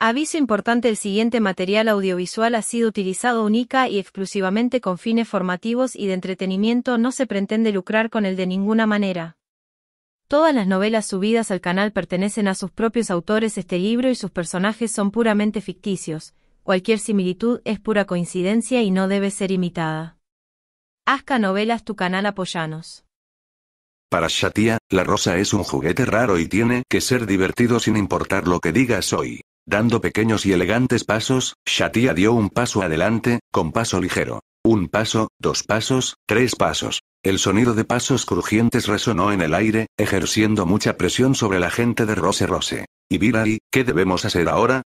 Aviso importante el siguiente material audiovisual ha sido utilizado única y exclusivamente con fines formativos y de entretenimiento no se pretende lucrar con él de ninguna manera. Todas las novelas subidas al canal pertenecen a sus propios autores este libro y sus personajes son puramente ficticios, cualquier similitud es pura coincidencia y no debe ser imitada. Asca Novelas tu canal apoyanos. Para Shatia, la rosa es un juguete raro y tiene que ser divertido sin importar lo que digas hoy. Dando pequeños y elegantes pasos, Shatia dio un paso adelante, con paso ligero. Un paso, dos pasos, tres pasos. El sonido de pasos crujientes resonó en el aire, ejerciendo mucha presión sobre la gente de Rose Rose. Y y, ¿qué debemos hacer ahora?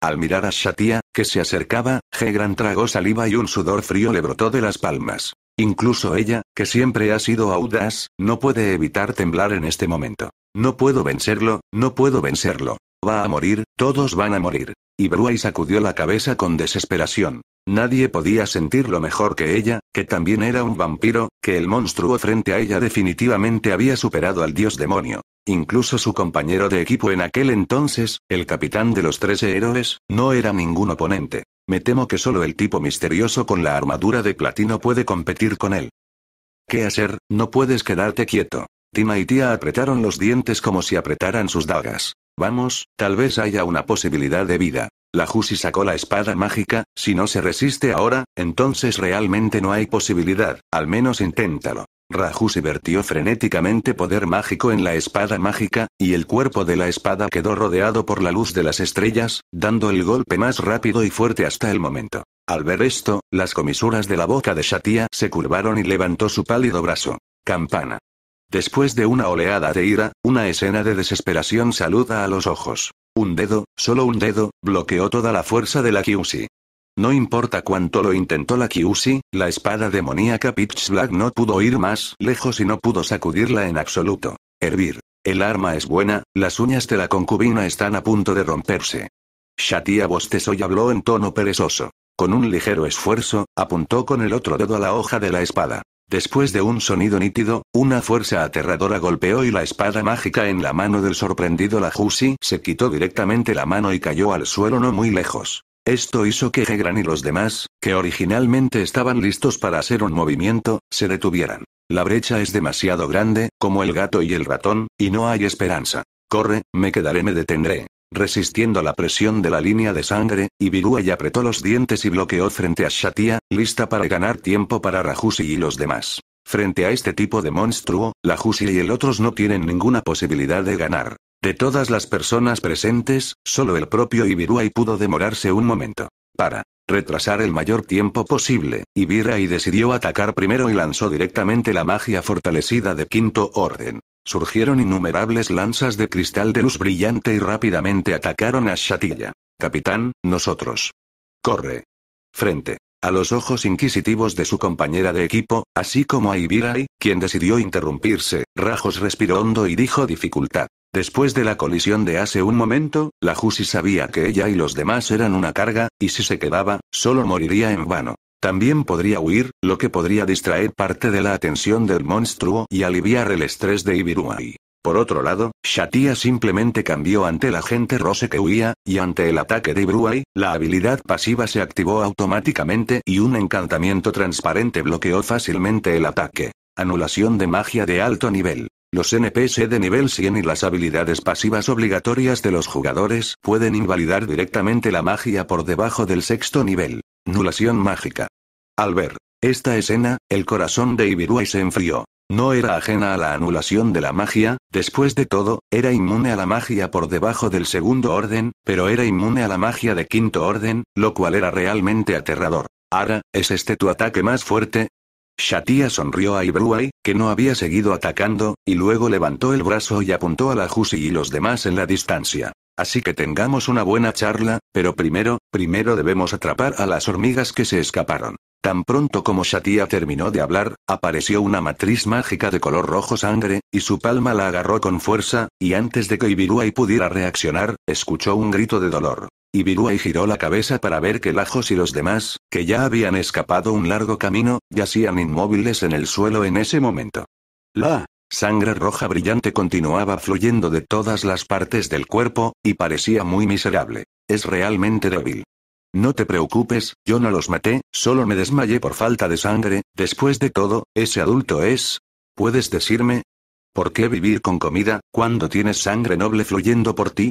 Al mirar a Shatia, que se acercaba, Hegran tragó saliva y un sudor frío le brotó de las palmas. Incluso ella, que siempre ha sido audaz, no puede evitar temblar en este momento. No puedo vencerlo, no puedo vencerlo. Va a morir, todos van a morir. Y Bruay sacudió la cabeza con desesperación. Nadie podía sentirlo mejor que ella, que también era un vampiro, que el monstruo frente a ella definitivamente había superado al dios demonio. Incluso su compañero de equipo en aquel entonces, el capitán de los trece héroes, no era ningún oponente. Me temo que solo el tipo misterioso con la armadura de platino puede competir con él. ¿Qué hacer? No puedes quedarte quieto. Tima y Tía apretaron los dientes como si apretaran sus dagas. Vamos, tal vez haya una posibilidad de vida. La Jusi sacó la espada mágica, si no se resiste ahora, entonces realmente no hay posibilidad, al menos inténtalo. Rajusi vertió frenéticamente poder mágico en la espada mágica, y el cuerpo de la espada quedó rodeado por la luz de las estrellas, dando el golpe más rápido y fuerte hasta el momento. Al ver esto, las comisuras de la boca de Shatia se curvaron y levantó su pálido brazo. Campana. Después de una oleada de ira, una escena de desesperación saluda a los ojos. Un dedo, solo un dedo, bloqueó toda la fuerza de la Kyushi. No importa cuánto lo intentó la Kyushi, la espada demoníaca Pitch Black no pudo ir más lejos y no pudo sacudirla en absoluto. Hervir. El arma es buena, las uñas de la concubina están a punto de romperse. Shatia bostezó y habló en tono perezoso. Con un ligero esfuerzo, apuntó con el otro dedo a la hoja de la espada. Después de un sonido nítido, una fuerza aterradora golpeó y la espada mágica en la mano del sorprendido Lajusi se quitó directamente la mano y cayó al suelo no muy lejos. Esto hizo que Hegran y los demás, que originalmente estaban listos para hacer un movimiento, se detuvieran. La brecha es demasiado grande, como el gato y el ratón, y no hay esperanza. Corre, me quedaré, me detendré resistiendo la presión de la línea de sangre, y apretó los dientes y bloqueó frente a Shatia, lista para ganar tiempo para Rajusi y los demás. Frente a este tipo de monstruo, la y el otros no tienen ninguna posibilidad de ganar. De todas las personas presentes, solo el propio Ibiruai pudo demorarse un momento. Para retrasar el mayor tiempo posible, Ibirai decidió atacar primero y lanzó directamente la magia fortalecida de quinto orden. Surgieron innumerables lanzas de cristal de luz brillante y rápidamente atacaron a Shatilla. Capitán, nosotros. Corre. Frente. A los ojos inquisitivos de su compañera de equipo, así como a Ibirai, quien decidió interrumpirse, Rajos respiró hondo y dijo dificultad. Después de la colisión de hace un momento, la Jusi sabía que ella y los demás eran una carga, y si se quedaba, solo moriría en vano. También podría huir, lo que podría distraer parte de la atención del monstruo y aliviar el estrés de Ibiruai. Por otro lado, Shatia simplemente cambió ante la gente Rose que huía, y ante el ataque de Ibruay, la habilidad pasiva se activó automáticamente y un encantamiento transparente bloqueó fácilmente el ataque. Anulación de magia de alto nivel. Los NPC de nivel 100 y las habilidades pasivas obligatorias de los jugadores pueden invalidar directamente la magia por debajo del sexto nivel. Nulación mágica. Al ver esta escena, el corazón de Ibiruay se enfrió. No era ajena a la anulación de la magia, después de todo, era inmune a la magia por debajo del segundo orden, pero era inmune a la magia de quinto orden, lo cual era realmente aterrador. Ara, ¿es este tu ataque más fuerte? Shatia sonrió a Ibruay, que no había seguido atacando, y luego levantó el brazo y apuntó a la Jusi y los demás en la distancia. Así que tengamos una buena charla, pero primero, primero debemos atrapar a las hormigas que se escaparon. Tan pronto como Shatia terminó de hablar, apareció una matriz mágica de color rojo sangre, y su palma la agarró con fuerza, y antes de que Ibiruay pudiera reaccionar, escuchó un grito de dolor. Ibiruay giró la cabeza para ver que Lajos y los demás, que ya habían escapado un largo camino, yacían inmóviles en el suelo en ese momento. La sangre roja brillante continuaba fluyendo de todas las partes del cuerpo, y parecía muy miserable. Es realmente débil. No te preocupes, yo no los maté, solo me desmayé por falta de sangre, después de todo, ese adulto es... ¿Puedes decirme? ¿Por qué vivir con comida, cuando tienes sangre noble fluyendo por ti?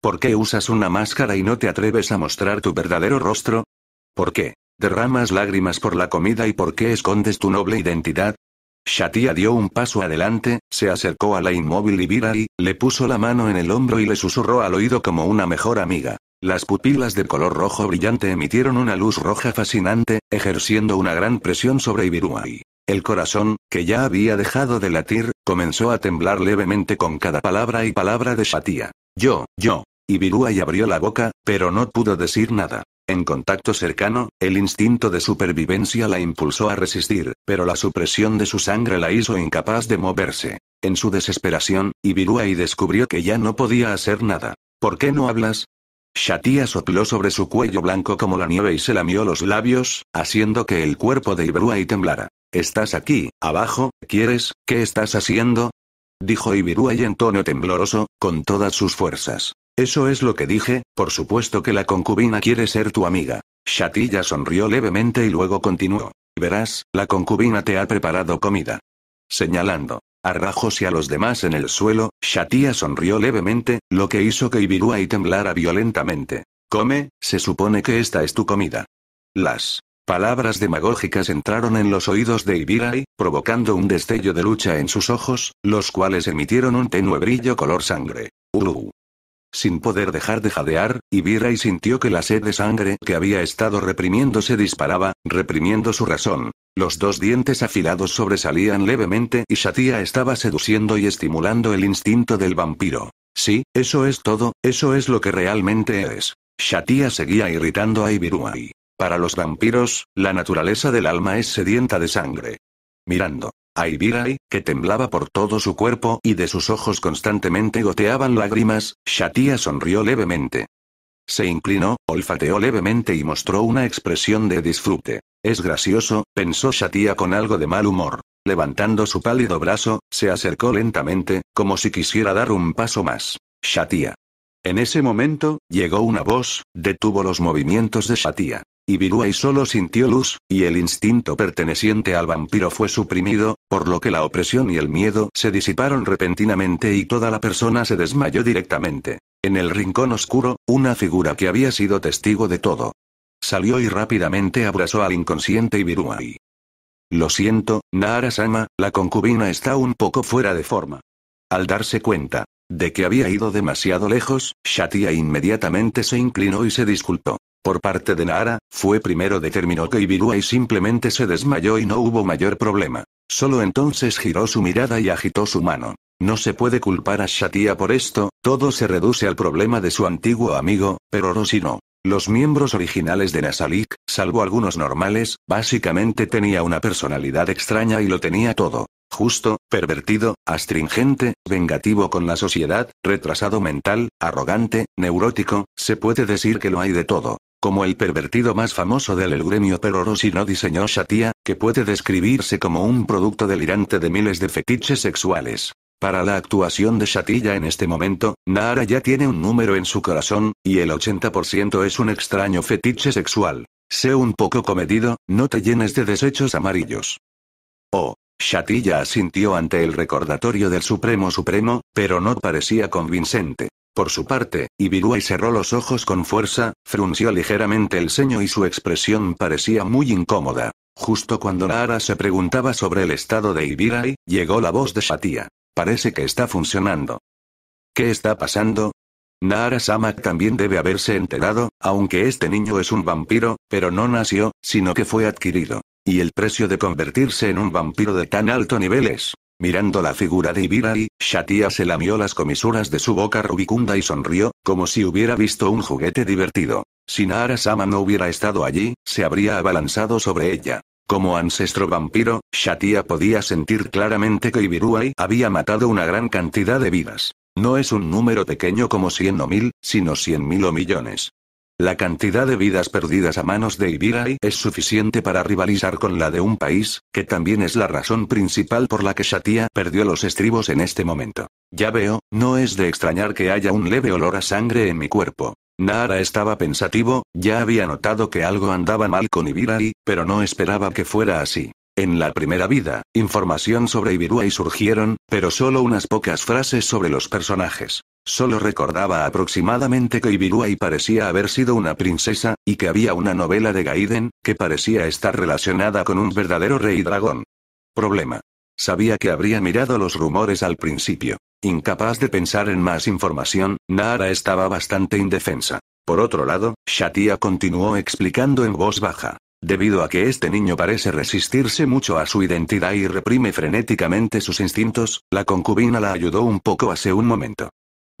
¿Por qué usas una máscara y no te atreves a mostrar tu verdadero rostro? ¿Por qué? ¿Derramas lágrimas por la comida y por qué escondes tu noble identidad? Shatia dio un paso adelante, se acercó a la inmóvil Ibira y, le puso la mano en el hombro y le susurró al oído como una mejor amiga. Las pupilas de color rojo brillante emitieron una luz roja fascinante, ejerciendo una gran presión sobre Ibiruay. El corazón, que ya había dejado de latir, comenzó a temblar levemente con cada palabra y palabra de Shatia. Yo, yo. Ibiruay abrió la boca, pero no pudo decir nada. En contacto cercano, el instinto de supervivencia la impulsó a resistir, pero la supresión de su sangre la hizo incapaz de moverse. En su desesperación, Ibiruay descubrió que ya no podía hacer nada. ¿Por qué no hablas? Shatia sopló sobre su cuello blanco como la nieve y se lamió los labios, haciendo que el cuerpo de Ibruay temblara. Estás aquí, abajo, ¿quieres? ¿Qué estás haciendo? Dijo Ibiruay en tono tembloroso, con todas sus fuerzas. Eso es lo que dije, por supuesto que la concubina quiere ser tu amiga. Shatilla sonrió levemente y luego continuó. Verás, la concubina te ha preparado comida. Señalando a y a los demás en el suelo, Shatia sonrió levemente, lo que hizo que Ibiruai temblara violentamente. Come, se supone que esta es tu comida. Las palabras demagógicas entraron en los oídos de Ibirai, provocando un destello de lucha en sus ojos, los cuales emitieron un tenue brillo color sangre sin poder dejar de jadear, y sintió que la sed de sangre que había estado reprimiendo se disparaba, reprimiendo su razón. Los dos dientes afilados sobresalían levemente y Shatia estaba seduciendo y estimulando el instinto del vampiro. Sí, eso es todo, eso es lo que realmente es. Shatia seguía irritando a Ibiruai. Para los vampiros, la naturaleza del alma es sedienta de sangre. Mirando a que temblaba por todo su cuerpo y de sus ojos constantemente goteaban lágrimas, Shatia sonrió levemente. Se inclinó, olfateó levemente y mostró una expresión de disfrute. Es gracioso, pensó Shatia con algo de mal humor. Levantando su pálido brazo, se acercó lentamente, como si quisiera dar un paso más. Shatia, en ese momento, llegó una voz, detuvo los movimientos de Shatia. y solo sintió luz, y el instinto perteneciente al vampiro fue suprimido, por lo que la opresión y el miedo se disiparon repentinamente y toda la persona se desmayó directamente. En el rincón oscuro, una figura que había sido testigo de todo. Salió y rápidamente abrazó al inconsciente y Lo siento, nara sama la concubina está un poco fuera de forma. Al darse cuenta, de que había ido demasiado lejos, Shatia inmediatamente se inclinó y se disculpó. Por parte de Nahara, fue primero determinó que Ibirua y simplemente se desmayó y no hubo mayor problema. Solo entonces giró su mirada y agitó su mano. No se puede culpar a Shatia por esto, todo se reduce al problema de su antiguo amigo, pero Rosy no. Los miembros originales de Nasalik, salvo algunos normales, básicamente tenía una personalidad extraña y lo tenía todo justo, pervertido, astringente, vengativo con la sociedad, retrasado mental, arrogante, neurótico, se puede decir que lo hay de todo. Como el pervertido más famoso del el gremio pero Rosy no diseñó Shatia, que puede describirse como un producto delirante de miles de fetiches sexuales. Para la actuación de Shatilla en este momento, Nara ya tiene un número en su corazón, y el 80% es un extraño fetiche sexual. Sé un poco comedido, no te llenes de desechos amarillos. Oh, Shatilla asintió ante el recordatorio del Supremo Supremo, pero no parecía convincente. Por su parte, y cerró los ojos con fuerza, frunció ligeramente el ceño y su expresión parecía muy incómoda. Justo cuando Nara se preguntaba sobre el estado de Ibiray, llegó la voz de Shatia. Parece que está funcionando. ¿Qué está pasando? nara sama también debe haberse enterado, aunque este niño es un vampiro, pero no nació, sino que fue adquirido. Y el precio de convertirse en un vampiro de tan alto nivel es. Mirando la figura de Ivirai, Shatia se lamió las comisuras de su boca rubicunda y sonrió, como si hubiera visto un juguete divertido. Si Nahara-sama no hubiera estado allí, se habría abalanzado sobre ella. Como ancestro vampiro, Shatia podía sentir claramente que Ibirai había matado una gran cantidad de vidas. No es un número pequeño como cien o mil, sino cien mil o millones. La cantidad de vidas perdidas a manos de Ibirai es suficiente para rivalizar con la de un país, que también es la razón principal por la que Shatia perdió los estribos en este momento. Ya veo, no es de extrañar que haya un leve olor a sangre en mi cuerpo. Nara estaba pensativo, ya había notado que algo andaba mal con Ibirai, pero no esperaba que fuera así. En la primera vida, información sobre Ibirúa surgieron, pero solo unas pocas frases sobre los personajes. Solo recordaba aproximadamente que Ibirúa parecía haber sido una princesa, y que había una novela de Gaiden, que parecía estar relacionada con un verdadero rey dragón. Problema. Sabía que habría mirado los rumores al principio. Incapaz de pensar en más información, Nara estaba bastante indefensa. Por otro lado, Shatia continuó explicando en voz baja. Debido a que este niño parece resistirse mucho a su identidad y reprime frenéticamente sus instintos, la concubina la ayudó un poco hace un momento.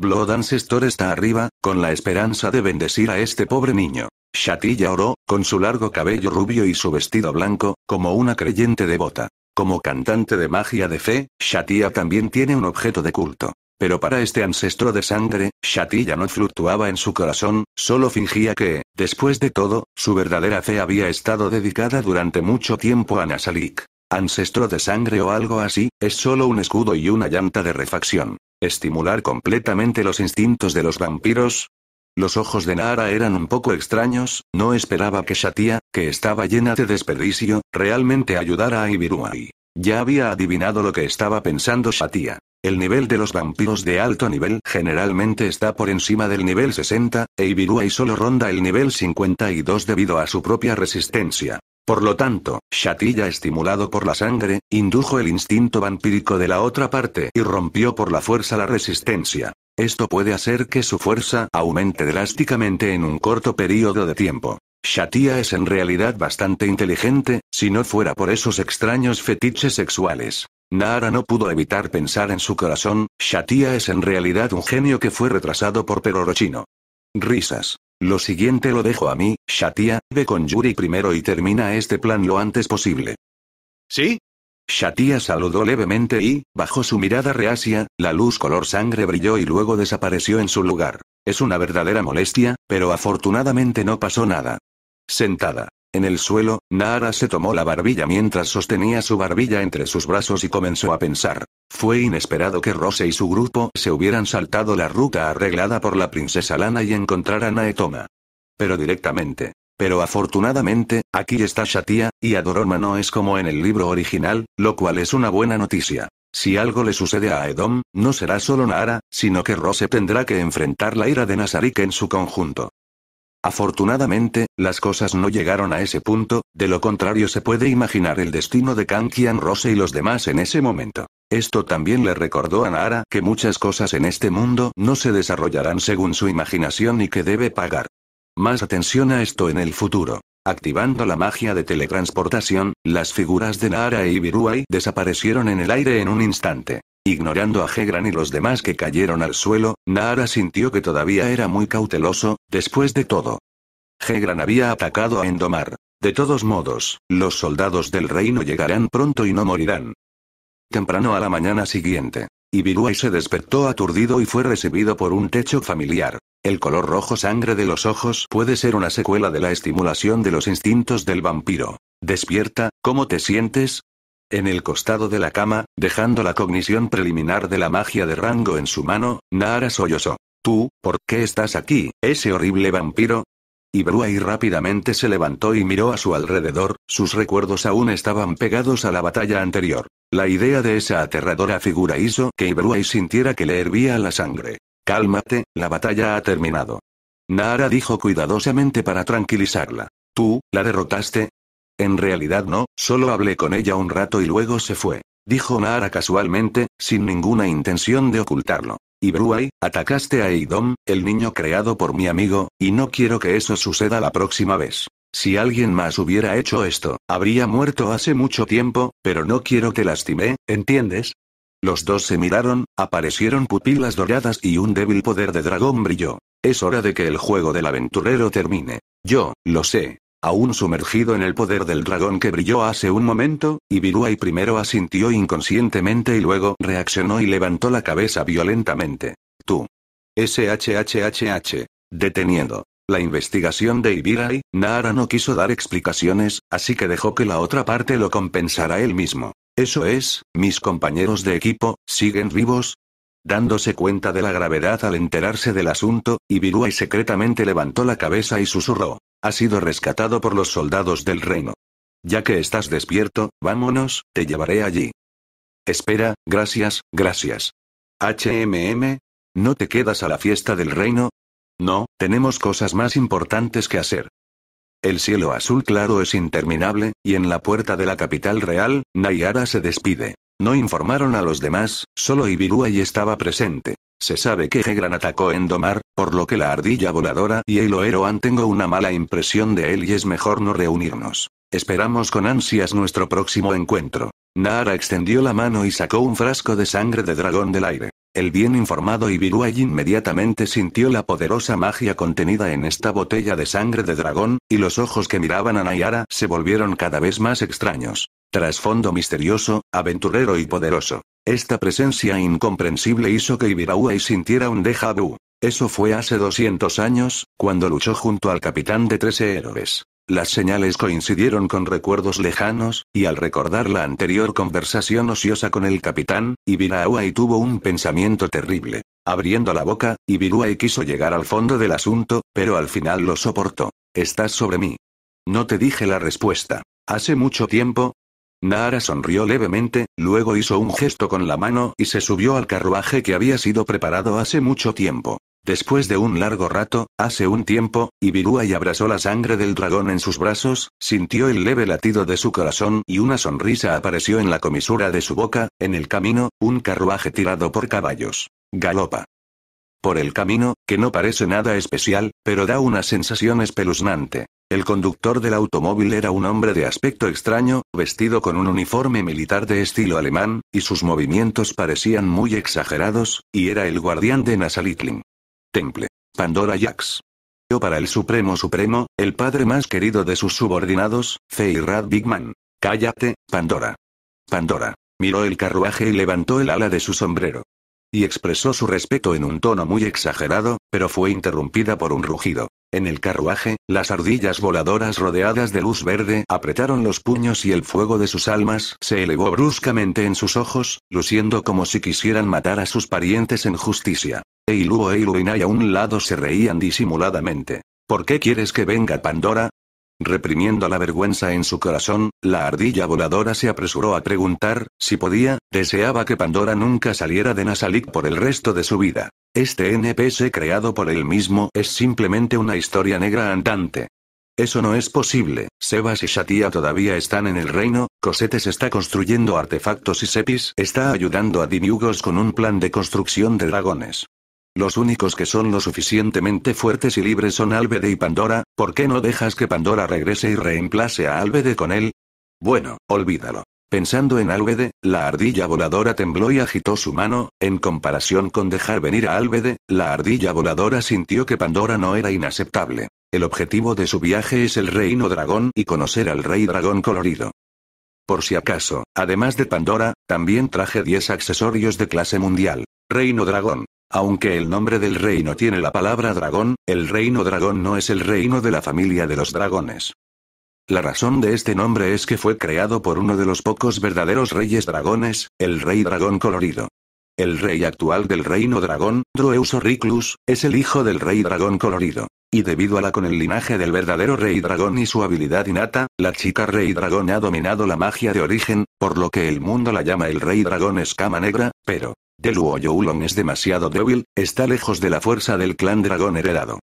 Blood Ancestor está arriba, con la esperanza de bendecir a este pobre niño. Shatilla oró, con su largo cabello rubio y su vestido blanco, como una creyente devota. Como cantante de magia de fe, Shatia también tiene un objeto de culto. Pero para este ancestro de sangre, Shatia no fluctuaba en su corazón, solo fingía que, después de todo, su verdadera fe había estado dedicada durante mucho tiempo a Nasalik. Ancestro de sangre o algo así, es solo un escudo y una llanta de refacción. Estimular completamente los instintos de los vampiros, los ojos de Nara eran un poco extraños, no esperaba que Shatia, que estaba llena de desperdicio, realmente ayudara a Ibiruai. Ya había adivinado lo que estaba pensando Shatia. El nivel de los vampiros de alto nivel generalmente está por encima del nivel 60, e y solo ronda el nivel 52 debido a su propia resistencia. Por lo tanto, Shatilla estimulado por la sangre, indujo el instinto vampírico de la otra parte y rompió por la fuerza la resistencia. Esto puede hacer que su fuerza aumente drásticamente en un corto periodo de tiempo. Shatia es en realidad bastante inteligente, si no fuera por esos extraños fetiches sexuales. Nara no pudo evitar pensar en su corazón, Shatia es en realidad un genio que fue retrasado por Perorochino. Risas. Lo siguiente lo dejo a mí, Shatia, ve con Yuri primero y termina este plan lo antes posible. ¿Sí? Shatia saludó levemente y, bajo su mirada reacia, la luz color sangre brilló y luego desapareció en su lugar. Es una verdadera molestia, pero afortunadamente no pasó nada. Sentada. En el suelo, Nara se tomó la barbilla mientras sostenía su barbilla entre sus brazos y comenzó a pensar. Fue inesperado que Rose y su grupo se hubieran saltado la ruta arreglada por la princesa Lana y encontraran a Etoma. Pero directamente. Pero afortunadamente, aquí está Shatia, y Adoroma no es como en el libro original, lo cual es una buena noticia. Si algo le sucede a Edom, no será solo Nara, sino que Rose tendrá que enfrentar la ira de Nazarik en su conjunto. Afortunadamente, las cosas no llegaron a ese punto, de lo contrario se puede imaginar el destino de Kankian Rose y los demás en ese momento. Esto también le recordó a Nara que muchas cosas en este mundo no se desarrollarán según su imaginación y que debe pagar. Más atención a esto en el futuro. Activando la magia de teletransportación, las figuras de Nahara y e Ibiruay desaparecieron en el aire en un instante. Ignorando a Hegran y los demás que cayeron al suelo, Nahara sintió que todavía era muy cauteloso, después de todo. Hegran había atacado a Endomar. De todos modos, los soldados del reino llegarán pronto y no morirán. Temprano a la mañana siguiente, Ibiruay se despertó aturdido y fue recibido por un techo familiar. El color rojo sangre de los ojos puede ser una secuela de la estimulación de los instintos del vampiro. Despierta, ¿cómo te sientes? En el costado de la cama, dejando la cognición preliminar de la magia de rango en su mano, Nara sollozó. Tú, ¿por qué estás aquí, ese horrible vampiro? Ibrua rápidamente se levantó y miró a su alrededor, sus recuerdos aún estaban pegados a la batalla anterior. La idea de esa aterradora figura hizo que Ibrua sintiera que le hervía la sangre. Cálmate, la batalla ha terminado. Nara dijo cuidadosamente para tranquilizarla. ¿Tú, la derrotaste? En realidad no, solo hablé con ella un rato y luego se fue. Dijo Nara casualmente, sin ninguna intención de ocultarlo. Y Bruay, atacaste a Eidom, el niño creado por mi amigo, y no quiero que eso suceda la próxima vez. Si alguien más hubiera hecho esto, habría muerto hace mucho tiempo, pero no quiero que lastimé, ¿entiendes? Los dos se miraron, aparecieron pupilas doradas y un débil poder de dragón brilló. Es hora de que el juego del aventurero termine. Yo, lo sé. Aún sumergido en el poder del dragón que brilló hace un momento, Ibiruai primero asintió inconscientemente y luego reaccionó y levantó la cabeza violentamente. Tú. SHHHH. Deteniendo. La investigación de Ibirai, Nara no quiso dar explicaciones, así que dejó que la otra parte lo compensara él mismo. Eso es, mis compañeros de equipo, siguen vivos, dándose cuenta de la gravedad al enterarse del asunto, y secretamente levantó la cabeza y susurró. Ha sido rescatado por los soldados del reino. Ya que estás despierto, vámonos, te llevaré allí. Espera, gracias, gracias. HMM, ¿no te quedas a la fiesta del reino? No, tenemos cosas más importantes que hacer. El cielo azul claro es interminable, y en la puerta de la capital real, Nayara se despide. No informaron a los demás, solo y estaba presente. Se sabe que Hegran atacó Endomar, por lo que la ardilla voladora y el Oeroan tengo una mala impresión de él y es mejor no reunirnos. Esperamos con ansias nuestro próximo encuentro. Nayara extendió la mano y sacó un frasco de sangre de dragón del aire. El bien informado Ibiruay inmediatamente sintió la poderosa magia contenida en esta botella de sangre de dragón, y los ojos que miraban a Nayara se volvieron cada vez más extraños. Trasfondo misterioso, aventurero y poderoso. Esta presencia incomprensible hizo que Ibirauai sintiera un deja vu. Eso fue hace 200 años, cuando luchó junto al capitán de 13 héroes. Las señales coincidieron con recuerdos lejanos, y al recordar la anterior conversación ociosa con el capitán, Ibirauai tuvo un pensamiento terrible. Abriendo la boca, Ibirauai quiso llegar al fondo del asunto, pero al final lo soportó. Estás sobre mí. No te dije la respuesta. ¿Hace mucho tiempo? Nara sonrió levemente, luego hizo un gesto con la mano y se subió al carruaje que había sido preparado hace mucho tiempo. Después de un largo rato, hace un tiempo, Ibirúa abrazó la sangre del dragón en sus brazos, sintió el leve latido de su corazón y una sonrisa apareció en la comisura de su boca, en el camino, un carruaje tirado por caballos. Galopa. Por el camino, que no parece nada especial, pero da una sensación espeluznante. El conductor del automóvil era un hombre de aspecto extraño, vestido con un uniforme militar de estilo alemán, y sus movimientos parecían muy exagerados, y era el guardián de Nasalitling. Pandora Jax. Yo para el Supremo Supremo, el padre más querido de sus subordinados, Feirad Bigman. Cállate, Pandora. Pandora. Miró el carruaje y levantó el ala de su sombrero. Y expresó su respeto en un tono muy exagerado, pero fue interrumpida por un rugido. En el carruaje, las ardillas voladoras rodeadas de luz verde apretaron los puños y el fuego de sus almas se elevó bruscamente en sus ojos, luciendo como si quisieran matar a sus parientes en justicia y e a un lado se reían disimuladamente. ¿Por qué quieres que venga Pandora? Reprimiendo la vergüenza en su corazón, la ardilla voladora se apresuró a preguntar, si podía, deseaba que Pandora nunca saliera de Nasalik por el resto de su vida. Este NPC creado por él mismo es simplemente una historia negra andante. Eso no es posible, Sebas y Shatia todavía están en el reino, Cosette está construyendo artefactos y Sepis está ayudando a Dimiugos con un plan de construcción de dragones. Los únicos que son lo suficientemente fuertes y libres son Albede y Pandora, ¿por qué no dejas que Pandora regrese y reemplace a Albede con él? Bueno, olvídalo. Pensando en Albede, la ardilla voladora tembló y agitó su mano, en comparación con dejar venir a Albede, la ardilla voladora sintió que Pandora no era inaceptable. El objetivo de su viaje es el reino dragón y conocer al rey dragón colorido. Por si acaso, además de Pandora, también traje 10 accesorios de clase mundial. Reino dragón, aunque el nombre del reino tiene la palabra dragón, el reino dragón no es el reino de la familia de los dragones. La razón de este nombre es que fue creado por uno de los pocos verdaderos reyes dragones, el rey dragón colorido. El rey actual del reino dragón, Drueus Riclus, es el hijo del rey dragón colorido. Y debido a la con el linaje del verdadero rey dragón y su habilidad innata, la chica rey dragón ha dominado la magia de origen, por lo que el mundo la llama el rey dragón escama negra, pero, Deluo Yulong es demasiado débil, está lejos de la fuerza del clan dragón heredado.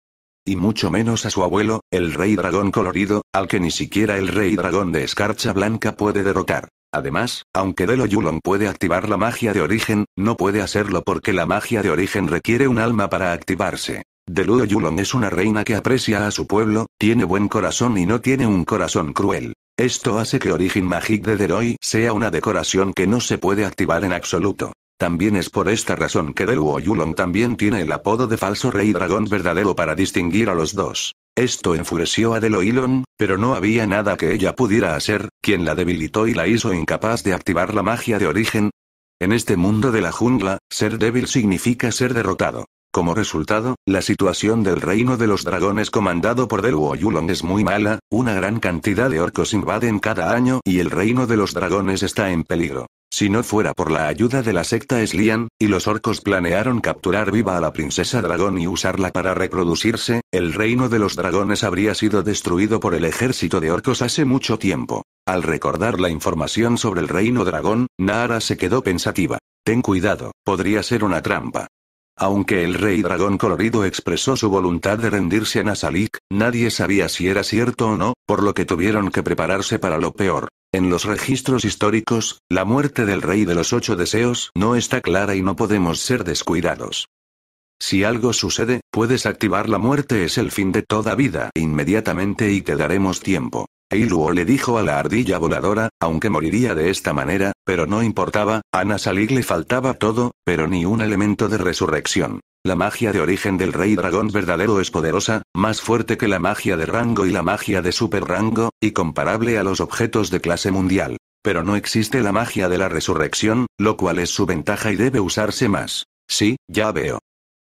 Y mucho menos a su abuelo, el rey dragón colorido, al que ni siquiera el rey dragón de escarcha blanca puede derrotar. Además, aunque Delo Yulong puede activar la magia de origen, no puede hacerlo porque la magia de origen requiere un alma para activarse. Deluo Yulong es una reina que aprecia a su pueblo, tiene buen corazón y no tiene un corazón cruel. Esto hace que Origen Magic de Deroy sea una decoración que no se puede activar en absoluto. También es por esta razón que Deluo Yulong también tiene el apodo de falso rey dragón verdadero para distinguir a los dos. Esto enfureció a Yulong, pero no había nada que ella pudiera hacer, quien la debilitó y la hizo incapaz de activar la magia de origen. En este mundo de la jungla, ser débil significa ser derrotado. Como resultado, la situación del reino de los dragones comandado por Delwo Yulon es muy mala, una gran cantidad de orcos invaden cada año y el reino de los dragones está en peligro. Si no fuera por la ayuda de la secta Slian, y los orcos planearon capturar viva a la princesa dragón y usarla para reproducirse, el reino de los dragones habría sido destruido por el ejército de orcos hace mucho tiempo. Al recordar la información sobre el reino dragón, Nara se quedó pensativa. Ten cuidado, podría ser una trampa. Aunque el rey dragón colorido expresó su voluntad de rendirse a Nasalik, nadie sabía si era cierto o no, por lo que tuvieron que prepararse para lo peor. En los registros históricos, la muerte del rey de los ocho deseos no está clara y no podemos ser descuidados. Si algo sucede, puedes activar la muerte es el fin de toda vida inmediatamente y te daremos tiempo. Eiluo le dijo a la ardilla voladora, aunque moriría de esta manera, pero no importaba, a Nasalig le faltaba todo, pero ni un elemento de resurrección. La magia de origen del rey dragón verdadero es poderosa, más fuerte que la magia de rango y la magia de super rango, y comparable a los objetos de clase mundial. Pero no existe la magia de la resurrección, lo cual es su ventaja y debe usarse más. Sí, ya veo.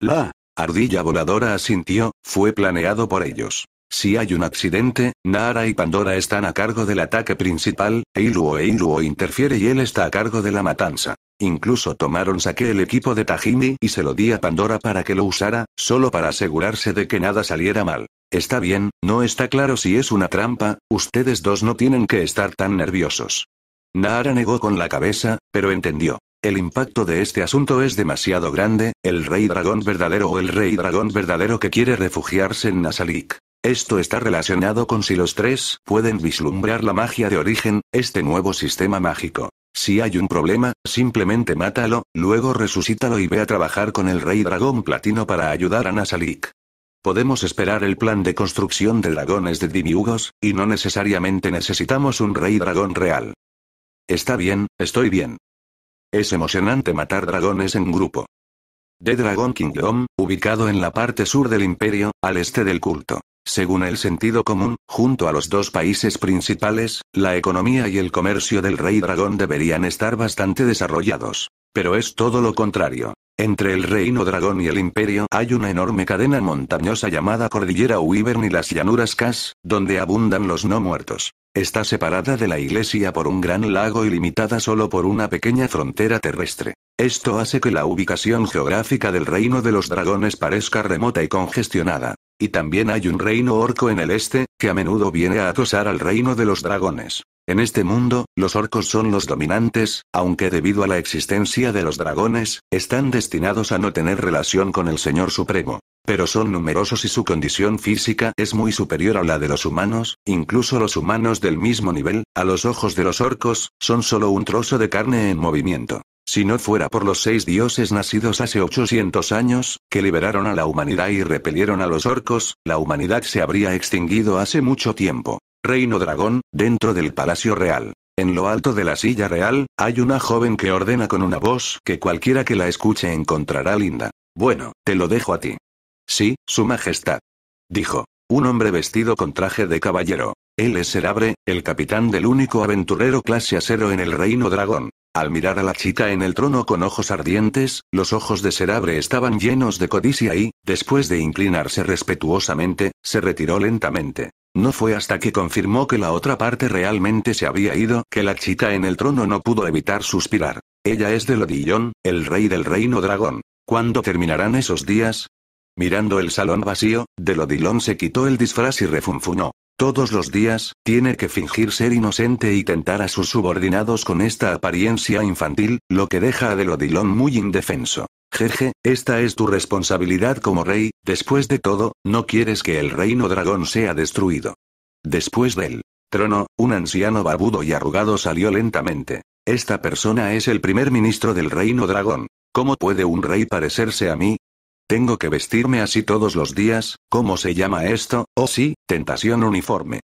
La ardilla voladora asintió, fue planeado por ellos. Si hay un accidente, Nara y Pandora están a cargo del ataque principal, Eiluo e Iluo interfiere y él está a cargo de la matanza. Incluso tomaron saque el equipo de Tajimi y se lo di a Pandora para que lo usara, solo para asegurarse de que nada saliera mal. Está bien, no está claro si es una trampa, ustedes dos no tienen que estar tan nerviosos. Nara negó con la cabeza, pero entendió. El impacto de este asunto es demasiado grande, el rey dragón verdadero o el rey dragón verdadero que quiere refugiarse en Nasalik. Esto está relacionado con si los tres pueden vislumbrar la magia de origen, este nuevo sistema mágico. Si hay un problema, simplemente mátalo, luego resucítalo y ve a trabajar con el Rey Dragón Platino para ayudar a Nasalik. Podemos esperar el plan de construcción de dragones de dimiugos, y no necesariamente necesitamos un Rey Dragón real. Está bien, estoy bien. Es emocionante matar dragones en grupo. The Dragon Kingdom, ubicado en la parte sur del imperio, al este del culto. Según el sentido común, junto a los dos países principales, la economía y el comercio del Rey Dragón deberían estar bastante desarrollados. Pero es todo lo contrario. Entre el Reino Dragón y el Imperio hay una enorme cadena montañosa llamada Cordillera Wyvern y las llanuras Cas, donde abundan los no muertos. Está separada de la iglesia por un gran lago y limitada solo por una pequeña frontera terrestre. Esto hace que la ubicación geográfica del Reino de los Dragones parezca remota y congestionada. Y también hay un reino orco en el este, que a menudo viene a acosar al reino de los dragones. En este mundo, los orcos son los dominantes, aunque debido a la existencia de los dragones, están destinados a no tener relación con el Señor Supremo. Pero son numerosos y su condición física es muy superior a la de los humanos, incluso los humanos del mismo nivel, a los ojos de los orcos, son solo un trozo de carne en movimiento. Si no fuera por los seis dioses nacidos hace 800 años, que liberaron a la humanidad y repelieron a los orcos, la humanidad se habría extinguido hace mucho tiempo. Reino Dragón, dentro del Palacio Real. En lo alto de la silla real, hay una joven que ordena con una voz que cualquiera que la escuche encontrará linda. Bueno, te lo dejo a ti. Sí, Su Majestad. Dijo. Un hombre vestido con traje de caballero. Él es Serabre, el capitán del único aventurero clase acero en el Reino Dragón. Al mirar a la chica en el trono con ojos ardientes, los ojos de Serabre estaban llenos de codicia y, después de inclinarse respetuosamente, se retiró lentamente. No fue hasta que confirmó que la otra parte realmente se había ido que la chica en el trono no pudo evitar suspirar. Ella es de el rey del reino dragón. ¿Cuándo terminarán esos días? Mirando el salón vacío, Delodilon se quitó el disfraz y refunfunó. Todos los días, tiene que fingir ser inocente y tentar a sus subordinados con esta apariencia infantil, lo que deja a Delodilón muy indefenso. Jeje, esta es tu responsabilidad como rey, después de todo, no quieres que el reino dragón sea destruido. Después del trono, un anciano babudo y arrugado salió lentamente. Esta persona es el primer ministro del reino dragón. ¿Cómo puede un rey parecerse a mí? Tengo que vestirme así todos los días, ¿cómo se llama esto? Oh sí, tentación uniforme.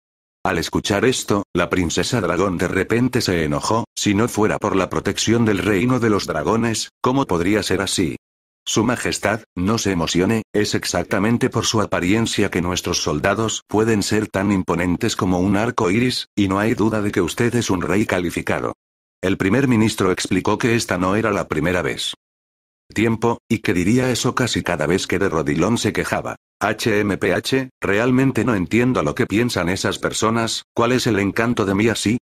Al escuchar esto, la princesa dragón de repente se enojó, si no fuera por la protección del reino de los dragones, ¿cómo podría ser así? Su Majestad, no se emocione, es exactamente por su apariencia que nuestros soldados pueden ser tan imponentes como un arco iris, y no hay duda de que usted es un rey calificado. El primer ministro explicó que esta no era la primera vez tiempo, y que diría eso casi cada vez que de Rodilón se quejaba. HMPH, realmente no entiendo lo que piensan esas personas, ¿cuál es el encanto de mí así?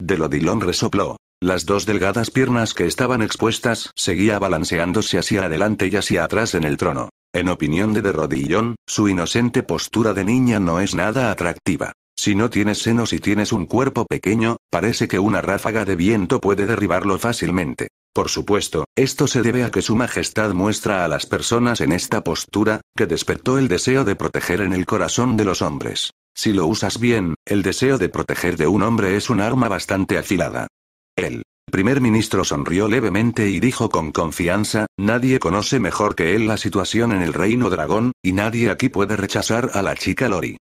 De Rodilón resopló. Las dos delgadas piernas que estaban expuestas seguía balanceándose hacia adelante y hacia atrás en el trono. En opinión de de Rodillón, su inocente postura de niña no es nada atractiva. Si no tienes senos y tienes un cuerpo pequeño, parece que una ráfaga de viento puede derribarlo fácilmente. Por supuesto, esto se debe a que Su Majestad muestra a las personas en esta postura, que despertó el deseo de proteger en el corazón de los hombres. Si lo usas bien, el deseo de proteger de un hombre es un arma bastante afilada. El primer ministro sonrió levemente y dijo con confianza, nadie conoce mejor que él la situación en el reino dragón, y nadie aquí puede rechazar a la chica Lori.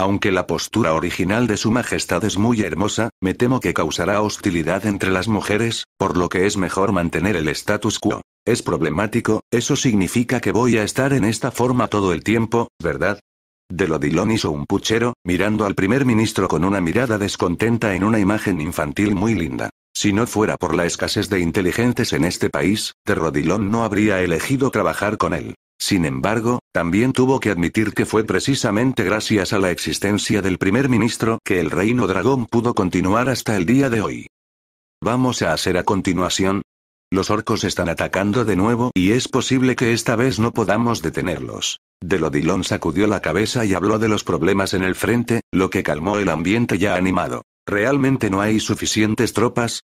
Aunque la postura original de su majestad es muy hermosa, me temo que causará hostilidad entre las mujeres, por lo que es mejor mantener el status quo. Es problemático, eso significa que voy a estar en esta forma todo el tiempo, ¿verdad? Rodilón hizo un puchero, mirando al primer ministro con una mirada descontenta en una imagen infantil muy linda. Si no fuera por la escasez de inteligentes en este país, Rodilón no habría elegido trabajar con él. Sin embargo, también tuvo que admitir que fue precisamente gracias a la existencia del primer ministro que el reino dragón pudo continuar hasta el día de hoy. Vamos a hacer a continuación. Los orcos están atacando de nuevo y es posible que esta vez no podamos detenerlos. Delodilón sacudió la cabeza y habló de los problemas en el frente, lo que calmó el ambiente ya animado. ¿Realmente no hay suficientes tropas?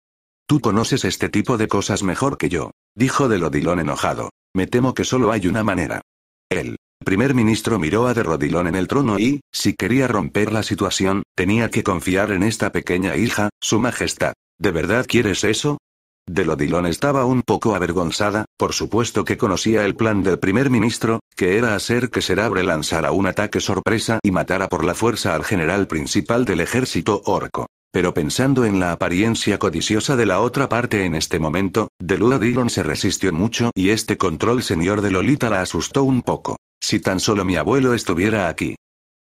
Tú conoces este tipo de cosas mejor que yo, dijo Delodilon enojado. Me temo que solo hay una manera. El primer ministro miró a de Rodilón en el trono y, si quería romper la situación, tenía que confiar en esta pequeña hija, su majestad. ¿De verdad quieres eso? De Rodilón estaba un poco avergonzada, por supuesto que conocía el plan del primer ministro, que era hacer que Serabre lanzara un ataque sorpresa y matara por la fuerza al general principal del ejército orco. Pero pensando en la apariencia codiciosa de la otra parte en este momento, Deludilón se resistió mucho y este control señor de Lolita la asustó un poco. Si tan solo mi abuelo estuviera aquí.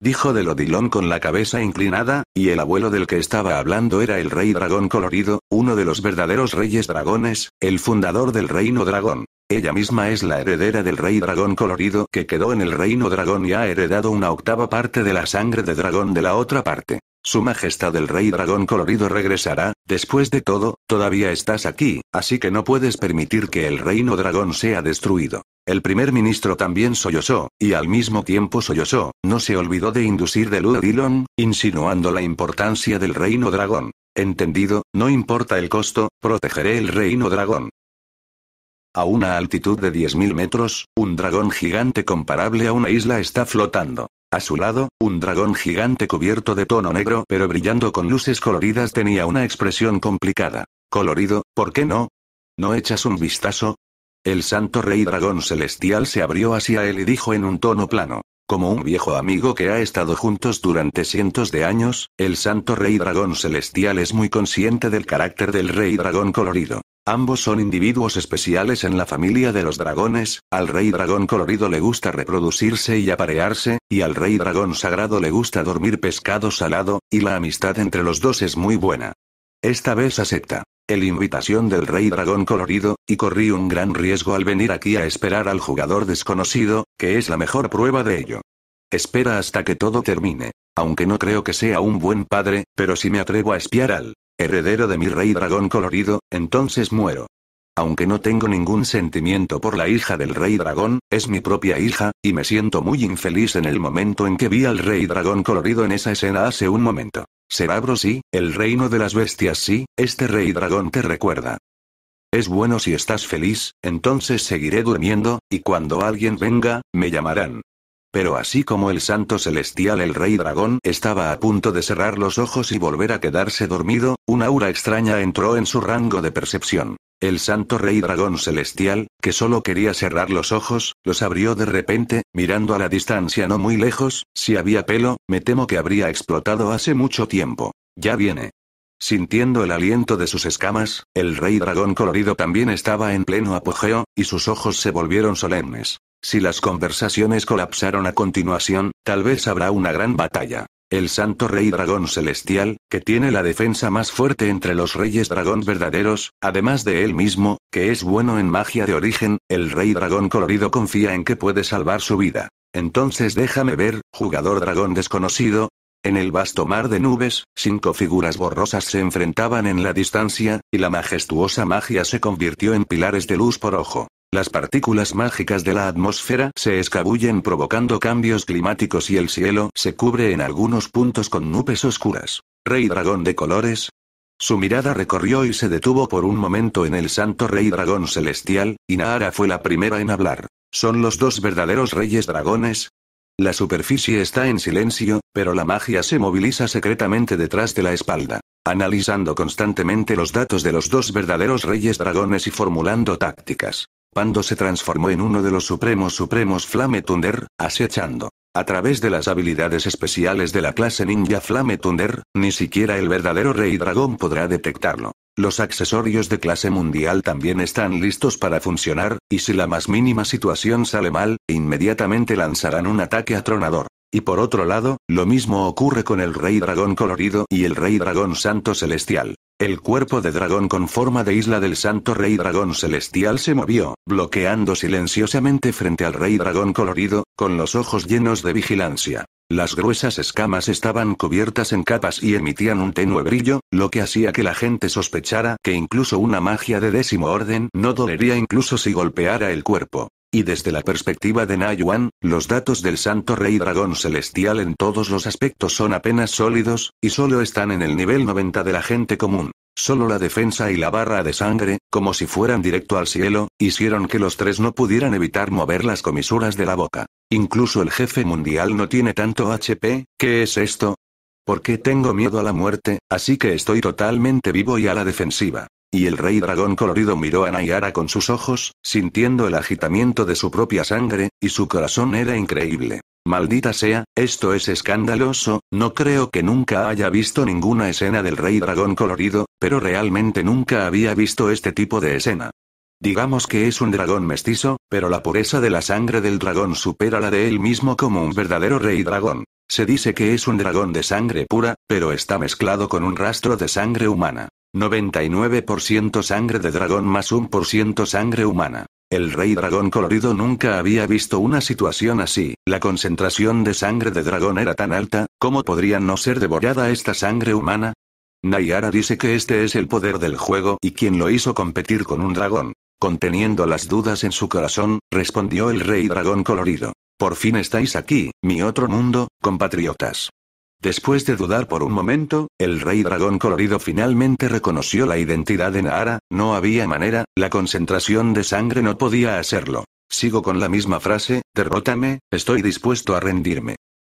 Dijo Delodilon con la cabeza inclinada, y el abuelo del que estaba hablando era el rey dragón colorido, uno de los verdaderos reyes dragones, el fundador del reino dragón. Ella misma es la heredera del rey dragón colorido que quedó en el reino dragón y ha heredado una octava parte de la sangre de dragón de la otra parte. Su Majestad el Rey Dragón Colorido regresará, después de todo, todavía estás aquí, así que no puedes permitir que el reino dragón sea destruido. El primer ministro también sollozó, y al mismo tiempo sollozó, no se olvidó de inducir de Lua insinuando la importancia del reino dragón. Entendido, no importa el costo, protegeré el reino dragón. A una altitud de 10.000 metros, un dragón gigante comparable a una isla está flotando. A su lado, un dragón gigante cubierto de tono negro pero brillando con luces coloridas tenía una expresión complicada. Colorido, ¿por qué no? ¿No echas un vistazo? El santo rey dragón celestial se abrió hacia él y dijo en un tono plano. Como un viejo amigo que ha estado juntos durante cientos de años, el santo rey dragón celestial es muy consciente del carácter del rey dragón colorido. Ambos son individuos especiales en la familia de los dragones, al rey dragón colorido le gusta reproducirse y aparearse, y al rey dragón sagrado le gusta dormir pescado salado, y la amistad entre los dos es muy buena. Esta vez acepta. El invitación del rey dragón colorido, y corrí un gran riesgo al venir aquí a esperar al jugador desconocido, que es la mejor prueba de ello. Espera hasta que todo termine. Aunque no creo que sea un buen padre, pero si me atrevo a espiar al Heredero de mi rey dragón colorido, entonces muero. Aunque no tengo ningún sentimiento por la hija del rey dragón, es mi propia hija, y me siento muy infeliz en el momento en que vi al rey dragón colorido en esa escena hace un momento. Cerabro sí, el reino de las bestias sí, este rey dragón te recuerda. Es bueno si estás feliz, entonces seguiré durmiendo, y cuando alguien venga, me llamarán. Pero así como el santo celestial el rey dragón estaba a punto de cerrar los ojos y volver a quedarse dormido, una aura extraña entró en su rango de percepción. El santo rey dragón celestial, que solo quería cerrar los ojos, los abrió de repente, mirando a la distancia no muy lejos, si había pelo, me temo que habría explotado hace mucho tiempo. Ya viene. Sintiendo el aliento de sus escamas, el rey dragón colorido también estaba en pleno apogeo, y sus ojos se volvieron solemnes. Si las conversaciones colapsaron a continuación, tal vez habrá una gran batalla. El santo rey dragón celestial, que tiene la defensa más fuerte entre los reyes dragón verdaderos, además de él mismo, que es bueno en magia de origen, el rey dragón colorido confía en que puede salvar su vida. Entonces déjame ver, jugador dragón desconocido. En el vasto mar de nubes, cinco figuras borrosas se enfrentaban en la distancia, y la majestuosa magia se convirtió en pilares de luz por ojo. Las partículas mágicas de la atmósfera se escabullen provocando cambios climáticos y el cielo se cubre en algunos puntos con nubes oscuras. Rey dragón de colores, su mirada recorrió y se detuvo por un momento en el santo rey dragón celestial, y Nahara fue la primera en hablar. ¿Son los dos verdaderos reyes dragones? La superficie está en silencio, pero la magia se moviliza secretamente detrás de la espalda, analizando constantemente los datos de los dos verdaderos reyes dragones y formulando tácticas. Pando se transformó en uno de los supremos supremos Flame Thunder, acechando. A través de las habilidades especiales de la clase ninja Flame Thunder, ni siquiera el verdadero rey dragón podrá detectarlo. Los accesorios de clase mundial también están listos para funcionar, y si la más mínima situación sale mal, inmediatamente lanzarán un ataque atronador. Y por otro lado, lo mismo ocurre con el rey dragón colorido y el rey dragón santo celestial. El cuerpo de dragón con forma de isla del santo rey dragón celestial se movió, bloqueando silenciosamente frente al rey dragón colorido, con los ojos llenos de vigilancia. Las gruesas escamas estaban cubiertas en capas y emitían un tenue brillo, lo que hacía que la gente sospechara que incluso una magia de décimo orden no dolería incluso si golpeara el cuerpo. Y desde la perspectiva de Nayuan, los datos del Santo Rey Dragón Celestial en todos los aspectos son apenas sólidos, y solo están en el nivel 90 de la gente común. Solo la defensa y la barra de sangre, como si fueran directo al cielo, hicieron que los tres no pudieran evitar mover las comisuras de la boca. Incluso el jefe mundial no tiene tanto HP, ¿qué es esto? Porque tengo miedo a la muerte, así que estoy totalmente vivo y a la defensiva. Y el rey dragón colorido miró a Nayara con sus ojos, sintiendo el agitamiento de su propia sangre, y su corazón era increíble. Maldita sea, esto es escandaloso, no creo que nunca haya visto ninguna escena del rey dragón colorido, pero realmente nunca había visto este tipo de escena. Digamos que es un dragón mestizo, pero la pureza de la sangre del dragón supera la de él mismo como un verdadero rey dragón. Se dice que es un dragón de sangre pura, pero está mezclado con un rastro de sangre humana. 99% sangre de dragón más 1% sangre humana. El rey dragón colorido nunca había visto una situación así. La concentración de sangre de dragón era tan alta, ¿cómo podría no ser devorada esta sangre humana? Nayara dice que este es el poder del juego y quien lo hizo competir con un dragón. Conteniendo las dudas en su corazón, respondió el rey dragón colorido. Por fin estáis aquí, mi otro mundo, compatriotas. Después de dudar por un momento, el rey dragón colorido finalmente reconoció la identidad de Nahara, no había manera, la concentración de sangre no podía hacerlo. Sigo con la misma frase, derrótame, estoy dispuesto a rendirme.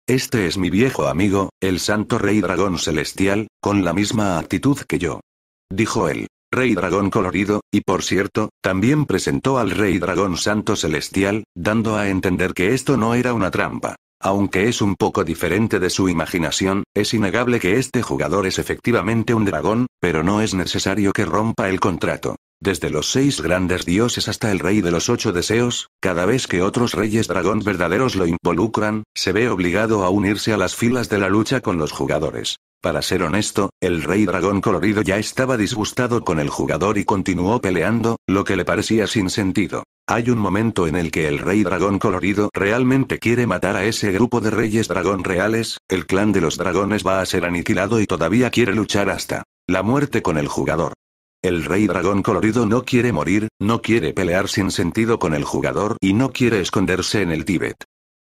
Este es mi viejo amigo, el santo rey dragón celestial, con la misma actitud que yo. Dijo él. Rey Dragón Colorido, y por cierto, también presentó al Rey Dragón Santo Celestial, dando a entender que esto no era una trampa. Aunque es un poco diferente de su imaginación, es innegable que este jugador es efectivamente un dragón, pero no es necesario que rompa el contrato. Desde los seis grandes dioses hasta el rey de los ocho deseos, cada vez que otros reyes dragón verdaderos lo involucran, se ve obligado a unirse a las filas de la lucha con los jugadores. Para ser honesto, el rey dragón colorido ya estaba disgustado con el jugador y continuó peleando, lo que le parecía sin sentido. Hay un momento en el que el rey dragón colorido realmente quiere matar a ese grupo de reyes dragón reales, el clan de los dragones va a ser aniquilado y todavía quiere luchar hasta la muerte con el jugador. El rey dragón colorido no quiere morir, no quiere pelear sin sentido con el jugador y no quiere esconderse en el Tíbet.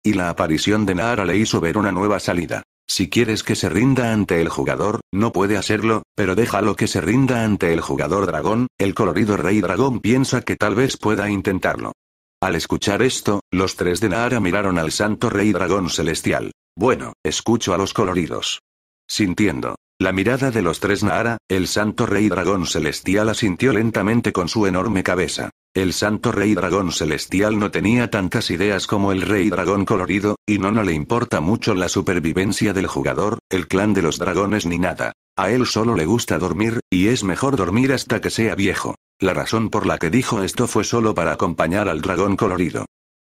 Y la aparición de Nahara le hizo ver una nueva salida. Si quieres que se rinda ante el jugador, no puede hacerlo, pero déjalo que se rinda ante el jugador dragón, el colorido rey dragón piensa que tal vez pueda intentarlo. Al escuchar esto, los tres de Nahara miraron al santo rey dragón celestial. Bueno, escucho a los coloridos. Sintiendo la mirada de los tres Nahara, el santo rey dragón celestial asintió lentamente con su enorme cabeza. El santo rey dragón celestial no tenía tantas ideas como el rey dragón colorido, y no, no le importa mucho la supervivencia del jugador, el clan de los dragones ni nada. A él solo le gusta dormir, y es mejor dormir hasta que sea viejo. La razón por la que dijo esto fue solo para acompañar al dragón colorido.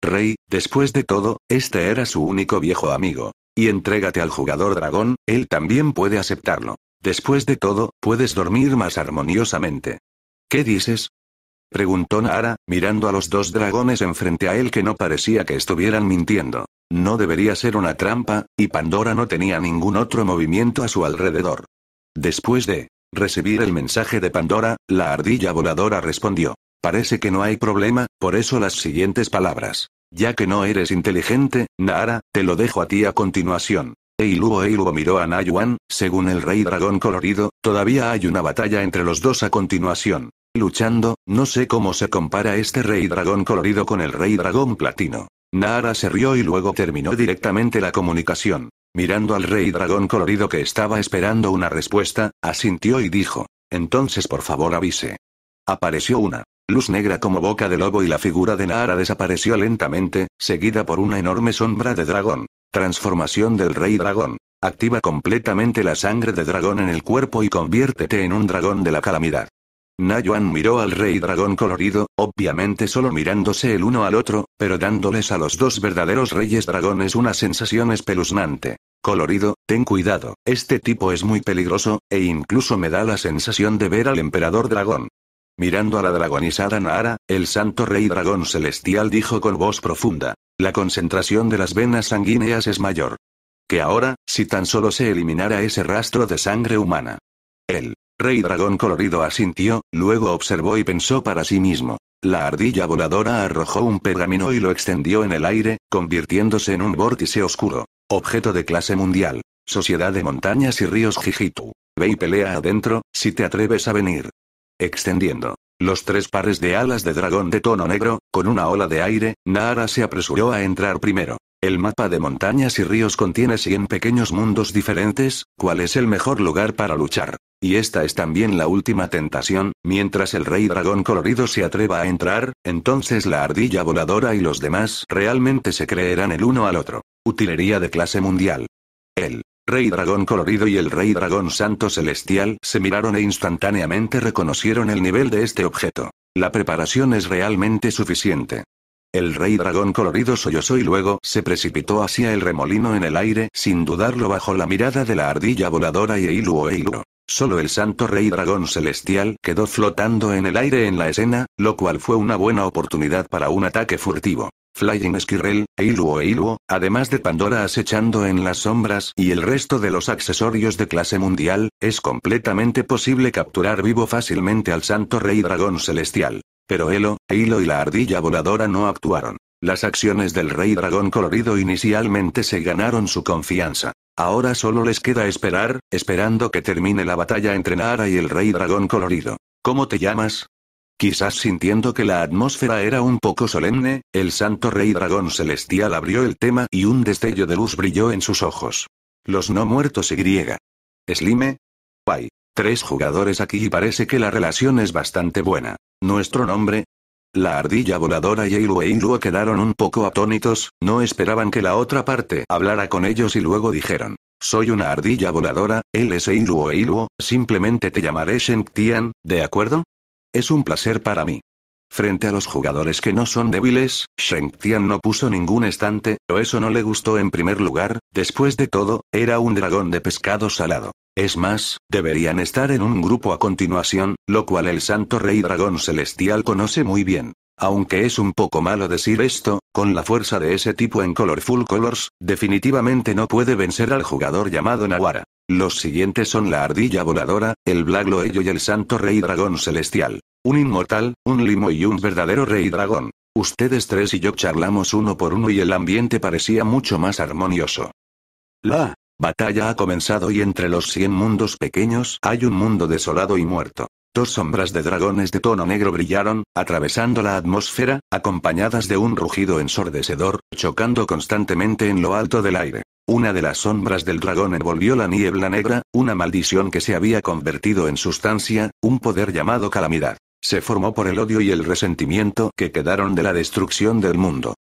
Rey, después de todo, este era su único viejo amigo. Y entrégate al jugador dragón, él también puede aceptarlo. Después de todo, puedes dormir más armoniosamente. ¿Qué dices? Preguntó Nara, mirando a los dos dragones enfrente a él que no parecía que estuvieran mintiendo. No debería ser una trampa, y Pandora no tenía ningún otro movimiento a su alrededor. Después de recibir el mensaje de Pandora, la ardilla voladora respondió. Parece que no hay problema, por eso las siguientes palabras. Ya que no eres inteligente, Nara, te lo dejo a ti a continuación. Eiluo Eiluo miró a Nayuan, según el rey dragón colorido, todavía hay una batalla entre los dos a continuación. Luchando, no sé cómo se compara este rey dragón colorido con el rey dragón platino. Nara se rió y luego terminó directamente la comunicación. Mirando al rey dragón colorido que estaba esperando una respuesta, asintió y dijo. Entonces por favor avise. Apareció una. Luz negra como boca de lobo y la figura de Nahara desapareció lentamente, seguida por una enorme sombra de dragón. Transformación del rey dragón. Activa completamente la sangre de dragón en el cuerpo y conviértete en un dragón de la calamidad. Nayuan miró al rey dragón colorido, obviamente solo mirándose el uno al otro, pero dándoles a los dos verdaderos reyes dragones una sensación espeluznante. Colorido, ten cuidado, este tipo es muy peligroso, e incluso me da la sensación de ver al emperador dragón. Mirando a la dragonizada Nahara, el santo rey dragón celestial dijo con voz profunda. La concentración de las venas sanguíneas es mayor. Que ahora, si tan solo se eliminara ese rastro de sangre humana. El rey dragón colorido asintió, luego observó y pensó para sí mismo. La ardilla voladora arrojó un pergamino y lo extendió en el aire, convirtiéndose en un vórtice oscuro. Objeto de clase mundial. Sociedad de montañas y ríos Jijitu. Ve y pelea adentro, si te atreves a venir. Extendiendo los tres pares de alas de dragón de tono negro, con una ola de aire, Nara se apresuró a entrar primero. El mapa de montañas y ríos contiene 100 pequeños mundos diferentes, cuál es el mejor lugar para luchar. Y esta es también la última tentación, mientras el rey dragón colorido se atreva a entrar, entonces la ardilla voladora y los demás realmente se creerán el uno al otro. Utilería de clase mundial. El Rey Dragón Colorido y el Rey Dragón Santo Celestial se miraron e instantáneamente reconocieron el nivel de este objeto. La preparación es realmente suficiente. El Rey Dragón Colorido sollozó y luego se precipitó hacia el remolino en el aire, sin dudarlo bajo la mirada de la ardilla voladora y Eilu Eilu. Solo el santo rey dragón celestial quedó flotando en el aire en la escena, lo cual fue una buena oportunidad para un ataque furtivo. Flying Squirrel, o Eiluo, además de Pandora acechando en las sombras y el resto de los accesorios de clase mundial, es completamente posible capturar vivo fácilmente al santo rey dragón celestial. Pero Elo, Eilo y la ardilla voladora no actuaron. Las acciones del rey dragón colorido inicialmente se ganaron su confianza. Ahora solo les queda esperar, esperando que termine la batalla entre Nara y el rey dragón colorido. ¿Cómo te llamas? Quizás sintiendo que la atmósfera era un poco solemne, el santo rey dragón celestial abrió el tema y un destello de luz brilló en sus ojos. Los no muertos y griega. Slime. Pai. Tres jugadores aquí y parece que la relación es bastante buena. Nuestro nombre. La ardilla voladora y Eilu e quedaron un poco atónitos, no esperaban que la otra parte hablara con ellos y luego dijeron. Soy una ardilla voladora, él es Eilu e Iluo, simplemente te llamaré Shen Tian, ¿de acuerdo? Es un placer para mí. Frente a los jugadores que no son débiles, Sheng Tian no puso ningún estante, o eso no le gustó en primer lugar, después de todo, era un dragón de pescado salado. Es más, deberían estar en un grupo a continuación, lo cual el santo rey dragón celestial conoce muy bien. Aunque es un poco malo decir esto, con la fuerza de ese tipo en Colorful Colors, definitivamente no puede vencer al jugador llamado Nawara. Los siguientes son la ardilla voladora, el Black y el santo rey dragón celestial. Un inmortal, un limo y un verdadero rey dragón. Ustedes tres y yo charlamos uno por uno y el ambiente parecía mucho más armonioso. La batalla ha comenzado y entre los 100 mundos pequeños hay un mundo desolado y muerto. Dos sombras de dragones de tono negro brillaron, atravesando la atmósfera, acompañadas de un rugido ensordecedor, chocando constantemente en lo alto del aire. Una de las sombras del dragón envolvió la niebla negra, una maldición que se había convertido en sustancia, un poder llamado calamidad. Se formó por el odio y el resentimiento que quedaron de la destrucción del mundo.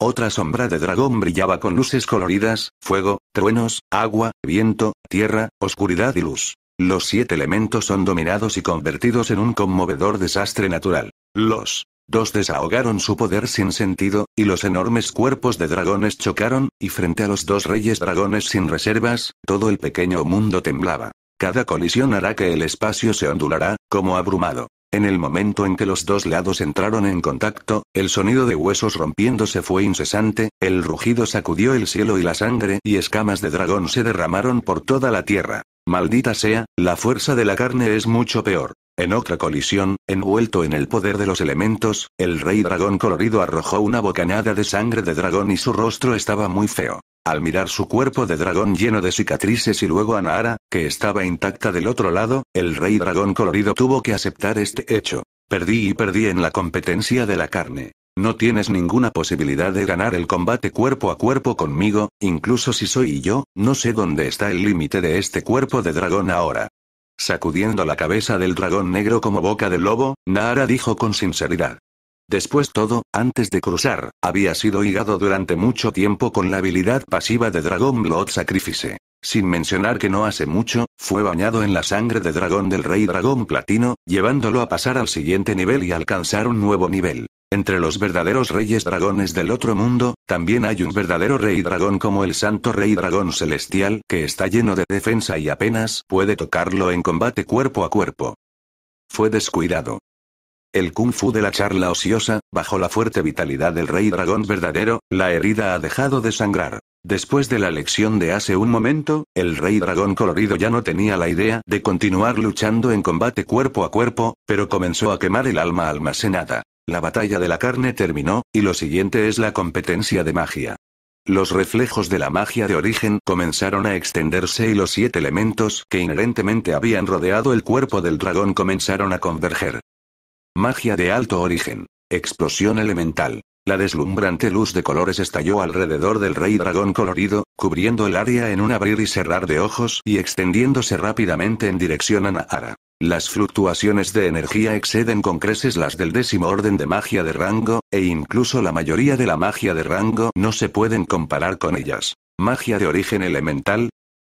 Otra sombra de dragón brillaba con luces coloridas, fuego, truenos, agua, viento, tierra, oscuridad y luz. Los siete elementos son dominados y convertidos en un conmovedor desastre natural. Los dos desahogaron su poder sin sentido, y los enormes cuerpos de dragones chocaron, y frente a los dos reyes dragones sin reservas, todo el pequeño mundo temblaba. Cada colisión hará que el espacio se ondulará, como abrumado. En el momento en que los dos lados entraron en contacto, el sonido de huesos rompiéndose fue incesante, el rugido sacudió el cielo y la sangre y escamas de dragón se derramaron por toda la tierra. Maldita sea, la fuerza de la carne es mucho peor. En otra colisión, envuelto en el poder de los elementos, el rey dragón colorido arrojó una bocanada de sangre de dragón y su rostro estaba muy feo. Al mirar su cuerpo de dragón lleno de cicatrices y luego a Nahara, que estaba intacta del otro lado, el rey dragón colorido tuvo que aceptar este hecho. Perdí y perdí en la competencia de la carne. No tienes ninguna posibilidad de ganar el combate cuerpo a cuerpo conmigo, incluso si soy yo, no sé dónde está el límite de este cuerpo de dragón ahora. Sacudiendo la cabeza del dragón negro como boca de lobo, Nahara dijo con sinceridad. Después todo, antes de cruzar, había sido higado durante mucho tiempo con la habilidad pasiva de Dragon Blood Sacrifice. Sin mencionar que no hace mucho, fue bañado en la sangre de dragón del rey dragón platino, llevándolo a pasar al siguiente nivel y alcanzar un nuevo nivel. Entre los verdaderos reyes dragones del otro mundo, también hay un verdadero rey dragón como el santo rey dragón celestial que está lleno de defensa y apenas puede tocarlo en combate cuerpo a cuerpo. Fue descuidado. El kung fu de la charla ociosa, bajo la fuerte vitalidad del rey dragón verdadero, la herida ha dejado de sangrar. Después de la lección de hace un momento, el rey dragón colorido ya no tenía la idea de continuar luchando en combate cuerpo a cuerpo, pero comenzó a quemar el alma almacenada. La batalla de la carne terminó, y lo siguiente es la competencia de magia. Los reflejos de la magia de origen comenzaron a extenderse y los siete elementos que inherentemente habían rodeado el cuerpo del dragón comenzaron a converger. Magia de alto origen. Explosión elemental. La deslumbrante luz de colores estalló alrededor del rey dragón colorido, cubriendo el área en un abrir y cerrar de ojos y extendiéndose rápidamente en dirección a Nahara. Las fluctuaciones de energía exceden con creces las del décimo orden de magia de rango, e incluso la mayoría de la magia de rango no se pueden comparar con ellas. Magia de origen elemental.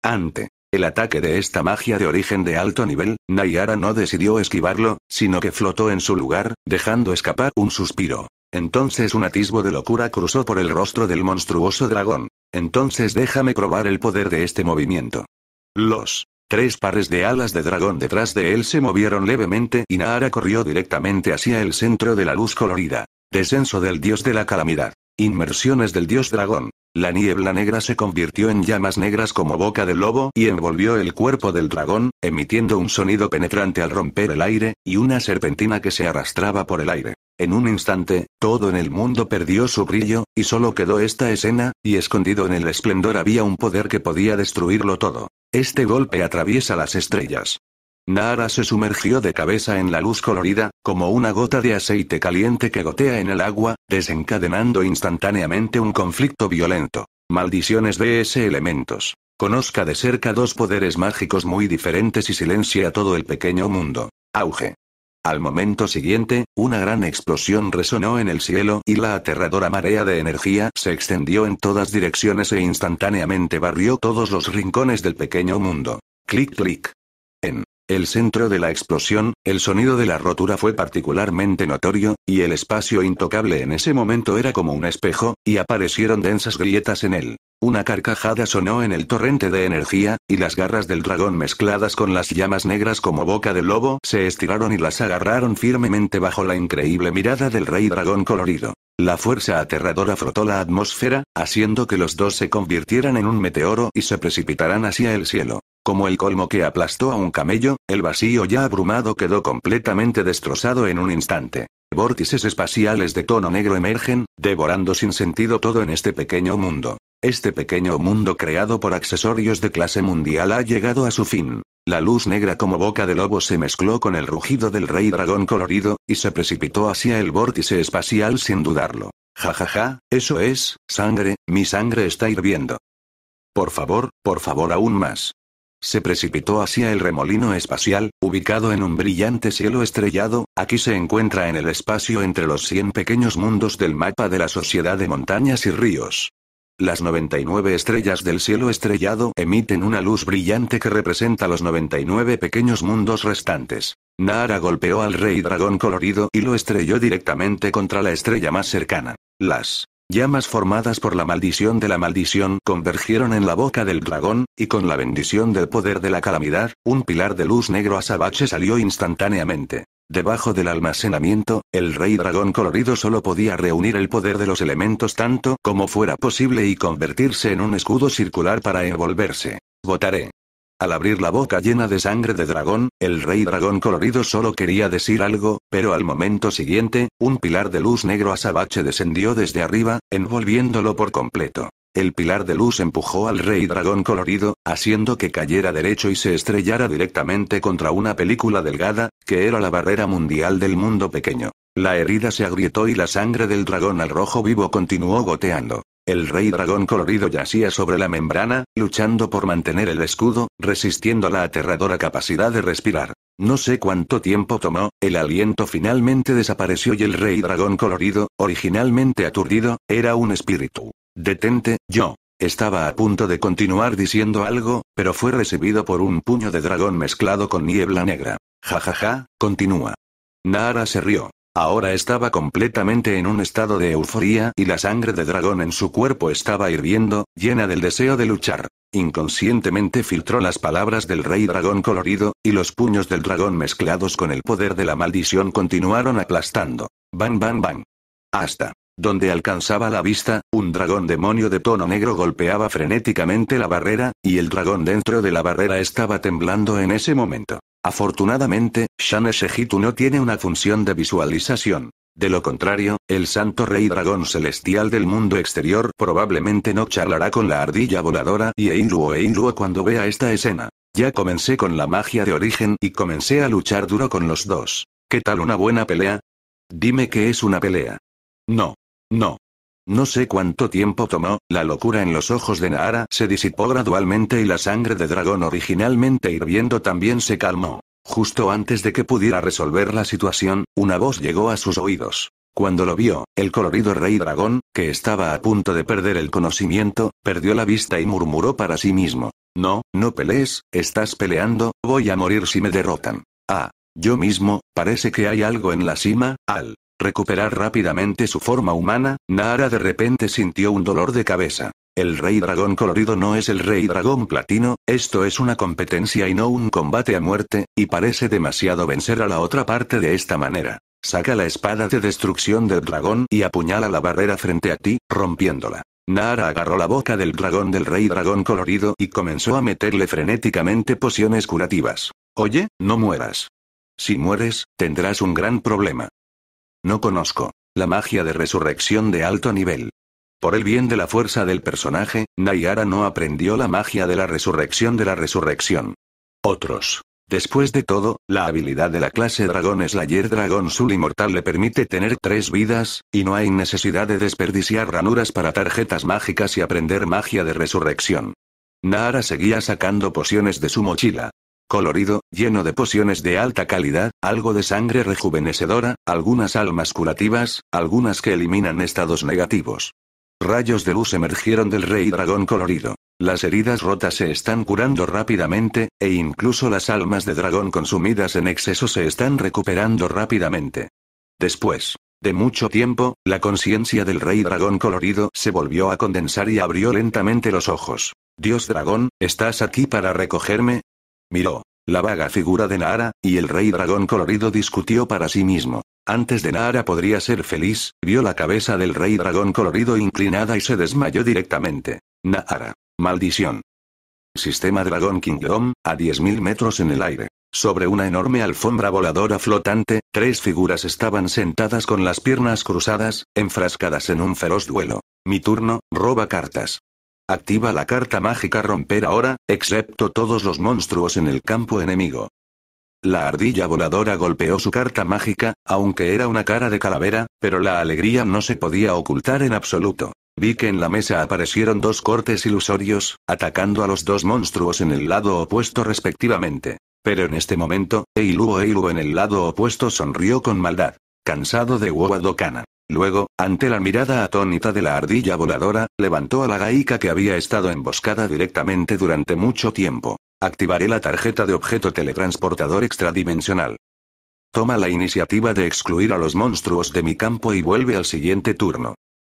Ante. El ataque de esta magia de origen de alto nivel, Nayara no decidió esquivarlo, sino que flotó en su lugar, dejando escapar un suspiro. Entonces un atisbo de locura cruzó por el rostro del monstruoso dragón. Entonces déjame probar el poder de este movimiento. Los tres pares de alas de dragón detrás de él se movieron levemente y Nahara corrió directamente hacia el centro de la luz colorida. Descenso del dios de la calamidad. Inmersiones del dios dragón. La niebla negra se convirtió en llamas negras como boca de lobo y envolvió el cuerpo del dragón, emitiendo un sonido penetrante al romper el aire, y una serpentina que se arrastraba por el aire. En un instante, todo en el mundo perdió su brillo, y solo quedó esta escena, y escondido en el esplendor había un poder que podía destruirlo todo. Este golpe atraviesa las estrellas. Nara se sumergió de cabeza en la luz colorida, como una gota de aceite caliente que gotea en el agua, desencadenando instantáneamente un conflicto violento. Maldiciones de ese elementos. Conozca de cerca dos poderes mágicos muy diferentes y silencia todo el pequeño mundo. Auge. Al momento siguiente, una gran explosión resonó en el cielo y la aterradora marea de energía se extendió en todas direcciones e instantáneamente barrió todos los rincones del pequeño mundo. Clic clic. En el centro de la explosión, el sonido de la rotura fue particularmente notorio, y el espacio intocable en ese momento era como un espejo, y aparecieron densas grietas en él. Una carcajada sonó en el torrente de energía, y las garras del dragón mezcladas con las llamas negras como boca de lobo se estiraron y las agarraron firmemente bajo la increíble mirada del rey dragón colorido. La fuerza aterradora frotó la atmósfera, haciendo que los dos se convirtieran en un meteoro y se precipitaran hacia el cielo. Como el colmo que aplastó a un camello, el vacío ya abrumado quedó completamente destrozado en un instante. Vórtices espaciales de tono negro emergen, devorando sin sentido todo en este pequeño mundo. Este pequeño mundo creado por accesorios de clase mundial ha llegado a su fin. La luz negra como boca de lobo se mezcló con el rugido del rey dragón colorido, y se precipitó hacia el vórtice espacial sin dudarlo. Ja ja ja, eso es, sangre, mi sangre está hirviendo. Por favor, por favor aún más. Se precipitó hacia el remolino espacial, ubicado en un brillante cielo estrellado, aquí se encuentra en el espacio entre los 100 pequeños mundos del mapa de la Sociedad de Montañas y Ríos. Las 99 estrellas del cielo estrellado emiten una luz brillante que representa los 99 pequeños mundos restantes. Nara golpeó al rey dragón colorido y lo estrelló directamente contra la estrella más cercana. Las Llamas formadas por la maldición de la maldición convergieron en la boca del dragón, y con la bendición del poder de la calamidad, un pilar de luz negro azabache salió instantáneamente. Debajo del almacenamiento, el rey dragón colorido solo podía reunir el poder de los elementos tanto como fuera posible y convertirse en un escudo circular para envolverse. Votaré. Al abrir la boca llena de sangre de dragón, el rey dragón colorido solo quería decir algo, pero al momento siguiente, un pilar de luz negro azabache descendió desde arriba, envolviéndolo por completo. El pilar de luz empujó al rey dragón colorido, haciendo que cayera derecho y se estrellara directamente contra una película delgada, que era la barrera mundial del mundo pequeño. La herida se agrietó y la sangre del dragón al rojo vivo continuó goteando. El rey dragón colorido yacía sobre la membrana, luchando por mantener el escudo, resistiendo la aterradora capacidad de respirar. No sé cuánto tiempo tomó, el aliento finalmente desapareció y el rey dragón colorido, originalmente aturdido, era un espíritu. Detente, yo. Estaba a punto de continuar diciendo algo, pero fue recibido por un puño de dragón mezclado con niebla negra. Jajaja, ja ja, continúa. Nara se rió. Ahora estaba completamente en un estado de euforía y la sangre de dragón en su cuerpo estaba hirviendo, llena del deseo de luchar. Inconscientemente filtró las palabras del rey dragón colorido, y los puños del dragón mezclados con el poder de la maldición continuaron aplastando. Bang bang bang. Hasta. Donde alcanzaba la vista, un dragón demonio de tono negro golpeaba frenéticamente la barrera, y el dragón dentro de la barrera estaba temblando en ese momento. Afortunadamente, Shehitu no tiene una función de visualización. De lo contrario, el santo rey dragón celestial del mundo exterior probablemente no charlará con la ardilla voladora y Einluo Einluo cuando vea esta escena. Ya comencé con la magia de origen y comencé a luchar duro con los dos. ¿Qué tal una buena pelea? Dime que es una pelea. No. No. No sé cuánto tiempo tomó, la locura en los ojos de Nahara se disipó gradualmente y la sangre de dragón originalmente hirviendo también se calmó. Justo antes de que pudiera resolver la situación, una voz llegó a sus oídos. Cuando lo vio, el colorido rey dragón, que estaba a punto de perder el conocimiento, perdió la vista y murmuró para sí mismo. No, no pelees, estás peleando, voy a morir si me derrotan. Ah, yo mismo, parece que hay algo en la cima, Al recuperar rápidamente su forma humana, Nara de repente sintió un dolor de cabeza. El rey dragón colorido no es el rey dragón platino, esto es una competencia y no un combate a muerte, y parece demasiado vencer a la otra parte de esta manera. Saca la espada de destrucción del dragón y apuñala la barrera frente a ti, rompiéndola. Nara agarró la boca del dragón del rey dragón colorido y comenzó a meterle frenéticamente pociones curativas. Oye, no mueras. Si mueres, tendrás un gran problema. No conozco. La magia de resurrección de alto nivel. Por el bien de la fuerza del personaje, Nayara no aprendió la magia de la resurrección de la resurrección. Otros. Después de todo, la habilidad de la clase dragón Slayer Dragón Sul Inmortal le permite tener tres vidas, y no hay necesidad de desperdiciar ranuras para tarjetas mágicas y aprender magia de resurrección. Nahara seguía sacando pociones de su mochila colorido, lleno de pociones de alta calidad, algo de sangre rejuvenecedora, algunas almas curativas, algunas que eliminan estados negativos. Rayos de luz emergieron del rey dragón colorido. Las heridas rotas se están curando rápidamente, e incluso las almas de dragón consumidas en exceso se están recuperando rápidamente. Después de mucho tiempo, la conciencia del rey dragón colorido se volvió a condensar y abrió lentamente los ojos. Dios dragón, ¿estás aquí para recogerme? Miró. La vaga figura de Nahara, y el rey dragón colorido discutió para sí mismo. Antes de Nahara podría ser feliz, vio la cabeza del rey dragón colorido inclinada y se desmayó directamente. Nahara. Maldición. Sistema Dragón Kingdom, a 10.000 metros en el aire. Sobre una enorme alfombra voladora flotante, tres figuras estaban sentadas con las piernas cruzadas, enfrascadas en un feroz duelo. Mi turno, roba cartas. Activa la carta mágica romper ahora, excepto todos los monstruos en el campo enemigo. La ardilla voladora golpeó su carta mágica, aunque era una cara de calavera, pero la alegría no se podía ocultar en absoluto. Vi que en la mesa aparecieron dos cortes ilusorios, atacando a los dos monstruos en el lado opuesto respectivamente. Pero en este momento, Eiluo Eilu en el lado opuesto sonrió con maldad. Cansado de Wawadokana. Luego, ante la mirada atónita de la ardilla voladora, levantó a la gaica que había estado emboscada directamente durante mucho tiempo. Activaré la tarjeta de objeto teletransportador extradimensional. Toma la iniciativa de excluir a los monstruos de mi campo y vuelve al siguiente turno.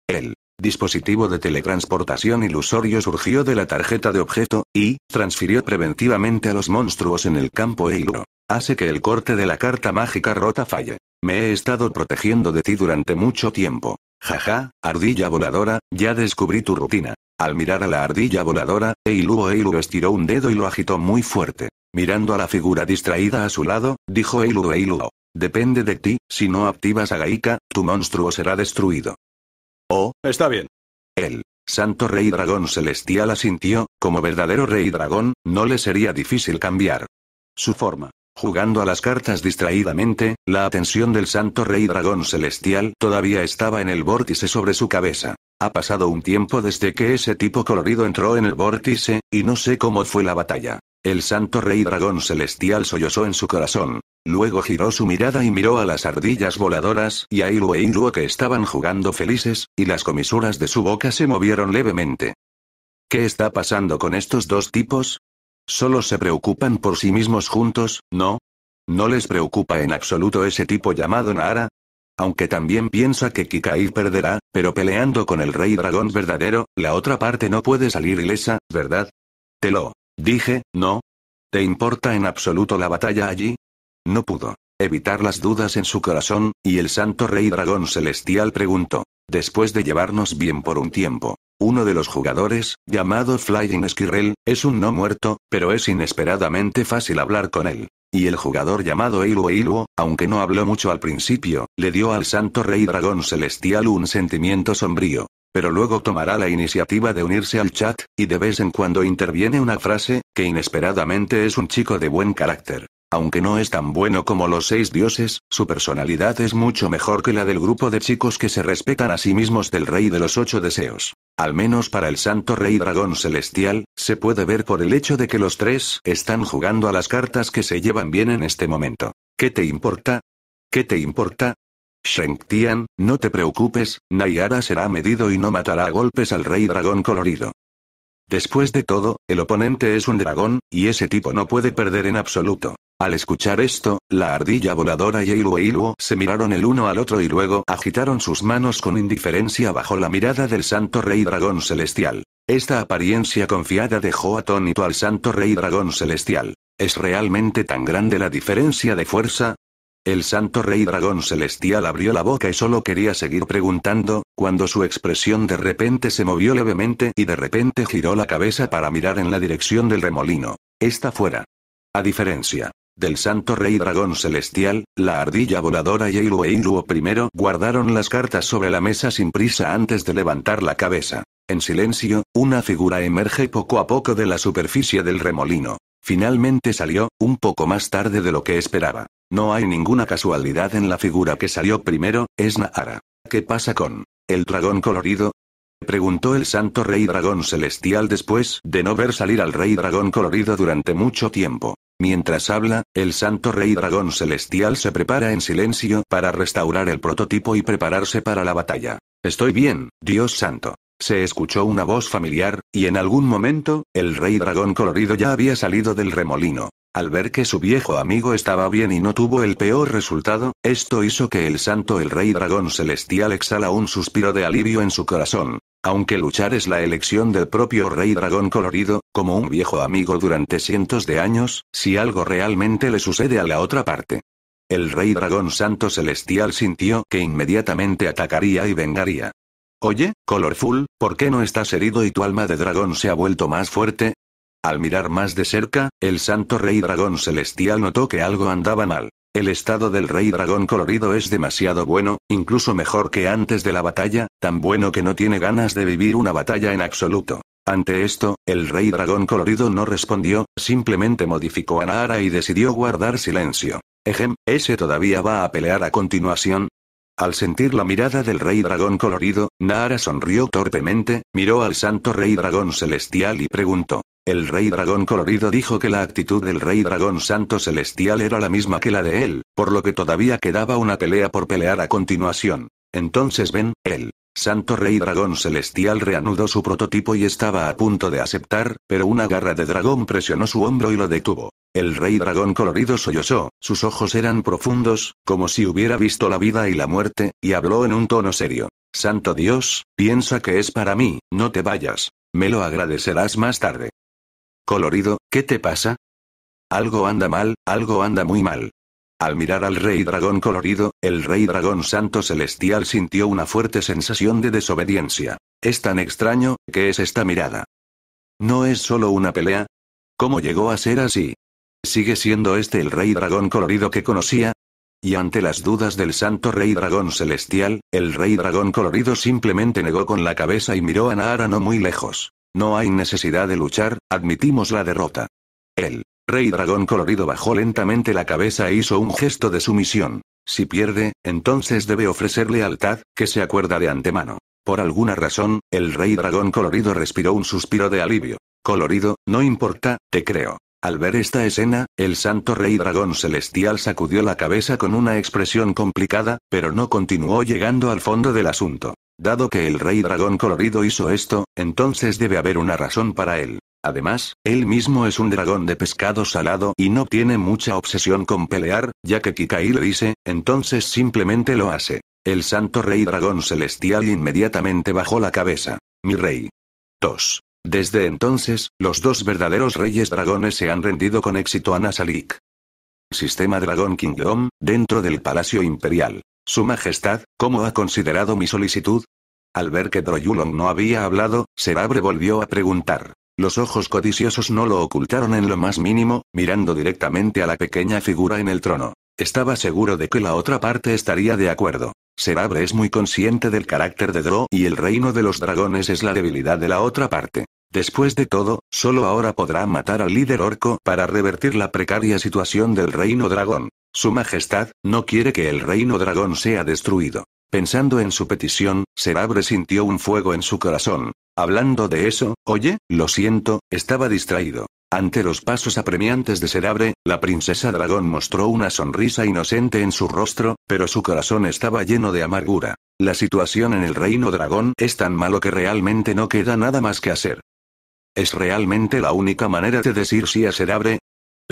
El dispositivo de teletransportación ilusorio surgió de la tarjeta de objeto, y, transfirió preventivamente a los monstruos en el campo e Hace que el corte de la carta mágica rota falle. Me he estado protegiendo de ti durante mucho tiempo. Jaja, ardilla voladora, ya descubrí tu rutina. Al mirar a la ardilla voladora, Eilu Eilu estiró un dedo y lo agitó muy fuerte. Mirando a la figura distraída a su lado, dijo Eilu Eilu. Depende de ti, si no activas a Gaika, tu monstruo será destruido. Oh, está bien. El santo rey dragón celestial asintió, como verdadero rey dragón, no le sería difícil cambiar. Su forma. Jugando a las cartas distraídamente, la atención del santo rey dragón celestial todavía estaba en el vórtice sobre su cabeza. Ha pasado un tiempo desde que ese tipo colorido entró en el vórtice, y no sé cómo fue la batalla. El santo rey dragón celestial sollozó en su corazón. Luego giró su mirada y miró a las ardillas voladoras y a Ilu e que estaban jugando felices, y las comisuras de su boca se movieron levemente. ¿Qué está pasando con estos dos tipos? Solo se preocupan por sí mismos juntos, ¿no? ¿No les preocupa en absoluto ese tipo llamado Nara, Aunque también piensa que Kikai perderá, pero peleando con el rey dragón verdadero, la otra parte no puede salir ilesa, ¿verdad? Te lo dije, ¿no? ¿Te importa en absoluto la batalla allí? No pudo evitar las dudas en su corazón, y el santo rey dragón celestial preguntó, después de llevarnos bien por un tiempo, uno de los jugadores, llamado Flying Skirrel, es un no muerto, pero es inesperadamente fácil hablar con él. Y el jugador llamado Iluo aunque no habló mucho al principio, le dio al santo rey dragón celestial un sentimiento sombrío. Pero luego tomará la iniciativa de unirse al chat, y de vez en cuando interviene una frase, que inesperadamente es un chico de buen carácter. Aunque no es tan bueno como los seis dioses, su personalidad es mucho mejor que la del grupo de chicos que se respetan a sí mismos del rey de los ocho deseos. Al menos para el santo rey dragón celestial, se puede ver por el hecho de que los tres están jugando a las cartas que se llevan bien en este momento. ¿Qué te importa? ¿Qué te importa? Shen Tian, no te preocupes, Nayara será medido y no matará a golpes al rey dragón colorido. Después de todo, el oponente es un dragón, y ese tipo no puede perder en absoluto. Al escuchar esto, la ardilla voladora y Iluo se miraron el uno al otro y luego agitaron sus manos con indiferencia bajo la mirada del santo rey dragón celestial. Esta apariencia confiada dejó atónito al santo rey dragón celestial. ¿Es realmente tan grande la diferencia de fuerza? El santo rey dragón celestial abrió la boca y solo quería seguir preguntando, cuando su expresión de repente se movió levemente y de repente giró la cabeza para mirar en la dirección del remolino. Está fuera. A diferencia del santo rey dragón celestial, la ardilla voladora y Eilu e I guardaron las cartas sobre la mesa sin prisa antes de levantar la cabeza. En silencio, una figura emerge poco a poco de la superficie del remolino. Finalmente salió, un poco más tarde de lo que esperaba. No hay ninguna casualidad en la figura que salió primero, es Nahara. ¿Qué pasa con el dragón colorido? Preguntó el santo rey dragón celestial después de no ver salir al rey dragón colorido durante mucho tiempo. Mientras habla, el santo rey dragón celestial se prepara en silencio para restaurar el prototipo y prepararse para la batalla. Estoy bien, Dios santo. Se escuchó una voz familiar, y en algún momento, el rey dragón colorido ya había salido del remolino. Al ver que su viejo amigo estaba bien y no tuvo el peor resultado, esto hizo que el santo el rey dragón celestial exhala un suspiro de alivio en su corazón. Aunque luchar es la elección del propio rey dragón colorido, como un viejo amigo durante cientos de años, si algo realmente le sucede a la otra parte. El rey dragón santo celestial sintió que inmediatamente atacaría y vengaría. Oye, Colorful, ¿por qué no estás herido y tu alma de dragón se ha vuelto más fuerte? Al mirar más de cerca, el santo rey dragón celestial notó que algo andaba mal. El estado del rey dragón colorido es demasiado bueno, incluso mejor que antes de la batalla, tan bueno que no tiene ganas de vivir una batalla en absoluto. Ante esto, el rey dragón colorido no respondió, simplemente modificó a Nahara y decidió guardar silencio. Ejem, ese todavía va a pelear a continuación. Al sentir la mirada del rey dragón colorido, Nahara sonrió torpemente, miró al santo rey dragón celestial y preguntó, el rey dragón colorido dijo que la actitud del rey dragón santo celestial era la misma que la de él, por lo que todavía quedaba una pelea por pelear a continuación. Entonces ven, el santo rey dragón celestial reanudó su prototipo y estaba a punto de aceptar, pero una garra de dragón presionó su hombro y lo detuvo. El rey dragón colorido sollozó, sus ojos eran profundos, como si hubiera visto la vida y la muerte, y habló en un tono serio. Santo Dios, piensa que es para mí, no te vayas. Me lo agradecerás más tarde colorido, ¿qué te pasa? Algo anda mal, algo anda muy mal. Al mirar al rey dragón colorido, el rey dragón santo celestial sintió una fuerte sensación de desobediencia. Es tan extraño, ¿qué es esta mirada? ¿No es solo una pelea? ¿Cómo llegó a ser así? ¿Sigue siendo este el rey dragón colorido que conocía? Y ante las dudas del santo rey dragón celestial, el rey dragón colorido simplemente negó con la cabeza y miró a Nahara no muy lejos. No hay necesidad de luchar, admitimos la derrota. El rey dragón colorido bajó lentamente la cabeza e hizo un gesto de sumisión. Si pierde, entonces debe ofrecer lealtad, que se acuerda de antemano. Por alguna razón, el rey dragón colorido respiró un suspiro de alivio. Colorido, no importa, te creo. Al ver esta escena, el santo rey dragón celestial sacudió la cabeza con una expresión complicada, pero no continuó llegando al fondo del asunto. Dado que el rey dragón colorido hizo esto, entonces debe haber una razón para él. Además, él mismo es un dragón de pescado salado y no tiene mucha obsesión con pelear, ya que Kikai lo dice, entonces simplemente lo hace. El santo rey dragón celestial inmediatamente bajó la cabeza. Mi rey. Tos. Desde entonces, los dos verdaderos reyes dragones se han rendido con éxito a Nasalik. Sistema Dragón Kingdom, dentro del Palacio Imperial. Su Majestad, ¿cómo ha considerado mi solicitud? Al ver que Droyulong no había hablado, Serabre volvió a preguntar. Los ojos codiciosos no lo ocultaron en lo más mínimo, mirando directamente a la pequeña figura en el trono. Estaba seguro de que la otra parte estaría de acuerdo. Serabre es muy consciente del carácter de Dro y el reino de los dragones es la debilidad de la otra parte. Después de todo, solo ahora podrá matar al líder orco para revertir la precaria situación del reino dragón. Su Majestad, no quiere que el reino dragón sea destruido. Pensando en su petición, Serabre sintió un fuego en su corazón. Hablando de eso, oye, lo siento, estaba distraído. Ante los pasos apremiantes de Serabre, la princesa dragón mostró una sonrisa inocente en su rostro, pero su corazón estaba lleno de amargura. La situación en el reino dragón es tan malo que realmente no queda nada más que hacer. ¿Es realmente la única manera de decir sí a Serabre?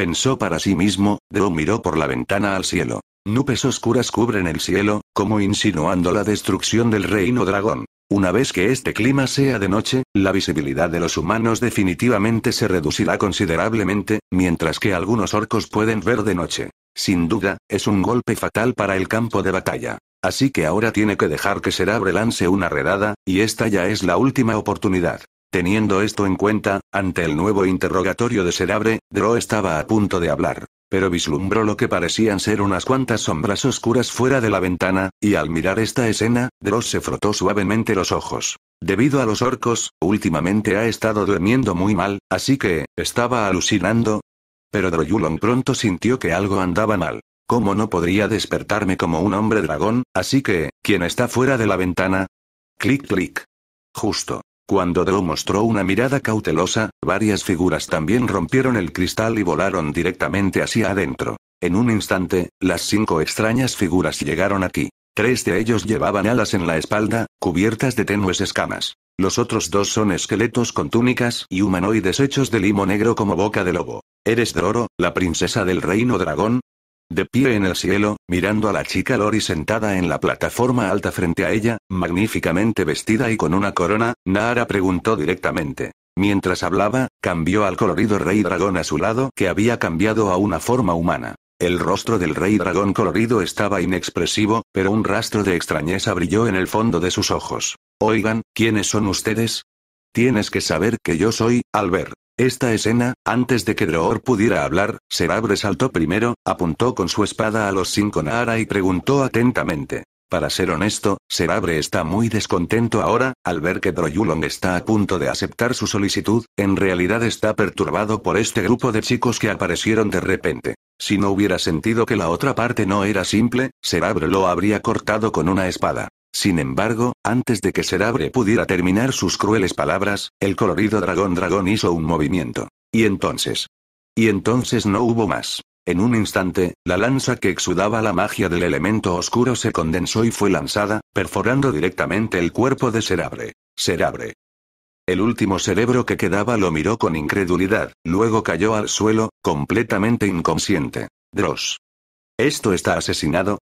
Pensó para sí mismo, Drew miró por la ventana al cielo. Nubes oscuras cubren el cielo, como insinuando la destrucción del reino dragón. Una vez que este clima sea de noche, la visibilidad de los humanos definitivamente se reducirá considerablemente, mientras que algunos orcos pueden ver de noche. Sin duda, es un golpe fatal para el campo de batalla. Así que ahora tiene que dejar que Serabre lance una redada, y esta ya es la última oportunidad. Teniendo esto en cuenta, ante el nuevo interrogatorio de Serabre, Dro estaba a punto de hablar, pero vislumbró lo que parecían ser unas cuantas sombras oscuras fuera de la ventana, y al mirar esta escena, Dro se frotó suavemente los ojos. Debido a los orcos, últimamente ha estado durmiendo muy mal, así que, ¿estaba alucinando? Pero Droyulon pronto sintió que algo andaba mal. ¿Cómo no podría despertarme como un hombre dragón? Así que, ¿quién está fuera de la ventana? Clic clic. Justo. Cuando Drew mostró una mirada cautelosa, varias figuras también rompieron el cristal y volaron directamente hacia adentro. En un instante, las cinco extrañas figuras llegaron aquí. Tres de ellos llevaban alas en la espalda, cubiertas de tenues escamas. Los otros dos son esqueletos con túnicas y humanoides hechos de limo negro como boca de lobo. Eres Doro, la princesa del reino dragón, de pie en el cielo, mirando a la chica Lori sentada en la plataforma alta frente a ella, magníficamente vestida y con una corona, Nara preguntó directamente. Mientras hablaba, cambió al colorido rey dragón a su lado que había cambiado a una forma humana. El rostro del rey dragón colorido estaba inexpresivo, pero un rastro de extrañeza brilló en el fondo de sus ojos. Oigan, ¿quiénes son ustedes? Tienes que saber que yo soy, Albert. Esta escena, antes de que Droor pudiera hablar, Serabre saltó primero, apuntó con su espada a los cinco Nahara y preguntó atentamente. Para ser honesto, Serabre está muy descontento ahora, al ver que Droyulong está a punto de aceptar su solicitud, en realidad está perturbado por este grupo de chicos que aparecieron de repente. Si no hubiera sentido que la otra parte no era simple, Serabre lo habría cortado con una espada. Sin embargo, antes de que Serabre pudiera terminar sus crueles palabras, el colorido dragón dragón hizo un movimiento. Y entonces. Y entonces no hubo más. En un instante, la lanza que exudaba la magia del elemento oscuro se condensó y fue lanzada, perforando directamente el cuerpo de Serabre. Serabre. El último cerebro que quedaba lo miró con incredulidad, luego cayó al suelo, completamente inconsciente. Dross. ¿Esto está asesinado?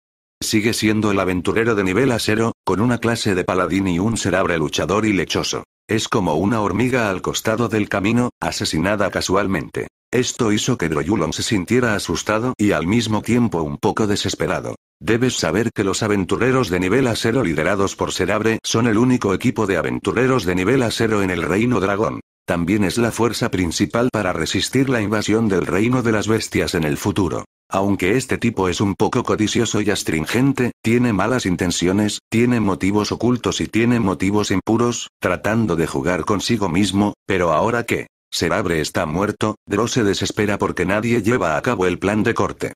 Sigue siendo el aventurero de nivel a con una clase de paladín y un serabre luchador y lechoso. Es como una hormiga al costado del camino, asesinada casualmente. Esto hizo que Droyulon se sintiera asustado y al mismo tiempo un poco desesperado. Debes saber que los aventureros de nivel acero liderados por Serabre son el único equipo de aventureros de nivel acero en el Reino Dragón. También es la fuerza principal para resistir la invasión del Reino de las Bestias en el futuro. Aunque este tipo es un poco codicioso y astringente, tiene malas intenciones, tiene motivos ocultos y tiene motivos impuros, tratando de jugar consigo mismo, pero ahora que Serabre está muerto, Dross se desespera porque nadie lleva a cabo el plan de corte.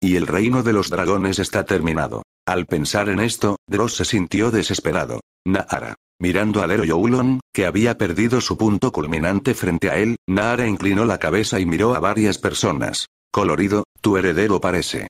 Y el reino de los dragones está terminado. Al pensar en esto, Dross se sintió desesperado. Nahara. Mirando al héroe Ulon, que había perdido su punto culminante frente a él, Nahara inclinó la cabeza y miró a varias personas. Colorido, tu heredero parece.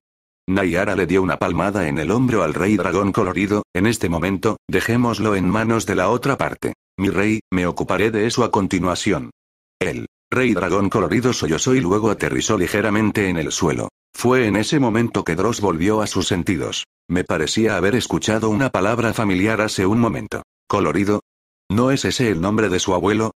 Nayara le dio una palmada en el hombro al rey dragón colorido, en este momento, dejémoslo en manos de la otra parte. Mi rey, me ocuparé de eso a continuación. El rey dragón colorido sollozó y luego aterrizó ligeramente en el suelo. Fue en ese momento que Dross volvió a sus sentidos. Me parecía haber escuchado una palabra familiar hace un momento. ¿Colorido? ¿No es ese el nombre de su abuelo?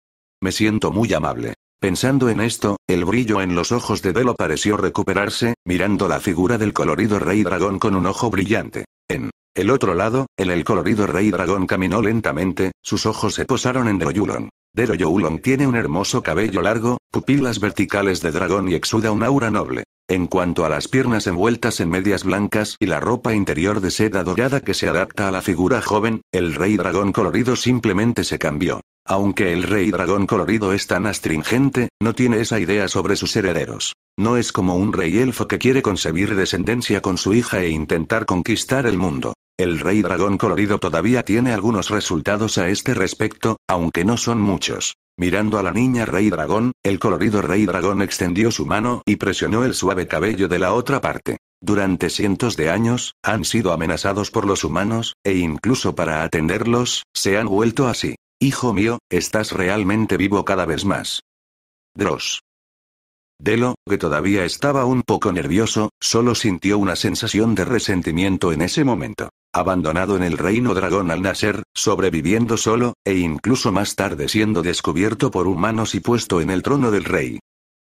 Me siento muy amable. Pensando en esto, el brillo en los ojos de Delo pareció recuperarse, mirando la figura del colorido rey dragón con un ojo brillante. En el otro lado, el, el colorido rey dragón caminó lentamente, sus ojos se posaron en Deroyulon. Deroyulon tiene un hermoso cabello largo, pupilas verticales de dragón y exuda un aura noble. En cuanto a las piernas envueltas en medias blancas y la ropa interior de seda dorada que se adapta a la figura joven, el rey dragón colorido simplemente se cambió. Aunque el rey dragón colorido es tan astringente, no tiene esa idea sobre sus herederos. No es como un rey elfo que quiere concebir descendencia con su hija e intentar conquistar el mundo. El rey dragón colorido todavía tiene algunos resultados a este respecto, aunque no son muchos. Mirando a la niña rey dragón, el colorido rey dragón extendió su mano y presionó el suave cabello de la otra parte. Durante cientos de años, han sido amenazados por los humanos, e incluso para atenderlos, se han vuelto así. Hijo mío, estás realmente vivo cada vez más. Dross. Delo, que todavía estaba un poco nervioso, solo sintió una sensación de resentimiento en ese momento. Abandonado en el reino dragón al nacer, sobreviviendo solo, e incluso más tarde siendo descubierto por humanos y puesto en el trono del rey.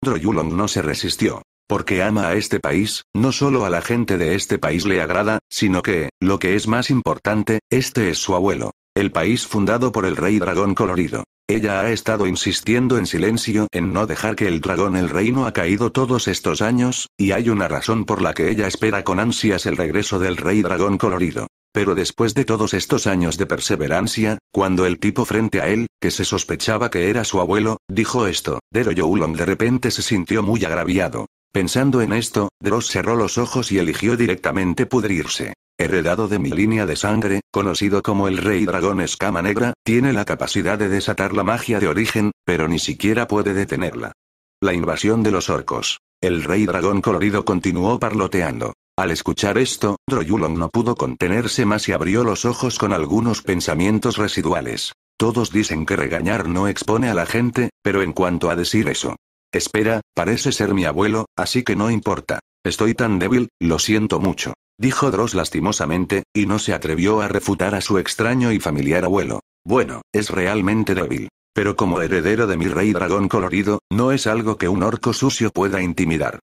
Droyulong no se resistió. Porque ama a este país, no solo a la gente de este país le agrada, sino que, lo que es más importante, este es su abuelo. El país fundado por el rey dragón colorido. Ella ha estado insistiendo en silencio en no dejar que el dragón el reino ha caído todos estos años, y hay una razón por la que ella espera con ansias el regreso del rey dragón colorido. Pero después de todos estos años de perseverancia, cuando el tipo frente a él, que se sospechaba que era su abuelo, dijo esto, Dero de repente se sintió muy agraviado. Pensando en esto, Dross cerró los ojos y eligió directamente pudrirse heredado de mi línea de sangre, conocido como el Rey Dragón Escama Negra, tiene la capacidad de desatar la magia de origen, pero ni siquiera puede detenerla. La invasión de los orcos. El Rey Dragón Colorido continuó parloteando. Al escuchar esto, Droyulon no pudo contenerse más y abrió los ojos con algunos pensamientos residuales. Todos dicen que regañar no expone a la gente, pero en cuanto a decir eso. Espera, parece ser mi abuelo, así que no importa. Estoy tan débil, lo siento mucho dijo Dross lastimosamente, y no se atrevió a refutar a su extraño y familiar abuelo. Bueno, es realmente débil. Pero como heredero de mi rey dragón colorido, no es algo que un orco sucio pueda intimidar.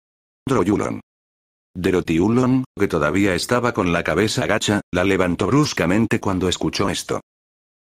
Droyulon. Derotiulon, que todavía estaba con la cabeza gacha, la levantó bruscamente cuando escuchó esto.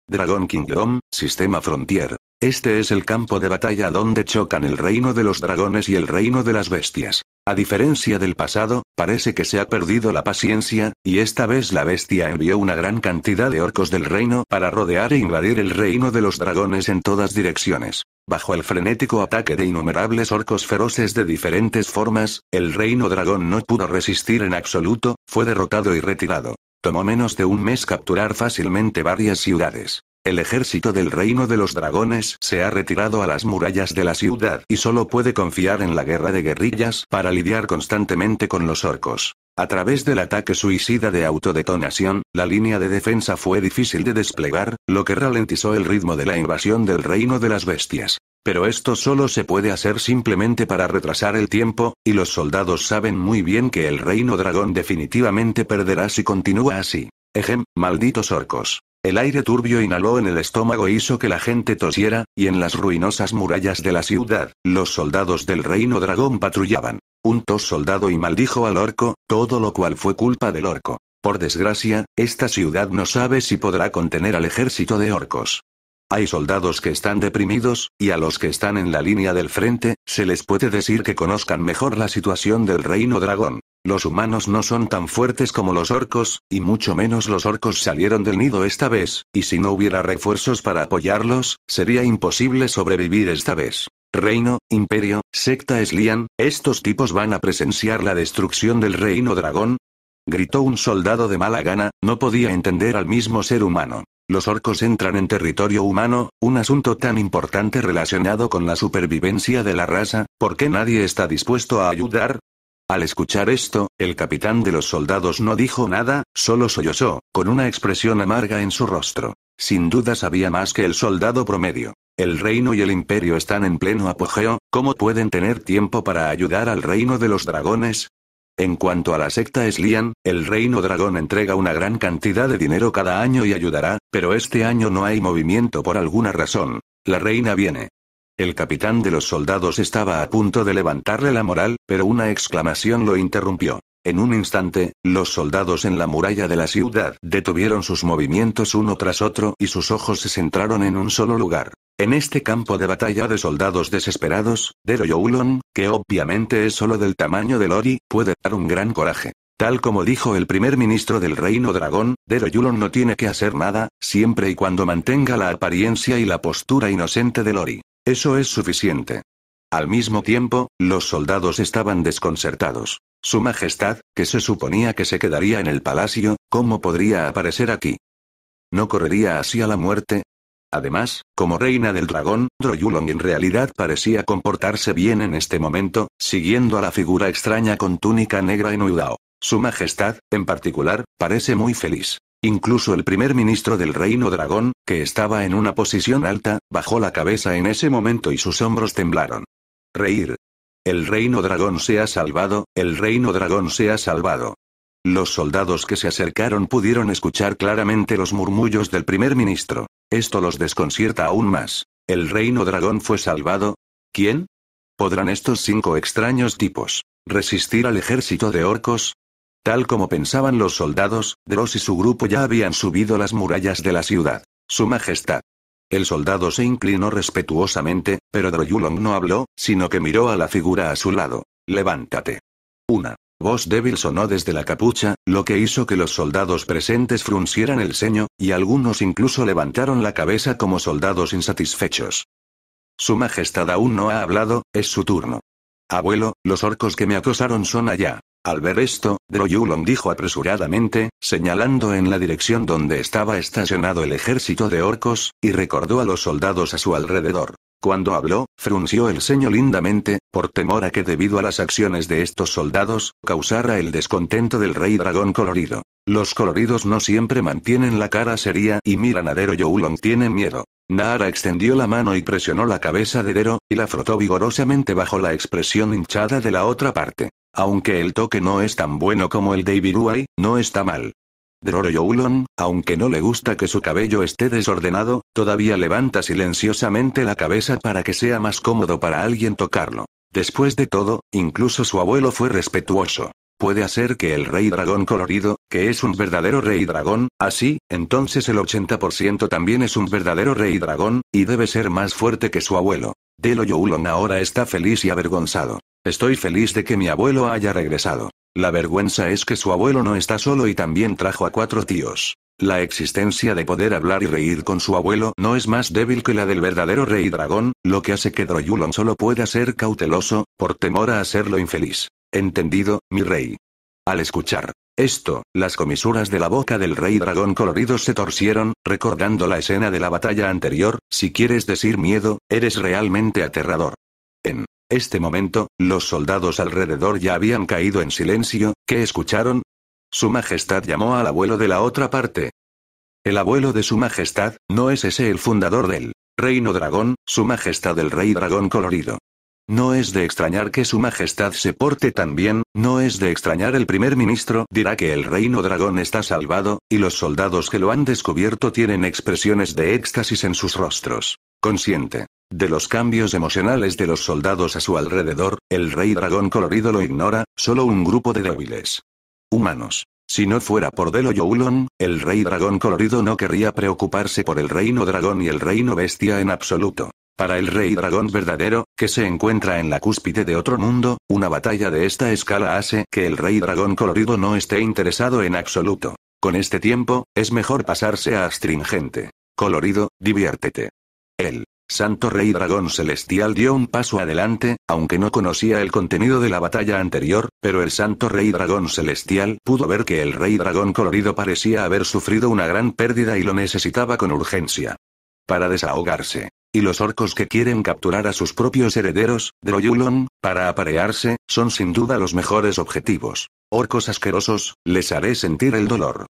Dragon Kingdom, Sistema Frontier. Este es el campo de batalla donde chocan el reino de los dragones y el reino de las bestias. A diferencia del pasado, parece que se ha perdido la paciencia, y esta vez la bestia envió una gran cantidad de orcos del reino para rodear e invadir el reino de los dragones en todas direcciones. Bajo el frenético ataque de innumerables orcos feroces de diferentes formas, el reino dragón no pudo resistir en absoluto, fue derrotado y retirado. Tomó menos de un mes capturar fácilmente varias ciudades. El ejército del reino de los dragones se ha retirado a las murallas de la ciudad y solo puede confiar en la guerra de guerrillas para lidiar constantemente con los orcos. A través del ataque suicida de autodetonación, la línea de defensa fue difícil de desplegar, lo que ralentizó el ritmo de la invasión del reino de las bestias. Pero esto solo se puede hacer simplemente para retrasar el tiempo, y los soldados saben muy bien que el reino dragón definitivamente perderá si continúa así. Ejem, malditos orcos. El aire turbio inhaló en el estómago hizo que la gente tosiera, y en las ruinosas murallas de la ciudad, los soldados del reino dragón patrullaban. Un tos soldado y maldijo al orco, todo lo cual fue culpa del orco. Por desgracia, esta ciudad no sabe si podrá contener al ejército de orcos. Hay soldados que están deprimidos, y a los que están en la línea del frente, se les puede decir que conozcan mejor la situación del reino dragón. Los humanos no son tan fuertes como los orcos, y mucho menos los orcos salieron del nido esta vez, y si no hubiera refuerzos para apoyarlos, sería imposible sobrevivir esta vez. Reino, imperio, secta Eslian, ¿estos tipos van a presenciar la destrucción del reino dragón? Gritó un soldado de mala gana, no podía entender al mismo ser humano. Los orcos entran en territorio humano, un asunto tan importante relacionado con la supervivencia de la raza, ¿por qué nadie está dispuesto a ayudar? Al escuchar esto, el capitán de los soldados no dijo nada, solo sollozó, con una expresión amarga en su rostro. Sin duda sabía más que el soldado promedio. El reino y el imperio están en pleno apogeo, ¿cómo pueden tener tiempo para ayudar al reino de los dragones? En cuanto a la secta Eslian, el Reino Dragón entrega una gran cantidad de dinero cada año y ayudará, pero este año no hay movimiento por alguna razón. La reina viene. El capitán de los soldados estaba a punto de levantarle la moral, pero una exclamación lo interrumpió. En un instante, los soldados en la muralla de la ciudad detuvieron sus movimientos uno tras otro y sus ojos se centraron en un solo lugar. En este campo de batalla de soldados desesperados, Dero Yulon, que obviamente es solo del tamaño de Lori, puede dar un gran coraje. Tal como dijo el primer ministro del Reino Dragón, Dero Yulon no tiene que hacer nada, siempre y cuando mantenga la apariencia y la postura inocente de Lori. Eso es suficiente. Al mismo tiempo, los soldados estaban desconcertados. Su Majestad, que se suponía que se quedaría en el palacio, ¿cómo podría aparecer aquí? ¿No correría hacia la muerte? Además, como reina del dragón, Droyulong en realidad parecía comportarse bien en este momento, siguiendo a la figura extraña con túnica negra en Udao. Su Majestad, en particular, parece muy feliz. Incluso el primer ministro del reino dragón, que estaba en una posición alta, bajó la cabeza en ese momento y sus hombros temblaron. Reír. El reino dragón se ha salvado, el reino dragón se ha salvado. Los soldados que se acercaron pudieron escuchar claramente los murmullos del primer ministro. Esto los desconcierta aún más. ¿El reino dragón fue salvado? ¿Quién? ¿Podrán estos cinco extraños tipos resistir al ejército de orcos? Tal como pensaban los soldados, Dross y su grupo ya habían subido las murallas de la ciudad. Su Majestad. El soldado se inclinó respetuosamente, pero Droyulong no habló, sino que miró a la figura a su lado. Levántate. Una voz débil sonó desde la capucha, lo que hizo que los soldados presentes fruncieran el ceño, y algunos incluso levantaron la cabeza como soldados insatisfechos. Su Majestad aún no ha hablado, es su turno. Abuelo, los orcos que me acosaron son allá. Al ver esto, Droyulon dijo apresuradamente, señalando en la dirección donde estaba estacionado el ejército de orcos, y recordó a los soldados a su alrededor. Cuando habló, frunció el ceño lindamente, por temor a que debido a las acciones de estos soldados, causara el descontento del rey dragón colorido. Los coloridos no siempre mantienen la cara seria y Miranadero Youlong tiene miedo. Nara extendió la mano y presionó la cabeza de Dero, y la frotó vigorosamente bajo la expresión hinchada de la otra parte. Aunque el toque no es tan bueno como el de Ibiruai, no está mal. Droro Youlon, aunque no le gusta que su cabello esté desordenado, todavía levanta silenciosamente la cabeza para que sea más cómodo para alguien tocarlo. Después de todo, incluso su abuelo fue respetuoso. Puede hacer que el rey dragón colorido, que es un verdadero rey dragón, así, entonces el 80% también es un verdadero rey dragón, y debe ser más fuerte que su abuelo. Delo Youlon ahora está feliz y avergonzado. Estoy feliz de que mi abuelo haya regresado. La vergüenza es que su abuelo no está solo y también trajo a cuatro tíos. La existencia de poder hablar y reír con su abuelo no es más débil que la del verdadero rey dragón, lo que hace que Droyulon solo pueda ser cauteloso, por temor a hacerlo infeliz. Entendido, mi rey. Al escuchar esto, las comisuras de la boca del rey dragón colorido se torcieron, recordando la escena de la batalla anterior, si quieres decir miedo, eres realmente aterrador. En este momento, los soldados alrededor ya habían caído en silencio, ¿qué escucharon? Su Majestad llamó al abuelo de la otra parte. El abuelo de Su Majestad, ¿no es ese el fundador del Reino Dragón, Su Majestad el Rey Dragón Colorido? No es de extrañar que Su Majestad se porte tan bien, no es de extrañar el primer ministro dirá que el reino dragón está salvado, y los soldados que lo han descubierto tienen expresiones de éxtasis en sus rostros. Consciente. De los cambios emocionales de los soldados a su alrededor, el rey dragón colorido lo ignora, solo un grupo de débiles. Humanos. Si no fuera por Delo Youlon, el rey dragón colorido no querría preocuparse por el reino dragón y el reino bestia en absoluto. Para el rey dragón verdadero, que se encuentra en la cúspide de otro mundo, una batalla de esta escala hace que el rey dragón colorido no esté interesado en absoluto. Con este tiempo, es mejor pasarse a astringente. Colorido, diviértete. Él. Santo Rey Dragón Celestial dio un paso adelante, aunque no conocía el contenido de la batalla anterior, pero el Santo Rey Dragón Celestial pudo ver que el Rey Dragón Colorido parecía haber sufrido una gran pérdida y lo necesitaba con urgencia. Para desahogarse. Y los orcos que quieren capturar a sus propios herederos, Droyulon, para aparearse, son sin duda los mejores objetivos. Orcos asquerosos, les haré sentir el dolor.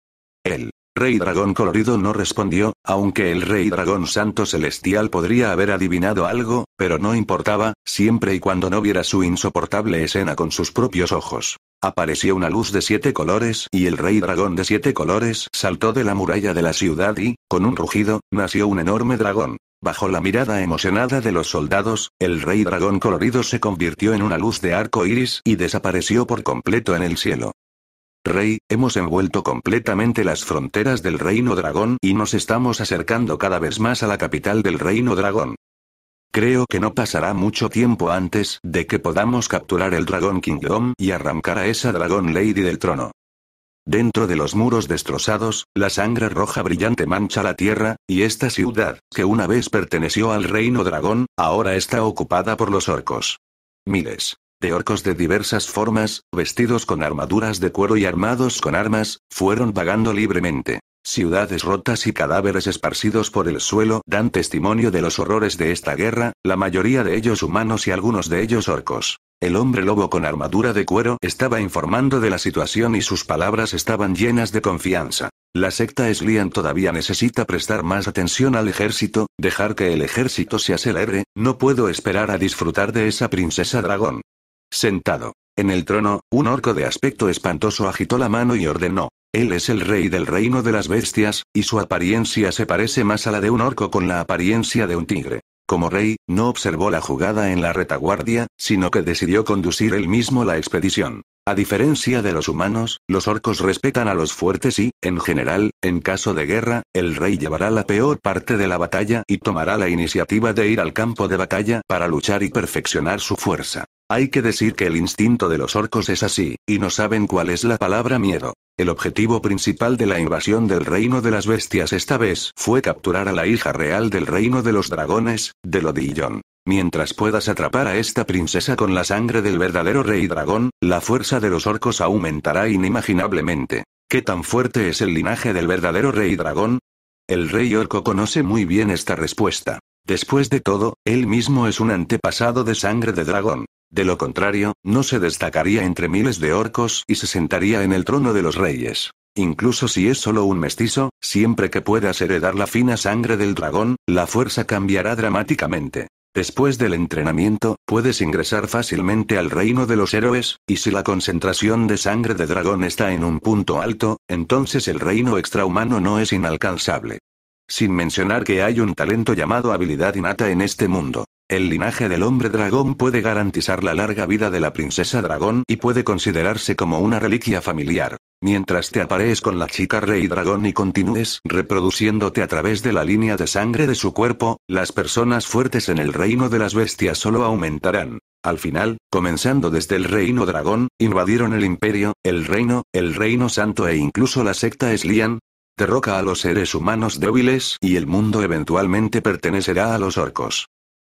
Él Rey Dragón Colorido no respondió, aunque el Rey Dragón Santo Celestial podría haber adivinado algo, pero no importaba, siempre y cuando no viera su insoportable escena con sus propios ojos. Apareció una luz de siete colores y el Rey Dragón de siete colores saltó de la muralla de la ciudad y, con un rugido, nació un enorme dragón. Bajo la mirada emocionada de los soldados, el Rey Dragón Colorido se convirtió en una luz de arco iris y desapareció por completo en el cielo. Rey, hemos envuelto completamente las fronteras del reino dragón y nos estamos acercando cada vez más a la capital del reino dragón. Creo que no pasará mucho tiempo antes de que podamos capturar el dragón Kingdom y arrancar a esa dragón Lady del trono. Dentro de los muros destrozados, la sangre roja brillante mancha la tierra, y esta ciudad, que una vez perteneció al reino dragón, ahora está ocupada por los orcos. Miles orcos de diversas formas, vestidos con armaduras de cuero y armados con armas, fueron vagando libremente. Ciudades rotas y cadáveres esparcidos por el suelo dan testimonio de los horrores de esta guerra, la mayoría de ellos humanos y algunos de ellos orcos. El hombre lobo con armadura de cuero estaba informando de la situación y sus palabras estaban llenas de confianza. La secta Slian todavía necesita prestar más atención al ejército, dejar que el ejército se acelere, no puedo esperar a disfrutar de esa princesa dragón. Sentado, en el trono, un orco de aspecto espantoso agitó la mano y ordenó. Él es el rey del reino de las bestias, y su apariencia se parece más a la de un orco con la apariencia de un tigre. Como rey, no observó la jugada en la retaguardia, sino que decidió conducir él mismo la expedición. A diferencia de los humanos, los orcos respetan a los fuertes y, en general, en caso de guerra, el rey llevará la peor parte de la batalla y tomará la iniciativa de ir al campo de batalla para luchar y perfeccionar su fuerza. Hay que decir que el instinto de los orcos es así, y no saben cuál es la palabra miedo. El objetivo principal de la invasión del reino de las bestias esta vez fue capturar a la hija real del reino de los dragones, de Lodillon. Mientras puedas atrapar a esta princesa con la sangre del verdadero rey dragón, la fuerza de los orcos aumentará inimaginablemente. ¿Qué tan fuerte es el linaje del verdadero rey dragón? El rey orco conoce muy bien esta respuesta. Después de todo, él mismo es un antepasado de sangre de dragón. De lo contrario, no se destacaría entre miles de orcos y se sentaría en el trono de los reyes. Incluso si es solo un mestizo, siempre que puedas heredar la fina sangre del dragón, la fuerza cambiará dramáticamente. Después del entrenamiento, puedes ingresar fácilmente al reino de los héroes, y si la concentración de sangre de dragón está en un punto alto, entonces el reino extrahumano no es inalcanzable. Sin mencionar que hay un talento llamado habilidad innata en este mundo. El linaje del hombre dragón puede garantizar la larga vida de la princesa dragón y puede considerarse como una reliquia familiar. Mientras te aparees con la chica rey dragón y continúes reproduciéndote a través de la línea de sangre de su cuerpo, las personas fuertes en el reino de las bestias solo aumentarán. Al final, comenzando desde el reino dragón, invadieron el imperio, el reino, el reino santo e incluso la secta Eslian, derroca a los seres humanos débiles y el mundo eventualmente pertenecerá a los orcos.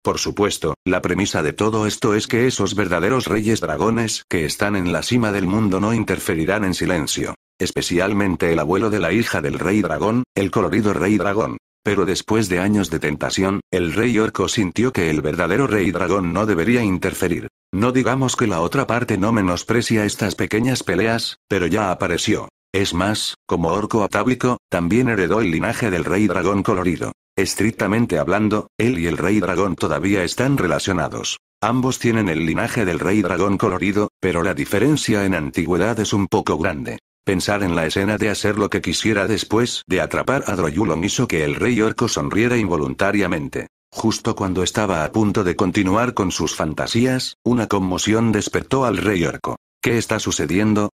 Por supuesto, la premisa de todo esto es que esos verdaderos reyes dragones que están en la cima del mundo no interferirán en silencio, especialmente el abuelo de la hija del rey dragón, el colorido rey dragón. Pero después de años de tentación, el rey orco sintió que el verdadero rey dragón no debería interferir. No digamos que la otra parte no menosprecia estas pequeñas peleas, pero ya apareció, es más, como orco atáblico, también heredó el linaje del rey dragón colorido. Estrictamente hablando, él y el rey dragón todavía están relacionados. Ambos tienen el linaje del rey dragón colorido, pero la diferencia en antigüedad es un poco grande. Pensar en la escena de hacer lo que quisiera después de atrapar a Droyulon hizo que el rey orco sonriera involuntariamente. Justo cuando estaba a punto de continuar con sus fantasías, una conmoción despertó al rey orco. ¿Qué está sucediendo?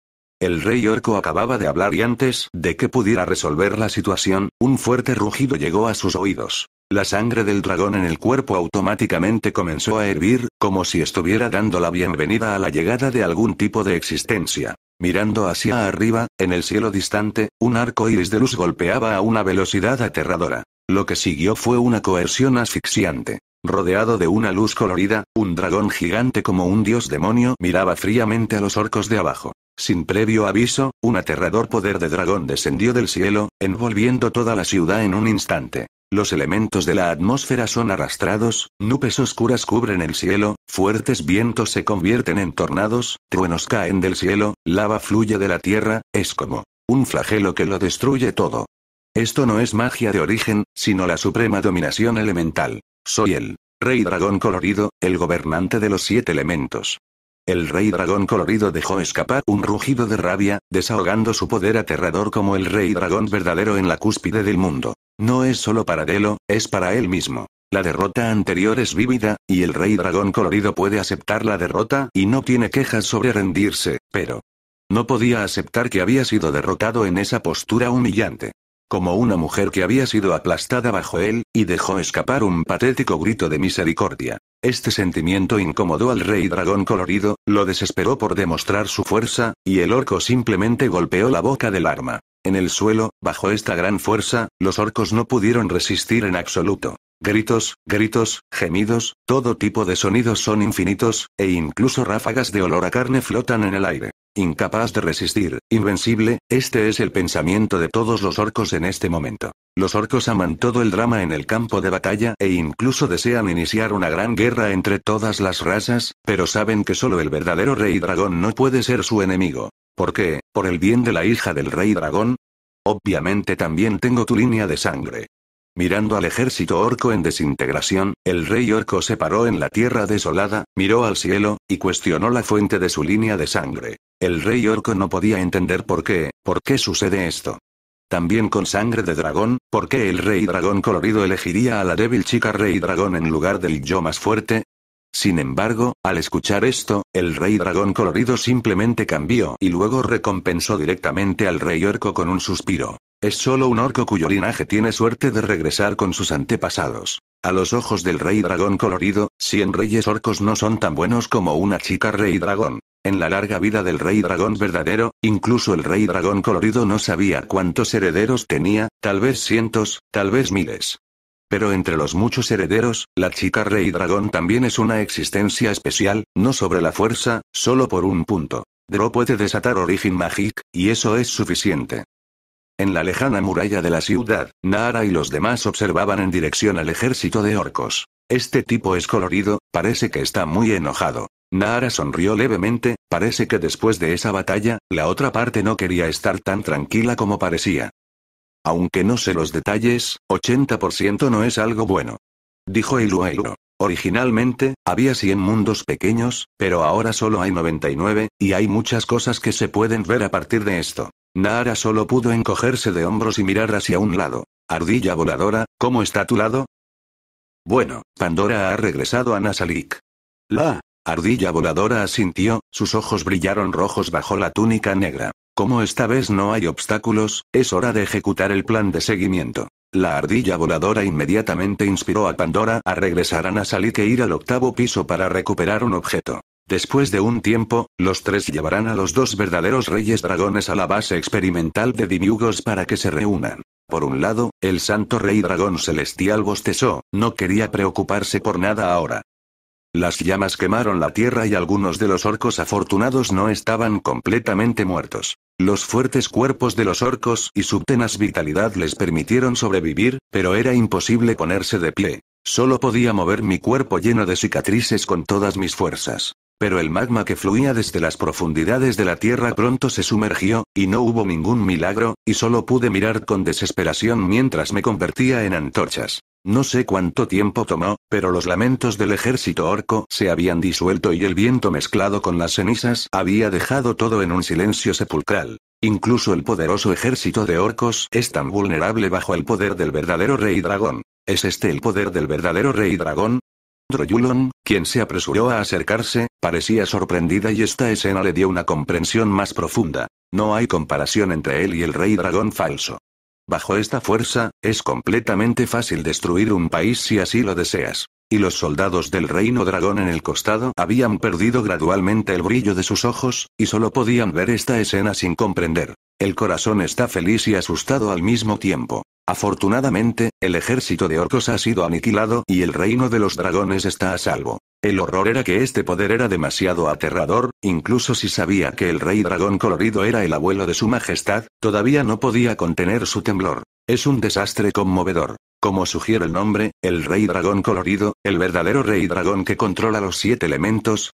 El rey orco acababa de hablar y antes de que pudiera resolver la situación, un fuerte rugido llegó a sus oídos. La sangre del dragón en el cuerpo automáticamente comenzó a hervir, como si estuviera dando la bienvenida a la llegada de algún tipo de existencia. Mirando hacia arriba, en el cielo distante, un arco iris de luz golpeaba a una velocidad aterradora. Lo que siguió fue una coerción asfixiante. Rodeado de una luz colorida, un dragón gigante como un dios demonio miraba fríamente a los orcos de abajo. Sin previo aviso, un aterrador poder de dragón descendió del cielo, envolviendo toda la ciudad en un instante. Los elementos de la atmósfera son arrastrados, nubes oscuras cubren el cielo, fuertes vientos se convierten en tornados, truenos caen del cielo, lava fluye de la tierra, es como un flagelo que lo destruye todo. Esto no es magia de origen, sino la suprema dominación elemental. Soy el rey dragón colorido, el gobernante de los siete elementos. El rey dragón colorido dejó escapar un rugido de rabia, desahogando su poder aterrador como el rey dragón verdadero en la cúspide del mundo. No es solo para Delo, es para él mismo. La derrota anterior es vívida, y el rey dragón colorido puede aceptar la derrota y no tiene quejas sobre rendirse, pero... No podía aceptar que había sido derrotado en esa postura humillante como una mujer que había sido aplastada bajo él, y dejó escapar un patético grito de misericordia. Este sentimiento incomodó al rey dragón colorido, lo desesperó por demostrar su fuerza, y el orco simplemente golpeó la boca del arma. En el suelo, bajo esta gran fuerza, los orcos no pudieron resistir en absoluto. Gritos, gritos, gemidos, todo tipo de sonidos son infinitos, e incluso ráfagas de olor a carne flotan en el aire. Incapaz de resistir, invencible, este es el pensamiento de todos los orcos en este momento. Los orcos aman todo el drama en el campo de batalla e incluso desean iniciar una gran guerra entre todas las razas, pero saben que solo el verdadero rey dragón no puede ser su enemigo. ¿Por qué? ¿Por el bien de la hija del rey dragón? Obviamente también tengo tu línea de sangre. Mirando al ejército orco en desintegración, el rey orco se paró en la tierra desolada, miró al cielo, y cuestionó la fuente de su línea de sangre. El rey orco no podía entender por qué, por qué sucede esto. También con sangre de dragón, ¿por qué el rey dragón colorido elegiría a la débil chica rey dragón en lugar del yo más fuerte? Sin embargo, al escuchar esto, el rey dragón colorido simplemente cambió y luego recompensó directamente al rey orco con un suspiro. Es solo un orco cuyo linaje tiene suerte de regresar con sus antepasados. A los ojos del rey dragón colorido, 100 reyes orcos no son tan buenos como una chica rey dragón. En la larga vida del rey dragón verdadero, incluso el rey dragón colorido no sabía cuántos herederos tenía, tal vez cientos, tal vez miles. Pero entre los muchos herederos, la chica rey dragón también es una existencia especial, no sobre la fuerza, solo por un punto. Dro puede desatar Origin Magic, y eso es suficiente. En la lejana muralla de la ciudad, Nara y los demás observaban en dirección al ejército de orcos. Este tipo es colorido, parece que está muy enojado. Nara sonrió levemente, parece que después de esa batalla, la otra parte no quería estar tan tranquila como parecía. Aunque no sé los detalles, 80% no es algo bueno. Dijo Iluelo. Originalmente, había 100 mundos pequeños, pero ahora solo hay 99, y hay muchas cosas que se pueden ver a partir de esto. Nara solo pudo encogerse de hombros y mirar hacia un lado. Ardilla voladora, ¿cómo está tu lado? Bueno, Pandora ha regresado a Nasalik. La ardilla voladora asintió, sus ojos brillaron rojos bajo la túnica negra. Como esta vez no hay obstáculos, es hora de ejecutar el plan de seguimiento. La ardilla voladora inmediatamente inspiró a Pandora a regresar a Nasalik e ir al octavo piso para recuperar un objeto. Después de un tiempo, los tres llevarán a los dos verdaderos reyes dragones a la base experimental de Dimiugos para que se reúnan. Por un lado, el santo rey dragón celestial bostezó, no quería preocuparse por nada ahora. Las llamas quemaron la tierra y algunos de los orcos afortunados no estaban completamente muertos. Los fuertes cuerpos de los orcos y su tenaz vitalidad les permitieron sobrevivir, pero era imposible ponerse de pie. Solo podía mover mi cuerpo lleno de cicatrices con todas mis fuerzas. Pero el magma que fluía desde las profundidades de la tierra pronto se sumergió, y no hubo ningún milagro, y solo pude mirar con desesperación mientras me convertía en antorchas. No sé cuánto tiempo tomó, pero los lamentos del ejército orco se habían disuelto y el viento mezclado con las cenizas había dejado todo en un silencio sepulcral. Incluso el poderoso ejército de orcos es tan vulnerable bajo el poder del verdadero rey dragón. ¿Es este el poder del verdadero rey dragón? Droyulon, quien se apresuró a acercarse, parecía sorprendida y esta escena le dio una comprensión más profunda. No hay comparación entre él y el rey dragón falso. Bajo esta fuerza, es completamente fácil destruir un país si así lo deseas. Y los soldados del reino dragón en el costado habían perdido gradualmente el brillo de sus ojos, y solo podían ver esta escena sin comprender. El corazón está feliz y asustado al mismo tiempo. Afortunadamente, el ejército de orcos ha sido aniquilado y el reino de los dragones está a salvo. El horror era que este poder era demasiado aterrador, incluso si sabía que el rey dragón colorido era el abuelo de su majestad, todavía no podía contener su temblor. Es un desastre conmovedor. Como sugiere el nombre, el rey dragón colorido, el verdadero rey dragón que controla los siete elementos,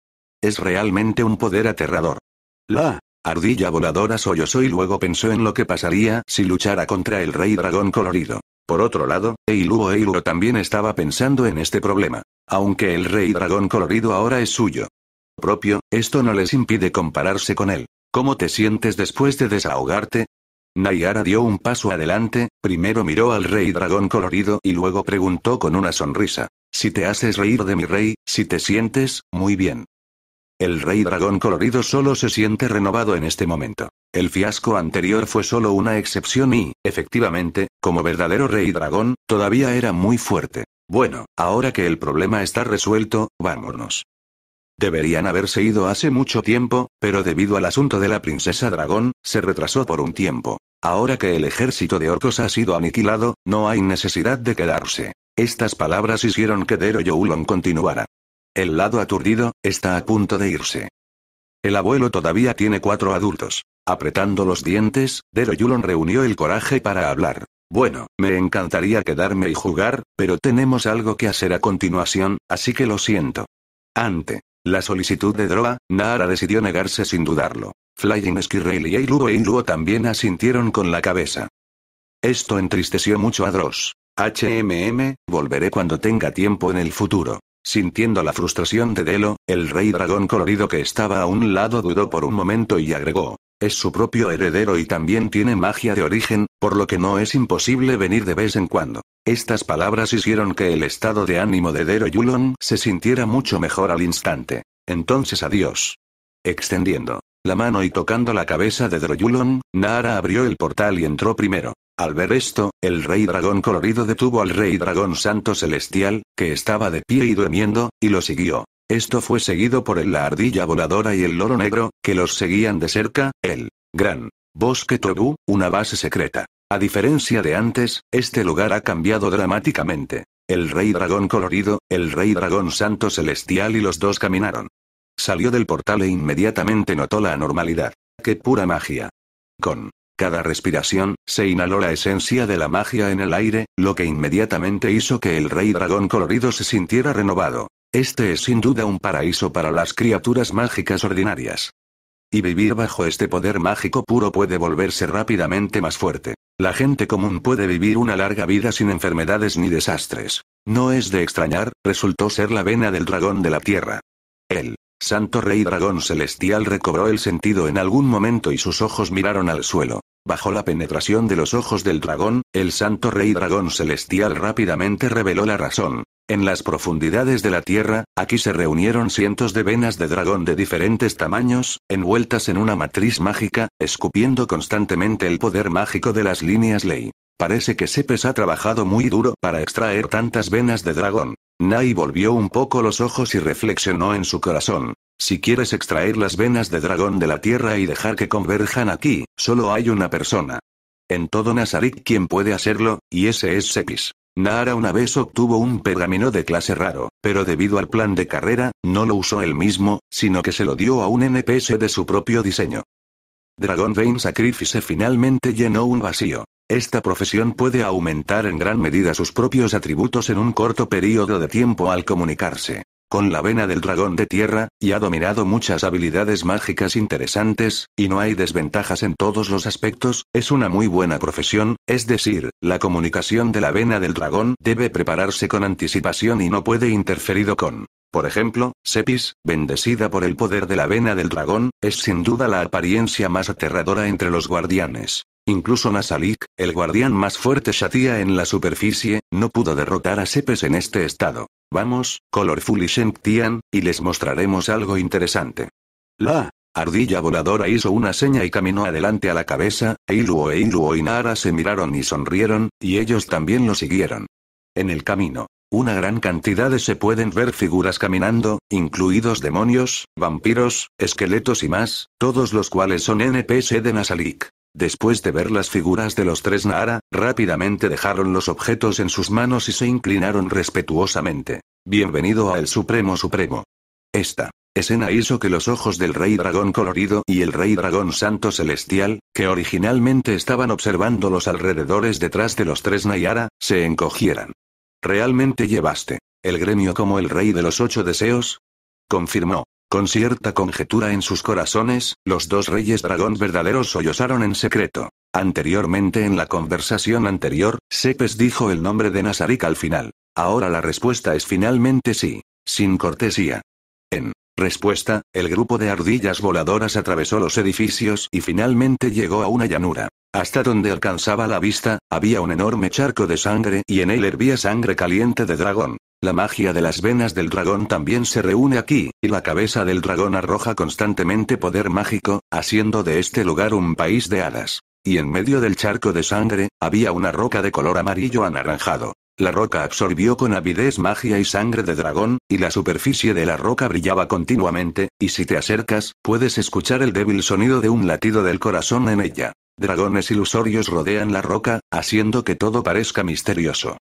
es realmente un poder aterrador. La Ardilla voladora sollozó y luego pensó en lo que pasaría si luchara contra el rey dragón colorido. Por otro lado, Eiluo Eiluo también estaba pensando en este problema. Aunque el rey dragón colorido ahora es suyo propio, esto no les impide compararse con él. ¿Cómo te sientes después de desahogarte? Nayara dio un paso adelante, primero miró al rey dragón colorido y luego preguntó con una sonrisa. Si te haces reír de mi rey, si te sientes, muy bien. El rey dragón colorido solo se siente renovado en este momento. El fiasco anterior fue solo una excepción y, efectivamente, como verdadero rey dragón, todavía era muy fuerte. Bueno, ahora que el problema está resuelto, vámonos. Deberían haberse ido hace mucho tiempo, pero debido al asunto de la princesa dragón, se retrasó por un tiempo. Ahora que el ejército de orcos ha sido aniquilado, no hay necesidad de quedarse. Estas palabras hicieron que Dero Youlon continuara. El lado aturdido, está a punto de irse. El abuelo todavía tiene cuatro adultos. Apretando los dientes, Dero Yulon reunió el coraje para hablar. Bueno, me encantaría quedarme y jugar, pero tenemos algo que hacer a continuación, así que lo siento. Ante la solicitud de Droa, Nara decidió negarse sin dudarlo. Flying squirrel y Eiluo también asintieron con la cabeza. Esto entristeció mucho a Dross. HMM, volveré cuando tenga tiempo en el futuro. Sintiendo la frustración de Delo, el rey dragón colorido que estaba a un lado dudó por un momento y agregó, es su propio heredero y también tiene magia de origen, por lo que no es imposible venir de vez en cuando. Estas palabras hicieron que el estado de ánimo de Dero Yulon se sintiera mucho mejor al instante. Entonces adiós. Extendiendo la mano y tocando la cabeza de Dero Yulon, Nara abrió el portal y entró primero. Al ver esto, el rey dragón colorido detuvo al rey dragón santo celestial, que estaba de pie y durmiendo, y lo siguió. Esto fue seguido por el la ardilla voladora y el loro negro, que los seguían de cerca, el gran bosque Tobu, una base secreta. A diferencia de antes, este lugar ha cambiado dramáticamente. El rey dragón colorido, el rey dragón santo celestial y los dos caminaron. Salió del portal e inmediatamente notó la anormalidad. ¡Qué pura magia! Con cada respiración, se inhaló la esencia de la magia en el aire, lo que inmediatamente hizo que el rey dragón colorido se sintiera renovado. Este es sin duda un paraíso para las criaturas mágicas ordinarias. Y vivir bajo este poder mágico puro puede volverse rápidamente más fuerte. La gente común puede vivir una larga vida sin enfermedades ni desastres. No es de extrañar, resultó ser la vena del dragón de la tierra. Él Santo Rey Dragón Celestial recobró el sentido en algún momento y sus ojos miraron al suelo. Bajo la penetración de los ojos del dragón, el Santo Rey Dragón Celestial rápidamente reveló la razón. En las profundidades de la Tierra, aquí se reunieron cientos de venas de dragón de diferentes tamaños, envueltas en una matriz mágica, escupiendo constantemente el poder mágico de las líneas ley. Parece que Sepes ha trabajado muy duro para extraer tantas venas de dragón. Nai volvió un poco los ojos y reflexionó en su corazón. Si quieres extraer las venas de dragón de la tierra y dejar que converjan aquí, solo hay una persona. En todo Nazarit quien puede hacerlo, y ese es Sepis. Nahara una vez obtuvo un pergamino de clase raro, pero debido al plan de carrera, no lo usó él mismo, sino que se lo dio a un NPS de su propio diseño. Dragon Vein Sacrifice finalmente llenó un vacío. Esta profesión puede aumentar en gran medida sus propios atributos en un corto periodo de tiempo al comunicarse con la vena del dragón de tierra, y ha dominado muchas habilidades mágicas interesantes, y no hay desventajas en todos los aspectos, es una muy buena profesión, es decir, la comunicación de la vena del dragón debe prepararse con anticipación y no puede interferir con. Por ejemplo, Sepis, bendecida por el poder de la vena del dragón, es sin duda la apariencia más aterradora entre los guardianes. Incluso Nasalik, el guardián más fuerte Shatia en la superficie, no pudo derrotar a Sepis en este estado. Vamos, Colorful y y les mostraremos algo interesante. La ardilla voladora hizo una seña y caminó adelante a la cabeza, Eiluo e Iluo y Nara se miraron y sonrieron, y ellos también lo siguieron. En el camino, una gran cantidad de se pueden ver figuras caminando, incluidos demonios, vampiros, esqueletos y más, todos los cuales son NPC de Nasalik. Después de ver las figuras de los tres Nahara, rápidamente dejaron los objetos en sus manos y se inclinaron respetuosamente. Bienvenido a el Supremo Supremo. Esta escena hizo que los ojos del Rey Dragón Colorido y el Rey Dragón Santo Celestial, que originalmente estaban observando los alrededores detrás de los tres Nayara, se encogieran. ¿Realmente llevaste el gremio como el rey de los ocho deseos? Confirmó. Con cierta conjetura en sus corazones, los dos reyes dragón verdaderos sollozaron en secreto. Anteriormente en la conversación anterior, Sepes dijo el nombre de Nazarick al final. Ahora la respuesta es finalmente sí, sin cortesía. En respuesta, el grupo de ardillas voladoras atravesó los edificios y finalmente llegó a una llanura. Hasta donde alcanzaba la vista, había un enorme charco de sangre y en él hervía sangre caliente de dragón. La magia de las venas del dragón también se reúne aquí, y la cabeza del dragón arroja constantemente poder mágico, haciendo de este lugar un país de hadas. Y en medio del charco de sangre, había una roca de color amarillo anaranjado. La roca absorbió con avidez magia y sangre de dragón, y la superficie de la roca brillaba continuamente, y si te acercas, puedes escuchar el débil sonido de un latido del corazón en ella. Dragones ilusorios rodean la roca, haciendo que todo parezca misterioso.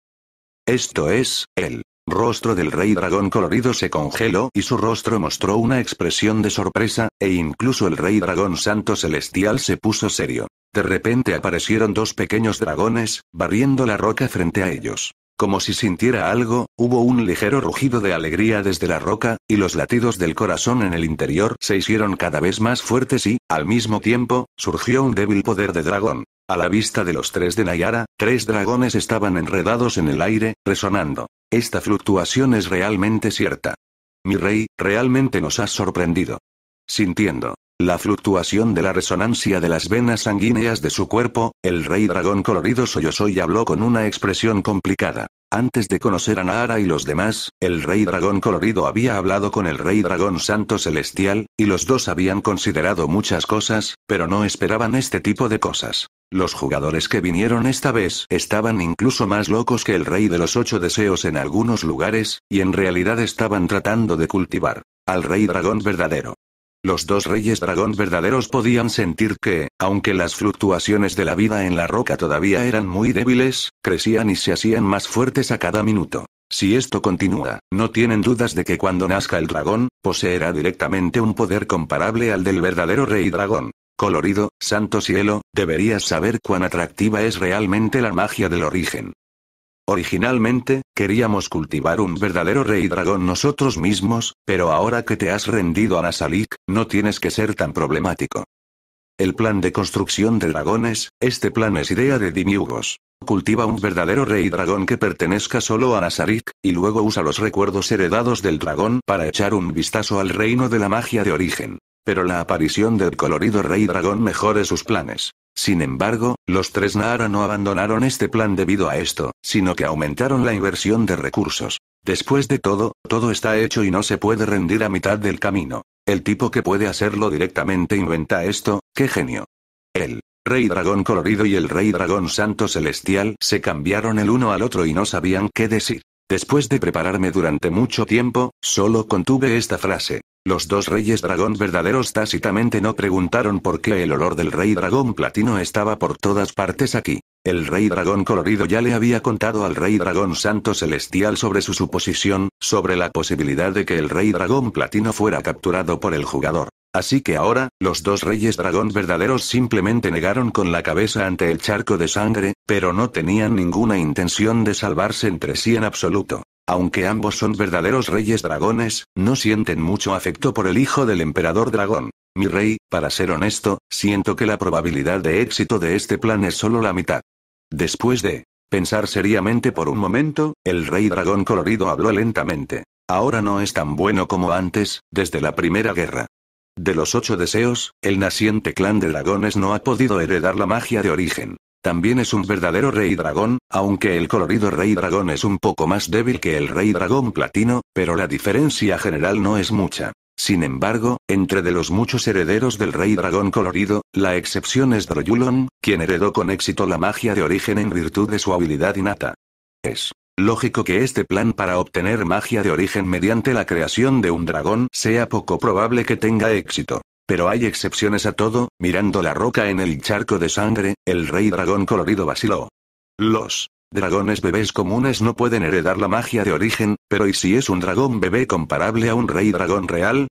Esto es, el rostro del rey dragón colorido se congeló y su rostro mostró una expresión de sorpresa, e incluso el rey dragón santo celestial se puso serio. De repente aparecieron dos pequeños dragones, barriendo la roca frente a ellos. Como si sintiera algo, hubo un ligero rugido de alegría desde la roca, y los latidos del corazón en el interior se hicieron cada vez más fuertes y, al mismo tiempo, surgió un débil poder de dragón. A la vista de los tres de Nayara, tres dragones estaban enredados en el aire, resonando. Esta fluctuación es realmente cierta. Mi rey, realmente nos has sorprendido. Sintiendo la fluctuación de la resonancia de las venas sanguíneas de su cuerpo, el rey dragón colorido sollozó y habló con una expresión complicada. Antes de conocer a Nahara y los demás, el rey dragón colorido había hablado con el rey dragón santo celestial, y los dos habían considerado muchas cosas, pero no esperaban este tipo de cosas. Los jugadores que vinieron esta vez estaban incluso más locos que el rey de los ocho deseos en algunos lugares, y en realidad estaban tratando de cultivar al rey dragón verdadero. Los dos reyes dragón verdaderos podían sentir que, aunque las fluctuaciones de la vida en la roca todavía eran muy débiles, crecían y se hacían más fuertes a cada minuto. Si esto continúa, no tienen dudas de que cuando nazca el dragón, poseerá directamente un poder comparable al del verdadero rey dragón. Colorido, santo cielo, deberías saber cuán atractiva es realmente la magia del origen. Originalmente, queríamos cultivar un verdadero rey dragón nosotros mismos, pero ahora que te has rendido a Nasalik, no tienes que ser tan problemático. El plan de construcción de dragones, este plan es idea de Dimiugos. Cultiva un verdadero rey dragón que pertenezca solo a Nasarik, y luego usa los recuerdos heredados del dragón para echar un vistazo al reino de la magia de origen. Pero la aparición del colorido rey dragón mejore sus planes. Sin embargo, los tres Nara no abandonaron este plan debido a esto, sino que aumentaron la inversión de recursos. Después de todo, todo está hecho y no se puede rendir a mitad del camino. El tipo que puede hacerlo directamente inventa esto, qué genio. El rey dragón colorido y el rey dragón santo celestial se cambiaron el uno al otro y no sabían qué decir. Después de prepararme durante mucho tiempo, solo contuve esta frase. Los dos reyes dragón verdaderos tácitamente no preguntaron por qué el olor del rey dragón platino estaba por todas partes aquí. El rey dragón colorido ya le había contado al rey dragón santo celestial sobre su suposición, sobre la posibilidad de que el rey dragón platino fuera capturado por el jugador. Así que ahora, los dos reyes dragón verdaderos simplemente negaron con la cabeza ante el charco de sangre, pero no tenían ninguna intención de salvarse entre sí en absoluto. Aunque ambos son verdaderos reyes dragones, no sienten mucho afecto por el hijo del emperador dragón. Mi rey, para ser honesto, siento que la probabilidad de éxito de este plan es solo la mitad. Después de pensar seriamente por un momento, el rey dragón colorido habló lentamente. Ahora no es tan bueno como antes, desde la primera guerra. De los ocho deseos, el naciente clan de dragones no ha podido heredar la magia de origen. También es un verdadero rey dragón, aunque el colorido rey dragón es un poco más débil que el rey dragón platino, pero la diferencia general no es mucha. Sin embargo, entre de los muchos herederos del rey dragón colorido, la excepción es Droyulon, quien heredó con éxito la magia de origen en virtud de su habilidad innata. Es lógico que este plan para obtener magia de origen mediante la creación de un dragón sea poco probable que tenga éxito. Pero hay excepciones a todo, mirando la roca en el charco de sangre, el rey dragón colorido vaciló. Los dragones bebés comunes no pueden heredar la magia de origen, pero ¿y si es un dragón bebé comparable a un rey dragón real?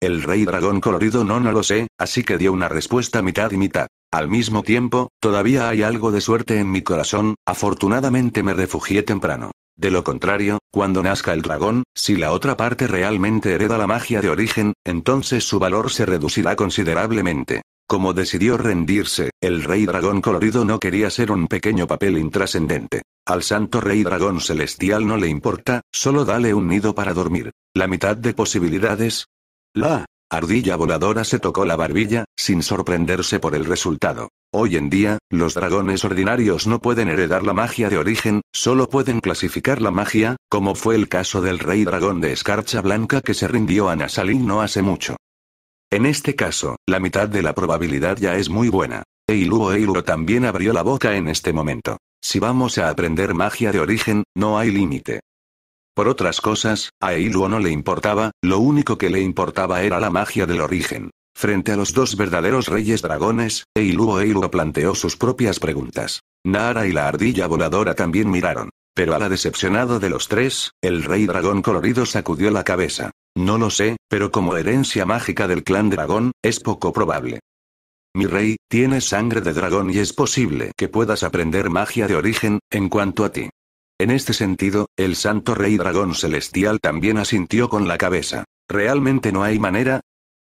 El rey dragón colorido no no lo sé, así que dio una respuesta mitad y mitad. Al mismo tiempo, todavía hay algo de suerte en mi corazón, afortunadamente me refugié temprano. De lo contrario, cuando nazca el dragón, si la otra parte realmente hereda la magia de origen, entonces su valor se reducirá considerablemente. Como decidió rendirse, el rey dragón colorido no quería ser un pequeño papel intrascendente. Al santo rey dragón celestial no le importa, solo dale un nido para dormir. La mitad de posibilidades. La ardilla voladora se tocó la barbilla, sin sorprenderse por el resultado. Hoy en día, los dragones ordinarios no pueden heredar la magia de origen, solo pueden clasificar la magia, como fue el caso del rey dragón de escarcha blanca que se rindió a Nasalín no hace mucho. En este caso, la mitad de la probabilidad ya es muy buena. Eiluo Eiluo también abrió la boca en este momento. Si vamos a aprender magia de origen, no hay límite. Por otras cosas, a Eiluo no le importaba, lo único que le importaba era la magia del origen. Frente a los dos verdaderos reyes dragones, Eiluo Eiluo planteó sus propias preguntas. Nara y la ardilla voladora también miraron. Pero a la decepcionado de los tres, el rey dragón colorido sacudió la cabeza. No lo sé, pero como herencia mágica del clan dragón, es poco probable. Mi rey, tienes sangre de dragón y es posible que puedas aprender magia de origen, en cuanto a ti. En este sentido, el santo rey dragón celestial también asintió con la cabeza. Realmente no hay manera,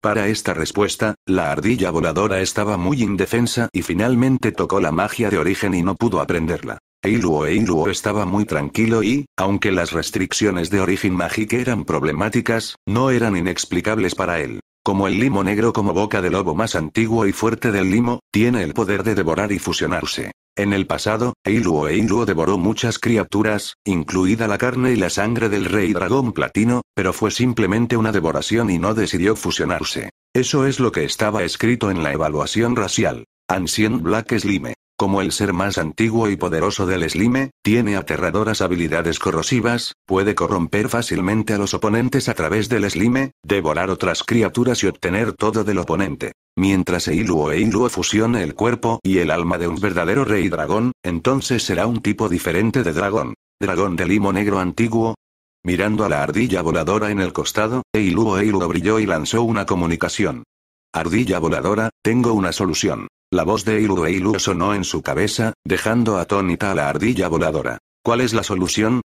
para esta respuesta, la ardilla voladora estaba muy indefensa y finalmente tocó la magia de origen y no pudo aprenderla. Eiluo Eiluo estaba muy tranquilo y, aunque las restricciones de origen mágica eran problemáticas, no eran inexplicables para él. Como el limo negro como boca de lobo más antiguo y fuerte del limo, tiene el poder de devorar y fusionarse. En el pasado, Eiluo Eiluo devoró muchas criaturas, incluida la carne y la sangre del rey dragón platino, pero fue simplemente una devoración y no decidió fusionarse. Eso es lo que estaba escrito en la evaluación racial. Ancient Black Slime como el ser más antiguo y poderoso del Slime, tiene aterradoras habilidades corrosivas, puede corromper fácilmente a los oponentes a través del Slime, devorar otras criaturas y obtener todo del oponente. Mientras Eiluo e fusione el cuerpo y el alma de un verdadero rey dragón, entonces será un tipo diferente de dragón. Dragón de limo negro antiguo, Mirando a la ardilla voladora en el costado, Eiluo e Eiluo brilló y lanzó una comunicación. Ardilla voladora, tengo una solución. La voz de Irueilu sonó en su cabeza, dejando atónita a la ardilla voladora. ¿Cuál es la solución?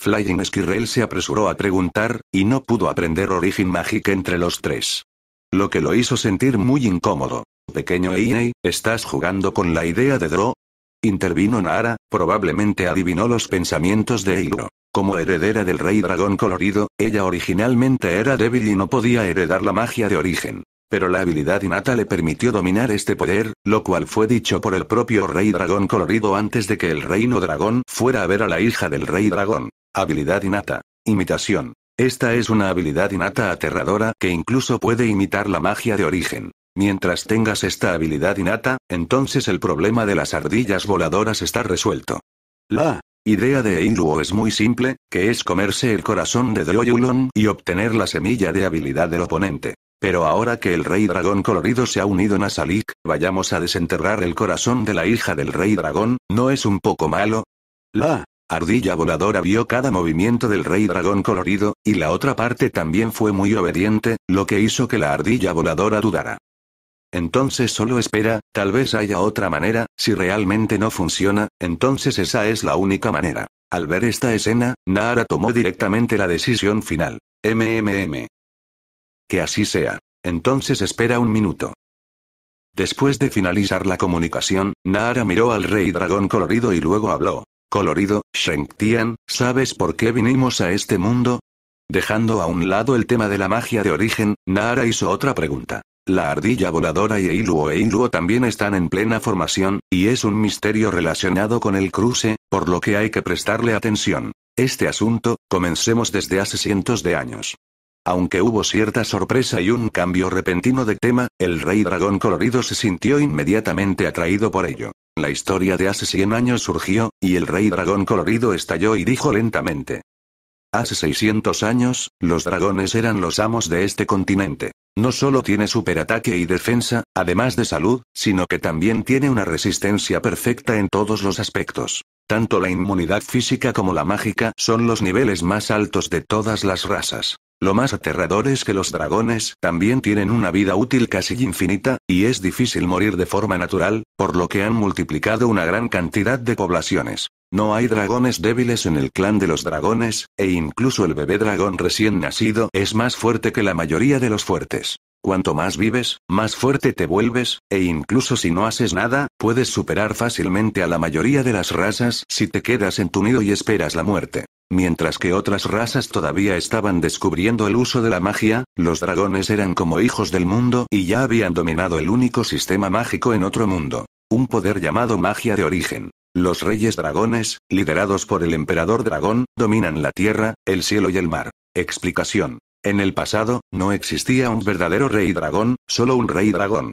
Flying Squirrel se apresuró a preguntar, y no pudo aprender origen mágica entre los tres. Lo que lo hizo sentir muy incómodo. Pequeño Einei, ¿estás jugando con la idea de Dro? Intervino Nara, probablemente adivinó los pensamientos de Iru. Como heredera del rey dragón colorido, ella originalmente era débil y no podía heredar la magia de origen pero la habilidad innata le permitió dominar este poder, lo cual fue dicho por el propio Rey Dragón Colorido antes de que el Reino Dragón fuera a ver a la hija del Rey Dragón. Habilidad innata. Imitación. Esta es una habilidad innata aterradora que incluso puede imitar la magia de origen. Mientras tengas esta habilidad innata, entonces el problema de las ardillas voladoras está resuelto. La idea de Eiluo es muy simple, que es comerse el corazón de Droyulon y obtener la semilla de habilidad del oponente. Pero ahora que el rey dragón colorido se ha unido a Nasalik, vayamos a desenterrar el corazón de la hija del rey dragón, ¿no es un poco malo? La ardilla voladora vio cada movimiento del rey dragón colorido, y la otra parte también fue muy obediente, lo que hizo que la ardilla voladora dudara. Entonces solo espera, tal vez haya otra manera, si realmente no funciona, entonces esa es la única manera. Al ver esta escena, Nara tomó directamente la decisión final. MMM. Que así sea. Entonces espera un minuto. Después de finalizar la comunicación, Nara miró al rey dragón colorido y luego habló. Colorido, Tian, ¿sabes por qué vinimos a este mundo? Dejando a un lado el tema de la magia de origen, Nara hizo otra pregunta. La ardilla voladora y Eiluo e Eiluo también están en plena formación, y es un misterio relacionado con el cruce, por lo que hay que prestarle atención. Este asunto, comencemos desde hace cientos de años. Aunque hubo cierta sorpresa y un cambio repentino de tema, el rey dragón colorido se sintió inmediatamente atraído por ello. La historia de hace 100 años surgió, y el rey dragón colorido estalló y dijo lentamente. Hace 600 años, los dragones eran los amos de este continente. No solo tiene superataque y defensa, además de salud, sino que también tiene una resistencia perfecta en todos los aspectos. Tanto la inmunidad física como la mágica son los niveles más altos de todas las razas. Lo más aterrador es que los dragones también tienen una vida útil casi infinita, y es difícil morir de forma natural, por lo que han multiplicado una gran cantidad de poblaciones. No hay dragones débiles en el clan de los dragones, e incluso el bebé dragón recién nacido es más fuerte que la mayoría de los fuertes. Cuanto más vives, más fuerte te vuelves, e incluso si no haces nada, puedes superar fácilmente a la mayoría de las razas si te quedas en tu nido y esperas la muerte. Mientras que otras razas todavía estaban descubriendo el uso de la magia, los dragones eran como hijos del mundo y ya habían dominado el único sistema mágico en otro mundo. Un poder llamado magia de origen. Los reyes dragones, liderados por el emperador dragón, dominan la tierra, el cielo y el mar. Explicación. En el pasado, no existía un verdadero rey dragón, solo un rey dragón.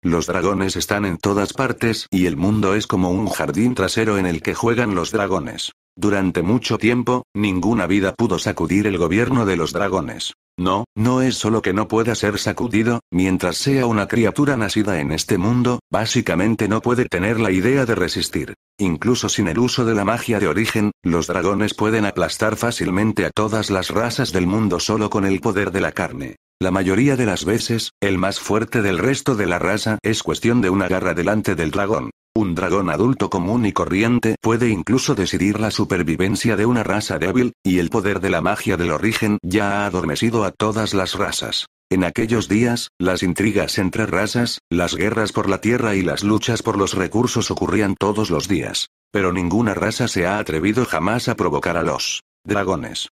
Los dragones están en todas partes y el mundo es como un jardín trasero en el que juegan los dragones. Durante mucho tiempo, ninguna vida pudo sacudir el gobierno de los dragones. No, no es solo que no pueda ser sacudido, mientras sea una criatura nacida en este mundo, básicamente no puede tener la idea de resistir. Incluso sin el uso de la magia de origen, los dragones pueden aplastar fácilmente a todas las razas del mundo solo con el poder de la carne. La mayoría de las veces, el más fuerte del resto de la raza es cuestión de una garra delante del dragón. Un dragón adulto común y corriente puede incluso decidir la supervivencia de una raza débil, y el poder de la magia del origen ya ha adormecido a todas las razas. En aquellos días, las intrigas entre razas, las guerras por la tierra y las luchas por los recursos ocurrían todos los días. Pero ninguna raza se ha atrevido jamás a provocar a los dragones.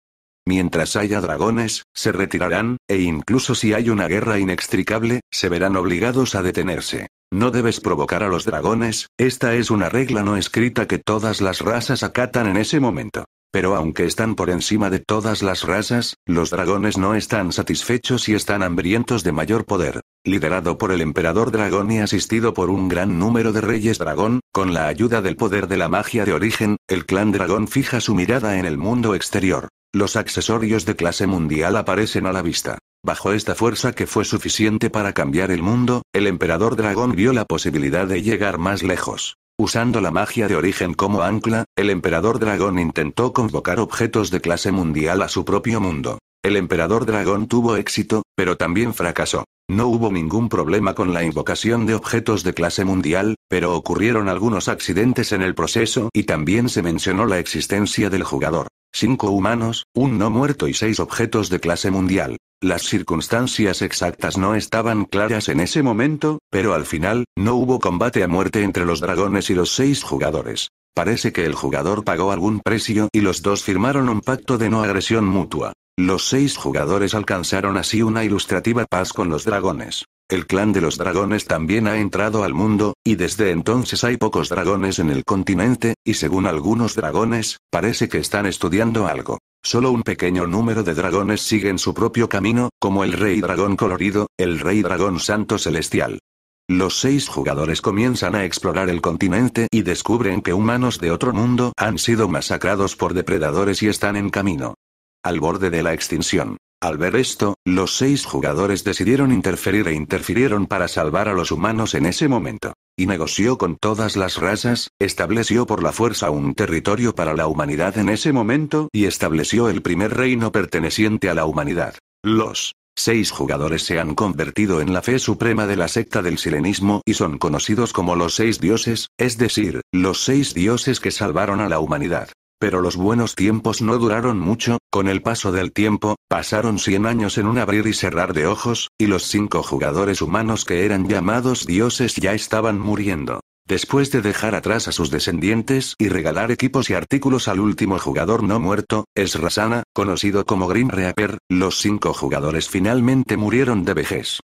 Mientras haya dragones, se retirarán, e incluso si hay una guerra inextricable, se verán obligados a detenerse. No debes provocar a los dragones, esta es una regla no escrita que todas las razas acatan en ese momento. Pero aunque están por encima de todas las razas, los dragones no están satisfechos y están hambrientos de mayor poder. Liderado por el emperador dragón y asistido por un gran número de reyes dragón, con la ayuda del poder de la magia de origen, el clan dragón fija su mirada en el mundo exterior. Los accesorios de clase mundial aparecen a la vista. Bajo esta fuerza que fue suficiente para cambiar el mundo, el emperador dragón vio la posibilidad de llegar más lejos. Usando la magia de origen como ancla, el emperador dragón intentó convocar objetos de clase mundial a su propio mundo. El emperador dragón tuvo éxito, pero también fracasó. No hubo ningún problema con la invocación de objetos de clase mundial, pero ocurrieron algunos accidentes en el proceso y también se mencionó la existencia del jugador. Cinco humanos, un no muerto y seis objetos de clase mundial. Las circunstancias exactas no estaban claras en ese momento, pero al final, no hubo combate a muerte entre los dragones y los seis jugadores. Parece que el jugador pagó algún precio y los dos firmaron un pacto de no agresión mutua. Los seis jugadores alcanzaron así una ilustrativa paz con los dragones. El clan de los dragones también ha entrado al mundo, y desde entonces hay pocos dragones en el continente, y según algunos dragones, parece que están estudiando algo. Solo un pequeño número de dragones siguen su propio camino, como el Rey Dragón Colorido, el Rey Dragón Santo Celestial. Los seis jugadores comienzan a explorar el continente y descubren que humanos de otro mundo han sido masacrados por depredadores y están en camino. Al borde de la extinción. Al ver esto, los seis jugadores decidieron interferir e interfirieron para salvar a los humanos en ese momento y negoció con todas las razas, estableció por la fuerza un territorio para la humanidad en ese momento y estableció el primer reino perteneciente a la humanidad. Los seis jugadores se han convertido en la fe suprema de la secta del silenismo y son conocidos como los seis dioses, es decir, los seis dioses que salvaron a la humanidad. Pero los buenos tiempos no duraron mucho, con el paso del tiempo, pasaron 100 años en un abrir y cerrar de ojos, y los cinco jugadores humanos que eran llamados dioses ya estaban muriendo. Después de dejar atrás a sus descendientes y regalar equipos y artículos al último jugador no muerto, Esrasana, conocido como Green Reaper, los cinco jugadores finalmente murieron de vejez.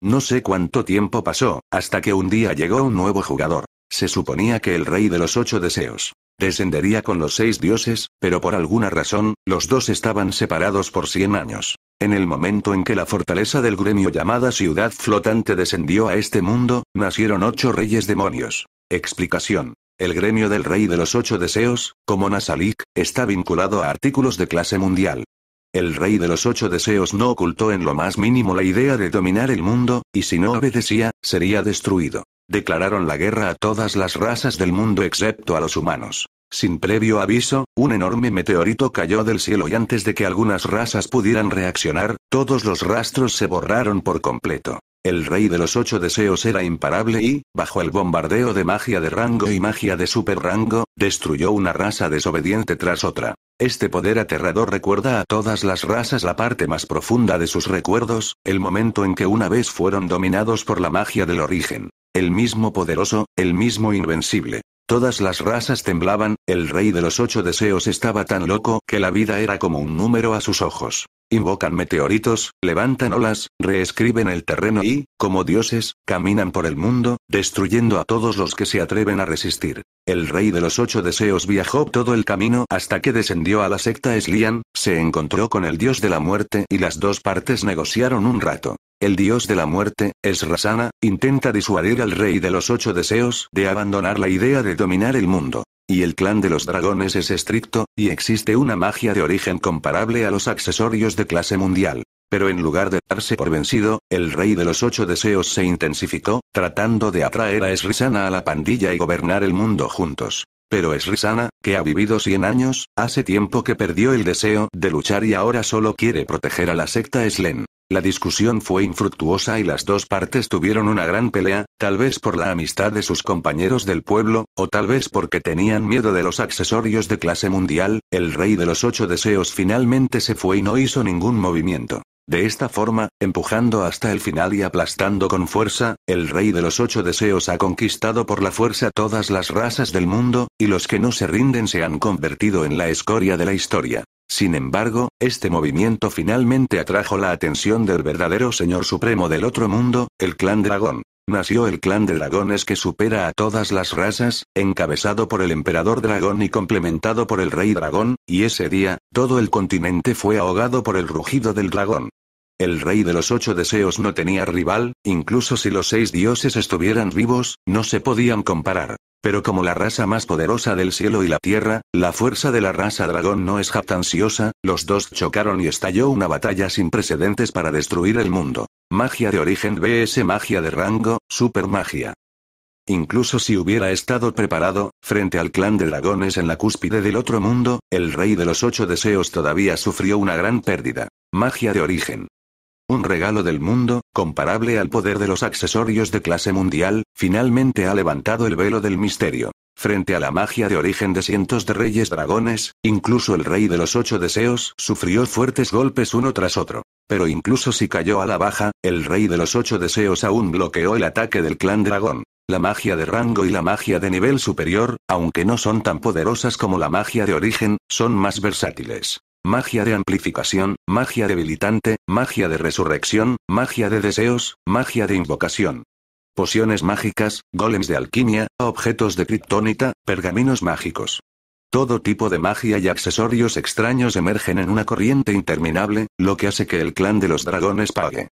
No sé cuánto tiempo pasó, hasta que un día llegó un nuevo jugador. Se suponía que el rey de los ocho deseos. Descendería con los seis dioses, pero por alguna razón, los dos estaban separados por cien años. En el momento en que la fortaleza del gremio llamada Ciudad Flotante descendió a este mundo, nacieron ocho reyes demonios. Explicación. El gremio del rey de los ocho deseos, como Nasalik, está vinculado a artículos de clase mundial. El rey de los ocho deseos no ocultó en lo más mínimo la idea de dominar el mundo, y si no obedecía, sería destruido. Declararon la guerra a todas las razas del mundo excepto a los humanos. Sin previo aviso, un enorme meteorito cayó del cielo y antes de que algunas razas pudieran reaccionar, todos los rastros se borraron por completo. El rey de los ocho deseos era imparable y, bajo el bombardeo de magia de rango y magia de super rango, destruyó una raza desobediente tras otra. Este poder aterrador recuerda a todas las razas la parte más profunda de sus recuerdos, el momento en que una vez fueron dominados por la magia del origen. El mismo poderoso, el mismo invencible. Todas las razas temblaban, el rey de los ocho deseos estaba tan loco que la vida era como un número a sus ojos. Invocan meteoritos, levantan olas, reescriben el terreno y, como dioses, caminan por el mundo, destruyendo a todos los que se atreven a resistir. El rey de los ocho deseos viajó todo el camino hasta que descendió a la secta Eslian, se encontró con el dios de la muerte y las dos partes negociaron un rato el dios de la muerte, Esrasana, intenta disuadir al rey de los ocho deseos de abandonar la idea de dominar el mundo. Y el clan de los dragones es estricto, y existe una magia de origen comparable a los accesorios de clase mundial. Pero en lugar de darse por vencido, el rey de los ocho deseos se intensificó, tratando de atraer a Esrisana a la pandilla y gobernar el mundo juntos. Pero es Risana, que ha vivido 100 años, hace tiempo que perdió el deseo de luchar y ahora solo quiere proteger a la secta Slen. La discusión fue infructuosa y las dos partes tuvieron una gran pelea, tal vez por la amistad de sus compañeros del pueblo, o tal vez porque tenían miedo de los accesorios de clase mundial, el rey de los ocho deseos finalmente se fue y no hizo ningún movimiento. De esta forma, empujando hasta el final y aplastando con fuerza, el rey de los ocho deseos ha conquistado por la fuerza todas las razas del mundo, y los que no se rinden se han convertido en la escoria de la historia. Sin embargo, este movimiento finalmente atrajo la atención del verdadero señor supremo del otro mundo, el clan dragón. Nació el clan de dragones que supera a todas las razas, encabezado por el emperador dragón y complementado por el rey dragón, y ese día, todo el continente fue ahogado por el rugido del dragón. El rey de los ocho deseos no tenía rival, incluso si los seis dioses estuvieran vivos, no se podían comparar. Pero como la raza más poderosa del cielo y la tierra, la fuerza de la raza dragón no es jactanciosa, los dos chocaron y estalló una batalla sin precedentes para destruir el mundo. Magia de origen BS magia de rango, super magia. Incluso si hubiera estado preparado, frente al clan de dragones en la cúspide del otro mundo, el rey de los ocho deseos todavía sufrió una gran pérdida. Magia de origen un regalo del mundo, comparable al poder de los accesorios de clase mundial, finalmente ha levantado el velo del misterio. Frente a la magia de origen de cientos de reyes dragones, incluso el rey de los ocho deseos sufrió fuertes golpes uno tras otro. Pero incluso si cayó a la baja, el rey de los ocho deseos aún bloqueó el ataque del clan dragón. La magia de rango y la magia de nivel superior, aunque no son tan poderosas como la magia de origen, son más versátiles magia de amplificación, magia debilitante, magia de resurrección, magia de deseos, magia de invocación. Pociones mágicas, golems de alquimia, objetos de kriptonita, pergaminos mágicos. Todo tipo de magia y accesorios extraños emergen en una corriente interminable, lo que hace que el clan de los dragones pague.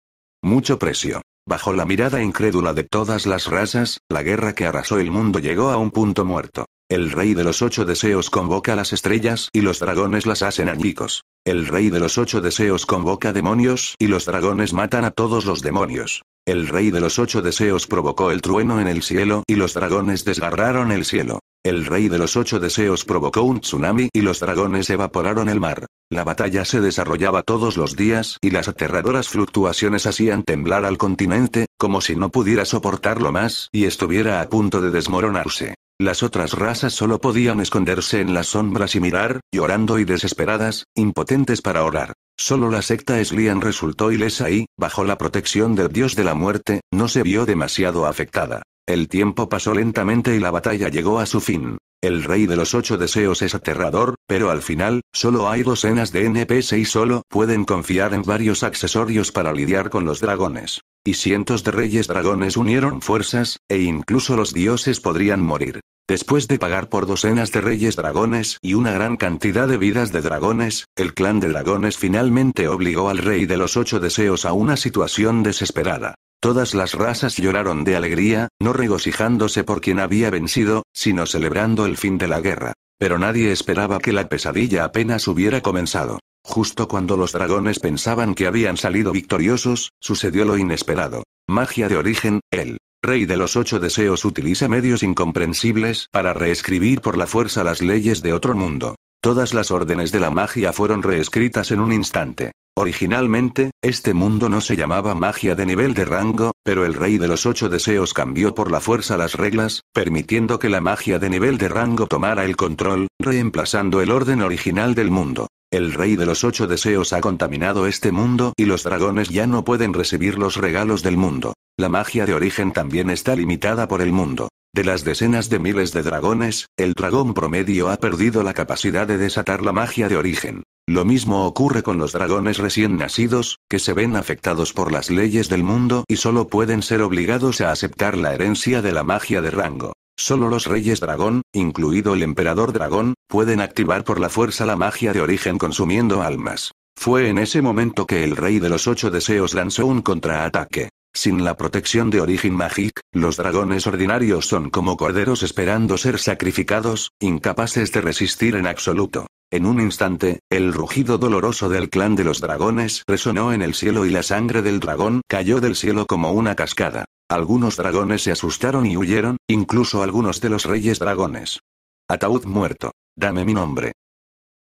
Mucho precio. Bajo la mirada incrédula de todas las razas, la guerra que arrasó el mundo llegó a un punto muerto. El rey de los ocho deseos convoca las estrellas y los dragones las hacen añicos. El rey de los ocho deseos convoca demonios y los dragones matan a todos los demonios. El rey de los ocho deseos provocó el trueno en el cielo y los dragones desgarraron el cielo. El rey de los ocho deseos provocó un tsunami y los dragones evaporaron el mar. La batalla se desarrollaba todos los días y las aterradoras fluctuaciones hacían temblar al continente, como si no pudiera soportarlo más y estuviera a punto de desmoronarse. Las otras razas solo podían esconderse en las sombras y mirar, llorando y desesperadas, impotentes para orar. Solo la secta Eslian resultó ilesa y, bajo la protección del dios de la muerte, no se vio demasiado afectada. El tiempo pasó lentamente y la batalla llegó a su fin. El rey de los ocho deseos es aterrador, pero al final, solo hay docenas de NPC y solo pueden confiar en varios accesorios para lidiar con los dragones. Y cientos de reyes dragones unieron fuerzas, e incluso los dioses podrían morir. Después de pagar por docenas de reyes dragones y una gran cantidad de vidas de dragones, el clan de dragones finalmente obligó al rey de los ocho deseos a una situación desesperada. Todas las razas lloraron de alegría, no regocijándose por quien había vencido, sino celebrando el fin de la guerra. Pero nadie esperaba que la pesadilla apenas hubiera comenzado. Justo cuando los dragones pensaban que habían salido victoriosos, sucedió lo inesperado. Magia de origen, el rey de los ocho deseos utiliza medios incomprensibles para reescribir por la fuerza las leyes de otro mundo. Todas las órdenes de la magia fueron reescritas en un instante. Originalmente, este mundo no se llamaba magia de nivel de rango, pero el rey de los ocho deseos cambió por la fuerza las reglas, permitiendo que la magia de nivel de rango tomara el control, reemplazando el orden original del mundo. El rey de los ocho deseos ha contaminado este mundo y los dragones ya no pueden recibir los regalos del mundo. La magia de origen también está limitada por el mundo. De las decenas de miles de dragones, el dragón promedio ha perdido la capacidad de desatar la magia de origen. Lo mismo ocurre con los dragones recién nacidos, que se ven afectados por las leyes del mundo y solo pueden ser obligados a aceptar la herencia de la magia de rango. Solo los reyes dragón, incluido el emperador dragón, pueden activar por la fuerza la magia de origen consumiendo almas. Fue en ese momento que el rey de los ocho deseos lanzó un contraataque. Sin la protección de Origen Magic, los dragones ordinarios son como corderos esperando ser sacrificados, incapaces de resistir en absoluto. En un instante, el rugido doloroso del clan de los dragones resonó en el cielo y la sangre del dragón cayó del cielo como una cascada. Algunos dragones se asustaron y huyeron, incluso algunos de los reyes dragones. Ataúd muerto. Dame mi nombre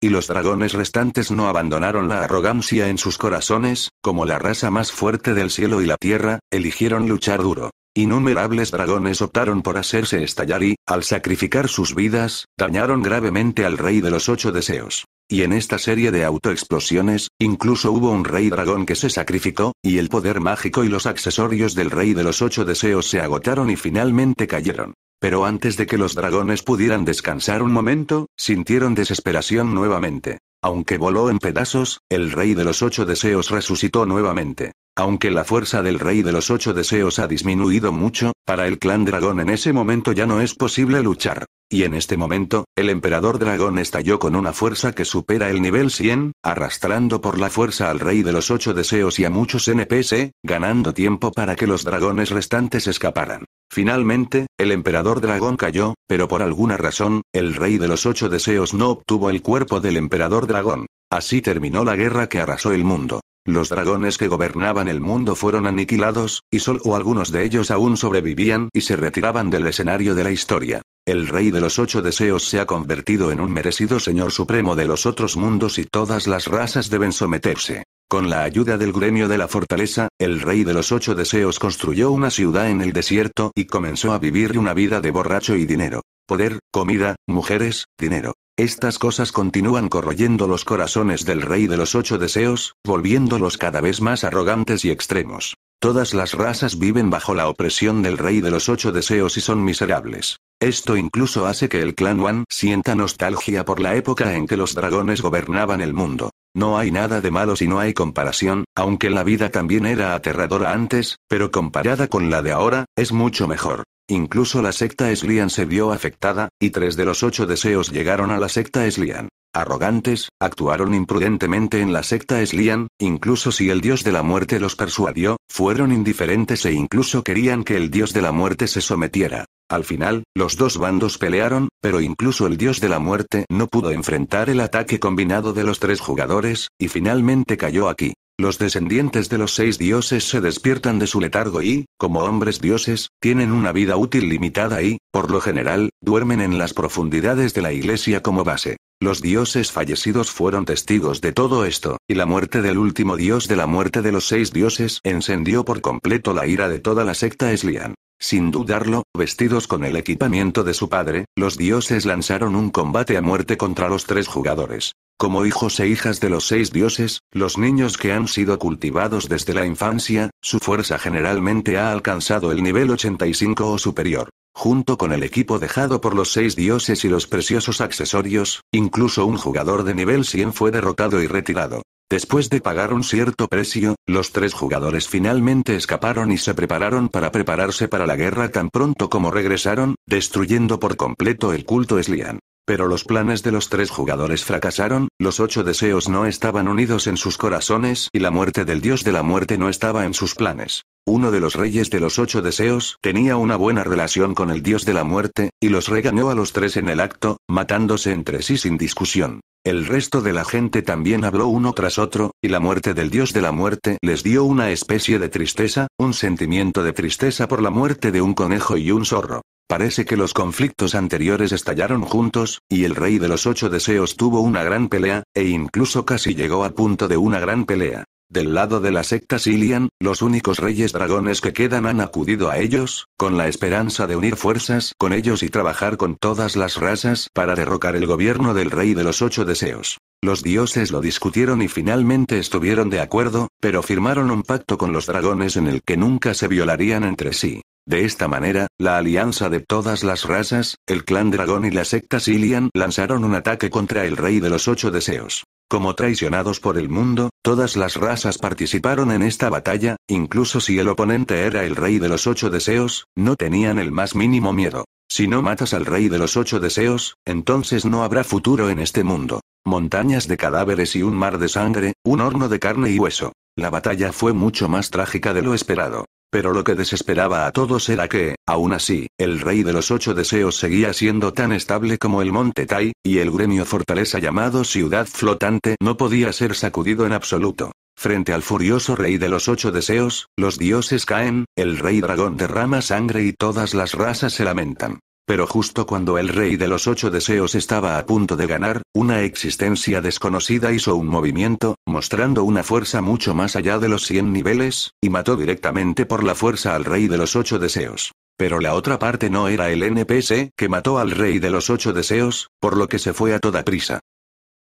y los dragones restantes no abandonaron la arrogancia en sus corazones, como la raza más fuerte del cielo y la tierra, eligieron luchar duro. Innumerables dragones optaron por hacerse estallar y, al sacrificar sus vidas, dañaron gravemente al rey de los ocho deseos. Y en esta serie de autoexplosiones, incluso hubo un rey dragón que se sacrificó, y el poder mágico y los accesorios del rey de los ocho deseos se agotaron y finalmente cayeron. Pero antes de que los dragones pudieran descansar un momento, sintieron desesperación nuevamente. Aunque voló en pedazos, el rey de los ocho deseos resucitó nuevamente. Aunque la fuerza del rey de los ocho deseos ha disminuido mucho, para el clan dragón en ese momento ya no es posible luchar. Y en este momento, el emperador dragón estalló con una fuerza que supera el nivel 100, arrastrando por la fuerza al rey de los ocho deseos y a muchos NPC, ganando tiempo para que los dragones restantes escaparan. Finalmente, el emperador dragón cayó, pero por alguna razón, el rey de los ocho deseos no obtuvo el cuerpo del emperador dragón. Así terminó la guerra que arrasó el mundo. Los dragones que gobernaban el mundo fueron aniquilados, y solo algunos de ellos aún sobrevivían y se retiraban del escenario de la historia. El rey de los ocho deseos se ha convertido en un merecido señor supremo de los otros mundos y todas las razas deben someterse. Con la ayuda del gremio de la fortaleza, el rey de los ocho deseos construyó una ciudad en el desierto y comenzó a vivir una vida de borracho y dinero. Poder, comida, mujeres, dinero. Estas cosas continúan corroyendo los corazones del rey de los ocho deseos, volviéndolos cada vez más arrogantes y extremos. Todas las razas viven bajo la opresión del rey de los ocho deseos y son miserables. Esto incluso hace que el clan Wan sienta nostalgia por la época en que los dragones gobernaban el mundo. No hay nada de malo si no hay comparación, aunque la vida también era aterradora antes, pero comparada con la de ahora, es mucho mejor. Incluso la secta Eslian se vio afectada, y tres de los ocho deseos llegaron a la secta Eslian. Arrogantes, actuaron imprudentemente en la secta Eslian, incluso si el dios de la muerte los persuadió, fueron indiferentes e incluso querían que el dios de la muerte se sometiera. Al final, los dos bandos pelearon, pero incluso el dios de la muerte no pudo enfrentar el ataque combinado de los tres jugadores, y finalmente cayó aquí. Los descendientes de los seis dioses se despiertan de su letargo y, como hombres dioses, tienen una vida útil limitada y, por lo general, duermen en las profundidades de la iglesia como base. Los dioses fallecidos fueron testigos de todo esto, y la muerte del último dios de la muerte de los seis dioses encendió por completo la ira de toda la secta Eslian. Sin dudarlo, vestidos con el equipamiento de su padre, los dioses lanzaron un combate a muerte contra los tres jugadores. Como hijos e hijas de los seis dioses, los niños que han sido cultivados desde la infancia, su fuerza generalmente ha alcanzado el nivel 85 o superior. Junto con el equipo dejado por los seis dioses y los preciosos accesorios, incluso un jugador de nivel 100 fue derrotado y retirado. Después de pagar un cierto precio, los tres jugadores finalmente escaparon y se prepararon para prepararse para la guerra tan pronto como regresaron, destruyendo por completo el culto Slian. Pero los planes de los tres jugadores fracasaron, los ocho deseos no estaban unidos en sus corazones y la muerte del dios de la muerte no estaba en sus planes. Uno de los reyes de los ocho deseos tenía una buena relación con el dios de la muerte, y los regañó a los tres en el acto, matándose entre sí sin discusión. El resto de la gente también habló uno tras otro, y la muerte del dios de la muerte les dio una especie de tristeza, un sentimiento de tristeza por la muerte de un conejo y un zorro. Parece que los conflictos anteriores estallaron juntos, y el rey de los ocho deseos tuvo una gran pelea, e incluso casi llegó a punto de una gran pelea. Del lado de la secta Silian, los únicos reyes dragones que quedan han acudido a ellos, con la esperanza de unir fuerzas con ellos y trabajar con todas las razas para derrocar el gobierno del rey de los ocho deseos. Los dioses lo discutieron y finalmente estuvieron de acuerdo, pero firmaron un pacto con los dragones en el que nunca se violarían entre sí. De esta manera, la alianza de todas las razas, el clan dragón y la secta Silian lanzaron un ataque contra el rey de los ocho deseos. Como traicionados por el mundo, todas las razas participaron en esta batalla, incluso si el oponente era el rey de los ocho deseos, no tenían el más mínimo miedo. Si no matas al rey de los ocho deseos, entonces no habrá futuro en este mundo. Montañas de cadáveres y un mar de sangre, un horno de carne y hueso. La batalla fue mucho más trágica de lo esperado. Pero lo que desesperaba a todos era que, aún así, el rey de los ocho deseos seguía siendo tan estable como el monte Tai, y el gremio fortaleza llamado Ciudad Flotante no podía ser sacudido en absoluto. Frente al furioso rey de los ocho deseos, los dioses caen, el rey dragón derrama sangre y todas las razas se lamentan. Pero justo cuando el rey de los ocho deseos estaba a punto de ganar, una existencia desconocida hizo un movimiento, mostrando una fuerza mucho más allá de los 100 niveles, y mató directamente por la fuerza al rey de los ocho deseos. Pero la otra parte no era el NPC, que mató al rey de los ocho deseos, por lo que se fue a toda prisa.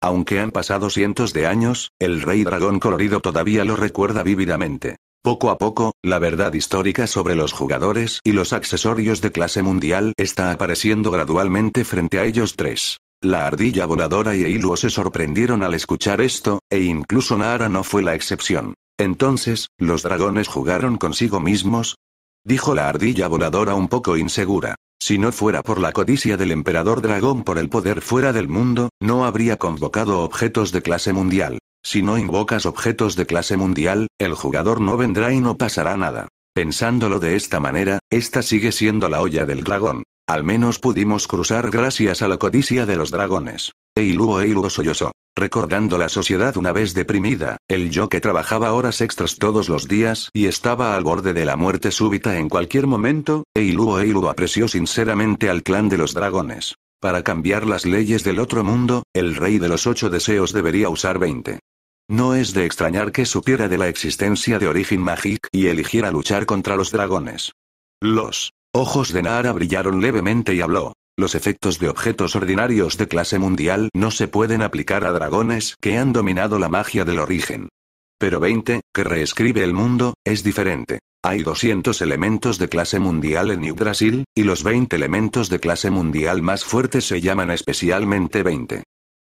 Aunque han pasado cientos de años, el rey dragón colorido todavía lo recuerda vívidamente. Poco a poco, la verdad histórica sobre los jugadores y los accesorios de clase mundial está apareciendo gradualmente frente a ellos tres. La ardilla voladora y Eiluo se sorprendieron al escuchar esto, e incluso Nara no fue la excepción. Entonces, ¿los dragones jugaron consigo mismos? Dijo la ardilla voladora un poco insegura. Si no fuera por la codicia del emperador dragón por el poder fuera del mundo, no habría convocado objetos de clase mundial. Si no invocas objetos de clase mundial, el jugador no vendrá y no pasará nada. Pensándolo de esta manera, esta sigue siendo la olla del dragón. Al menos pudimos cruzar gracias a la codicia de los dragones. Eiluo Eiluo sollozó. Recordando la sociedad una vez deprimida, el yo que trabajaba horas extras todos los días y estaba al borde de la muerte súbita en cualquier momento, Eiluo Eiluo apreció sinceramente al clan de los dragones. Para cambiar las leyes del otro mundo, el rey de los ocho deseos debería usar 20. No es de extrañar que supiera de la existencia de Origen Magic y eligiera luchar contra los dragones. Los ojos de Nara brillaron levemente y habló. Los efectos de objetos ordinarios de clase mundial no se pueden aplicar a dragones que han dominado la magia del origen. Pero 20, que reescribe el mundo, es diferente. Hay 200 elementos de clase mundial en New Brasil, y los 20 elementos de clase mundial más fuertes se llaman especialmente 20.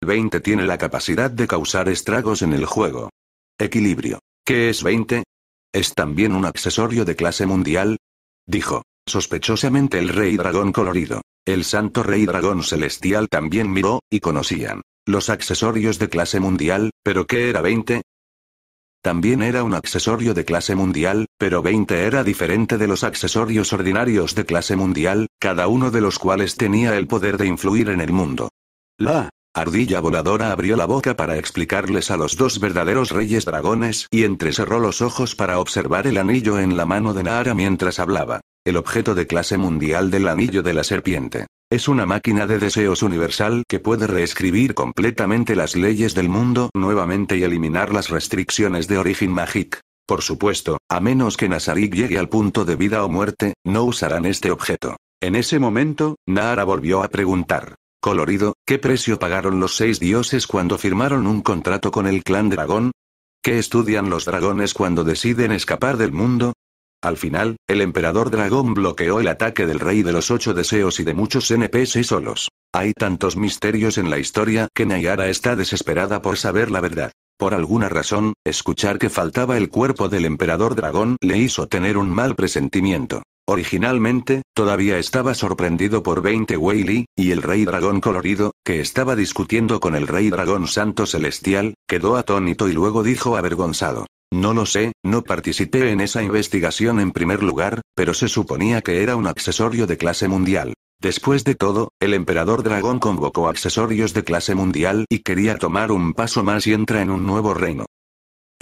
20 tiene la capacidad de causar estragos en el juego. Equilibrio. ¿Qué es 20? ¿Es también un accesorio de clase mundial? Dijo, sospechosamente el rey dragón colorido. El santo rey dragón celestial también miró, y conocían, los accesorios de clase mundial, pero ¿qué era 20? También era un accesorio de clase mundial, pero 20 era diferente de los accesorios ordinarios de clase mundial, cada uno de los cuales tenía el poder de influir en el mundo. La Ardilla Voladora abrió la boca para explicarles a los dos verdaderos reyes dragones y entrecerró los ojos para observar el anillo en la mano de Nahara mientras hablaba. El objeto de clase mundial del anillo de la serpiente. Es una máquina de deseos universal que puede reescribir completamente las leyes del mundo nuevamente y eliminar las restricciones de origen magic. Por supuesto, a menos que Nazarik llegue al punto de vida o muerte, no usarán este objeto. En ese momento, Nahara volvió a preguntar. Colorido, ¿qué precio pagaron los seis dioses cuando firmaron un contrato con el clan dragón? ¿Qué estudian los dragones cuando deciden escapar del mundo? Al final, el emperador dragón bloqueó el ataque del rey de los ocho deseos y de muchos NPC solos. Hay tantos misterios en la historia que Nayara está desesperada por saber la verdad. Por alguna razón, escuchar que faltaba el cuerpo del emperador dragón le hizo tener un mal presentimiento. Originalmente, todavía estaba sorprendido por 20 Weili, y el rey dragón colorido, que estaba discutiendo con el rey dragón santo celestial, quedó atónito y luego dijo avergonzado. No lo sé, no participé en esa investigación en primer lugar, pero se suponía que era un accesorio de clase mundial. Después de todo, el emperador dragón convocó accesorios de clase mundial y quería tomar un paso más y entra en un nuevo reino.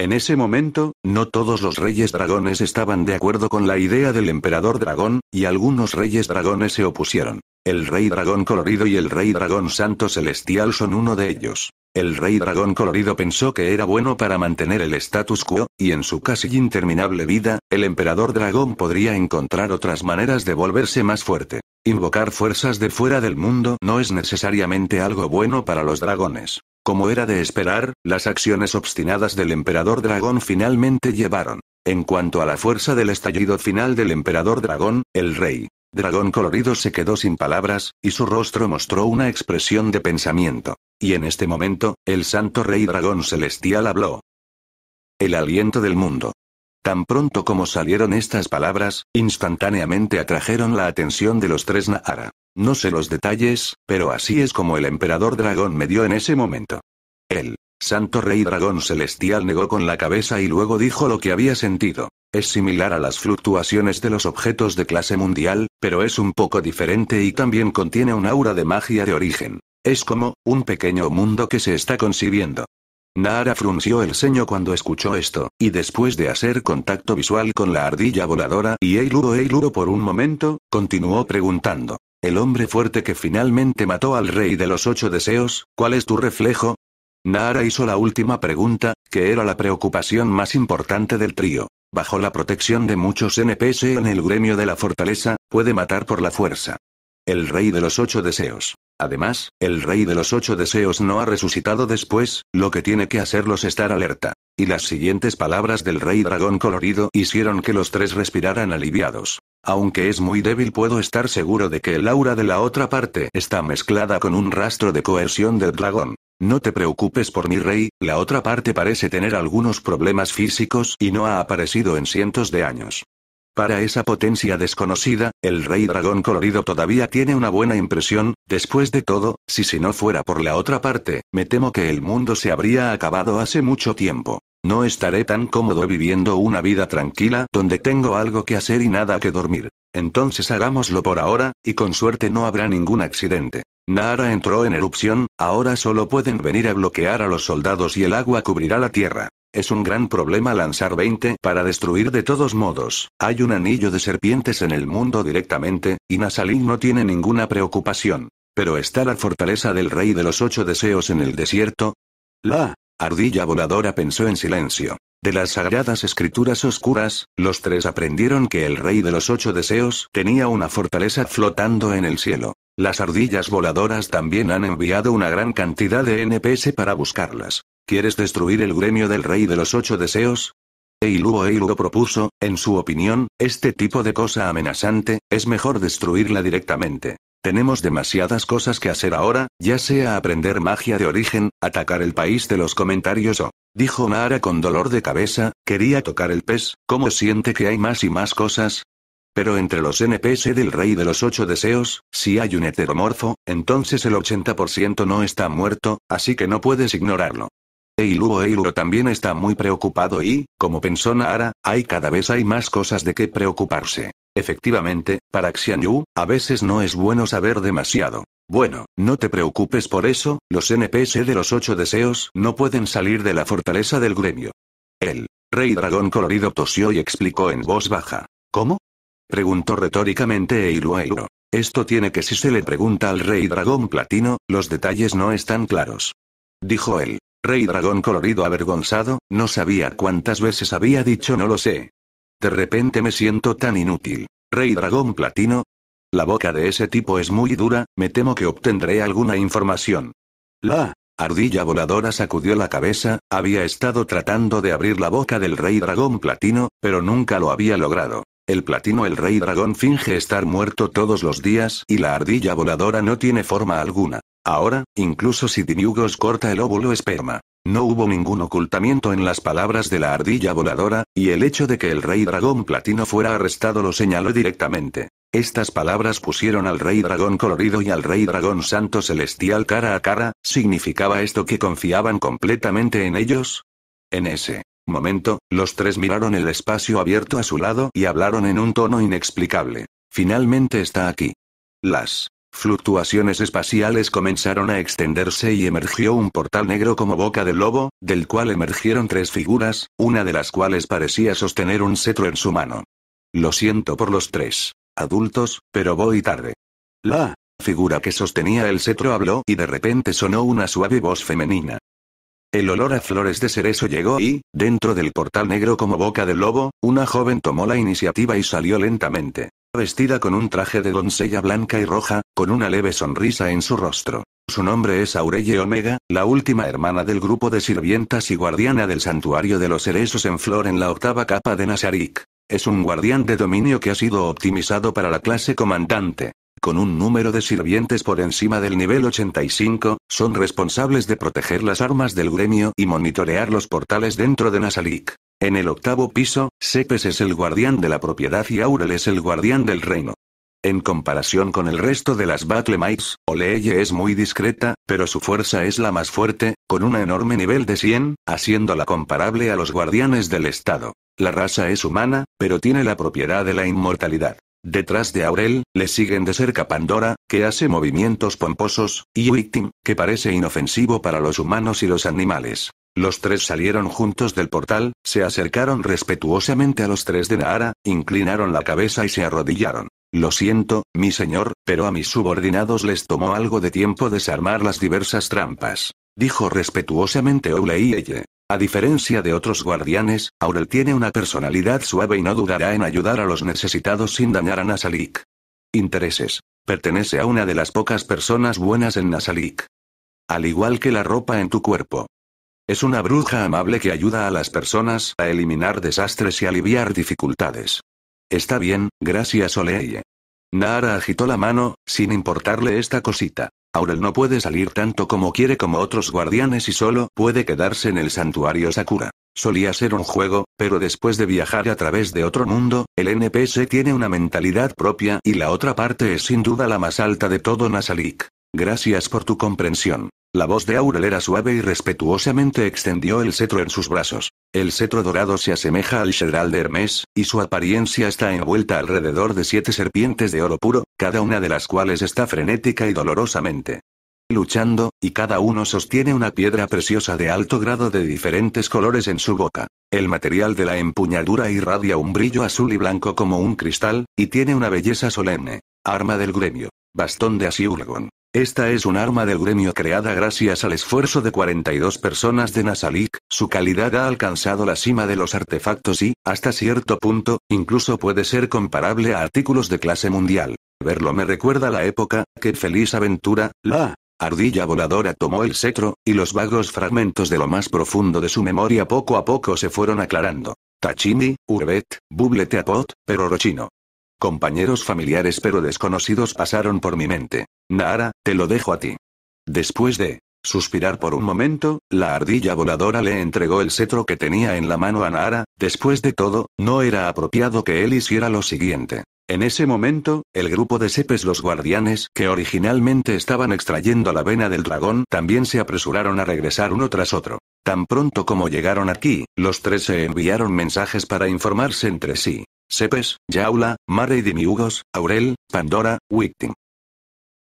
En ese momento, no todos los reyes dragones estaban de acuerdo con la idea del emperador dragón, y algunos reyes dragones se opusieron. El rey dragón colorido y el rey dragón santo celestial son uno de ellos. El rey dragón colorido pensó que era bueno para mantener el status quo, y en su casi interminable vida, el emperador dragón podría encontrar otras maneras de volverse más fuerte. Invocar fuerzas de fuera del mundo no es necesariamente algo bueno para los dragones. Como era de esperar, las acciones obstinadas del emperador dragón finalmente llevaron. En cuanto a la fuerza del estallido final del emperador dragón, el rey dragón colorido se quedó sin palabras, y su rostro mostró una expresión de pensamiento. Y en este momento, el santo rey dragón celestial habló. El aliento del mundo. Tan pronto como salieron estas palabras, instantáneamente atrajeron la atención de los tres Nahara. No sé los detalles, pero así es como el emperador dragón me dio en ese momento. El santo rey dragón celestial negó con la cabeza y luego dijo lo que había sentido. Es similar a las fluctuaciones de los objetos de clase mundial, pero es un poco diferente y también contiene un aura de magia de origen. Es como, un pequeño mundo que se está concibiendo. Nara frunció el ceño cuando escuchó esto, y después de hacer contacto visual con la ardilla voladora y Eiluro Eiluro por un momento, continuó preguntando, el hombre fuerte que finalmente mató al rey de los ocho deseos, ¿cuál es tu reflejo? Nara hizo la última pregunta, que era la preocupación más importante del trío. Bajo la protección de muchos NPC en el gremio de la fortaleza, puede matar por la fuerza el rey de los ocho deseos. Además, el rey de los ocho deseos no ha resucitado después, lo que tiene que hacerlos es estar alerta. Y las siguientes palabras del rey dragón colorido hicieron que los tres respiraran aliviados. Aunque es muy débil puedo estar seguro de que el aura de la otra parte está mezclada con un rastro de coerción del dragón. No te preocupes por mi rey, la otra parte parece tener algunos problemas físicos y no ha aparecido en cientos de años. Para esa potencia desconocida, el rey dragón colorido todavía tiene una buena impresión, después de todo, si si no fuera por la otra parte, me temo que el mundo se habría acabado hace mucho tiempo. No estaré tan cómodo viviendo una vida tranquila donde tengo algo que hacer y nada que dormir. Entonces hagámoslo por ahora, y con suerte no habrá ningún accidente. Nara entró en erupción, ahora solo pueden venir a bloquear a los soldados y el agua cubrirá la tierra. Es un gran problema lanzar 20 para destruir de todos modos. Hay un anillo de serpientes en el mundo directamente, y Nasalín no tiene ninguna preocupación. Pero está la fortaleza del rey de los ocho deseos en el desierto. La ardilla voladora pensó en silencio. De las sagradas escrituras oscuras, los tres aprendieron que el rey de los ocho deseos tenía una fortaleza flotando en el cielo. Las ardillas voladoras también han enviado una gran cantidad de NPS para buscarlas. ¿Quieres destruir el gremio del rey de los ocho deseos? Eiluo Eiluo propuso, en su opinión, este tipo de cosa amenazante, es mejor destruirla directamente. Tenemos demasiadas cosas que hacer ahora, ya sea aprender magia de origen, atacar el país de los comentarios o... Dijo Nara con dolor de cabeza, quería tocar el pez, ¿cómo siente que hay más y más cosas? Pero entre los NPC del Rey de los Ocho Deseos, si hay un heteromorfo, entonces el 80% no está muerto, así que no puedes ignorarlo. Eiluo este Eiru también está muy preocupado y, como pensó Nara, hay cada vez hay más cosas de qué preocuparse. Efectivamente, para Xianyu, a veces no es bueno saber demasiado. Bueno, no te preocupes por eso, los NPC de los ocho deseos no pueden salir de la fortaleza del gremio. El rey dragón colorido tosió y explicó en voz baja. ¿Cómo? Preguntó retóricamente Eilu Eiluo. Esto tiene que si se le pregunta al rey dragón platino, los detalles no están claros. Dijo él. Rey Dragón Colorido avergonzado, no sabía cuántas veces había dicho no lo sé. De repente me siento tan inútil. Rey Dragón Platino. La boca de ese tipo es muy dura, me temo que obtendré alguna información. La ardilla voladora sacudió la cabeza, había estado tratando de abrir la boca del Rey Dragón Platino, pero nunca lo había logrado. El platino el rey dragón finge estar muerto todos los días y la ardilla voladora no tiene forma alguna. Ahora, incluso si Diniugos corta el óvulo esperma. No hubo ningún ocultamiento en las palabras de la ardilla voladora, y el hecho de que el rey dragón platino fuera arrestado lo señaló directamente. Estas palabras pusieron al rey dragón colorido y al rey dragón santo celestial cara a cara, ¿significaba esto que confiaban completamente en ellos? En ese momento, los tres miraron el espacio abierto a su lado y hablaron en un tono inexplicable. Finalmente está aquí. Las Fluctuaciones espaciales comenzaron a extenderse y emergió un portal negro como boca de lobo, del cual emergieron tres figuras, una de las cuales parecía sostener un cetro en su mano. Lo siento por los tres. Adultos, pero voy tarde. La figura que sostenía el cetro habló y de repente sonó una suave voz femenina. El olor a flores de cerezo llegó y, dentro del portal negro como boca de lobo, una joven tomó la iniciativa y salió lentamente vestida con un traje de doncella blanca y roja, con una leve sonrisa en su rostro. Su nombre es Aurelie Omega, la última hermana del grupo de sirvientas y guardiana del santuario de los cerezos en flor en la octava capa de Nazarik. Es un guardián de dominio que ha sido optimizado para la clase comandante. Con un número de sirvientes por encima del nivel 85, son responsables de proteger las armas del gremio y monitorear los portales dentro de Nasalik. En el octavo piso, Cepes es el guardián de la propiedad y Aurel es el guardián del reino. En comparación con el resto de las Battle Oleye es muy discreta, pero su fuerza es la más fuerte, con un enorme nivel de 100, haciéndola comparable a los guardianes del Estado. La raza es humana, pero tiene la propiedad de la inmortalidad. Detrás de Aurel, le siguen de cerca Pandora, que hace movimientos pomposos, y Victim, que parece inofensivo para los humanos y los animales. Los tres salieron juntos del portal, se acercaron respetuosamente a los tres de Nahara, inclinaron la cabeza y se arrodillaron. Lo siento, mi señor, pero a mis subordinados les tomó algo de tiempo desarmar las diversas trampas. Dijo respetuosamente Eye. A diferencia de otros guardianes, Aurel tiene una personalidad suave y no dudará en ayudar a los necesitados sin dañar a Nasalik. Intereses. Pertenece a una de las pocas personas buenas en Nasalik. Al igual que la ropa en tu cuerpo. Es una bruja amable que ayuda a las personas a eliminar desastres y aliviar dificultades. Está bien, gracias Oleye. Nara agitó la mano, sin importarle esta cosita. Aurel no puede salir tanto como quiere como otros guardianes y solo puede quedarse en el santuario Sakura. Solía ser un juego, pero después de viajar a través de otro mundo, el NPC tiene una mentalidad propia y la otra parte es sin duda la más alta de todo Nasalik. Gracias por tu comprensión. La voz de Aurel era suave y respetuosamente extendió el cetro en sus brazos. El cetro dorado se asemeja al chedral de Hermes, y su apariencia está envuelta alrededor de siete serpientes de oro puro, cada una de las cuales está frenética y dolorosamente luchando, y cada uno sostiene una piedra preciosa de alto grado de diferentes colores en su boca. El material de la empuñadura irradia un brillo azul y blanco como un cristal, y tiene una belleza solemne. Arma del gremio. Bastón de Asiurgon. Esta es un arma del gremio creada gracias al esfuerzo de 42 personas de Nasalik, su calidad ha alcanzado la cima de los artefactos y, hasta cierto punto, incluso puede ser comparable a artículos de clase mundial. Verlo me recuerda la época, que feliz aventura, la ardilla voladora tomó el cetro, y los vagos fragmentos de lo más profundo de su memoria poco a poco se fueron aclarando. Tachimi, Urbet, pero Perorochino. Compañeros familiares pero desconocidos pasaron por mi mente. Nara te lo dejo a ti. Después de suspirar por un momento, la ardilla voladora le entregó el cetro que tenía en la mano a nara después de todo, no era apropiado que él hiciera lo siguiente. En ese momento, el grupo de sepes los guardianes que originalmente estaban extrayendo la vena del dragón también se apresuraron a regresar uno tras otro. Tan pronto como llegaron aquí, los tres se enviaron mensajes para informarse entre sí. Jaula, Mare y Dimiugos, Aurel, Pandora, Wictim.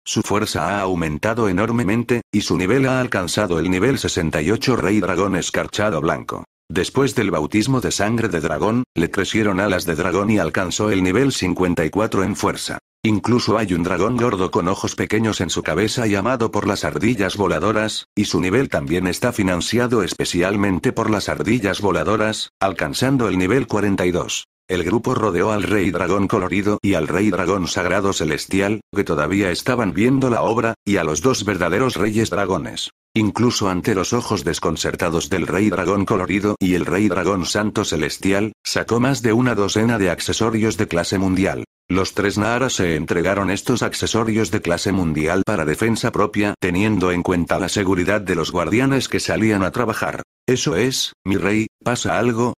Su fuerza ha aumentado enormemente, y su nivel ha alcanzado el nivel 68 Rey Dragón Escarchado Blanco. Después del bautismo de sangre de dragón, le crecieron alas de dragón y alcanzó el nivel 54 en fuerza. Incluso hay un dragón gordo con ojos pequeños en su cabeza llamado por las ardillas voladoras, y su nivel también está financiado especialmente por las ardillas voladoras, alcanzando el nivel 42. El grupo rodeó al rey dragón colorido y al rey dragón sagrado celestial, que todavía estaban viendo la obra, y a los dos verdaderos reyes dragones. Incluso ante los ojos desconcertados del rey dragón colorido y el rey dragón santo celestial, sacó más de una docena de accesorios de clase mundial. Los tres Nahara se entregaron estos accesorios de clase mundial para defensa propia, teniendo en cuenta la seguridad de los guardianes que salían a trabajar. Eso es, mi rey, pasa algo,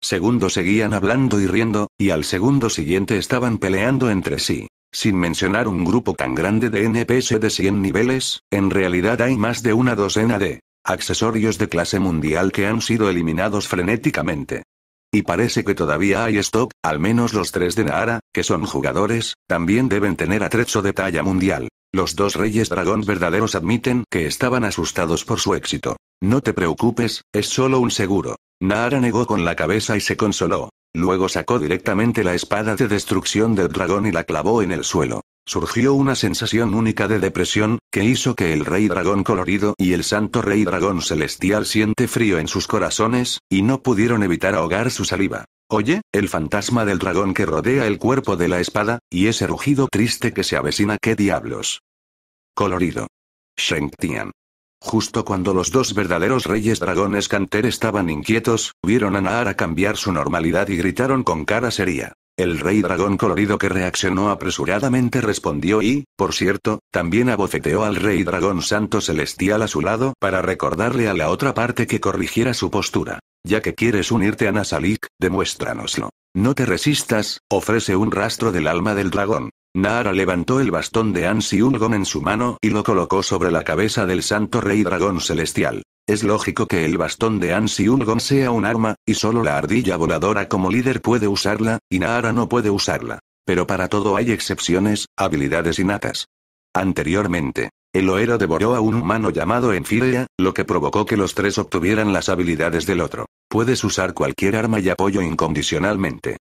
Segundo seguían hablando y riendo, y al segundo siguiente estaban peleando entre sí. Sin mencionar un grupo tan grande de NPS de 100 niveles, en realidad hay más de una docena de accesorios de clase mundial que han sido eliminados frenéticamente. Y parece que todavía hay stock, al menos los tres de Nahara, que son jugadores, también deben tener atrecho de talla mundial. Los dos reyes dragón verdaderos admiten que estaban asustados por su éxito. No te preocupes, es solo un seguro. Nara negó con la cabeza y se consoló. Luego sacó directamente la espada de destrucción del dragón y la clavó en el suelo. Surgió una sensación única de depresión, que hizo que el rey dragón colorido y el santo rey dragón celestial siente frío en sus corazones, y no pudieron evitar ahogar su saliva. Oye, el fantasma del dragón que rodea el cuerpo de la espada, y ese rugido triste que se avecina, ¿qué diablos? Colorido. Sheng Justo cuando los dos verdaderos reyes dragones Canter estaban inquietos, vieron a Nahara cambiar su normalidad y gritaron con cara seria. El rey dragón colorido que reaccionó apresuradamente respondió y, por cierto, también abofeteó al rey dragón santo celestial a su lado para recordarle a la otra parte que corrigiera su postura. Ya que quieres unirte a Nasalik, demuéstranoslo. No te resistas, ofrece un rastro del alma del dragón. Naara levantó el bastón de Ansi en su mano y lo colocó sobre la cabeza del santo rey dragón celestial. Es lógico que el bastón de Ansi sea un arma, y solo la ardilla voladora como líder puede usarla, y Naara no puede usarla. Pero para todo hay excepciones, habilidades innatas. Anteriormente, el oero devoró a un humano llamado Enfilia, lo que provocó que los tres obtuvieran las habilidades del otro. Puedes usar cualquier arma y apoyo incondicionalmente.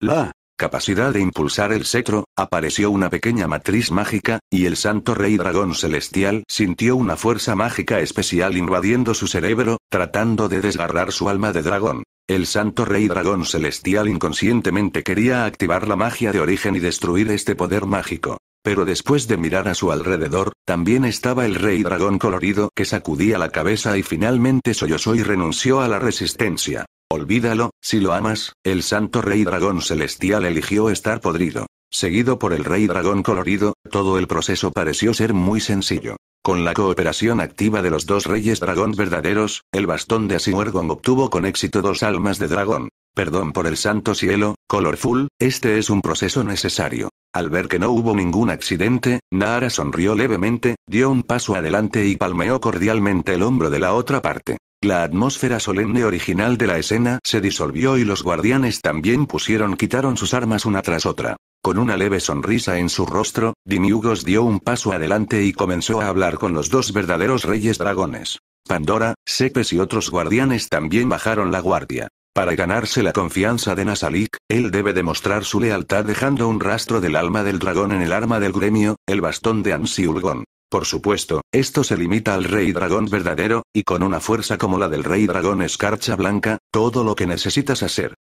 La capacidad de impulsar el cetro, apareció una pequeña matriz mágica, y el santo rey dragón celestial sintió una fuerza mágica especial invadiendo su cerebro, tratando de desgarrar su alma de dragón. El santo rey dragón celestial inconscientemente quería activar la magia de origen y destruir este poder mágico. Pero después de mirar a su alrededor, también estaba el rey dragón colorido que sacudía la cabeza y finalmente sollozó y renunció a la resistencia. Olvídalo, si lo amas, el santo rey dragón celestial eligió estar podrido. Seguido por el rey dragón colorido, todo el proceso pareció ser muy sencillo. Con la cooperación activa de los dos reyes dragón verdaderos, el bastón de Asimuergon obtuvo con éxito dos almas de dragón. Perdón por el santo cielo, Colorful, este es un proceso necesario. Al ver que no hubo ningún accidente, Nara sonrió levemente, dio un paso adelante y palmeó cordialmente el hombro de la otra parte. La atmósfera solemne original de la escena se disolvió y los guardianes también pusieron quitaron sus armas una tras otra. Con una leve sonrisa en su rostro, Dimiugos dio un paso adelante y comenzó a hablar con los dos verdaderos reyes dragones. Pandora, Sepes y otros guardianes también bajaron la guardia. Para ganarse la confianza de Nasalik, él debe demostrar su lealtad dejando un rastro del alma del dragón en el arma del gremio, el bastón de Ansiurgon. Por supuesto, esto se limita al rey dragón verdadero, y con una fuerza como la del rey dragón escarcha blanca, todo lo que necesitas hacer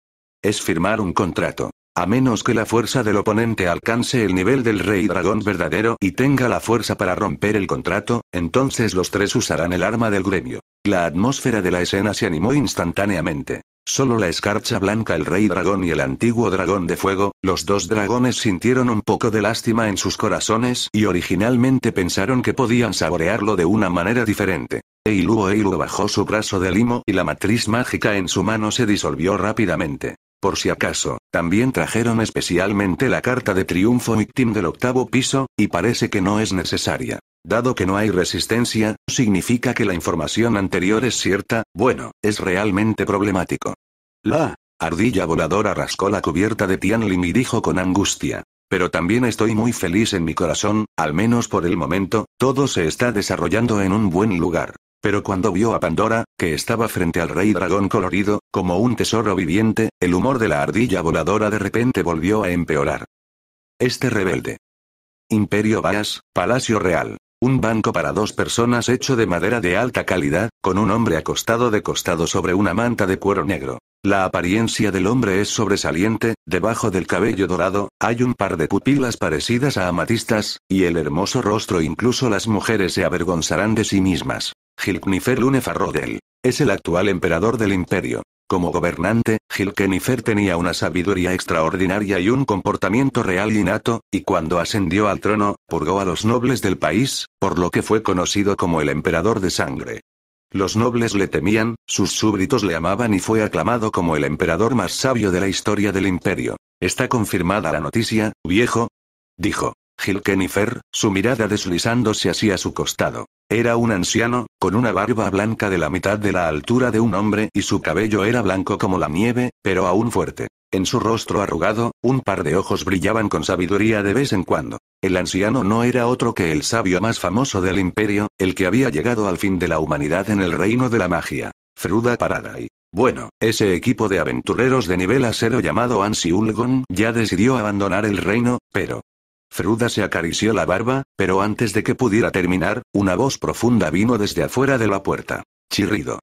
es firmar un contrato. A menos que la fuerza del oponente alcance el nivel del rey dragón verdadero y tenga la fuerza para romper el contrato, entonces los tres usarán el arma del gremio. La atmósfera de la escena se animó instantáneamente. Solo la escarcha blanca, el rey dragón y el antiguo dragón de fuego, los dos dragones sintieron un poco de lástima en sus corazones y originalmente pensaron que podían saborearlo de una manera diferente. Eiluo Eilu bajó su brazo de limo y la matriz mágica en su mano se disolvió rápidamente. Por si acaso, también trajeron especialmente la carta de triunfo victim del octavo piso, y parece que no es necesaria. Dado que no hay resistencia, significa que la información anterior es cierta, bueno, es realmente problemático. La ardilla voladora rascó la cubierta de Tianlin y dijo con angustia. Pero también estoy muy feliz en mi corazón, al menos por el momento, todo se está desarrollando en un buen lugar. Pero cuando vio a Pandora, que estaba frente al rey dragón colorido, como un tesoro viviente, el humor de la ardilla voladora de repente volvió a empeorar. Este rebelde. Imperio Baas, Palacio Real. Un banco para dos personas hecho de madera de alta calidad, con un hombre acostado de costado sobre una manta de cuero negro. La apariencia del hombre es sobresaliente, debajo del cabello dorado, hay un par de pupilas parecidas a amatistas, y el hermoso rostro incluso las mujeres se avergonzarán de sí mismas. Gilknifer Lunefarrodel. Es el actual emperador del imperio. Como gobernante, Gilkenifer tenía una sabiduría extraordinaria y un comportamiento real y innato, y cuando ascendió al trono, purgó a los nobles del país, por lo que fue conocido como el emperador de sangre. Los nobles le temían, sus súbditos le amaban y fue aclamado como el emperador más sabio de la historia del imperio. Está confirmada la noticia, viejo, dijo. Gilkenifer, su mirada deslizándose hacia su costado. Era un anciano, con una barba blanca de la mitad de la altura de un hombre y su cabello era blanco como la nieve, pero aún fuerte. En su rostro arrugado, un par de ojos brillaban con sabiduría de vez en cuando. El anciano no era otro que el sabio más famoso del imperio, el que había llegado al fin de la humanidad en el reino de la magia. Fruda Paradai. Bueno, ese equipo de aventureros de nivel acero llamado Ansi Ulgon ya decidió abandonar el reino, pero, Fruda se acarició la barba, pero antes de que pudiera terminar, una voz profunda vino desde afuera de la puerta. Chirrido.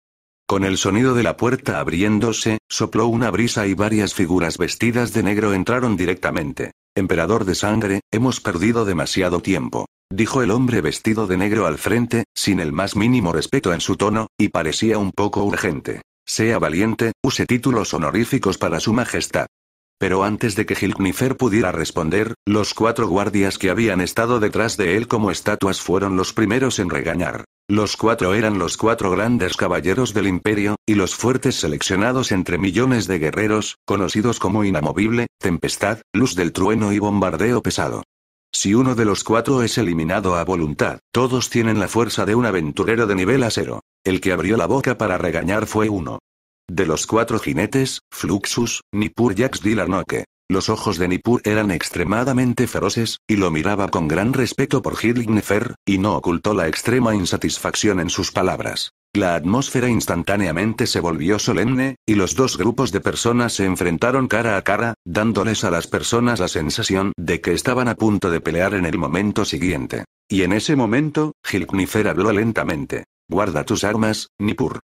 Con el sonido de la puerta abriéndose, sopló una brisa y varias figuras vestidas de negro entraron directamente. Emperador de sangre, hemos perdido demasiado tiempo. Dijo el hombre vestido de negro al frente, sin el más mínimo respeto en su tono, y parecía un poco urgente. Sea valiente, use títulos honoríficos para su majestad. Pero antes de que Hilknifer pudiera responder, los cuatro guardias que habían estado detrás de él como estatuas fueron los primeros en regañar. Los cuatro eran los cuatro grandes caballeros del imperio, y los fuertes seleccionados entre millones de guerreros, conocidos como inamovible, tempestad, luz del trueno y bombardeo pesado. Si uno de los cuatro es eliminado a voluntad, todos tienen la fuerza de un aventurero de nivel acero. El que abrió la boca para regañar fue uno. De los cuatro jinetes, Fluxus, Nippur y Axdilanoque. Los ojos de Nippur eran extremadamente feroces, y lo miraba con gran respeto por Gilgnefer, y no ocultó la extrema insatisfacción en sus palabras. La atmósfera instantáneamente se volvió solemne, y los dos grupos de personas se enfrentaron cara a cara, dándoles a las personas la sensación de que estaban a punto de pelear en el momento siguiente. Y en ese momento, Hilgnifer habló lentamente. Guarda tus armas, Nippur.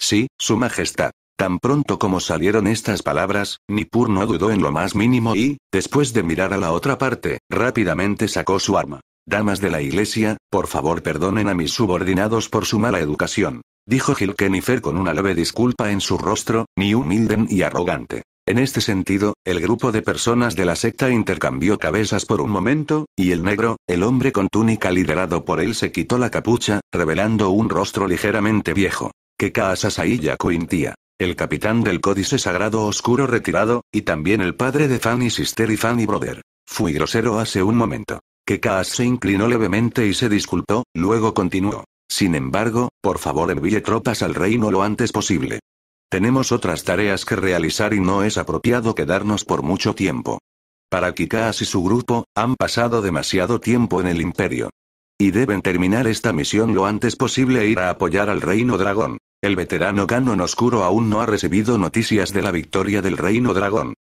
Sí, Su Majestad. Tan pronto como salieron estas palabras, Nippur no dudó en lo más mínimo y, después de mirar a la otra parte, rápidamente sacó su arma. Damas de la iglesia, por favor perdonen a mis subordinados por su mala educación. Dijo Gil Kennifer con una leve disculpa en su rostro, ni humilde ni arrogante. En este sentido, el grupo de personas de la secta intercambió cabezas por un momento, y el negro, el hombre con túnica liderado por él se quitó la capucha, revelando un rostro ligeramente viejo. ¿Qué casas ahí ya cointía? el capitán del Códice Sagrado Oscuro retirado, y también el padre de Fanny Sister y Fanny Brother. Fui grosero hace un momento. Que Kaas se inclinó levemente y se disculpó, luego continuó. Sin embargo, por favor envíe tropas al reino lo antes posible. Tenemos otras tareas que realizar y no es apropiado quedarnos por mucho tiempo. Para Kikaas y su grupo, han pasado demasiado tiempo en el imperio. Y deben terminar esta misión lo antes posible e ir a apoyar al reino dragón. El veterano Ganon oscuro aún no ha recibido noticias de la victoria del reino dragón.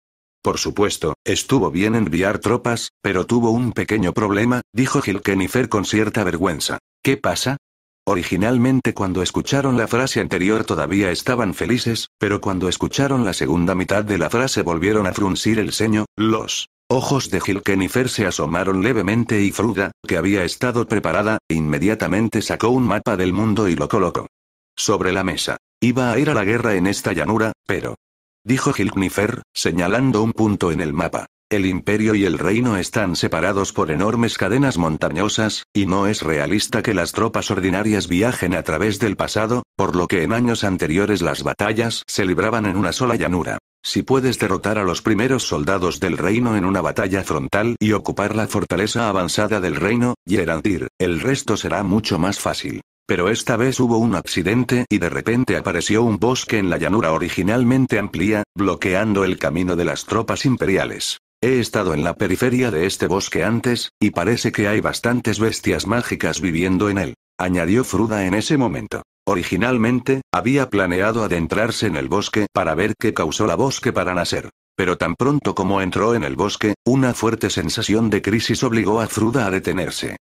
Por supuesto, estuvo bien enviar tropas, pero tuvo un pequeño problema, dijo Gil con cierta vergüenza. ¿Qué pasa? Originalmente cuando escucharon la frase anterior todavía estaban felices, pero cuando escucharon la segunda mitad de la frase volvieron a fruncir el ceño, los ojos de Gil se asomaron levemente y Fruda, que había estado preparada, inmediatamente sacó un mapa del mundo y lo colocó. Sobre la mesa. Iba a ir a la guerra en esta llanura, pero... Dijo Hilknifer, señalando un punto en el mapa. El imperio y el reino están separados por enormes cadenas montañosas, y no es realista que las tropas ordinarias viajen a través del pasado, por lo que en años anteriores las batallas se libraban en una sola llanura. Si puedes derrotar a los primeros soldados del reino en una batalla frontal y ocupar la fortaleza avanzada del reino, Yerantir, el resto será mucho más fácil. Pero esta vez hubo un accidente y de repente apareció un bosque en la llanura originalmente amplia, bloqueando el camino de las tropas imperiales. He estado en la periferia de este bosque antes, y parece que hay bastantes bestias mágicas viviendo en él, añadió Fruda en ese momento. Originalmente, había planeado adentrarse en el bosque para ver qué causó la bosque para nacer. Pero tan pronto como entró en el bosque, una fuerte sensación de crisis obligó a Fruda a detenerse.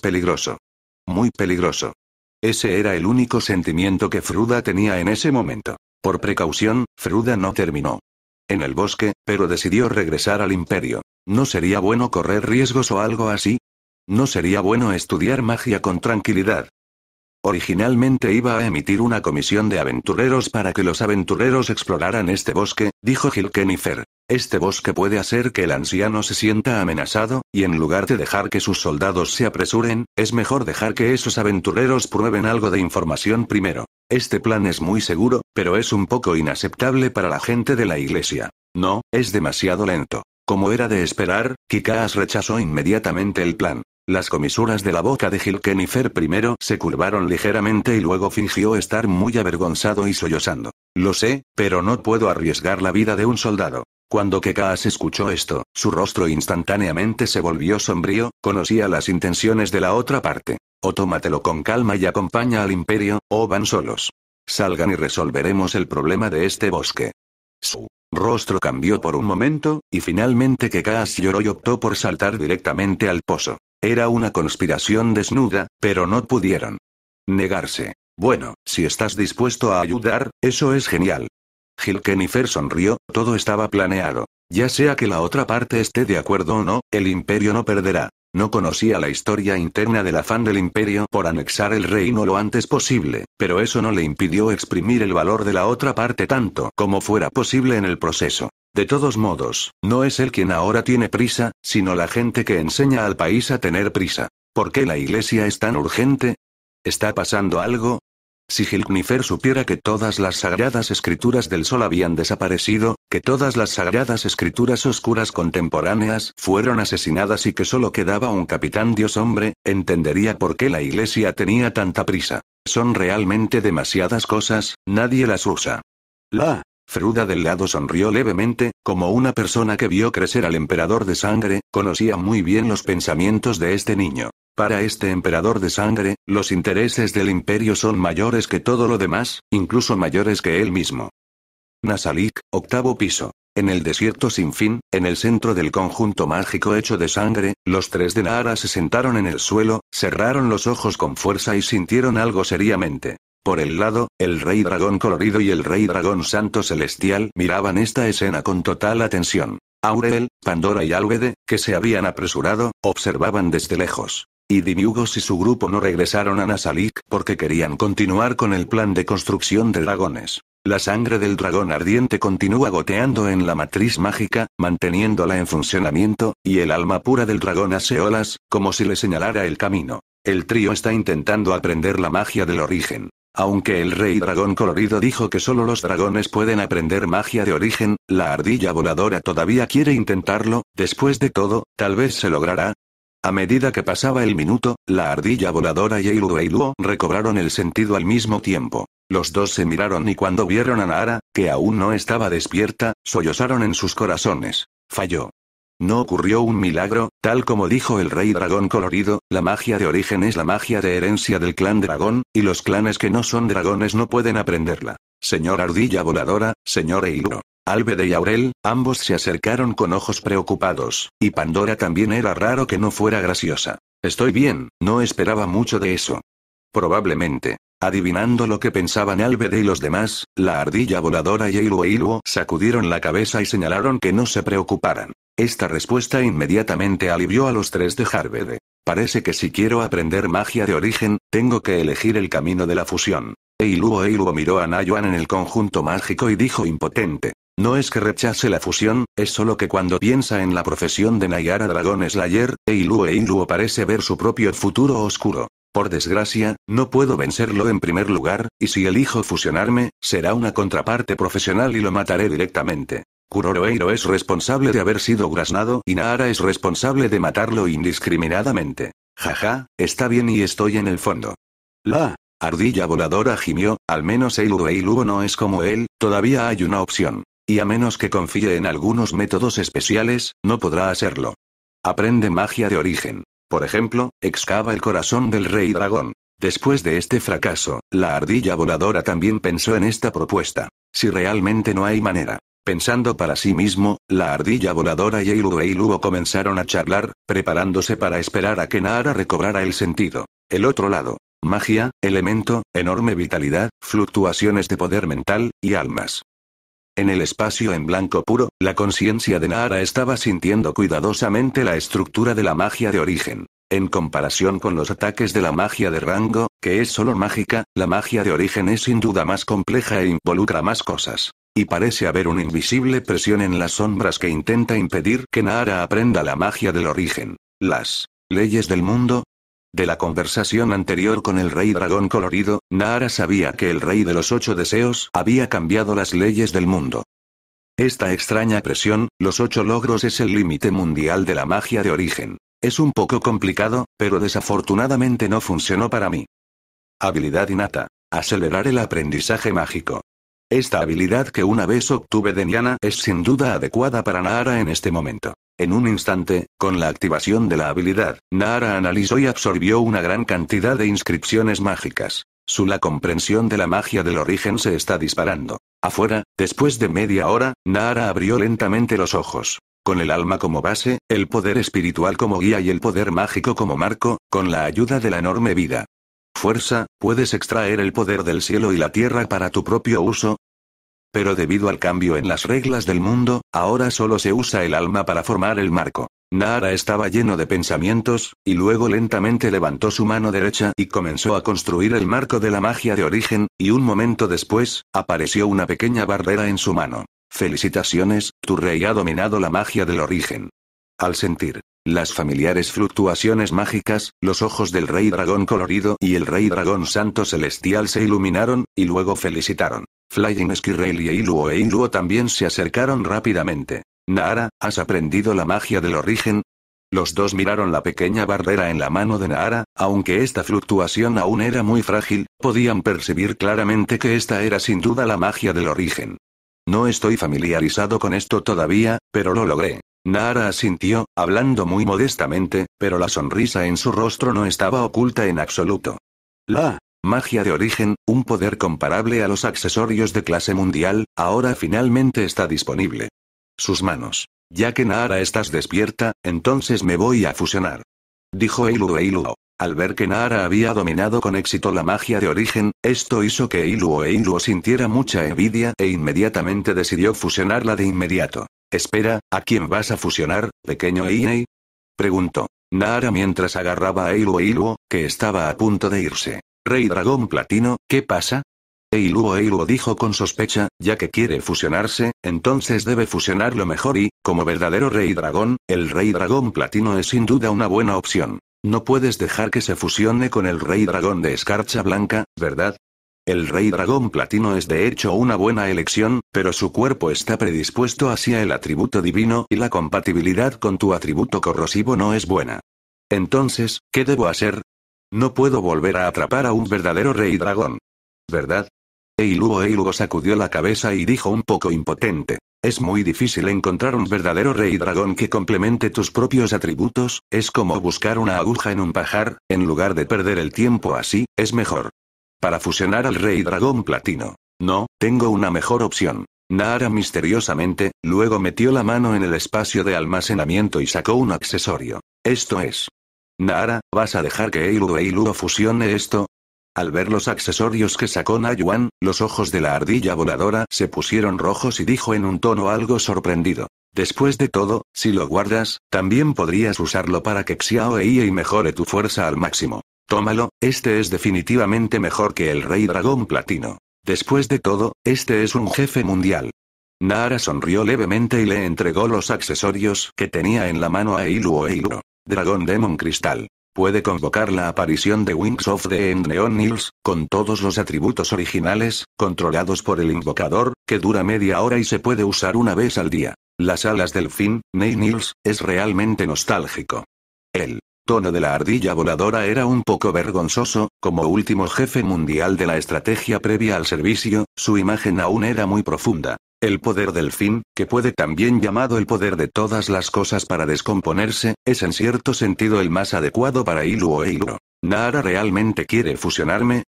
Peligroso. Muy peligroso. Ese era el único sentimiento que Fruda tenía en ese momento. Por precaución, Fruda no terminó. En el bosque, pero decidió regresar al imperio. ¿No sería bueno correr riesgos o algo así? ¿No sería bueno estudiar magia con tranquilidad? Originalmente iba a emitir una comisión de aventureros para que los aventureros exploraran este bosque, dijo Gil Kennifer. Este bosque puede hacer que el anciano se sienta amenazado, y en lugar de dejar que sus soldados se apresuren, es mejor dejar que esos aventureros prueben algo de información primero. Este plan es muy seguro, pero es un poco inaceptable para la gente de la iglesia. No, es demasiado lento. Como era de esperar, Kikaas rechazó inmediatamente el plan. Las comisuras de la boca de Gil primero se curvaron ligeramente y luego fingió estar muy avergonzado y sollozando. Lo sé, pero no puedo arriesgar la vida de un soldado. Cuando Kekaas escuchó esto, su rostro instantáneamente se volvió sombrío, conocía las intenciones de la otra parte. O tómatelo con calma y acompaña al imperio, o van solos. Salgan y resolveremos el problema de este bosque. Su rostro cambió por un momento, y finalmente Kekaas lloró y optó por saltar directamente al pozo. Era una conspiración desnuda, pero no pudieron negarse. Bueno, si estás dispuesto a ayudar, eso es genial. Gil sonrió, todo estaba planeado. Ya sea que la otra parte esté de acuerdo o no, el imperio no perderá. No conocía la historia interna del afán del imperio por anexar el reino lo antes posible, pero eso no le impidió exprimir el valor de la otra parte tanto como fuera posible en el proceso. De todos modos, no es él quien ahora tiene prisa, sino la gente que enseña al país a tener prisa. ¿Por qué la iglesia es tan urgente? ¿Está pasando algo? Si Gilgnifer supiera que todas las sagradas escrituras del sol habían desaparecido, que todas las sagradas escrituras oscuras contemporáneas fueron asesinadas y que solo quedaba un capitán dios hombre, entendería por qué la iglesia tenía tanta prisa. Son realmente demasiadas cosas, nadie las usa. La Fruda del lado sonrió levemente, como una persona que vio crecer al emperador de sangre, conocía muy bien los pensamientos de este niño. Para este emperador de sangre, los intereses del imperio son mayores que todo lo demás, incluso mayores que él mismo. Nasalik, octavo piso. En el desierto sin fin, en el centro del conjunto mágico hecho de sangre, los tres de Nara se sentaron en el suelo, cerraron los ojos con fuerza y sintieron algo seriamente. Por el lado, el rey dragón colorido y el rey dragón santo celestial miraban esta escena con total atención. Aurel, Pandora y Alvede, que se habían apresurado, observaban desde lejos. Y Dimiugos y su grupo no regresaron a Nasalik porque querían continuar con el plan de construcción de dragones. La sangre del dragón ardiente continúa goteando en la matriz mágica, manteniéndola en funcionamiento, y el alma pura del dragón hace olas, como si le señalara el camino. El trío está intentando aprender la magia del origen. Aunque el rey dragón colorido dijo que solo los dragones pueden aprender magia de origen, la ardilla voladora todavía quiere intentarlo, después de todo, tal vez se logrará. A medida que pasaba el minuto, la ardilla voladora y Eilu Eiluo recobraron el sentido al mismo tiempo. Los dos se miraron y cuando vieron a Nara, que aún no estaba despierta, sollozaron en sus corazones. Falló. No ocurrió un milagro, tal como dijo el rey dragón colorido, la magia de origen es la magia de herencia del clan dragón, y los clanes que no son dragones no pueden aprenderla. Señor Ardilla Voladora, señor Eiluro. Albede y Aurel, ambos se acercaron con ojos preocupados, y Pandora también era raro que no fuera graciosa. Estoy bien, no esperaba mucho de eso. Probablemente. Adivinando lo que pensaban Albede y los demás, la ardilla voladora y Eilu Eilu sacudieron la cabeza y señalaron que no se preocuparan. Esta respuesta inmediatamente alivió a los tres de Harvede. Parece que si quiero aprender magia de origen, tengo que elegir el camino de la fusión. Eilu Eilu miró a Nayuan en el conjunto mágico y dijo impotente. No es que rechace la fusión, es solo que cuando piensa en la profesión de Nayara Dragon Slayer, Eilu Eilu parece ver su propio futuro oscuro. Por desgracia, no puedo vencerlo en primer lugar, y si elijo fusionarme, será una contraparte profesional y lo mataré directamente. Kuroroeiro es responsable de haber sido grasnado y Nahara es responsable de matarlo indiscriminadamente. Jaja, está bien y estoy en el fondo. La ardilla voladora gimió, al menos Eilu Eilu no es como él, todavía hay una opción. Y a menos que confíe en algunos métodos especiales, no podrá hacerlo. Aprende magia de origen. Por ejemplo, excava el corazón del rey dragón. Después de este fracaso, la ardilla voladora también pensó en esta propuesta. Si realmente no hay manera. Pensando para sí mismo, la ardilla voladora y Eilu e comenzaron a charlar, preparándose para esperar a que Nahara recobrara el sentido. El otro lado. Magia, elemento, enorme vitalidad, fluctuaciones de poder mental, y almas. En el espacio en blanco puro, la conciencia de Nahara estaba sintiendo cuidadosamente la estructura de la magia de origen. En comparación con los ataques de la magia de rango, que es solo mágica, la magia de origen es sin duda más compleja e involucra más cosas. Y parece haber una invisible presión en las sombras que intenta impedir que Nahara aprenda la magia del origen. Las leyes del mundo, de la conversación anterior con el rey dragón colorido, Nahara sabía que el rey de los ocho deseos había cambiado las leyes del mundo. Esta extraña presión, los ocho logros es el límite mundial de la magia de origen. Es un poco complicado, pero desafortunadamente no funcionó para mí. Habilidad innata. Acelerar el aprendizaje mágico. Esta habilidad que una vez obtuve de Niana es sin duda adecuada para Nahara en este momento. En un instante, con la activación de la habilidad, Nara analizó y absorbió una gran cantidad de inscripciones mágicas. Su la comprensión de la magia del origen se está disparando. Afuera, después de media hora, Nara abrió lentamente los ojos. Con el alma como base, el poder espiritual como guía y el poder mágico como marco, con la ayuda de la enorme vida. Fuerza, puedes extraer el poder del cielo y la tierra para tu propio uso, pero debido al cambio en las reglas del mundo, ahora solo se usa el alma para formar el marco. Nara estaba lleno de pensamientos, y luego lentamente levantó su mano derecha y comenzó a construir el marco de la magia de origen, y un momento después, apareció una pequeña barrera en su mano. Felicitaciones, tu rey ha dominado la magia del origen. Al sentir las familiares fluctuaciones mágicas, los ojos del rey dragón colorido y el rey dragón santo celestial se iluminaron, y luego felicitaron. Flying squirrel y Iluo e Iluo también se acercaron rápidamente. Nara, ¿has aprendido la magia del origen? Los dos miraron la pequeña barrera en la mano de Nara, aunque esta fluctuación aún era muy frágil, podían percibir claramente que esta era sin duda la magia del origen. No estoy familiarizado con esto todavía, pero lo logré. Nara asintió, hablando muy modestamente, pero la sonrisa en su rostro no estaba oculta en absoluto. La magia de origen, un poder comparable a los accesorios de clase mundial, ahora finalmente está disponible. Sus manos. Ya que Nara estás despierta, entonces me voy a fusionar. Dijo Eilu Eilu. Al ver que Nara había dominado con éxito la magia de origen, esto hizo que Iluo e Iluo sintiera mucha envidia e inmediatamente decidió fusionarla de inmediato. Espera, ¿a quién vas a fusionar, pequeño Einei? Preguntó. Nara mientras agarraba a Iluo e Iluo, que estaba a punto de irse. Rey Dragón Platino, ¿qué pasa? Eiluo e Eiluo dijo con sospecha, ya que quiere fusionarse, entonces debe fusionarlo mejor y, como verdadero rey dragón, el rey dragón platino es sin duda una buena opción. No puedes dejar que se fusione con el Rey Dragón de Escarcha Blanca, ¿verdad? El Rey Dragón Platino es de hecho una buena elección, pero su cuerpo está predispuesto hacia el atributo divino y la compatibilidad con tu atributo corrosivo no es buena. Entonces, ¿qué debo hacer? No puedo volver a atrapar a un verdadero Rey Dragón. ¿Verdad? Eilugo Eilugo sacudió la cabeza y dijo un poco impotente. Es muy difícil encontrar un verdadero rey dragón que complemente tus propios atributos, es como buscar una aguja en un pajar, en lugar de perder el tiempo así, es mejor. Para fusionar al rey dragón platino. No, tengo una mejor opción. Nara misteriosamente, luego metió la mano en el espacio de almacenamiento y sacó un accesorio. Esto es. Nara, ¿vas a dejar que Eilu e fusione esto? Al ver los accesorios que sacó Nayuan, los ojos de la ardilla voladora se pusieron rojos y dijo en un tono algo sorprendido. Después de todo, si lo guardas, también podrías usarlo para que Xiao Eie y mejore tu fuerza al máximo. Tómalo, este es definitivamente mejor que el Rey Dragón Platino. Después de todo, este es un jefe mundial. Nara sonrió levemente y le entregó los accesorios que tenía en la mano a Iluo Iluo. Dragón Demon Cristal puede convocar la aparición de Wings of the End Neon Nils, con todos los atributos originales, controlados por el invocador, que dura media hora y se puede usar una vez al día. Las alas del fin, Neon Nils, es realmente nostálgico. El tono de la ardilla voladora era un poco vergonzoso, como último jefe mundial de la estrategia previa al servicio, su imagen aún era muy profunda, el poder del fin, que puede también llamado el poder de todas las cosas para descomponerse, es en cierto sentido el más adecuado para Ilu o Nara ¿Nara realmente quiere fusionarme?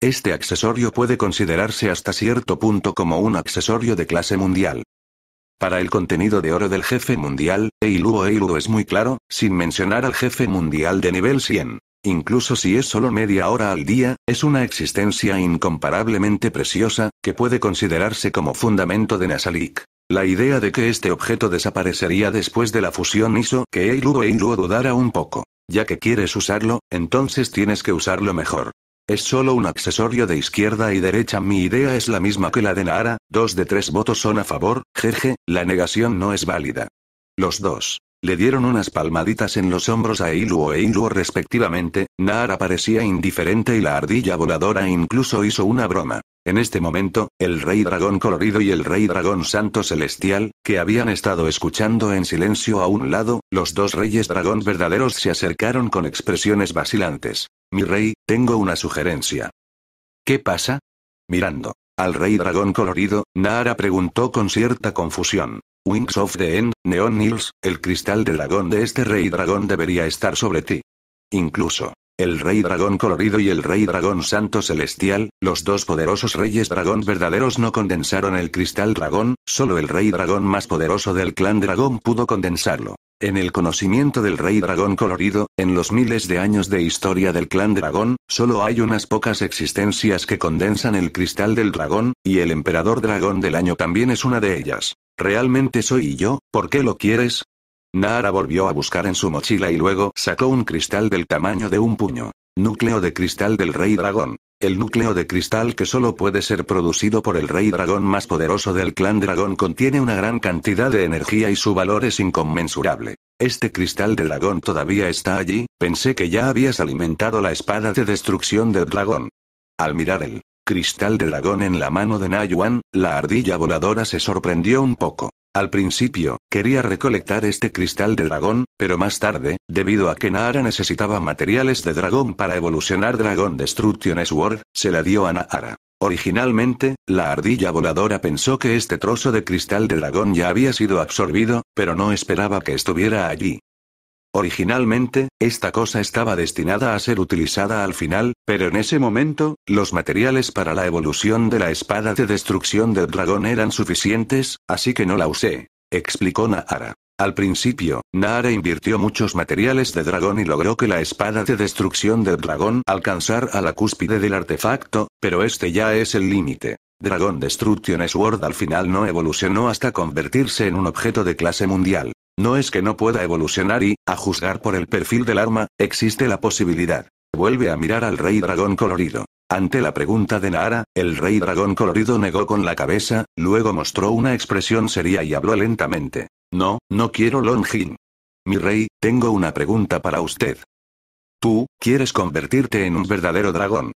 Este accesorio puede considerarse hasta cierto punto como un accesorio de clase mundial. Para el contenido de oro del jefe mundial, o Eilu es muy claro, sin mencionar al jefe mundial de nivel 100 incluso si es solo media hora al día, es una existencia incomparablemente preciosa, que puede considerarse como fundamento de Nasalik. La idea de que este objeto desaparecería después de la fusión hizo que o Eiluo dudara un poco. Ya que quieres usarlo, entonces tienes que usarlo mejor. Es solo un accesorio de izquierda y derecha. Mi idea es la misma que la de Nara, dos de tres votos son a favor, jeje, la negación no es válida. Los dos. Le dieron unas palmaditas en los hombros a Iluo e Iluo respectivamente, Nara parecía indiferente y la ardilla voladora incluso hizo una broma. En este momento, el rey dragón colorido y el rey dragón santo celestial, que habían estado escuchando en silencio a un lado, los dos reyes dragón verdaderos se acercaron con expresiones vacilantes. Mi rey, tengo una sugerencia. ¿Qué pasa? Mirando. Al rey dragón colorido, Nara preguntó con cierta confusión. Wings of the End, Neon Nils, el cristal de dragón de este rey dragón debería estar sobre ti. Incluso, el rey dragón colorido y el rey dragón santo celestial, los dos poderosos reyes dragón verdaderos no condensaron el cristal dragón, solo el rey dragón más poderoso del clan dragón pudo condensarlo. En el conocimiento del rey dragón colorido, en los miles de años de historia del clan dragón, solo hay unas pocas existencias que condensan el cristal del dragón, y el emperador dragón del año también es una de ellas. ¿Realmente soy yo? ¿Por qué lo quieres? Nara volvió a buscar en su mochila y luego sacó un cristal del tamaño de un puño. Núcleo de cristal del rey dragón. El núcleo de cristal que solo puede ser producido por el rey dragón más poderoso del clan dragón contiene una gran cantidad de energía y su valor es inconmensurable. Este cristal de dragón todavía está allí, pensé que ya habías alimentado la espada de destrucción del dragón. Al mirar el cristal de dragón en la mano de Nayuan, la ardilla voladora se sorprendió un poco. Al principio, quería recolectar este cristal de dragón, pero más tarde, debido a que Nahara necesitaba materiales de dragón para evolucionar Dragon Destruction Sword, se la dio a Nahara. Originalmente, la ardilla voladora pensó que este trozo de cristal de dragón ya había sido absorbido, pero no esperaba que estuviera allí. Originalmente, esta cosa estaba destinada a ser utilizada al final, pero en ese momento, los materiales para la evolución de la espada de destrucción del dragón eran suficientes, así que no la usé. Explicó Nahara. Al principio, Nahara invirtió muchos materiales de dragón y logró que la espada de destrucción del dragón alcanzar a la cúspide del artefacto, pero este ya es el límite. Dragon Destruction Sword al final no evolucionó hasta convertirse en un objeto de clase mundial. No es que no pueda evolucionar y, a juzgar por el perfil del arma, existe la posibilidad. Vuelve a mirar al rey dragón colorido. Ante la pregunta de Nahara, el rey dragón colorido negó con la cabeza, luego mostró una expresión seria y habló lentamente. No, no quiero Longin. Mi rey, tengo una pregunta para usted. Tú, quieres convertirte en un verdadero dragón.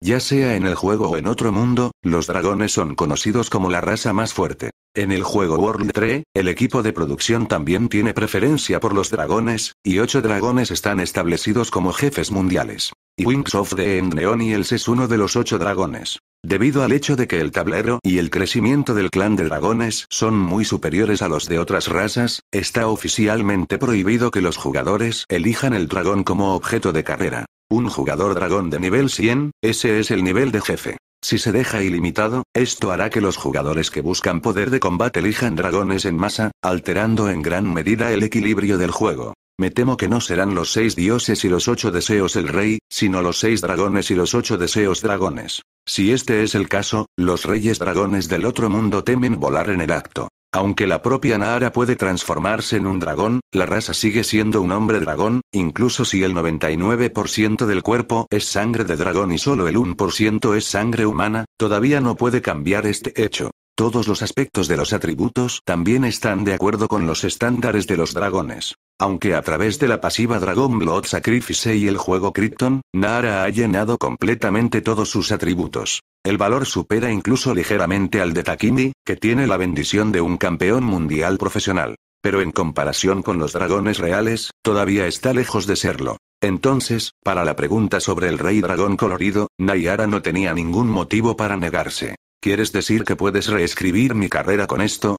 Ya sea en el juego o en otro mundo, los dragones son conocidos como la raza más fuerte. En el juego World 3, el equipo de producción también tiene preferencia por los dragones, y 8 dragones están establecidos como jefes mundiales. Y Wings of the End Neoniels es uno de los 8 dragones. Debido al hecho de que el tablero y el crecimiento del clan de dragones son muy superiores a los de otras razas, está oficialmente prohibido que los jugadores elijan el dragón como objeto de carrera. Un jugador dragón de nivel 100, ese es el nivel de jefe. Si se deja ilimitado, esto hará que los jugadores que buscan poder de combate elijan dragones en masa, alterando en gran medida el equilibrio del juego. Me temo que no serán los seis dioses y los ocho deseos el rey, sino los seis dragones y los ocho deseos dragones. Si este es el caso, los reyes dragones del otro mundo temen volar en el acto. Aunque la propia Nahara puede transformarse en un dragón, la raza sigue siendo un hombre dragón, incluso si el 99% del cuerpo es sangre de dragón y solo el 1% es sangre humana, todavía no puede cambiar este hecho. Todos los aspectos de los atributos también están de acuerdo con los estándares de los dragones. Aunque a través de la pasiva Dragon Blood Sacrifice y el juego Krypton, Nara ha llenado completamente todos sus atributos. El valor supera incluso ligeramente al de Takimi, que tiene la bendición de un campeón mundial profesional. Pero en comparación con los dragones reales, todavía está lejos de serlo. Entonces, para la pregunta sobre el rey dragón colorido, Nayara no tenía ningún motivo para negarse. ¿Quieres decir que puedes reescribir mi carrera con esto?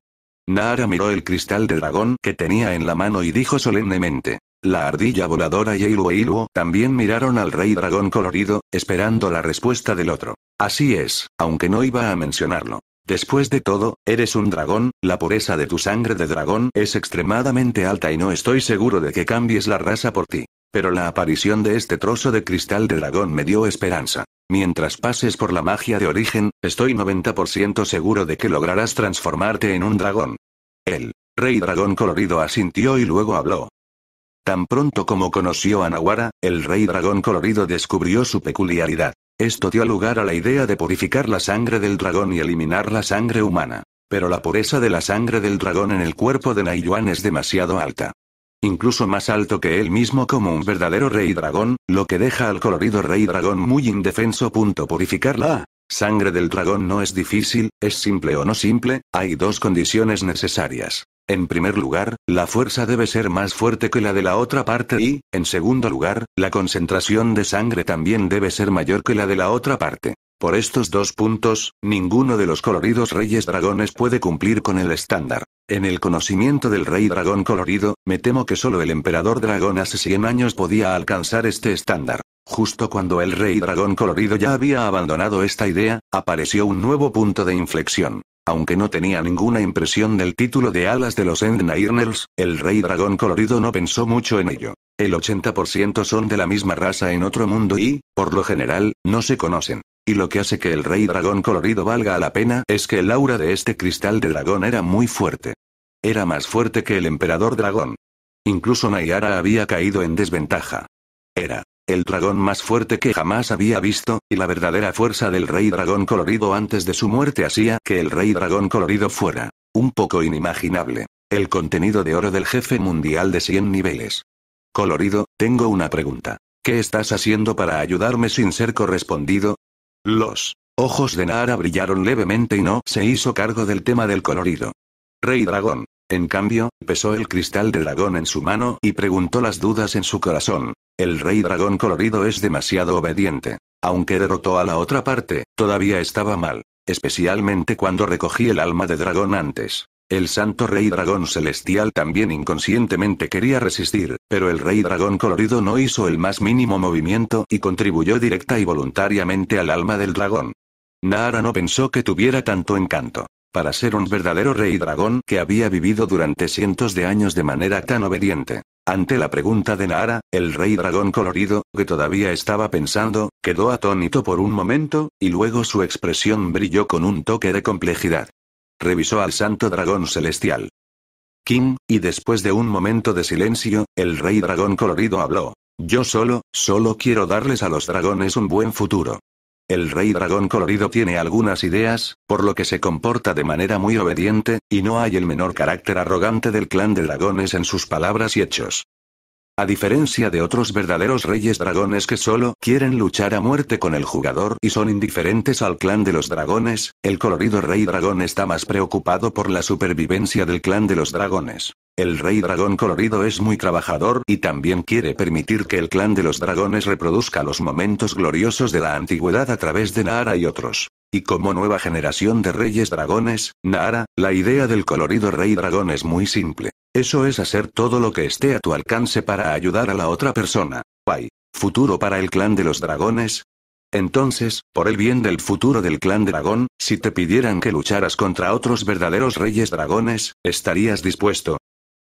Nara miró el cristal de dragón que tenía en la mano y dijo solemnemente. La ardilla voladora y Eilu Eilu también miraron al rey dragón colorido, esperando la respuesta del otro. Así es, aunque no iba a mencionarlo. Después de todo, eres un dragón, la pureza de tu sangre de dragón es extremadamente alta y no estoy seguro de que cambies la raza por ti. Pero la aparición de este trozo de cristal de dragón me dio esperanza. Mientras pases por la magia de origen, estoy 90% seguro de que lograrás transformarte en un dragón. El rey dragón colorido asintió y luego habló. Tan pronto como conoció a Nawara, el rey dragón colorido descubrió su peculiaridad. Esto dio lugar a la idea de purificar la sangre del dragón y eliminar la sangre humana. Pero la pureza de la sangre del dragón en el cuerpo de Naiyuan es demasiado alta. Incluso más alto que él mismo como un verdadero rey dragón, lo que deja al colorido rey dragón muy indefenso. Punto Purificarla Sangre del dragón no es difícil, es simple o no simple, hay dos condiciones necesarias. En primer lugar, la fuerza debe ser más fuerte que la de la otra parte y, en segundo lugar, la concentración de sangre también debe ser mayor que la de la otra parte. Por estos dos puntos, ninguno de los coloridos reyes dragones puede cumplir con el estándar. En el conocimiento del rey dragón colorido, me temo que solo el emperador dragón hace 100 años podía alcanzar este estándar. Justo cuando el rey dragón colorido ya había abandonado esta idea, apareció un nuevo punto de inflexión. Aunque no tenía ninguna impresión del título de alas de los Endnairnels, el rey dragón colorido no pensó mucho en ello. El 80% son de la misma raza en otro mundo y, por lo general, no se conocen. Y lo que hace que el rey dragón colorido valga la pena es que el aura de este cristal de dragón era muy fuerte. Era más fuerte que el emperador dragón. Incluso Nayara había caído en desventaja. Era el dragón más fuerte que jamás había visto, y la verdadera fuerza del rey dragón colorido antes de su muerte hacía que el rey dragón colorido fuera, un poco inimaginable, el contenido de oro del jefe mundial de 100 niveles. Colorido, tengo una pregunta. ¿Qué estás haciendo para ayudarme sin ser correspondido? Los ojos de Nara brillaron levemente y no se hizo cargo del tema del colorido. Rey Dragón. En cambio, pesó el cristal de dragón en su mano y preguntó las dudas en su corazón. El rey dragón colorido es demasiado obediente. Aunque derrotó a la otra parte, todavía estaba mal. Especialmente cuando recogí el alma de dragón antes. El santo rey dragón celestial también inconscientemente quería resistir, pero el rey dragón colorido no hizo el más mínimo movimiento y contribuyó directa y voluntariamente al alma del dragón. Nara no pensó que tuviera tanto encanto. Para ser un verdadero rey dragón que había vivido durante cientos de años de manera tan obediente, ante la pregunta de Nahara, el rey dragón colorido, que todavía estaba pensando, quedó atónito por un momento, y luego su expresión brilló con un toque de complejidad. Revisó al santo dragón celestial. King, y después de un momento de silencio, el rey dragón colorido habló. Yo solo, solo quiero darles a los dragones un buen futuro. El rey dragón colorido tiene algunas ideas, por lo que se comporta de manera muy obediente, y no hay el menor carácter arrogante del clan de dragones en sus palabras y hechos. A diferencia de otros verdaderos reyes dragones que solo quieren luchar a muerte con el jugador y son indiferentes al clan de los dragones, el colorido rey dragón está más preocupado por la supervivencia del clan de los dragones. El rey dragón colorido es muy trabajador y también quiere permitir que el clan de los dragones reproduzca los momentos gloriosos de la antigüedad a través de Nahara y otros. Y como nueva generación de reyes dragones, Nahara, la idea del colorido rey dragón es muy simple. Eso es hacer todo lo que esté a tu alcance para ayudar a la otra persona. Bye. Futuro para el clan de los dragones. Entonces, por el bien del futuro del clan dragón, si te pidieran que lucharas contra otros verdaderos reyes dragones, ¿estarías dispuesto?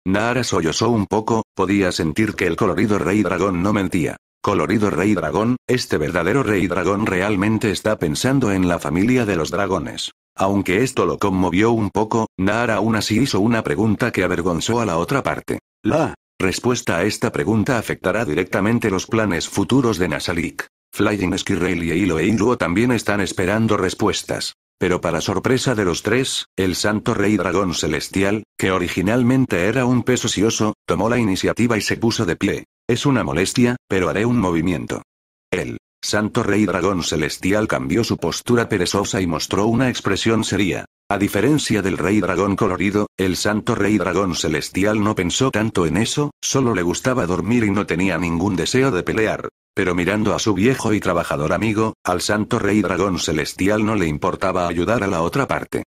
Nahara sollozó un poco, podía sentir que el colorido rey dragón no mentía. Colorido rey dragón, este verdadero rey dragón realmente está pensando en la familia de los dragones. Aunque esto lo conmovió un poco, Nahar aún así hizo una pregunta que avergonzó a la otra parte. La respuesta a esta pregunta afectará directamente los planes futuros de Nasalik. Flying squirrel y Eilo e también están esperando respuestas. Pero para sorpresa de los tres, el santo rey dragón celestial, que originalmente era un peso ocioso, tomó la iniciativa y se puso de pie. Es una molestia, pero haré un movimiento. Él Santo Rey Dragón Celestial cambió su postura perezosa y mostró una expresión seria. A diferencia del Rey Dragón colorido, el Santo Rey Dragón Celestial no pensó tanto en eso, solo le gustaba dormir y no tenía ningún deseo de pelear. Pero mirando a su viejo y trabajador amigo, al Santo Rey Dragón Celestial no le importaba ayudar a la otra parte.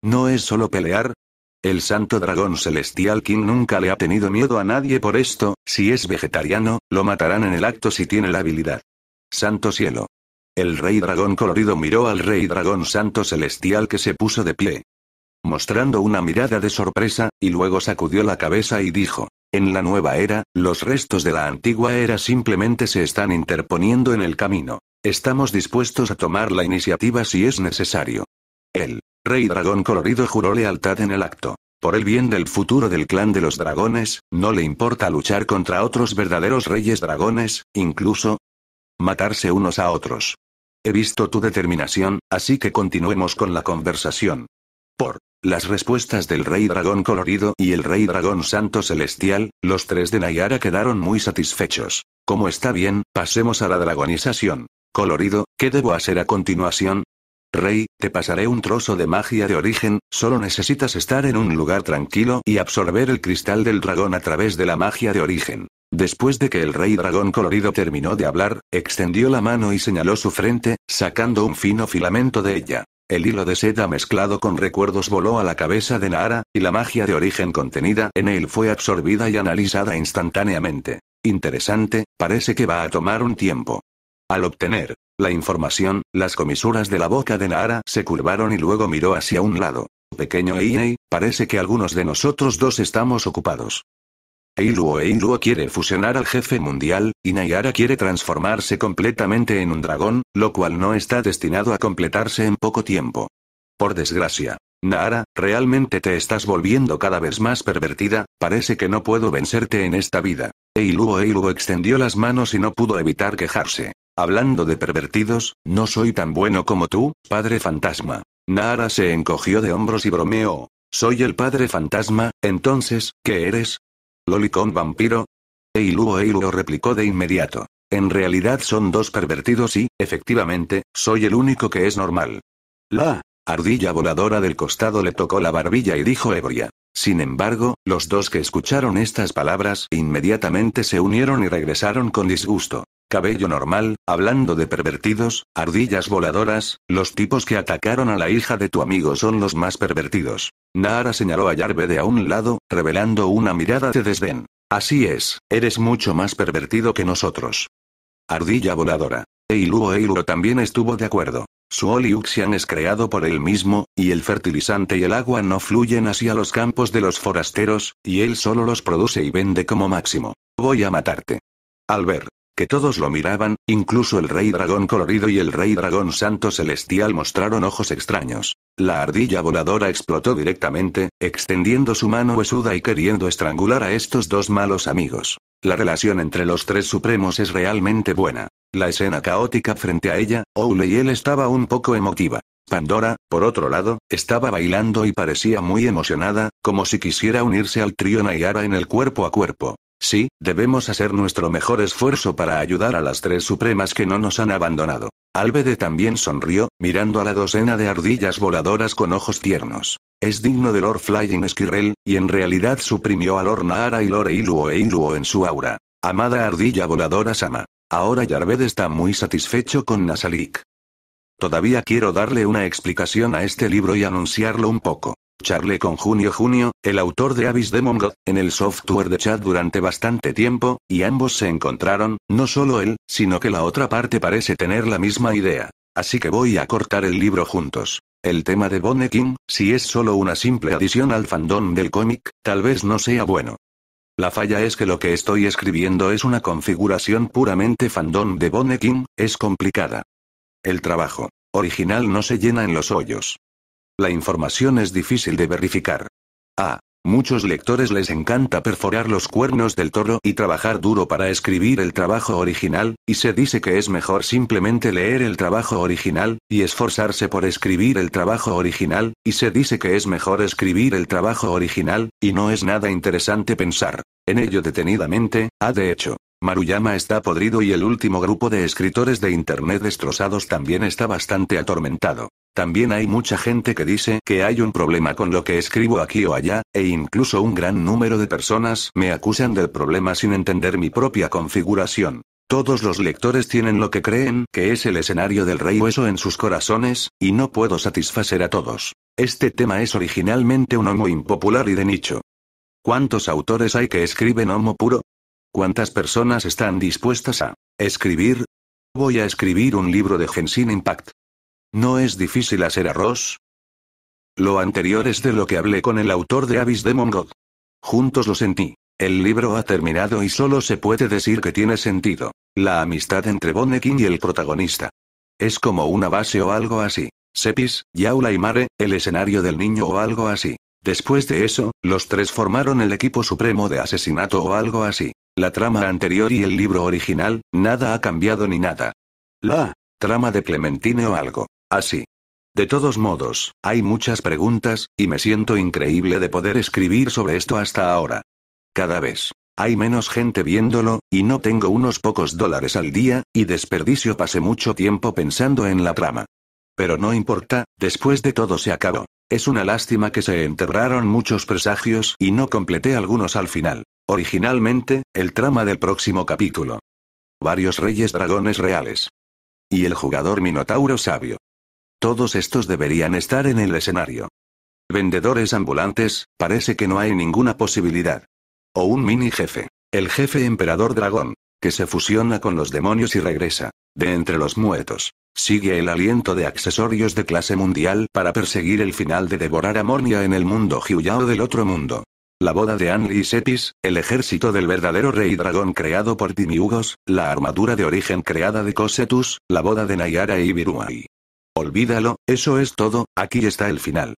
No es solo pelear, el santo dragón celestial King nunca le ha tenido miedo a nadie por esto, si es vegetariano, lo matarán en el acto si tiene la habilidad. Santo cielo. El rey dragón colorido miró al rey dragón santo celestial que se puso de pie. Mostrando una mirada de sorpresa, y luego sacudió la cabeza y dijo, en la nueva era, los restos de la antigua era simplemente se están interponiendo en el camino. Estamos dispuestos a tomar la iniciativa si es necesario. El rey dragón colorido juró lealtad en el acto. Por el bien del futuro del clan de los dragones, no le importa luchar contra otros verdaderos reyes dragones, incluso, Matarse unos a otros. He visto tu determinación, así que continuemos con la conversación. Por las respuestas del Rey Dragón Colorido y el Rey Dragón Santo Celestial, los tres de Nayara quedaron muy satisfechos. Como está bien, pasemos a la dragonización. Colorido, ¿qué debo hacer a continuación? Rey, te pasaré un trozo de magia de origen, solo necesitas estar en un lugar tranquilo y absorber el cristal del dragón a través de la magia de origen. Después de que el rey dragón colorido terminó de hablar, extendió la mano y señaló su frente, sacando un fino filamento de ella. El hilo de seda mezclado con recuerdos voló a la cabeza de Nahara, y la magia de origen contenida en él fue absorbida y analizada instantáneamente. Interesante, parece que va a tomar un tiempo. Al obtener la información, las comisuras de la boca de Nahara se curvaron y luego miró hacia un lado. Pequeño Einei, parece que algunos de nosotros dos estamos ocupados. Eiluo Eiluo quiere fusionar al jefe mundial, y Nayara quiere transformarse completamente en un dragón, lo cual no está destinado a completarse en poco tiempo. Por desgracia. Nara realmente te estás volviendo cada vez más pervertida, parece que no puedo vencerte en esta vida. Eiluo Eiluo extendió las manos y no pudo evitar quejarse. Hablando de pervertidos, no soy tan bueno como tú, padre fantasma. Nara se encogió de hombros y bromeó. Soy el padre fantasma, entonces, ¿qué eres? Lolicón vampiro. Eiluo Eiluo replicó de inmediato. En realidad son dos pervertidos y, efectivamente, soy el único que es normal. La ardilla voladora del costado le tocó la barbilla y dijo ebria. Sin embargo, los dos que escucharon estas palabras inmediatamente se unieron y regresaron con disgusto. Cabello normal, hablando de pervertidos, ardillas voladoras, los tipos que atacaron a la hija de tu amigo son los más pervertidos. Nara señaló a de a un lado, revelando una mirada de desdén. Así es, eres mucho más pervertido que nosotros. Ardilla voladora. Eiluo Eiluo también estuvo de acuerdo. Su Oliuxian es creado por él mismo, y el fertilizante y el agua no fluyen hacia los campos de los forasteros, y él solo los produce y vende como máximo. Voy a matarte. Al ver, que todos lo miraban, incluso el rey dragón colorido y el rey dragón santo celestial mostraron ojos extraños. La ardilla voladora explotó directamente, extendiendo su mano huesuda y queriendo estrangular a estos dos malos amigos. La relación entre los tres supremos es realmente buena. La escena caótica frente a ella, Oule y él estaba un poco emotiva. Pandora, por otro lado, estaba bailando y parecía muy emocionada, como si quisiera unirse al trío Nayara en el cuerpo a cuerpo. Sí, debemos hacer nuestro mejor esfuerzo para ayudar a las tres supremas que no nos han abandonado. Albede también sonrió, mirando a la docena de ardillas voladoras con ojos tiernos. Es digno de Lord Flying Esquirrel, y en realidad suprimió a Lord Nahara y Lord Iluo e Iluo en su aura. Amada ardilla voladora Sama. Ahora Yarved está muy satisfecho con Nasalik. Todavía quiero darle una explicación a este libro y anunciarlo un poco charlé con Junio Junio, el autor de Abyss de God, en el software de chat durante bastante tiempo, y ambos se encontraron, no solo él, sino que la otra parte parece tener la misma idea. Así que voy a cortar el libro juntos. El tema de Bonekin, King, si es solo una simple adición al fandom del cómic, tal vez no sea bueno. La falla es que lo que estoy escribiendo es una configuración puramente fandom de Bonekin, King, es complicada. El trabajo original no se llena en los hoyos. La información es difícil de verificar. A. muchos lectores les encanta perforar los cuernos del toro y trabajar duro para escribir el trabajo original, y se dice que es mejor simplemente leer el trabajo original, y esforzarse por escribir el trabajo original, y se dice que es mejor escribir el trabajo original, y no es nada interesante pensar en ello detenidamente, ha de hecho, Maruyama está podrido y el último grupo de escritores de Internet destrozados también está bastante atormentado. También hay mucha gente que dice que hay un problema con lo que escribo aquí o allá, e incluso un gran número de personas me acusan del problema sin entender mi propia configuración. Todos los lectores tienen lo que creen que es el escenario del rey hueso en sus corazones, y no puedo satisfacer a todos. Este tema es originalmente un homo impopular y de nicho. ¿Cuántos autores hay que escriben homo puro? ¿Cuántas personas están dispuestas a escribir? Voy a escribir un libro de Genshin Impact. ¿No es difícil hacer arroz? Lo anterior es de lo que hablé con el autor de Abyss Demon God. Juntos lo sentí. El libro ha terminado y solo se puede decir que tiene sentido. La amistad entre Bonekin y el protagonista. Es como una base o algo así. Sepis, Yaula y Mare, el escenario del niño o algo así. Después de eso, los tres formaron el equipo supremo de asesinato o algo así la trama anterior y el libro original, nada ha cambiado ni nada. La trama de Clementine o algo. Así. De todos modos, hay muchas preguntas, y me siento increíble de poder escribir sobre esto hasta ahora. Cada vez hay menos gente viéndolo, y no tengo unos pocos dólares al día, y desperdicio pasé mucho tiempo pensando en la trama. Pero no importa, después de todo se acabó. Es una lástima que se enterraron muchos presagios y no completé algunos al final. Originalmente, el trama del próximo capítulo. Varios reyes dragones reales. Y el jugador Minotauro sabio. Todos estos deberían estar en el escenario. Vendedores ambulantes, parece que no hay ninguna posibilidad. O un mini jefe. El jefe emperador dragón, que se fusiona con los demonios y regresa. De entre los muertos. Sigue el aliento de accesorios de clase mundial para perseguir el final de devorar a Mornia en el mundo Hyuyao del otro mundo. La boda de Anli y Sepis, el ejército del verdadero rey dragón creado por Timiugos, la armadura de origen creada de Cosetus, la boda de Nayara y Viruai. Olvídalo, eso es todo, aquí está el final.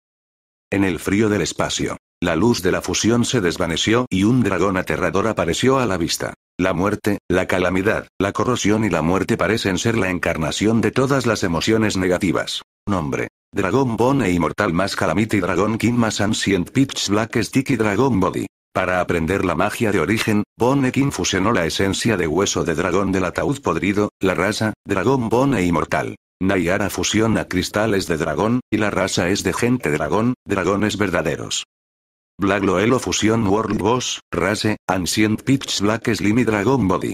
En el frío del espacio, la luz de la fusión se desvaneció y un dragón aterrador apareció a la vista. La muerte, la calamidad, la corrosión y la muerte parecen ser la encarnación de todas las emociones negativas. Nombre, Dragón Bone e Immortal más Calamity Dragon King más Ancient Pitch Black Sticky Dragon Body. Para aprender la magia de origen, King fusionó la esencia de hueso de dragón del ataúd podrido, la raza, dragón Bone e inmortal. Nayara fusiona cristales de dragón, y la raza es de gente dragón, dragones verdaderos. Black Loelo Fusion World Boss, Rase, Ancient Pitch Black Slim Dragon Body.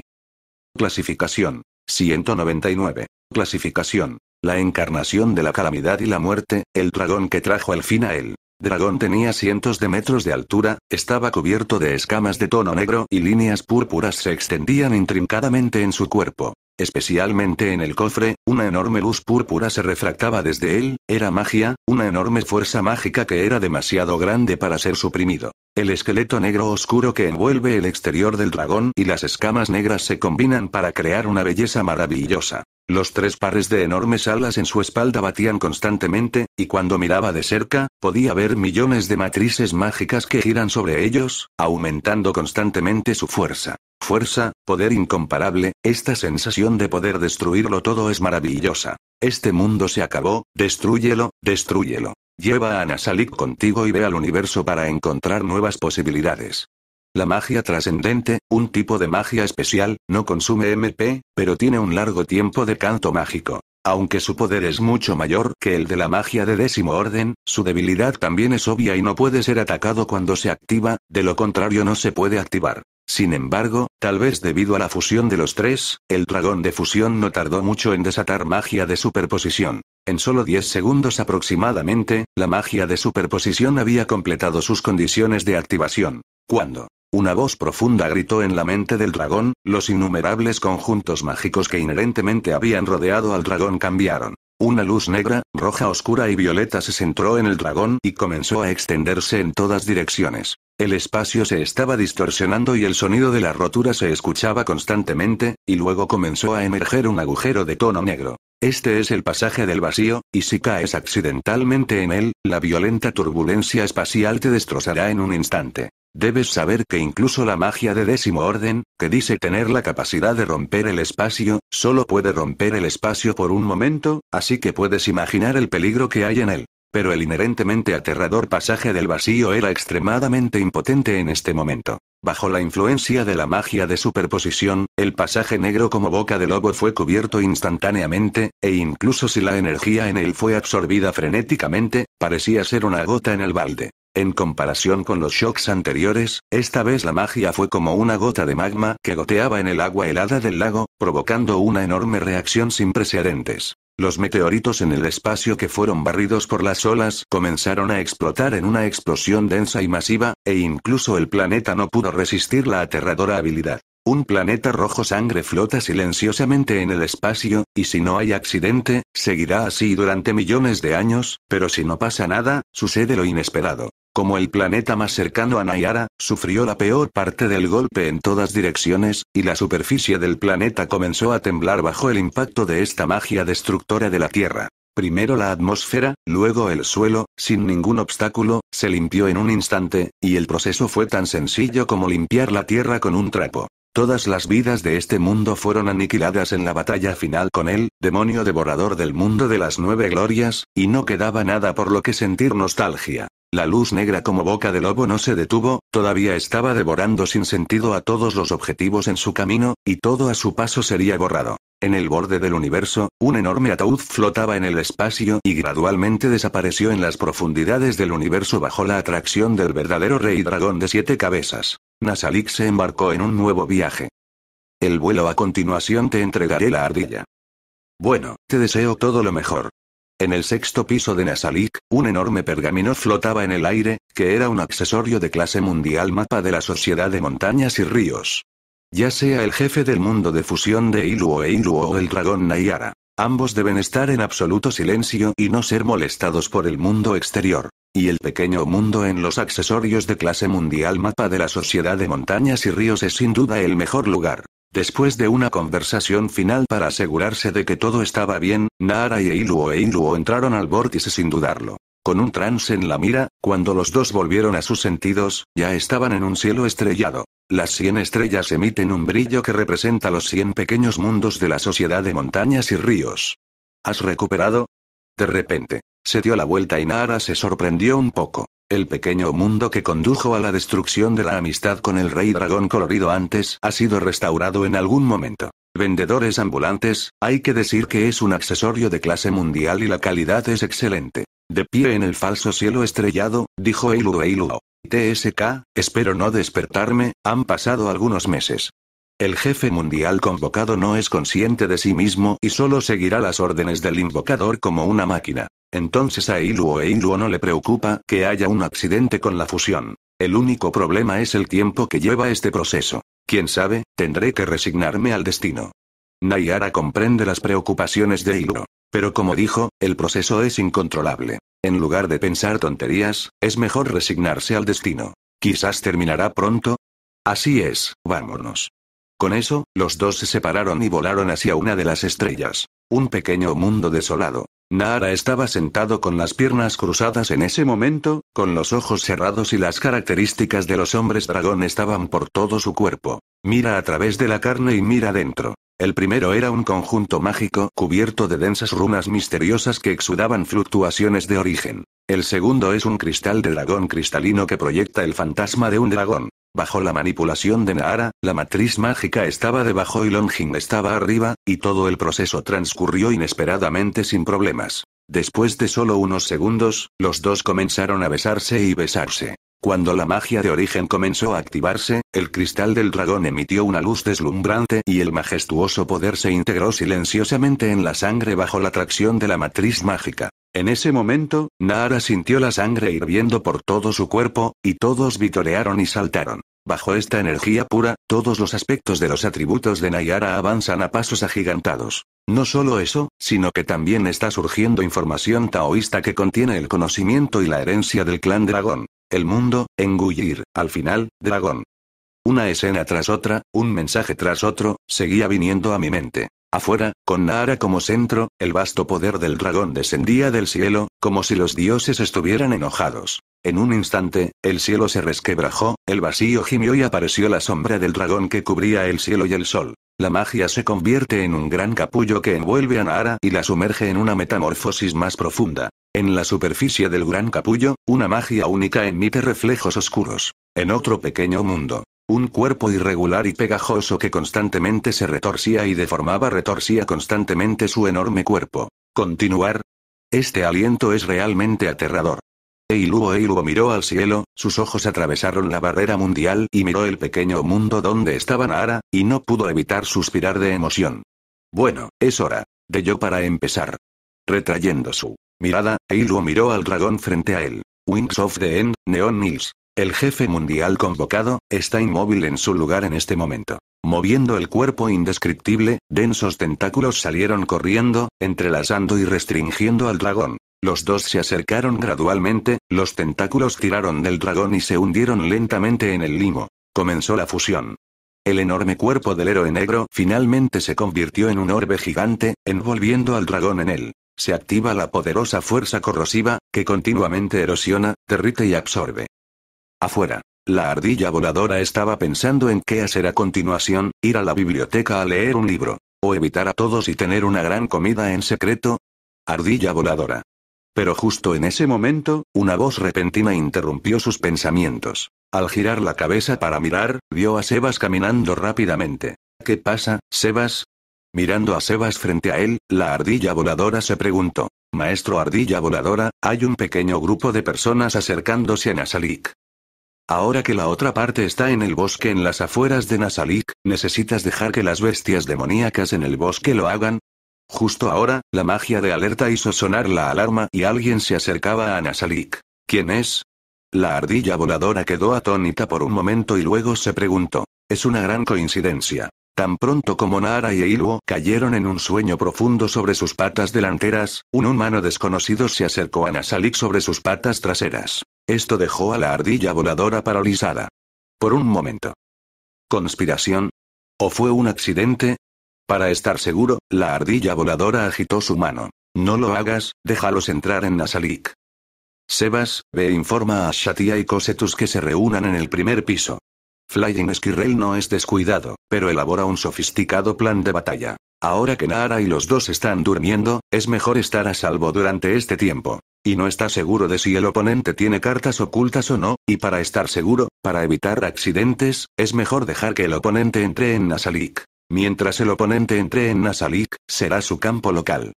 Clasificación. 199. Clasificación. La encarnación de la calamidad y la muerte, el dragón que trajo al fin a él. Dragón tenía cientos de metros de altura, estaba cubierto de escamas de tono negro y líneas púrpuras se extendían intrincadamente en su cuerpo. Especialmente en el cofre, una enorme luz púrpura se refractaba desde él, era magia, una enorme fuerza mágica que era demasiado grande para ser suprimido. El esqueleto negro oscuro que envuelve el exterior del dragón y las escamas negras se combinan para crear una belleza maravillosa. Los tres pares de enormes alas en su espalda batían constantemente, y cuando miraba de cerca, podía ver millones de matrices mágicas que giran sobre ellos, aumentando constantemente su fuerza. Fuerza, poder incomparable, esta sensación de poder destruirlo todo es maravillosa. Este mundo se acabó, destruyelo, destruyelo. Lleva a Anasalik contigo y ve al universo para encontrar nuevas posibilidades. La magia trascendente, un tipo de magia especial, no consume MP, pero tiene un largo tiempo de canto mágico. Aunque su poder es mucho mayor que el de la magia de décimo orden, su debilidad también es obvia y no puede ser atacado cuando se activa, de lo contrario no se puede activar. Sin embargo, tal vez debido a la fusión de los tres, el dragón de fusión no tardó mucho en desatar magia de superposición. En solo 10 segundos aproximadamente, la magia de superposición había completado sus condiciones de activación. Cuando una voz profunda gritó en la mente del dragón, los innumerables conjuntos mágicos que inherentemente habían rodeado al dragón cambiaron. Una luz negra, roja oscura y violeta se centró en el dragón y comenzó a extenderse en todas direcciones. El espacio se estaba distorsionando y el sonido de la rotura se escuchaba constantemente, y luego comenzó a emerger un agujero de tono negro. Este es el pasaje del vacío, y si caes accidentalmente en él, la violenta turbulencia espacial te destrozará en un instante. Debes saber que incluso la magia de décimo orden, que dice tener la capacidad de romper el espacio, solo puede romper el espacio por un momento, así que puedes imaginar el peligro que hay en él. Pero el inherentemente aterrador pasaje del vacío era extremadamente impotente en este momento. Bajo la influencia de la magia de superposición, el pasaje negro como boca de lobo fue cubierto instantáneamente, e incluso si la energía en él fue absorbida frenéticamente, parecía ser una gota en el balde. En comparación con los shocks anteriores, esta vez la magia fue como una gota de magma que goteaba en el agua helada del lago, provocando una enorme reacción sin precedentes. Los meteoritos en el espacio que fueron barridos por las olas comenzaron a explotar en una explosión densa y masiva, e incluso el planeta no pudo resistir la aterradora habilidad. Un planeta rojo sangre flota silenciosamente en el espacio, y si no hay accidente, seguirá así durante millones de años, pero si no pasa nada, sucede lo inesperado. Como el planeta más cercano a Nayara, sufrió la peor parte del golpe en todas direcciones, y la superficie del planeta comenzó a temblar bajo el impacto de esta magia destructora de la Tierra. Primero la atmósfera, luego el suelo, sin ningún obstáculo, se limpió en un instante, y el proceso fue tan sencillo como limpiar la tierra con un trapo. Todas las vidas de este mundo fueron aniquiladas en la batalla final con el demonio devorador del mundo de las nueve glorias, y no quedaba nada por lo que sentir nostalgia. La luz negra como boca de lobo no se detuvo, todavía estaba devorando sin sentido a todos los objetivos en su camino, y todo a su paso sería borrado. En el borde del universo, un enorme ataúd flotaba en el espacio y gradualmente desapareció en las profundidades del universo bajo la atracción del verdadero rey dragón de siete cabezas. Nasalik se embarcó en un nuevo viaje. El vuelo a continuación te entregaré la ardilla. Bueno, te deseo todo lo mejor. En el sexto piso de Nasalik, un enorme pergamino flotaba en el aire, que era un accesorio de clase mundial mapa de la Sociedad de Montañas y Ríos. Ya sea el jefe del mundo de fusión de Iluo e Iluo o el dragón Nayara. Ambos deben estar en absoluto silencio y no ser molestados por el mundo exterior y el pequeño mundo en los accesorios de clase mundial mapa de la sociedad de montañas y ríos es sin duda el mejor lugar. Después de una conversación final para asegurarse de que todo estaba bien, Nara y Eiluo e Iluo entraron al vórtice sin dudarlo. Con un trance en la mira, cuando los dos volvieron a sus sentidos, ya estaban en un cielo estrellado. Las 100 estrellas emiten un brillo que representa los 100 pequeños mundos de la sociedad de montañas y ríos. ¿Has recuperado? De repente, se dio la vuelta y Nara se sorprendió un poco. El pequeño mundo que condujo a la destrucción de la amistad con el rey dragón colorido antes ha sido restaurado en algún momento. Vendedores ambulantes, hay que decir que es un accesorio de clase mundial y la calidad es excelente. De pie en el falso cielo estrellado, dijo Eilu Eiluo. TSK, espero no despertarme, han pasado algunos meses. El jefe mundial convocado no es consciente de sí mismo y solo seguirá las órdenes del invocador como una máquina. Entonces a Iluo e Iluo no le preocupa que haya un accidente con la fusión. El único problema es el tiempo que lleva este proceso. Quién sabe, tendré que resignarme al destino. Nayara comprende las preocupaciones de Iluo. Pero como dijo, el proceso es incontrolable. En lugar de pensar tonterías, es mejor resignarse al destino. Quizás terminará pronto. Así es, vámonos. Con eso, los dos se separaron y volaron hacia una de las estrellas. Un pequeño mundo desolado. Nahara estaba sentado con las piernas cruzadas en ese momento, con los ojos cerrados y las características de los hombres dragón estaban por todo su cuerpo. Mira a través de la carne y mira dentro. El primero era un conjunto mágico cubierto de densas runas misteriosas que exudaban fluctuaciones de origen. El segundo es un cristal de dragón cristalino que proyecta el fantasma de un dragón. Bajo la manipulación de Nahara, la matriz mágica estaba debajo y Longing estaba arriba, y todo el proceso transcurrió inesperadamente sin problemas. Después de solo unos segundos, los dos comenzaron a besarse y besarse. Cuando la magia de origen comenzó a activarse, el cristal del dragón emitió una luz deslumbrante y el majestuoso poder se integró silenciosamente en la sangre bajo la atracción de la matriz mágica. En ese momento, Nahara sintió la sangre hirviendo por todo su cuerpo, y todos vitorearon y saltaron. Bajo esta energía pura, todos los aspectos de los atributos de Nayara avanzan a pasos agigantados. No solo eso, sino que también está surgiendo información taoísta que contiene el conocimiento y la herencia del clan dragón. El mundo, engullir, al final, dragón. Una escena tras otra, un mensaje tras otro, seguía viniendo a mi mente. Afuera, con Nahara como centro, el vasto poder del dragón descendía del cielo, como si los dioses estuvieran enojados. En un instante, el cielo se resquebrajó, el vacío gimió y apareció la sombra del dragón que cubría el cielo y el sol. La magia se convierte en un gran capullo que envuelve a Nara y la sumerge en una metamorfosis más profunda. En la superficie del gran capullo, una magia única emite reflejos oscuros. En otro pequeño mundo. Un cuerpo irregular y pegajoso que constantemente se retorcía y deformaba retorcía constantemente su enorme cuerpo. Continuar. Este aliento es realmente aterrador. Eiluo Eiluo miró al cielo, sus ojos atravesaron la barrera mundial y miró el pequeño mundo donde estaba Nahara, y no pudo evitar suspirar de emoción. Bueno, es hora. De yo para empezar. Retrayendo su mirada, Eiluo miró al dragón frente a él. Wings of the End, Neon Nils, El jefe mundial convocado, está inmóvil en su lugar en este momento. Moviendo el cuerpo indescriptible, densos tentáculos salieron corriendo, entrelazando y restringiendo al dragón. Los dos se acercaron gradualmente, los tentáculos tiraron del dragón y se hundieron lentamente en el limo. Comenzó la fusión. El enorme cuerpo del héroe negro finalmente se convirtió en un orbe gigante, envolviendo al dragón en él. Se activa la poderosa fuerza corrosiva, que continuamente erosiona, derrite y absorbe. Afuera. La ardilla voladora estaba pensando en qué hacer a continuación, ir a la biblioteca a leer un libro, o evitar a todos y tener una gran comida en secreto. Ardilla voladora. Pero justo en ese momento, una voz repentina interrumpió sus pensamientos. Al girar la cabeza para mirar, vio a Sebas caminando rápidamente. ¿Qué pasa, Sebas? Mirando a Sebas frente a él, la ardilla voladora se preguntó. Maestro ardilla voladora, hay un pequeño grupo de personas acercándose a Nasalik. Ahora que la otra parte está en el bosque en las afueras de Nasalik, necesitas dejar que las bestias demoníacas en el bosque lo hagan, Justo ahora, la magia de alerta hizo sonar la alarma y alguien se acercaba a Nasalik. ¿Quién es? La ardilla voladora quedó atónita por un momento y luego se preguntó. Es una gran coincidencia. Tan pronto como Nara y Eiluo cayeron en un sueño profundo sobre sus patas delanteras, un humano desconocido se acercó a Nasalik sobre sus patas traseras. Esto dejó a la ardilla voladora paralizada. Por un momento. ¿Conspiración? ¿O fue un accidente? Para estar seguro, la ardilla voladora agitó su mano. No lo hagas, déjalos entrar en Nasalik. Sebas, ve e informa a Shatia y Cosetus que se reúnan en el primer piso. Flying Skirrel no es descuidado, pero elabora un sofisticado plan de batalla. Ahora que Nara y los dos están durmiendo, es mejor estar a salvo durante este tiempo. Y no está seguro de si el oponente tiene cartas ocultas o no, y para estar seguro, para evitar accidentes, es mejor dejar que el oponente entre en Nasalik. Mientras el oponente entre en Nasalik, será su campo local.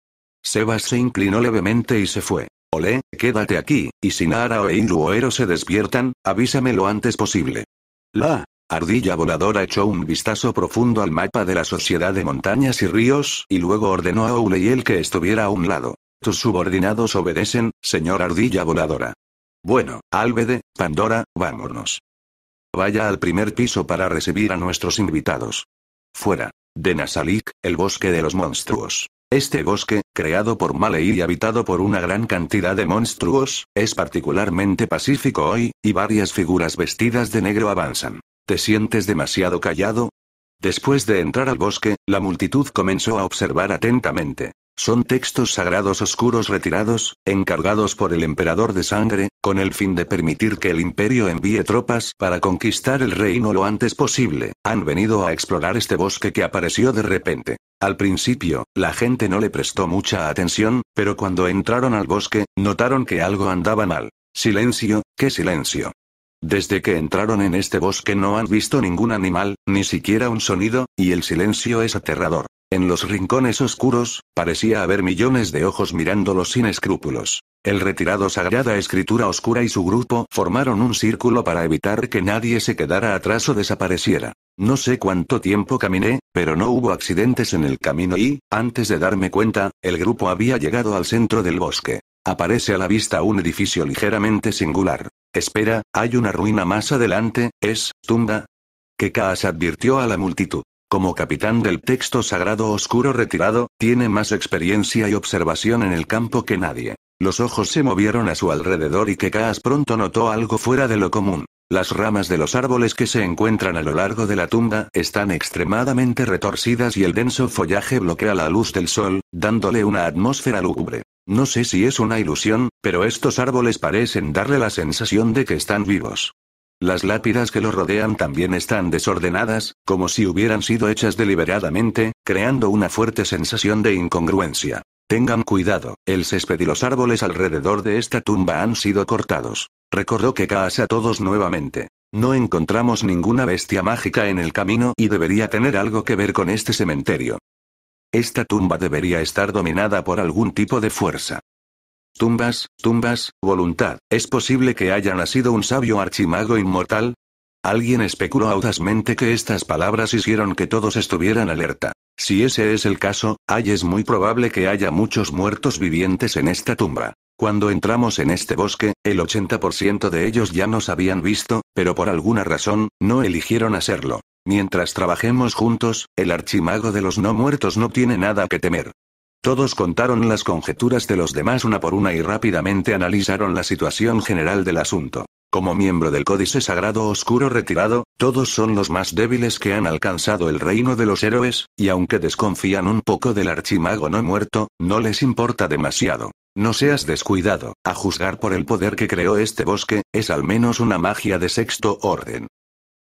Sebas se inclinó levemente y se fue. Ole, quédate aquí, y si Nara o Inluoero se despiertan, avísame lo antes posible. La ardilla voladora echó un vistazo profundo al mapa de la Sociedad de Montañas y Ríos, y luego ordenó a y él que estuviera a un lado. Tus subordinados obedecen, señor ardilla voladora. Bueno, Álvede, Pandora, vámonos. Vaya al primer piso para recibir a nuestros invitados. Fuera. De Nasalik, el bosque de los monstruos. Este bosque, creado por Malei y habitado por una gran cantidad de monstruos, es particularmente pacífico hoy, y varias figuras vestidas de negro avanzan. ¿Te sientes demasiado callado? Después de entrar al bosque, la multitud comenzó a observar atentamente. Son textos sagrados oscuros retirados, encargados por el emperador de sangre, con el fin de permitir que el imperio envíe tropas para conquistar el reino lo antes posible. Han venido a explorar este bosque que apareció de repente. Al principio, la gente no le prestó mucha atención, pero cuando entraron al bosque, notaron que algo andaba mal. Silencio, qué silencio. Desde que entraron en este bosque no han visto ningún animal, ni siquiera un sonido, y el silencio es aterrador. En los rincones oscuros, parecía haber millones de ojos mirándolos sin escrúpulos. El retirado Sagrada Escritura Oscura y su grupo formaron un círculo para evitar que nadie se quedara atrás o desapareciera. No sé cuánto tiempo caminé, pero no hubo accidentes en el camino y, antes de darme cuenta, el grupo había llegado al centro del bosque. Aparece a la vista un edificio ligeramente singular. Espera, hay una ruina más adelante, ¿es tumba? Kekas advirtió a la multitud. Como capitán del texto sagrado oscuro retirado, tiene más experiencia y observación en el campo que nadie. Los ojos se movieron a su alrededor y que pronto notó algo fuera de lo común. Las ramas de los árboles que se encuentran a lo largo de la tumba están extremadamente retorcidas y el denso follaje bloquea la luz del sol, dándole una atmósfera lúgubre. No sé si es una ilusión, pero estos árboles parecen darle la sensación de que están vivos. Las lápidas que lo rodean también están desordenadas, como si hubieran sido hechas deliberadamente, creando una fuerte sensación de incongruencia. Tengan cuidado, el césped y los árboles alrededor de esta tumba han sido cortados. Recordó que a todos nuevamente. No encontramos ninguna bestia mágica en el camino y debería tener algo que ver con este cementerio. Esta tumba debería estar dominada por algún tipo de fuerza tumbas, tumbas, voluntad. ¿Es posible que haya nacido un sabio archimago inmortal? Alguien especuló audazmente que estas palabras hicieron que todos estuvieran alerta. Si ese es el caso, hay es muy probable que haya muchos muertos vivientes en esta tumba. Cuando entramos en este bosque, el 80% de ellos ya nos habían visto, pero por alguna razón, no eligieron hacerlo. Mientras trabajemos juntos, el archimago de los no muertos no tiene nada que temer. Todos contaron las conjeturas de los demás una por una y rápidamente analizaron la situación general del asunto. Como miembro del Códice Sagrado Oscuro retirado, todos son los más débiles que han alcanzado el reino de los héroes, y aunque desconfían un poco del archimago no muerto, no les importa demasiado. No seas descuidado, a juzgar por el poder que creó este bosque, es al menos una magia de sexto orden.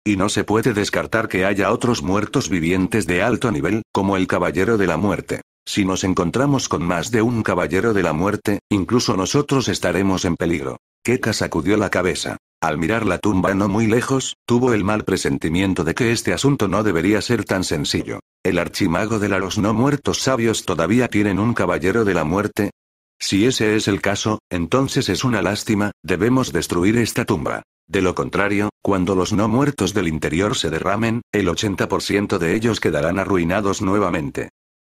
Y no se puede descartar que haya otros muertos vivientes de alto nivel, como el Caballero de la Muerte. Si nos encontramos con más de un caballero de la muerte, incluso nosotros estaremos en peligro. Keka sacudió la cabeza. Al mirar la tumba no muy lejos, tuvo el mal presentimiento de que este asunto no debería ser tan sencillo. ¿El archimago de la los no muertos sabios todavía tienen un caballero de la muerte? Si ese es el caso, entonces es una lástima, debemos destruir esta tumba. De lo contrario, cuando los no muertos del interior se derramen, el 80% de ellos quedarán arruinados nuevamente.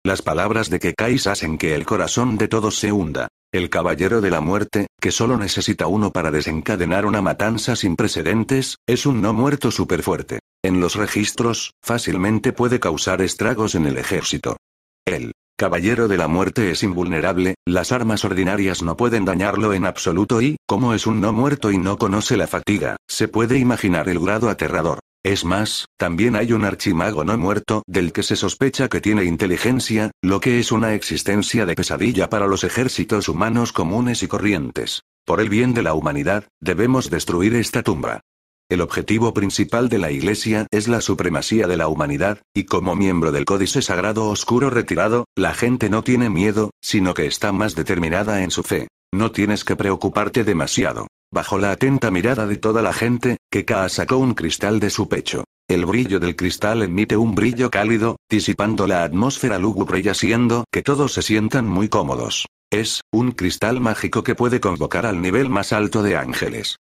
Las palabras de Kekais hacen que el corazón de todos se hunda. El caballero de la muerte, que solo necesita uno para desencadenar una matanza sin precedentes, es un no muerto súper fuerte. En los registros, fácilmente puede causar estragos en el ejército. El caballero de la muerte es invulnerable, las armas ordinarias no pueden dañarlo en absoluto y, como es un no muerto y no conoce la fatiga, se puede imaginar el grado aterrador. Es más, también hay un archimago no muerto del que se sospecha que tiene inteligencia, lo que es una existencia de pesadilla para los ejércitos humanos comunes y corrientes. Por el bien de la humanidad, debemos destruir esta tumba. El objetivo principal de la Iglesia es la supremacía de la humanidad, y como miembro del Códice Sagrado Oscuro retirado, la gente no tiene miedo, sino que está más determinada en su fe. No tienes que preocuparte demasiado. Bajo la atenta mirada de toda la gente, Keka sacó un cristal de su pecho. El brillo del cristal emite un brillo cálido, disipando la atmósfera lúgubre y haciendo que todos se sientan muy cómodos. Es, un cristal mágico que puede convocar al nivel más alto de ángeles.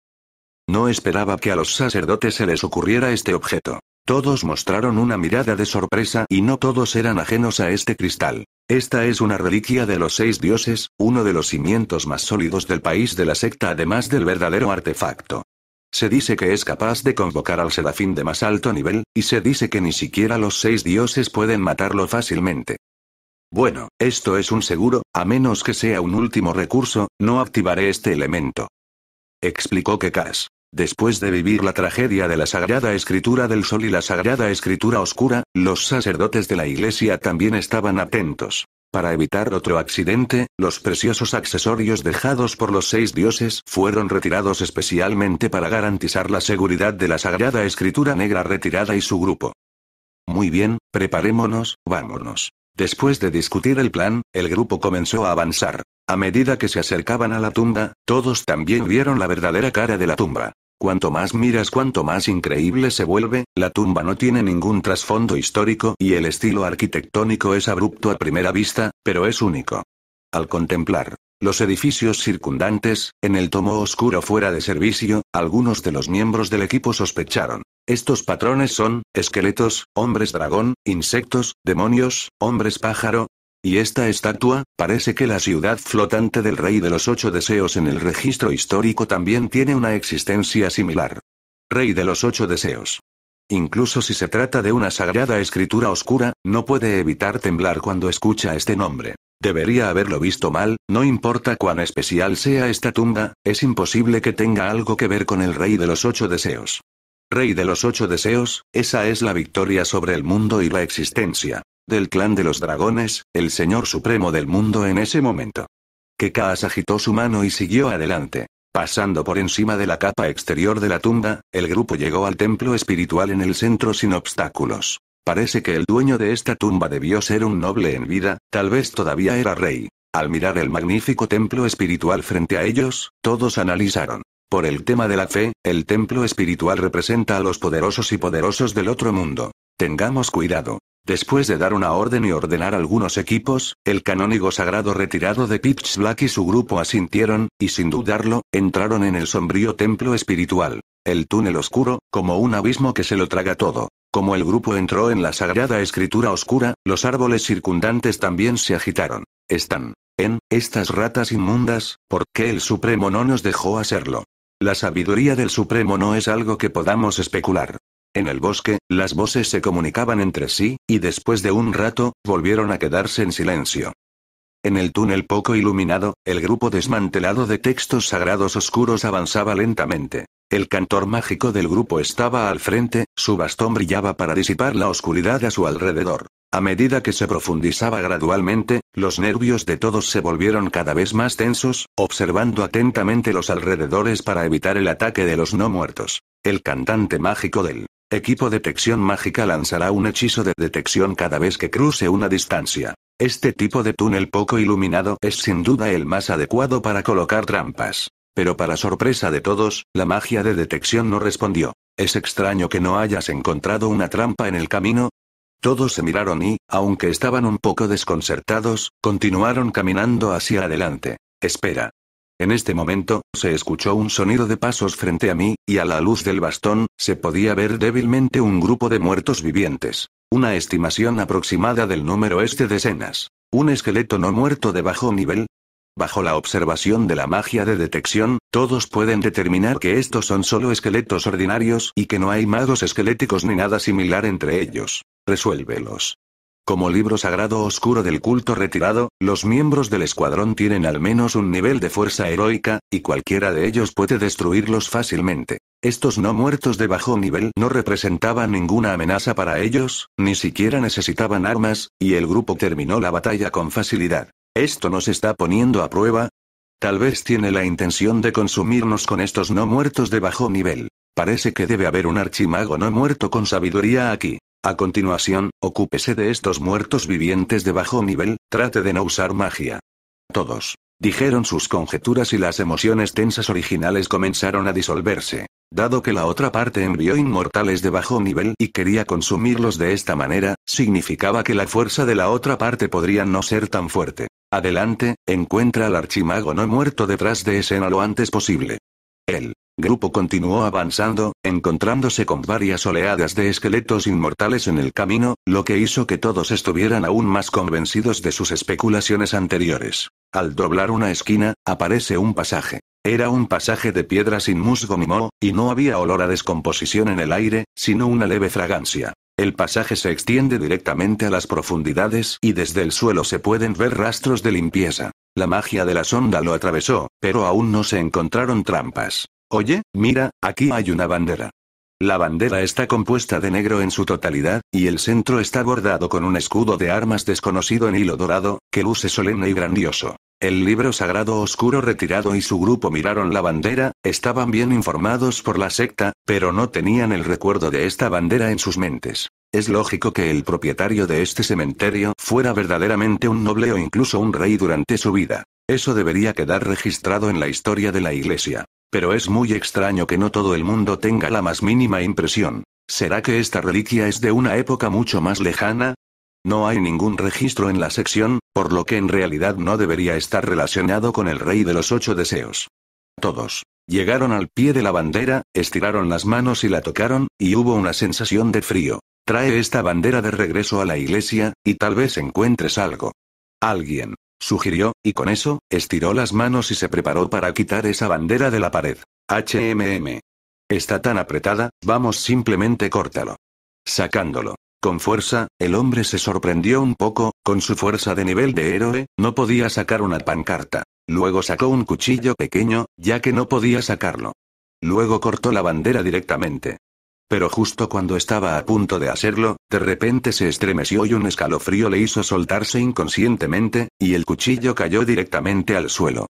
No esperaba que a los sacerdotes se les ocurriera este objeto. Todos mostraron una mirada de sorpresa y no todos eran ajenos a este cristal. Esta es una reliquia de los seis dioses, uno de los cimientos más sólidos del país de la secta además del verdadero artefacto. Se dice que es capaz de convocar al serafín de más alto nivel, y se dice que ni siquiera los seis dioses pueden matarlo fácilmente. Bueno, esto es un seguro, a menos que sea un último recurso, no activaré este elemento. Explicó que Después de vivir la tragedia de la Sagrada Escritura del Sol y la Sagrada Escritura Oscura, los sacerdotes de la Iglesia también estaban atentos. Para evitar otro accidente, los preciosos accesorios dejados por los seis dioses fueron retirados especialmente para garantizar la seguridad de la Sagrada Escritura Negra retirada y su grupo. Muy bien, preparémonos, vámonos. Después de discutir el plan, el grupo comenzó a avanzar. A medida que se acercaban a la tumba, todos también vieron la verdadera cara de la tumba. Cuanto más miras, cuanto más increíble se vuelve, la tumba no tiene ningún trasfondo histórico y el estilo arquitectónico es abrupto a primera vista, pero es único. Al contemplar los edificios circundantes, en el tomo oscuro fuera de servicio, algunos de los miembros del equipo sospecharon. Estos patrones son, esqueletos, hombres dragón, insectos, demonios, hombres pájaro, y esta estatua, parece que la ciudad flotante del rey de los ocho deseos en el registro histórico también tiene una existencia similar. Rey de los ocho deseos. Incluso si se trata de una sagrada escritura oscura, no puede evitar temblar cuando escucha este nombre. Debería haberlo visto mal, no importa cuán especial sea esta tumba, es imposible que tenga algo que ver con el rey de los ocho deseos. Rey de los ocho deseos, esa es la victoria sobre el mundo y la existencia del clan de los dragones, el señor supremo del mundo en ese momento. Kekaas agitó su mano y siguió adelante. Pasando por encima de la capa exterior de la tumba, el grupo llegó al templo espiritual en el centro sin obstáculos. Parece que el dueño de esta tumba debió ser un noble en vida, tal vez todavía era rey. Al mirar el magnífico templo espiritual frente a ellos, todos analizaron. Por el tema de la fe, el templo espiritual representa a los poderosos y poderosos del otro mundo. Tengamos cuidado. Después de dar una orden y ordenar algunos equipos, el canónigo sagrado retirado de Pitch Black y su grupo asintieron, y sin dudarlo, entraron en el sombrío templo espiritual. El túnel oscuro, como un abismo que se lo traga todo. Como el grupo entró en la sagrada escritura oscura, los árboles circundantes también se agitaron. Están. En, estas ratas inmundas, porque el Supremo no nos dejó hacerlo? La sabiduría del Supremo no es algo que podamos especular. En el bosque, las voces se comunicaban entre sí, y después de un rato, volvieron a quedarse en silencio. En el túnel poco iluminado, el grupo desmantelado de textos sagrados oscuros avanzaba lentamente. El cantor mágico del grupo estaba al frente, su bastón brillaba para disipar la oscuridad a su alrededor. A medida que se profundizaba gradualmente, los nervios de todos se volvieron cada vez más tensos, observando atentamente los alrededores para evitar el ataque de los no muertos. El cantante mágico del Equipo Detección Mágica lanzará un hechizo de detección cada vez que cruce una distancia. Este tipo de túnel poco iluminado es sin duda el más adecuado para colocar trampas. Pero para sorpresa de todos, la magia de detección no respondió. ¿Es extraño que no hayas encontrado una trampa en el camino? Todos se miraron y, aunque estaban un poco desconcertados, continuaron caminando hacia adelante. Espera. En este momento, se escuchó un sonido de pasos frente a mí, y a la luz del bastón, se podía ver débilmente un grupo de muertos vivientes. Una estimación aproximada del número es este de decenas. Un esqueleto no muerto de bajo nivel, Bajo la observación de la magia de detección, todos pueden determinar que estos son solo esqueletos ordinarios y que no hay magos esqueléticos ni nada similar entre ellos. Resuélvelos. Como libro sagrado oscuro del culto retirado, los miembros del escuadrón tienen al menos un nivel de fuerza heroica, y cualquiera de ellos puede destruirlos fácilmente. Estos no muertos de bajo nivel no representaban ninguna amenaza para ellos, ni siquiera necesitaban armas, y el grupo terminó la batalla con facilidad. ¿Esto nos está poniendo a prueba? Tal vez tiene la intención de consumirnos con estos no muertos de bajo nivel. Parece que debe haber un archimago no muerto con sabiduría aquí. A continuación, ocúpese de estos muertos vivientes de bajo nivel, trate de no usar magia. Todos. Dijeron sus conjeturas y las emociones tensas originales comenzaron a disolverse. Dado que la otra parte envió inmortales de bajo nivel y quería consumirlos de esta manera, significaba que la fuerza de la otra parte podría no ser tan fuerte. Adelante, encuentra al archimago no muerto detrás de escena lo antes posible. Él grupo continuó avanzando, encontrándose con varias oleadas de esqueletos inmortales en el camino, lo que hizo que todos estuvieran aún más convencidos de sus especulaciones anteriores. Al doblar una esquina, aparece un pasaje. Era un pasaje de piedra sin musgo ni moho, y no había olor a descomposición en el aire, sino una leve fragancia. El pasaje se extiende directamente a las profundidades y desde el suelo se pueden ver rastros de limpieza. La magia de la sonda lo atravesó, pero aún no se encontraron trampas. Oye, mira, aquí hay una bandera. La bandera está compuesta de negro en su totalidad, y el centro está bordado con un escudo de armas desconocido en hilo dorado, que luce solemne y grandioso. El libro sagrado oscuro retirado y su grupo miraron la bandera, estaban bien informados por la secta, pero no tenían el recuerdo de esta bandera en sus mentes. Es lógico que el propietario de este cementerio fuera verdaderamente un noble o incluso un rey durante su vida. Eso debería quedar registrado en la historia de la iglesia. Pero es muy extraño que no todo el mundo tenga la más mínima impresión. ¿Será que esta reliquia es de una época mucho más lejana? No hay ningún registro en la sección, por lo que en realidad no debería estar relacionado con el rey de los ocho deseos. Todos. Llegaron al pie de la bandera, estiraron las manos y la tocaron, y hubo una sensación de frío. Trae esta bandera de regreso a la iglesia, y tal vez encuentres algo. Alguien sugirió, y con eso, estiró las manos y se preparó para quitar esa bandera de la pared. HMM. Está tan apretada, vamos simplemente córtalo. Sacándolo. Con fuerza, el hombre se sorprendió un poco, con su fuerza de nivel de héroe, no podía sacar una pancarta. Luego sacó un cuchillo pequeño, ya que no podía sacarlo. Luego cortó la bandera directamente. Pero justo cuando estaba a punto de hacerlo, de repente se estremeció y un escalofrío le hizo soltarse inconscientemente, y el cuchillo cayó directamente al suelo.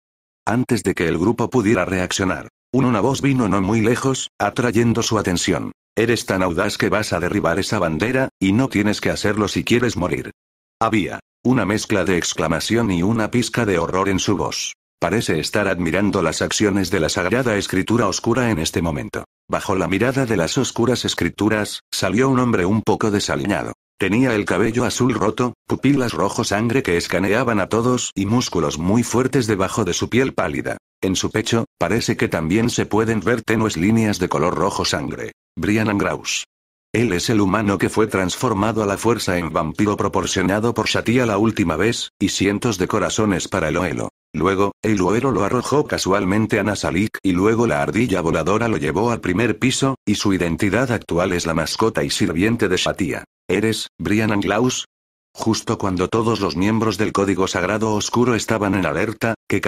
Antes de que el grupo pudiera reaccionar, una voz vino no muy lejos, atrayendo su atención. Eres tan audaz que vas a derribar esa bandera, y no tienes que hacerlo si quieres morir. Había una mezcla de exclamación y una pizca de horror en su voz. Parece estar admirando las acciones de la Sagrada Escritura Oscura en este momento. Bajo la mirada de las oscuras escrituras, salió un hombre un poco desaliñado. Tenía el cabello azul roto, pupilas rojo sangre que escaneaban a todos y músculos muy fuertes debajo de su piel pálida. En su pecho, parece que también se pueden ver tenues líneas de color rojo sangre. Brian Angraus. Él es el humano que fue transformado a la fuerza en vampiro proporcionado por Shatia la última vez, y cientos de corazones para el Oelo. Luego, el luero lo arrojó casualmente a Nasalik y luego la ardilla voladora lo llevó al primer piso, y su identidad actual es la mascota y sirviente de Shatia. ¿Eres, Brian Anglaus? Justo cuando todos los miembros del Código Sagrado Oscuro estaban en alerta, que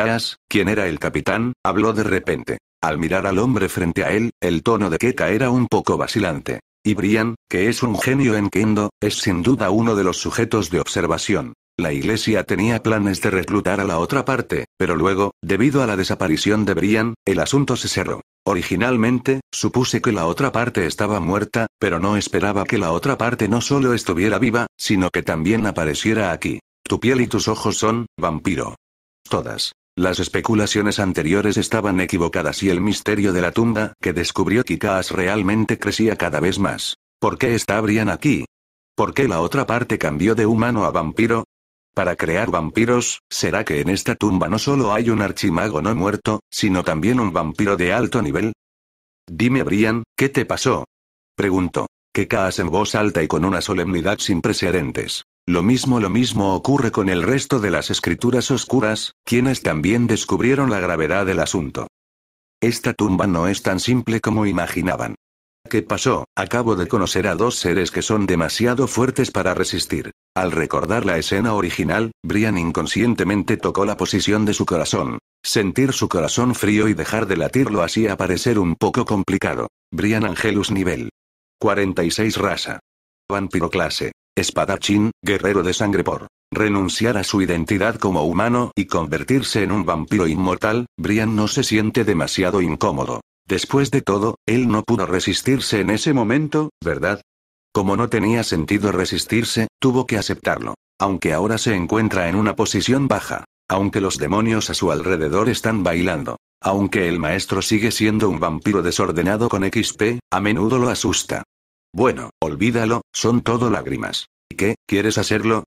quien era el capitán, habló de repente. Al mirar al hombre frente a él, el tono de Keka era un poco vacilante. Y Brian, que es un genio en Kendo, es sin duda uno de los sujetos de observación. La iglesia tenía planes de reclutar a la otra parte, pero luego, debido a la desaparición de Brian, el asunto se cerró. Originalmente, supuse que la otra parte estaba muerta, pero no esperaba que la otra parte no solo estuviera viva, sino que también apareciera aquí. Tu piel y tus ojos son, vampiro. Todas. Las especulaciones anteriores estaban equivocadas y el misterio de la tumba que descubrió Kikaas realmente crecía cada vez más. ¿Por qué está Brian aquí? ¿Por qué la otra parte cambió de humano a vampiro? para crear vampiros, ¿será que en esta tumba no solo hay un archimago no muerto, sino también un vampiro de alto nivel? Dime Brian, ¿qué te pasó? Preguntó. Que caas en voz alta y con una solemnidad sin precedentes. Lo mismo lo mismo ocurre con el resto de las escrituras oscuras, quienes también descubrieron la gravedad del asunto. Esta tumba no es tan simple como imaginaban. ¿Qué pasó? Acabo de conocer a dos seres que son demasiado fuertes para resistir. Al recordar la escena original, Brian inconscientemente tocó la posición de su corazón. Sentir su corazón frío y dejar de lo hacía parecer un poco complicado. Brian Angelus nivel 46 raza. Vampiro clase. Espadachín, guerrero de sangre por renunciar a su identidad como humano y convertirse en un vampiro inmortal, Brian no se siente demasiado incómodo. Después de todo, él no pudo resistirse en ese momento, ¿verdad? Como no tenía sentido resistirse, tuvo que aceptarlo. Aunque ahora se encuentra en una posición baja. Aunque los demonios a su alrededor están bailando. Aunque el maestro sigue siendo un vampiro desordenado con XP, a menudo lo asusta. Bueno, olvídalo, son todo lágrimas. ¿Y qué, quieres hacerlo?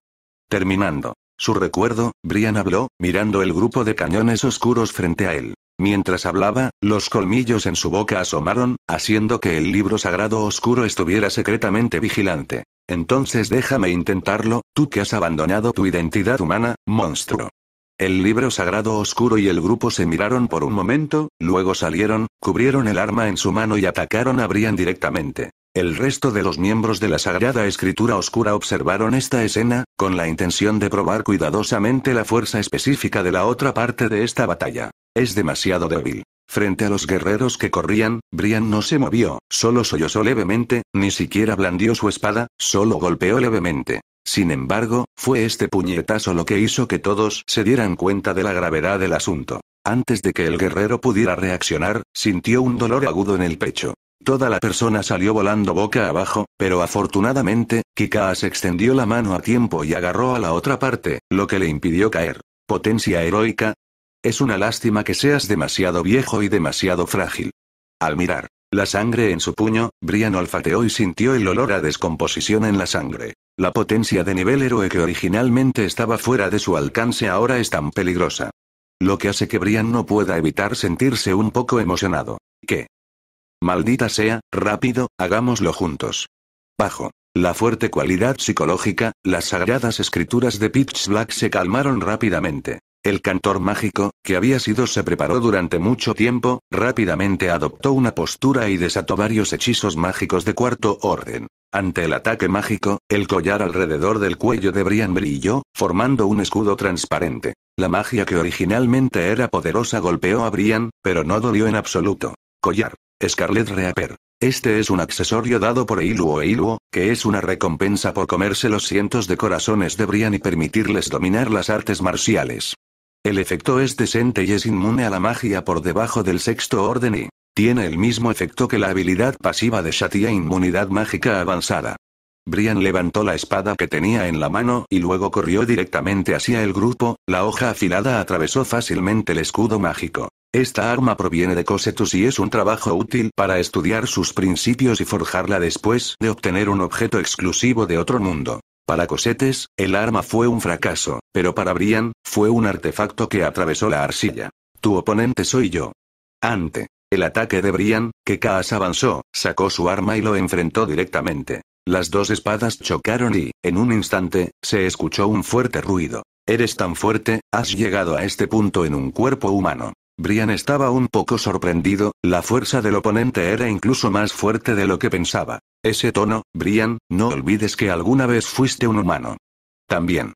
Terminando. Su recuerdo, Brian habló, mirando el grupo de cañones oscuros frente a él. Mientras hablaba, los colmillos en su boca asomaron, haciendo que el libro sagrado oscuro estuviera secretamente vigilante. Entonces déjame intentarlo, tú que has abandonado tu identidad humana, monstruo. El libro sagrado oscuro y el grupo se miraron por un momento, luego salieron, cubrieron el arma en su mano y atacaron a Brian directamente. El resto de los miembros de la Sagrada Escritura Oscura observaron esta escena, con la intención de probar cuidadosamente la fuerza específica de la otra parte de esta batalla. Es demasiado débil. Frente a los guerreros que corrían, Brian no se movió, solo sollozó levemente, ni siquiera blandió su espada, solo golpeó levemente. Sin embargo, fue este puñetazo lo que hizo que todos se dieran cuenta de la gravedad del asunto. Antes de que el guerrero pudiera reaccionar, sintió un dolor agudo en el pecho. Toda la persona salió volando boca abajo, pero afortunadamente, se extendió la mano a tiempo y agarró a la otra parte, lo que le impidió caer. Potencia heroica, es una lástima que seas demasiado viejo y demasiado frágil. Al mirar, la sangre en su puño, Brian olfateó y sintió el olor a descomposición en la sangre. La potencia de nivel héroe que originalmente estaba fuera de su alcance ahora es tan peligrosa. Lo que hace que Brian no pueda evitar sentirse un poco emocionado. ¿Qué? Maldita sea, rápido, hagámoslo juntos. Bajo. La fuerte cualidad psicológica, las sagradas escrituras de Pitch Black se calmaron rápidamente. El cantor mágico, que había sido se preparó durante mucho tiempo, rápidamente adoptó una postura y desató varios hechizos mágicos de cuarto orden. Ante el ataque mágico, el collar alrededor del cuello de Brian brilló, formando un escudo transparente. La magia que originalmente era poderosa golpeó a Brian, pero no dolió en absoluto. Collar. Scarlet Reaper. Este es un accesorio dado por o Iluo, que es una recompensa por comerse los cientos de corazones de Brian y permitirles dominar las artes marciales. El efecto es decente y es inmune a la magia por debajo del sexto orden y tiene el mismo efecto que la habilidad pasiva de Shatia e inmunidad mágica avanzada. Brian levantó la espada que tenía en la mano y luego corrió directamente hacia el grupo, la hoja afilada atravesó fácilmente el escudo mágico. Esta arma proviene de Cosetus y es un trabajo útil para estudiar sus principios y forjarla después de obtener un objeto exclusivo de otro mundo. Para Cosetes, el arma fue un fracaso, pero para Brian, fue un artefacto que atravesó la arcilla. Tu oponente soy yo. Ante el ataque de Brian, que Kaas avanzó, sacó su arma y lo enfrentó directamente. Las dos espadas chocaron y, en un instante, se escuchó un fuerte ruido. Eres tan fuerte, has llegado a este punto en un cuerpo humano. Brian estaba un poco sorprendido, la fuerza del oponente era incluso más fuerte de lo que pensaba. Ese tono, Brian, no olvides que alguna vez fuiste un humano. También.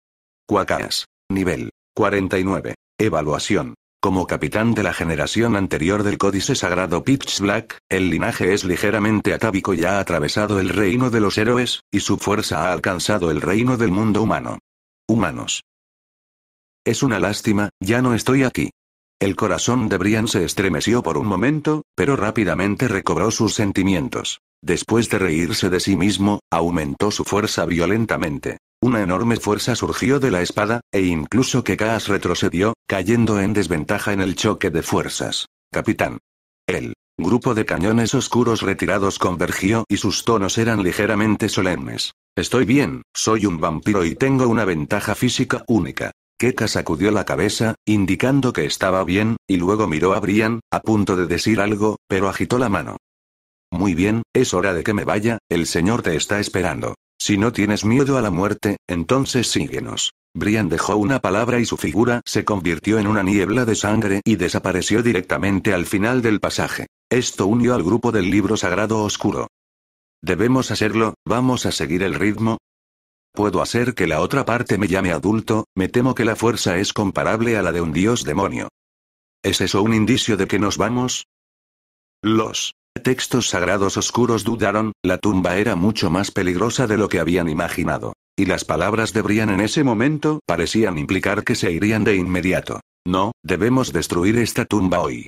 Cuacas. Nivel. 49. Evaluación. Como capitán de la generación anterior del Códice Sagrado Pitch Black, el linaje es ligeramente atávico y ha atravesado el reino de los héroes, y su fuerza ha alcanzado el reino del mundo humano. Humanos. Es una lástima, ya no estoy aquí. El corazón de Brian se estremeció por un momento, pero rápidamente recobró sus sentimientos. Después de reírse de sí mismo, aumentó su fuerza violentamente. Una enorme fuerza surgió de la espada, e incluso que Kaas retrocedió, cayendo en desventaja en el choque de fuerzas. Capitán. El grupo de cañones oscuros retirados convergió y sus tonos eran ligeramente solemnes. Estoy bien, soy un vampiro y tengo una ventaja física única. Keka sacudió la cabeza, indicando que estaba bien, y luego miró a Brian, a punto de decir algo, pero agitó la mano. Muy bien, es hora de que me vaya, el señor te está esperando. Si no tienes miedo a la muerte, entonces síguenos. Brian dejó una palabra y su figura se convirtió en una niebla de sangre y desapareció directamente al final del pasaje. Esto unió al grupo del libro sagrado oscuro. Debemos hacerlo, vamos a seguir el ritmo, Puedo hacer que la otra parte me llame adulto, me temo que la fuerza es comparable a la de un dios demonio. ¿Es eso un indicio de que nos vamos? Los textos sagrados oscuros dudaron, la tumba era mucho más peligrosa de lo que habían imaginado. Y las palabras de Brian en ese momento parecían implicar que se irían de inmediato. No, debemos destruir esta tumba hoy.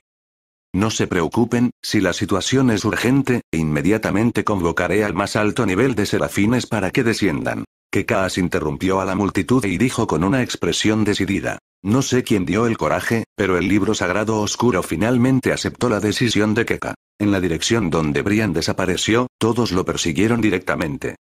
No se preocupen, si la situación es urgente, inmediatamente convocaré al más alto nivel de serafines para que desciendan. Kekas interrumpió a la multitud y dijo con una expresión decidida. No sé quién dio el coraje, pero el libro sagrado oscuro finalmente aceptó la decisión de Keka. En la dirección donde Brian desapareció, todos lo persiguieron directamente.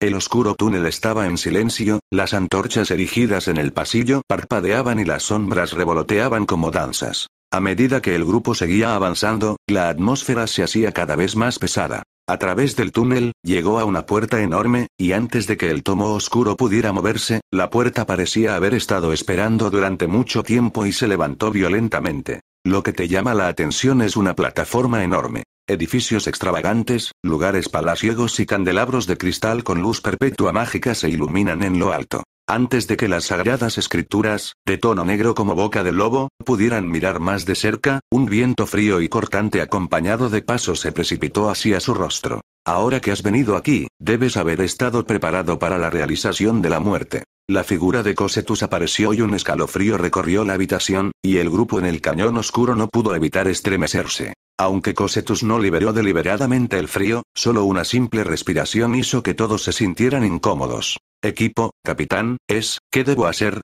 El oscuro túnel estaba en silencio, las antorchas erigidas en el pasillo parpadeaban y las sombras revoloteaban como danzas. A medida que el grupo seguía avanzando, la atmósfera se hacía cada vez más pesada. A través del túnel, llegó a una puerta enorme, y antes de que el tomo oscuro pudiera moverse, la puerta parecía haber estado esperando durante mucho tiempo y se levantó violentamente. Lo que te llama la atención es una plataforma enorme. Edificios extravagantes, lugares palaciegos y candelabros de cristal con luz perpetua mágica se iluminan en lo alto antes de que las sagradas escrituras, de tono negro como boca de lobo, pudieran mirar más de cerca, un viento frío y cortante acompañado de pasos se precipitó hacia su rostro. Ahora que has venido aquí, debes haber estado preparado para la realización de la muerte. La figura de Cosetus apareció y un escalofrío recorrió la habitación, y el grupo en el cañón oscuro no pudo evitar estremecerse. Aunque Cosetus no liberó deliberadamente el frío, solo una simple respiración hizo que todos se sintieran incómodos. Equipo, capitán, es, ¿qué debo hacer?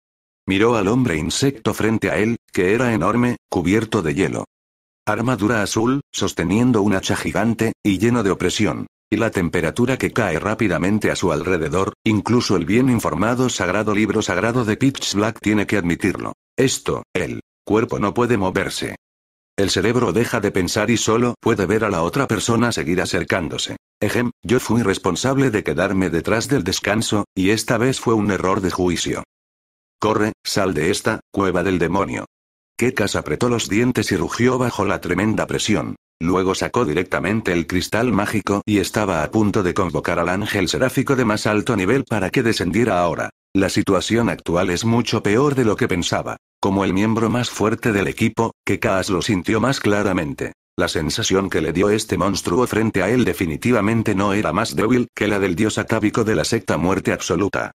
Miró al hombre insecto frente a él, que era enorme, cubierto de hielo. Armadura azul, sosteniendo un hacha gigante, y lleno de opresión. Y la temperatura que cae rápidamente a su alrededor, incluso el bien informado sagrado libro sagrado de Pitch Black tiene que admitirlo. Esto, el cuerpo no puede moverse. El cerebro deja de pensar y solo puede ver a la otra persona seguir acercándose. Ejem, yo fui responsable de quedarme detrás del descanso, y esta vez fue un error de juicio. Corre, sal de esta, cueva del demonio. Kekas apretó los dientes y rugió bajo la tremenda presión. Luego sacó directamente el cristal mágico y estaba a punto de convocar al ángel seráfico de más alto nivel para que descendiera ahora. La situación actual es mucho peor de lo que pensaba. Como el miembro más fuerte del equipo, que lo sintió más claramente. La sensación que le dio este monstruo frente a él definitivamente no era más débil que la del dios atávico de la secta muerte absoluta.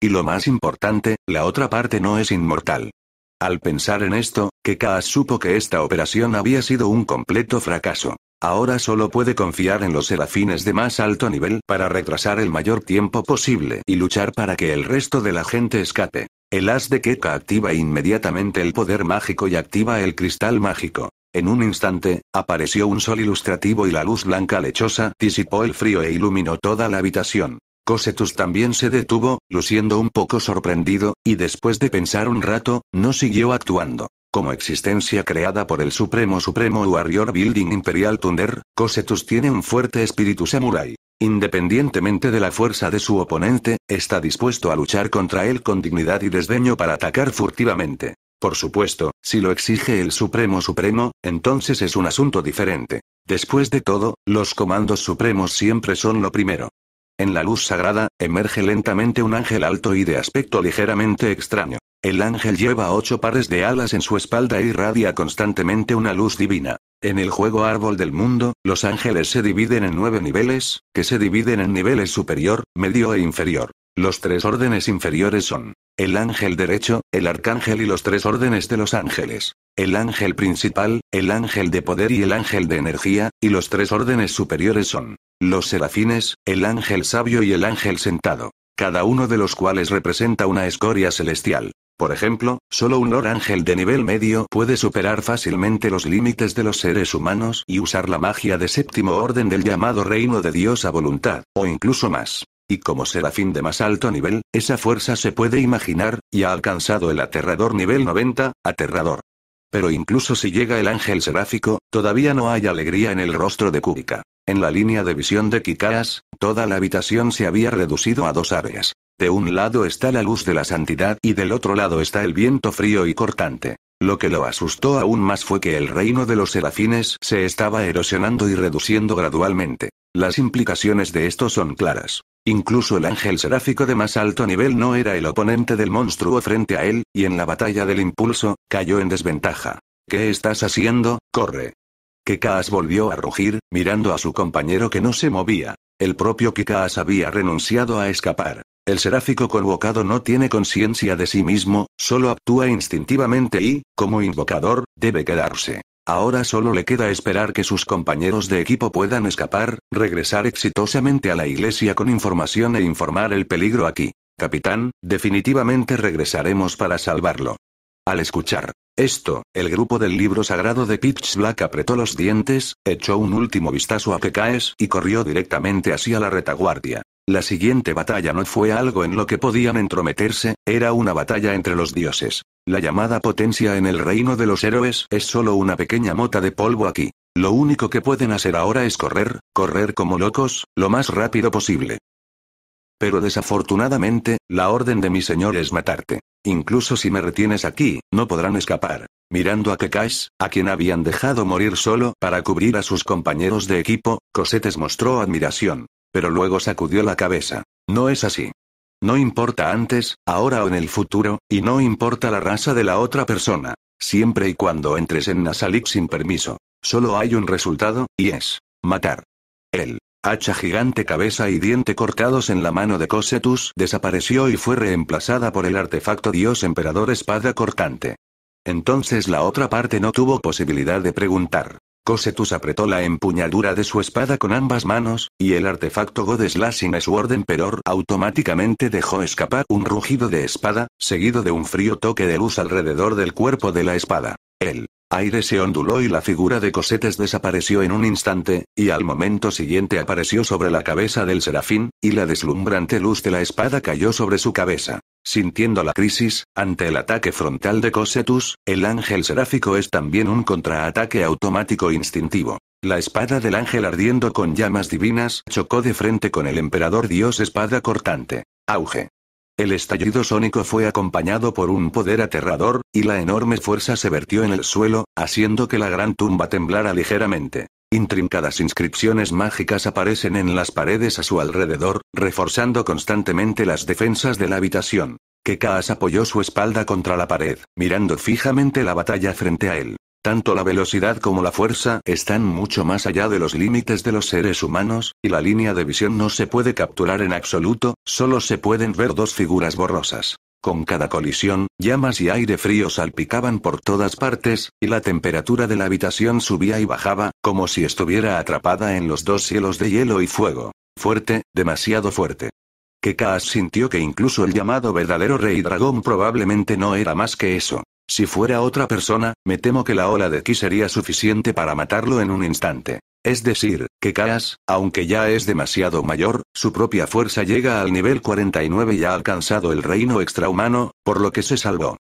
Y lo más importante, la otra parte no es inmortal. Al pensar en esto, que supo que esta operación había sido un completo fracaso. Ahora solo puede confiar en los serafines de más alto nivel para retrasar el mayor tiempo posible y luchar para que el resto de la gente escape. El as de Keka activa inmediatamente el poder mágico y activa el cristal mágico. En un instante, apareció un sol ilustrativo y la luz blanca lechosa disipó el frío e iluminó toda la habitación. Cosetus también se detuvo, luciendo un poco sorprendido, y después de pensar un rato, no siguió actuando. Como existencia creada por el Supremo Supremo Warrior Building Imperial Thunder, Cosetus tiene un fuerte espíritu samurai. Independientemente de la fuerza de su oponente, está dispuesto a luchar contra él con dignidad y desdeño para atacar furtivamente. Por supuesto, si lo exige el Supremo Supremo, entonces es un asunto diferente. Después de todo, los comandos supremos siempre son lo primero. En la luz sagrada, emerge lentamente un ángel alto y de aspecto ligeramente extraño. El ángel lleva ocho pares de alas en su espalda y irradia constantemente una luz divina. En el juego Árbol del Mundo, los ángeles se dividen en nueve niveles, que se dividen en niveles superior, medio e inferior. Los tres órdenes inferiores son el ángel derecho, el arcángel y los tres órdenes de los ángeles. El ángel principal, el ángel de poder y el ángel de energía, y los tres órdenes superiores son los serafines, el ángel sabio y el ángel sentado, cada uno de los cuales representa una escoria celestial. Por ejemplo, solo un orángel Ángel de nivel medio puede superar fácilmente los límites de los seres humanos y usar la magia de séptimo orden del llamado reino de Dios a voluntad, o incluso más. Y como serafín de más alto nivel, esa fuerza se puede imaginar, y ha alcanzado el aterrador nivel 90, aterrador. Pero incluso si llega el ángel seráfico, todavía no hay alegría en el rostro de kubika En la línea de visión de Kikaas, toda la habitación se había reducido a dos áreas. De un lado está la luz de la santidad y del otro lado está el viento frío y cortante. Lo que lo asustó aún más fue que el reino de los serafines se estaba erosionando y reduciendo gradualmente. Las implicaciones de esto son claras. Incluso el ángel seráfico de más alto nivel no era el oponente del monstruo frente a él, y en la batalla del impulso, cayó en desventaja. ¿Qué estás haciendo? Corre. Kikaas volvió a rugir, mirando a su compañero que no se movía. El propio Kikaas había renunciado a escapar. El seráfico convocado no tiene conciencia de sí mismo, solo actúa instintivamente y, como invocador, debe quedarse. Ahora solo le queda esperar que sus compañeros de equipo puedan escapar, regresar exitosamente a la iglesia con información e informar el peligro aquí. Capitán, definitivamente regresaremos para salvarlo. Al escuchar esto, el grupo del libro sagrado de Pitch Black apretó los dientes, echó un último vistazo a caes y corrió directamente hacia la retaguardia. La siguiente batalla no fue algo en lo que podían entrometerse, era una batalla entre los dioses. La llamada potencia en el reino de los héroes es solo una pequeña mota de polvo aquí. Lo único que pueden hacer ahora es correr, correr como locos, lo más rápido posible. Pero desafortunadamente, la orden de mi señor es matarte. Incluso si me retienes aquí, no podrán escapar. Mirando a Kekash, a quien habían dejado morir solo para cubrir a sus compañeros de equipo, Cosetes mostró admiración pero luego sacudió la cabeza. No es así. No importa antes, ahora o en el futuro, y no importa la raza de la otra persona. Siempre y cuando entres en Nasalik sin permiso. Solo hay un resultado, y es matar. El Hacha gigante cabeza y diente cortados en la mano de Cosetus desapareció y fue reemplazada por el artefacto Dios Emperador Espada Cortante. Entonces la otra parte no tuvo posibilidad de preguntar. Cosetus apretó la empuñadura de su espada con ambas manos, y el artefacto sin su orden peor, automáticamente dejó escapar un rugido de espada, seguido de un frío toque de luz alrededor del cuerpo de la espada. El aire se onduló y la figura de Cosetes desapareció en un instante, y al momento siguiente apareció sobre la cabeza del serafín, y la deslumbrante luz de la espada cayó sobre su cabeza. Sintiendo la crisis, ante el ataque frontal de Cosetus, el ángel seráfico es también un contraataque automático instintivo. La espada del ángel ardiendo con llamas divinas chocó de frente con el emperador dios espada cortante. Auge. El estallido sónico fue acompañado por un poder aterrador, y la enorme fuerza se vertió en el suelo, haciendo que la gran tumba temblara ligeramente. Intrincadas inscripciones mágicas aparecen en las paredes a su alrededor, reforzando constantemente las defensas de la habitación. Kekaas apoyó su espalda contra la pared, mirando fijamente la batalla frente a él. Tanto la velocidad como la fuerza están mucho más allá de los límites de los seres humanos, y la línea de visión no se puede capturar en absoluto, solo se pueden ver dos figuras borrosas. Con cada colisión, llamas y aire frío salpicaban por todas partes, y la temperatura de la habitación subía y bajaba, como si estuviera atrapada en los dos cielos de hielo y fuego. Fuerte, demasiado fuerte. Kekaas sintió que incluso el llamado verdadero rey dragón probablemente no era más que eso, si fuera otra persona, me temo que la ola de ki sería suficiente para matarlo en un instante. Es decir, que Kaas, aunque ya es demasiado mayor, su propia fuerza llega al nivel 49 y ha alcanzado el reino extrahumano, por lo que se salvó.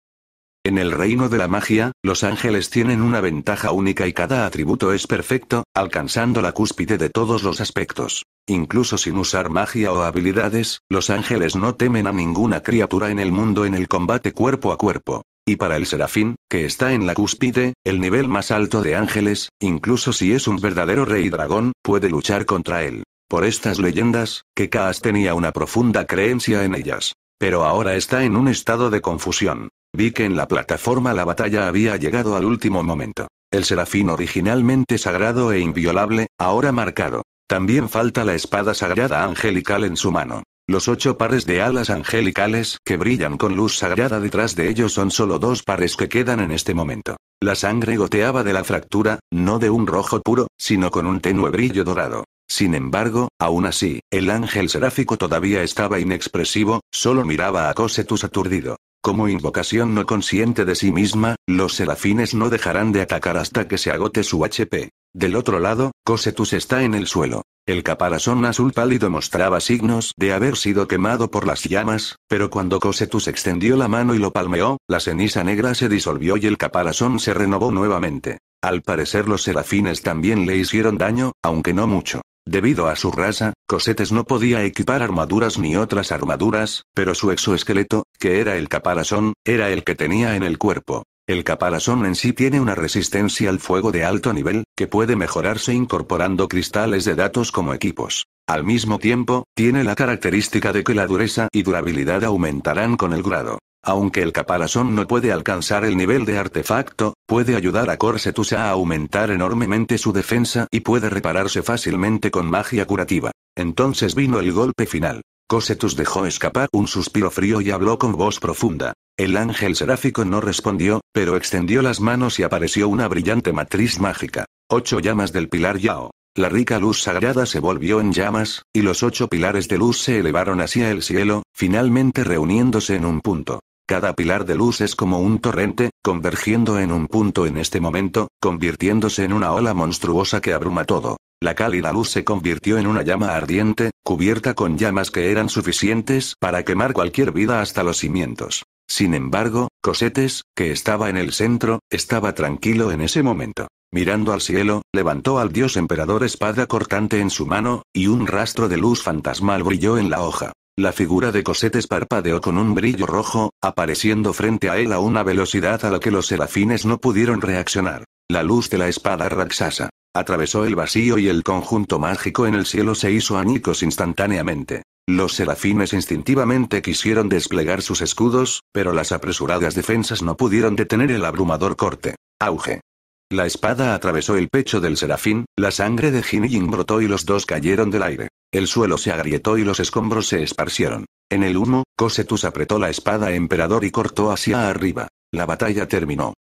En el reino de la magia, los ángeles tienen una ventaja única y cada atributo es perfecto, alcanzando la cúspide de todos los aspectos. Incluso sin usar magia o habilidades, los ángeles no temen a ninguna criatura en el mundo en el combate cuerpo a cuerpo. Y para el serafín, que está en la cúspide, el nivel más alto de ángeles, incluso si es un verdadero rey dragón, puede luchar contra él. Por estas leyendas, que Kaas tenía una profunda creencia en ellas. Pero ahora está en un estado de confusión. Vi que en la plataforma la batalla había llegado al último momento. El serafín originalmente sagrado e inviolable, ahora marcado. También falta la espada sagrada angelical en su mano. Los ocho pares de alas angelicales que brillan con luz sagrada detrás de ellos son solo dos pares que quedan en este momento. La sangre goteaba de la fractura, no de un rojo puro, sino con un tenue brillo dorado. Sin embargo, aún así, el ángel seráfico todavía estaba inexpresivo, solo miraba a Cosetus aturdido. Como invocación no consciente de sí misma, los serafines no dejarán de atacar hasta que se agote su HP. Del otro lado, Cosetus está en el suelo. El caparazón azul pálido mostraba signos de haber sido quemado por las llamas, pero cuando Cosetus extendió la mano y lo palmeó, la ceniza negra se disolvió y el caparazón se renovó nuevamente. Al parecer los serafines también le hicieron daño, aunque no mucho. Debido a su raza, Cosetes no podía equipar armaduras ni otras armaduras, pero su exoesqueleto, que era el caparazón, era el que tenía en el cuerpo. El caparazón en sí tiene una resistencia al fuego de alto nivel, que puede mejorarse incorporando cristales de datos como equipos. Al mismo tiempo, tiene la característica de que la dureza y durabilidad aumentarán con el grado. Aunque el caparazón no puede alcanzar el nivel de artefacto, puede ayudar a Corsetus a aumentar enormemente su defensa y puede repararse fácilmente con magia curativa. Entonces vino el golpe final. Corsetus dejó escapar un suspiro frío y habló con voz profunda. El ángel seráfico no respondió, pero extendió las manos y apareció una brillante matriz mágica. Ocho llamas del pilar Yao. La rica luz sagrada se volvió en llamas, y los ocho pilares de luz se elevaron hacia el cielo, finalmente reuniéndose en un punto. Cada pilar de luz es como un torrente, convergiendo en un punto en este momento, convirtiéndose en una ola monstruosa que abruma todo. La cálida luz se convirtió en una llama ardiente, cubierta con llamas que eran suficientes para quemar cualquier vida hasta los cimientos. Sin embargo, Cosetes, que estaba en el centro, estaba tranquilo en ese momento. Mirando al cielo, levantó al dios emperador espada cortante en su mano, y un rastro de luz fantasmal brilló en la hoja. La figura de Cosetes parpadeó con un brillo rojo, apareciendo frente a él a una velocidad a la que los serafines no pudieron reaccionar. La luz de la espada Raxasa atravesó el vacío y el conjunto mágico en el cielo se hizo añicos instantáneamente. Los serafines instintivamente quisieron desplegar sus escudos, pero las apresuradas defensas no pudieron detener el abrumador corte. Auge. La espada atravesó el pecho del serafín, la sangre de Jinjin brotó y los dos cayeron del aire. El suelo se agrietó y los escombros se esparcieron. En el humo, Cosetus apretó la espada emperador y cortó hacia arriba. La batalla terminó.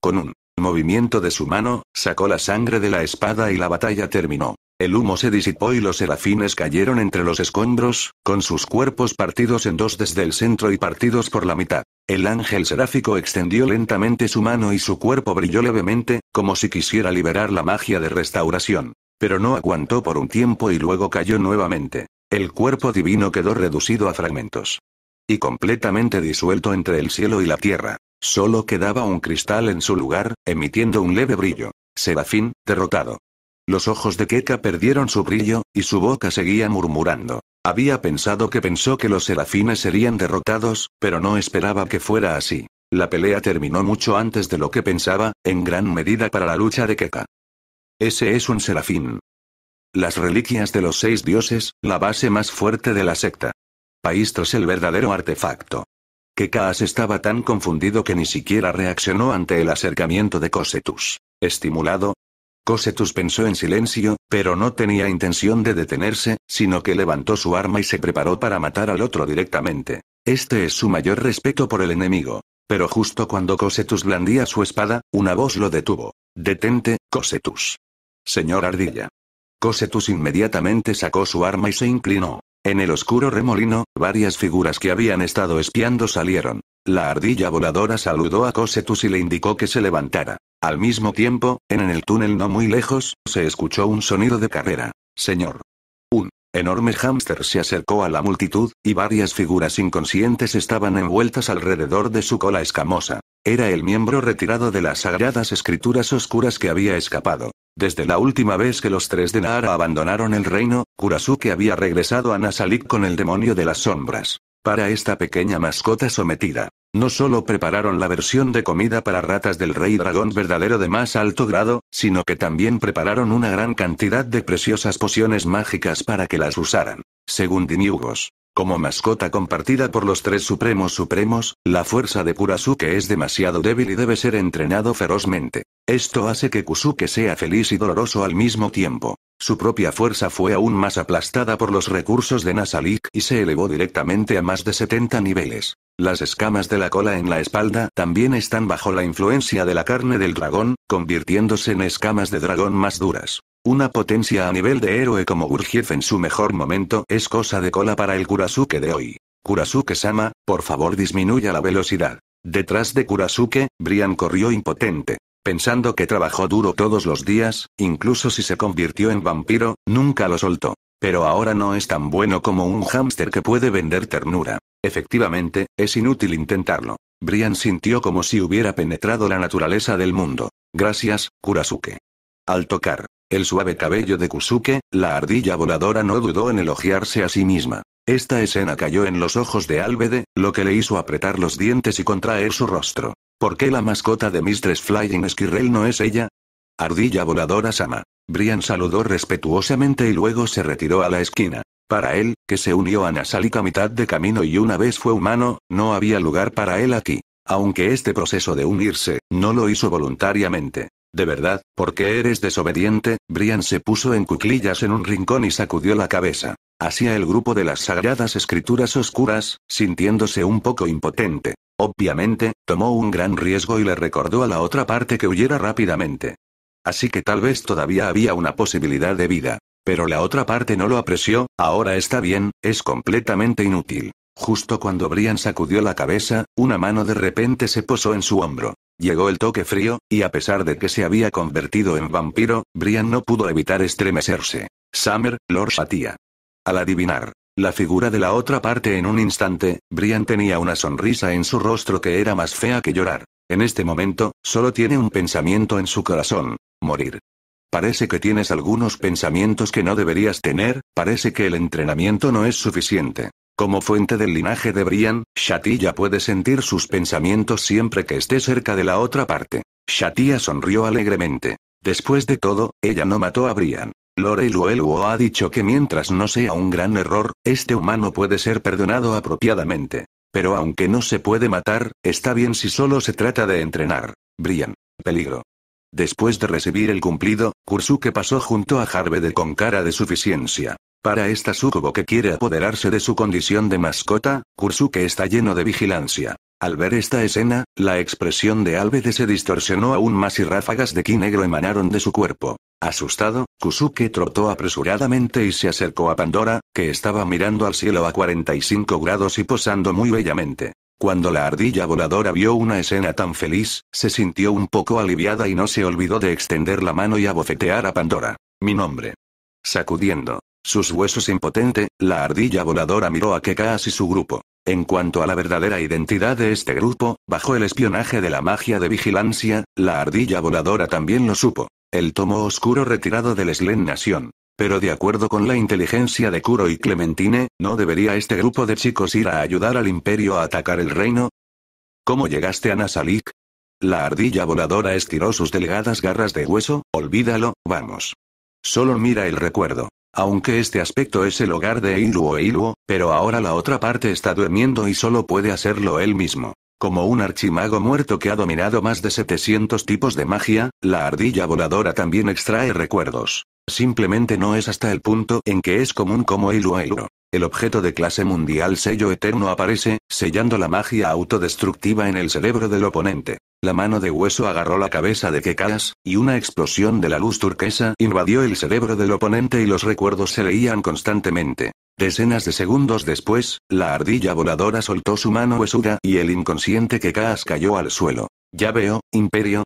Con un movimiento de su mano, sacó la sangre de la espada y la batalla terminó. El humo se disipó y los serafines cayeron entre los escombros, con sus cuerpos partidos en dos desde el centro y partidos por la mitad. El ángel seráfico extendió lentamente su mano y su cuerpo brilló levemente, como si quisiera liberar la magia de restauración. Pero no aguantó por un tiempo y luego cayó nuevamente. El cuerpo divino quedó reducido a fragmentos. Y completamente disuelto entre el cielo y la tierra. Solo quedaba un cristal en su lugar, emitiendo un leve brillo. Serafín, derrotado. Los ojos de Keka perdieron su brillo, y su boca seguía murmurando. Había pensado que pensó que los serafines serían derrotados, pero no esperaba que fuera así. La pelea terminó mucho antes de lo que pensaba, en gran medida para la lucha de Keka. Ese es un serafín. Las reliquias de los seis dioses, la base más fuerte de la secta. País el verdadero artefacto. Kekaas estaba tan confundido que ni siquiera reaccionó ante el acercamiento de Cosetus. Estimulado, Cosetus pensó en silencio, pero no tenía intención de detenerse, sino que levantó su arma y se preparó para matar al otro directamente. Este es su mayor respeto por el enemigo. Pero justo cuando Cosetus blandía su espada, una voz lo detuvo. Detente, Cosetus. Señor Ardilla. Cosetus inmediatamente sacó su arma y se inclinó. En el oscuro remolino, varias figuras que habían estado espiando salieron. La ardilla voladora saludó a Cosetus y le indicó que se levantara. Al mismo tiempo, en el túnel no muy lejos, se escuchó un sonido de carrera. Señor. Un enorme hámster se acercó a la multitud, y varias figuras inconscientes estaban envueltas alrededor de su cola escamosa. Era el miembro retirado de las sagradas escrituras oscuras que había escapado. Desde la última vez que los tres de Nahara abandonaron el reino, Kurasuke había regresado a Nasalik con el demonio de las sombras. Para esta pequeña mascota sometida, no solo prepararon la versión de comida para ratas del rey dragón verdadero de más alto grado, sino que también prepararon una gran cantidad de preciosas pociones mágicas para que las usaran. Según Diniugos. Como mascota compartida por los tres supremos supremos, la fuerza de Kurasuke es demasiado débil y debe ser entrenado ferozmente. Esto hace que Kusuke sea feliz y doloroso al mismo tiempo. Su propia fuerza fue aún más aplastada por los recursos de Nasalik y se elevó directamente a más de 70 niveles. Las escamas de la cola en la espalda también están bajo la influencia de la carne del dragón, convirtiéndose en escamas de dragón más duras. Una potencia a nivel de héroe como Gurjev en su mejor momento es cosa de cola para el Kurasuke de hoy. Kurasuke-sama, por favor disminuya la velocidad. Detrás de Kurasuke, Brian corrió impotente pensando que trabajó duro todos los días, incluso si se convirtió en vampiro, nunca lo soltó. Pero ahora no es tan bueno como un hámster que puede vender ternura. Efectivamente, es inútil intentarlo. Brian sintió como si hubiera penetrado la naturaleza del mundo. Gracias, Kurasuke. Al tocar el suave cabello de Kusuke, la ardilla voladora no dudó en elogiarse a sí misma. Esta escena cayó en los ojos de Álvede, lo que le hizo apretar los dientes y contraer su rostro. ¿Por qué la mascota de Mistress Flying Squirrel no es ella? Ardilla voladora Sama. Brian saludó respetuosamente y luego se retiró a la esquina. Para él, que se unió a Nasalik a mitad de camino y una vez fue humano, no había lugar para él aquí. Aunque este proceso de unirse, no lo hizo voluntariamente. De verdad, porque eres desobediente, Brian se puso en cuclillas en un rincón y sacudió la cabeza. Hacia el grupo de las sagradas escrituras oscuras, sintiéndose un poco impotente. Obviamente, tomó un gran riesgo y le recordó a la otra parte que huyera rápidamente. Así que tal vez todavía había una posibilidad de vida. Pero la otra parte no lo apreció, ahora está bien, es completamente inútil. Justo cuando Brian sacudió la cabeza, una mano de repente se posó en su hombro. Llegó el toque frío, y a pesar de que se había convertido en vampiro, Brian no pudo evitar estremecerse. Summer, Lord Shatia. Al adivinar la figura de la otra parte en un instante, Brian tenía una sonrisa en su rostro que era más fea que llorar. En este momento, solo tiene un pensamiento en su corazón, morir. Parece que tienes algunos pensamientos que no deberías tener, parece que el entrenamiento no es suficiente. Como fuente del linaje de Brian, Shatilla puede sentir sus pensamientos siempre que esté cerca de la otra parte. Shatilla sonrió alegremente. Después de todo, ella no mató a Brian y Lueluo ha dicho que mientras no sea un gran error, este humano puede ser perdonado apropiadamente. Pero aunque no se puede matar, está bien si solo se trata de entrenar. Brian. Peligro. Después de recibir el cumplido, Kursuke pasó junto a Harvede con cara de suficiencia. Para esta sukubo que quiere apoderarse de su condición de mascota, Kursuke está lleno de vigilancia. Al ver esta escena, la expresión de Albede se distorsionó aún más y ráfagas de ki negro emanaron de su cuerpo. Asustado, Kusuke trotó apresuradamente y se acercó a Pandora, que estaba mirando al cielo a 45 grados y posando muy bellamente. Cuando la ardilla voladora vio una escena tan feliz, se sintió un poco aliviada y no se olvidó de extender la mano y abofetear a Pandora. Mi nombre. Sacudiendo sus huesos impotente, la ardilla voladora miró a Kekaas y su grupo. En cuanto a la verdadera identidad de este grupo, bajo el espionaje de la magia de vigilancia, la ardilla voladora también lo supo. El tomo oscuro retirado del Slen Nación. Pero de acuerdo con la inteligencia de Kuro y Clementine, ¿no debería este grupo de chicos ir a ayudar al imperio a atacar el reino? ¿Cómo llegaste a Nasalik? La ardilla voladora estiró sus delgadas garras de hueso, olvídalo, vamos. Solo mira el recuerdo. Aunque este aspecto es el hogar de Ilu o e Ilu, pero ahora la otra parte está durmiendo y solo puede hacerlo él mismo. Como un archimago muerto que ha dominado más de 700 tipos de magia, la ardilla voladora también extrae recuerdos. Simplemente no es hasta el punto en que es común como Ilu e Ilu. El objeto de clase mundial sello eterno aparece, sellando la magia autodestructiva en el cerebro del oponente. La mano de hueso agarró la cabeza de Kekas, y una explosión de la luz turquesa invadió el cerebro del oponente y los recuerdos se leían constantemente. Decenas de segundos después, la ardilla voladora soltó su mano huesuda y el inconsciente Kekas cayó al suelo. Ya veo, Imperio,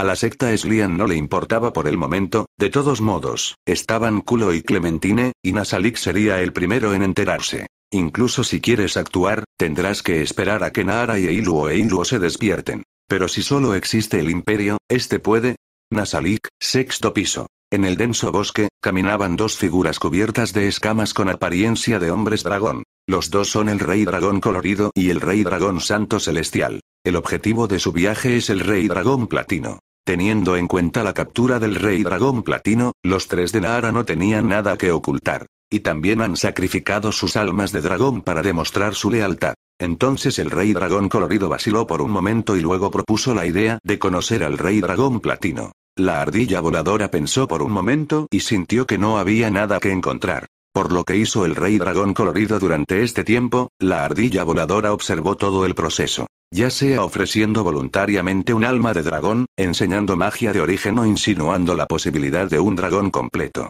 a la secta Eslian no le importaba por el momento, de todos modos, estaban Culo y Clementine, y Nasalik sería el primero en enterarse. Incluso si quieres actuar, tendrás que esperar a que Nahara y Eilu o Eilu se despierten. Pero si solo existe el imperio, este puede. Nasalik, sexto piso. En el denso bosque, caminaban dos figuras cubiertas de escamas con apariencia de hombres dragón. Los dos son el rey dragón colorido y el rey dragón santo celestial. El objetivo de su viaje es el rey dragón platino. Teniendo en cuenta la captura del rey dragón platino, los tres de Nahara no tenían nada que ocultar. Y también han sacrificado sus almas de dragón para demostrar su lealtad. Entonces el rey dragón colorido vaciló por un momento y luego propuso la idea de conocer al rey dragón platino. La ardilla voladora pensó por un momento y sintió que no había nada que encontrar. Por lo que hizo el rey dragón colorido durante este tiempo, la ardilla voladora observó todo el proceso ya sea ofreciendo voluntariamente un alma de dragón, enseñando magia de origen o insinuando la posibilidad de un dragón completo.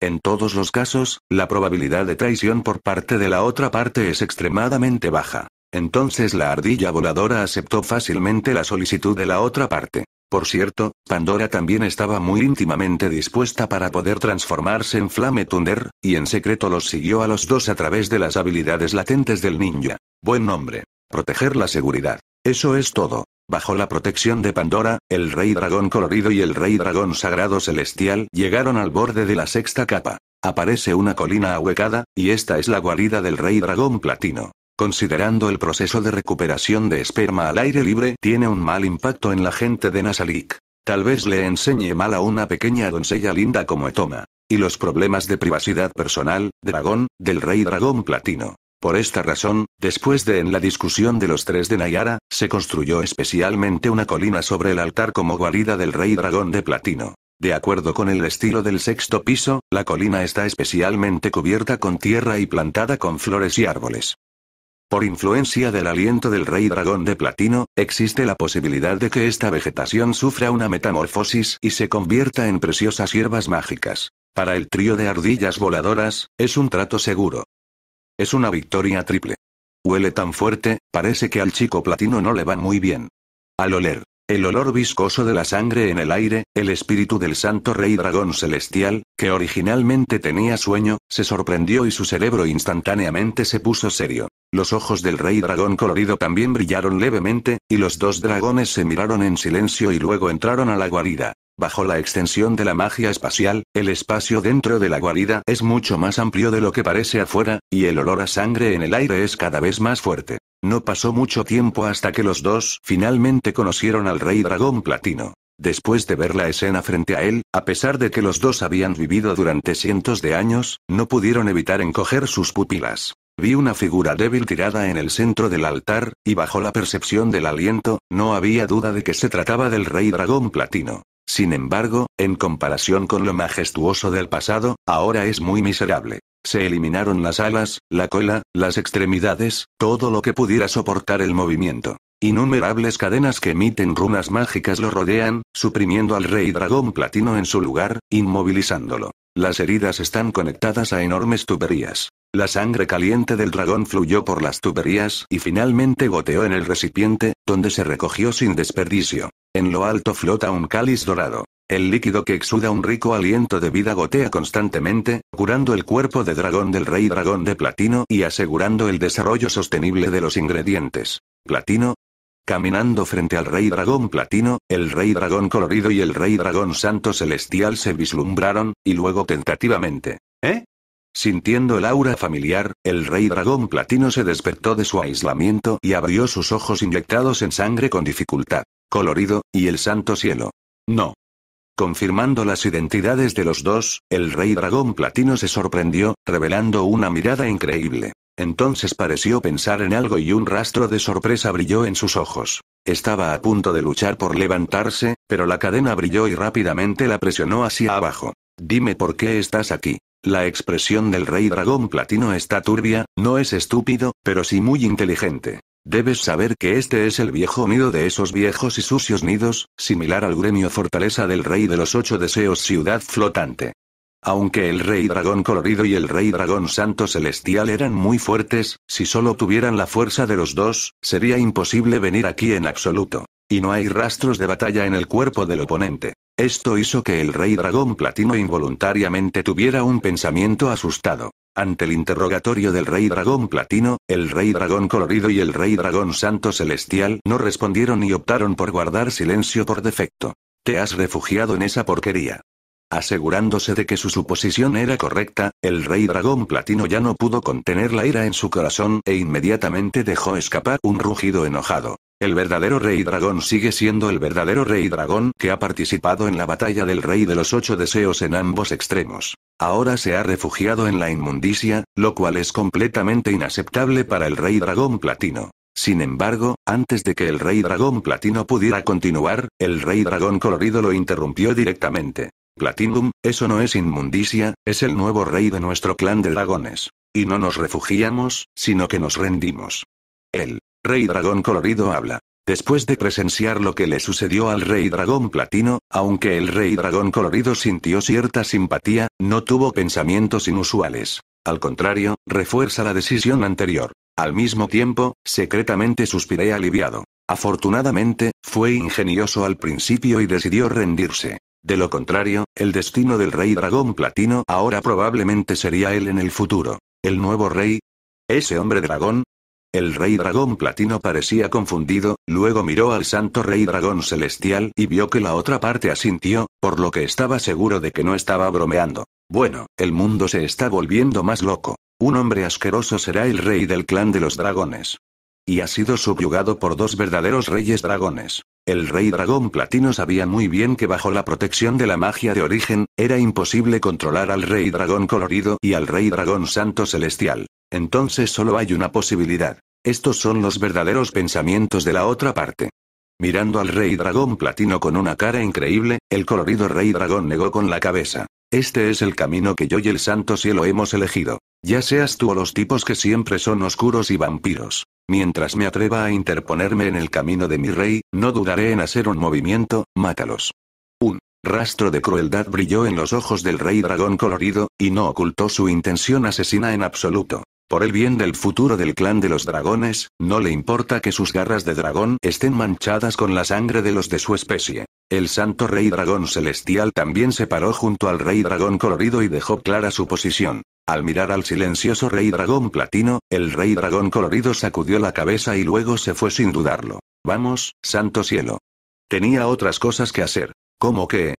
En todos los casos, la probabilidad de traición por parte de la otra parte es extremadamente baja. Entonces la ardilla voladora aceptó fácilmente la solicitud de la otra parte. Por cierto, Pandora también estaba muy íntimamente dispuesta para poder transformarse en Flame Thunder, y en secreto los siguió a los dos a través de las habilidades latentes del ninja. Buen nombre. Proteger la seguridad. Eso es todo. Bajo la protección de Pandora, el rey dragón colorido y el rey dragón sagrado celestial llegaron al borde de la sexta capa. Aparece una colina ahuecada, y esta es la guarida del rey dragón platino. Considerando el proceso de recuperación de esperma al aire libre, tiene un mal impacto en la gente de Nasalik. Tal vez le enseñe mal a una pequeña doncella linda como Etoma. Y los problemas de privacidad personal, dragón, del rey dragón platino. Por esta razón, después de en la discusión de los tres de Nayara, se construyó especialmente una colina sobre el altar como guarida del rey dragón de platino. De acuerdo con el estilo del sexto piso, la colina está especialmente cubierta con tierra y plantada con flores y árboles. Por influencia del aliento del rey dragón de platino, existe la posibilidad de que esta vegetación sufra una metamorfosis y se convierta en preciosas hierbas mágicas. Para el trío de ardillas voladoras, es un trato seguro. Es una victoria triple. Huele tan fuerte, parece que al chico platino no le va muy bien. Al oler, el olor viscoso de la sangre en el aire, el espíritu del santo rey dragón celestial, que originalmente tenía sueño, se sorprendió y su cerebro instantáneamente se puso serio. Los ojos del rey dragón colorido también brillaron levemente, y los dos dragones se miraron en silencio y luego entraron a la guarida. Bajo la extensión de la magia espacial, el espacio dentro de la guarida es mucho más amplio de lo que parece afuera, y el olor a sangre en el aire es cada vez más fuerte. No pasó mucho tiempo hasta que los dos finalmente conocieron al rey dragón platino. Después de ver la escena frente a él, a pesar de que los dos habían vivido durante cientos de años, no pudieron evitar encoger sus pupilas. Vi una figura débil tirada en el centro del altar, y bajo la percepción del aliento, no había duda de que se trataba del rey dragón platino. Sin embargo, en comparación con lo majestuoso del pasado, ahora es muy miserable. Se eliminaron las alas, la cola, las extremidades, todo lo que pudiera soportar el movimiento. Innumerables cadenas que emiten runas mágicas lo rodean, suprimiendo al rey dragón platino en su lugar, inmovilizándolo. Las heridas están conectadas a enormes tuberías. La sangre caliente del dragón fluyó por las tuberías y finalmente goteó en el recipiente, donde se recogió sin desperdicio. En lo alto flota un cáliz dorado. El líquido que exuda un rico aliento de vida gotea constantemente, curando el cuerpo de dragón del rey dragón de platino y asegurando el desarrollo sostenible de los ingredientes. Platino, Caminando frente al rey dragón platino, el rey dragón colorido y el rey dragón santo celestial se vislumbraron, y luego tentativamente. ¿Eh? Sintiendo el aura familiar, el rey dragón platino se despertó de su aislamiento y abrió sus ojos inyectados en sangre con dificultad. Colorido, y el santo cielo. No. Confirmando las identidades de los dos, el rey dragón platino se sorprendió, revelando una mirada increíble. Entonces pareció pensar en algo y un rastro de sorpresa brilló en sus ojos. Estaba a punto de luchar por levantarse, pero la cadena brilló y rápidamente la presionó hacia abajo. Dime por qué estás aquí. La expresión del rey dragón platino está turbia, no es estúpido, pero sí muy inteligente. Debes saber que este es el viejo nido de esos viejos y sucios nidos, similar al gremio fortaleza del rey de los ocho deseos ciudad flotante. Aunque el rey dragón colorido y el rey dragón santo celestial eran muy fuertes, si solo tuvieran la fuerza de los dos, sería imposible venir aquí en absoluto. Y no hay rastros de batalla en el cuerpo del oponente. Esto hizo que el rey dragón platino involuntariamente tuviera un pensamiento asustado. Ante el interrogatorio del rey dragón platino, el rey dragón colorido y el rey dragón santo celestial no respondieron y optaron por guardar silencio por defecto. Te has refugiado en esa porquería. Asegurándose de que su suposición era correcta, el rey dragón platino ya no pudo contener la ira en su corazón e inmediatamente dejó escapar un rugido enojado. El verdadero rey dragón sigue siendo el verdadero rey dragón que ha participado en la batalla del rey de los ocho deseos en ambos extremos. Ahora se ha refugiado en la inmundicia, lo cual es completamente inaceptable para el rey dragón platino. Sin embargo, antes de que el rey dragón platino pudiera continuar, el rey dragón colorido lo interrumpió directamente. Platinum, eso no es inmundicia, es el nuevo rey de nuestro clan de dragones. Y no nos refugiamos, sino que nos rendimos. Él, Rey Dragón Colorido habla. Después de presenciar lo que le sucedió al Rey Dragón Platino, aunque el Rey Dragón Colorido sintió cierta simpatía, no tuvo pensamientos inusuales. Al contrario, refuerza la decisión anterior. Al mismo tiempo, secretamente suspiré aliviado. Afortunadamente, fue ingenioso al principio y decidió rendirse. De lo contrario, el destino del rey dragón platino ahora probablemente sería él en el futuro. El nuevo rey. Ese hombre dragón, el rey dragón platino parecía confundido, luego miró al santo rey dragón celestial y vio que la otra parte asintió, por lo que estaba seguro de que no estaba bromeando. Bueno, el mundo se está volviendo más loco. Un hombre asqueroso será el rey del clan de los dragones. Y ha sido subyugado por dos verdaderos reyes dragones. El rey dragón platino sabía muy bien que bajo la protección de la magia de origen, era imposible controlar al rey dragón colorido y al rey dragón santo celestial. Entonces solo hay una posibilidad. Estos son los verdaderos pensamientos de la otra parte. Mirando al rey dragón platino con una cara increíble, el colorido rey dragón negó con la cabeza. Este es el camino que yo y el santo cielo hemos elegido. Ya seas tú o los tipos que siempre son oscuros y vampiros. Mientras me atreva a interponerme en el camino de mi rey, no dudaré en hacer un movimiento, mátalos. Un rastro de crueldad brilló en los ojos del rey dragón colorido, y no ocultó su intención asesina en absoluto. Por el bien del futuro del clan de los dragones, no le importa que sus garras de dragón estén manchadas con la sangre de los de su especie. El santo rey dragón celestial también se paró junto al rey dragón colorido y dejó clara su posición. Al mirar al silencioso rey dragón platino, el rey dragón colorido sacudió la cabeza y luego se fue sin dudarlo. Vamos, santo cielo. Tenía otras cosas que hacer. ¿Cómo que?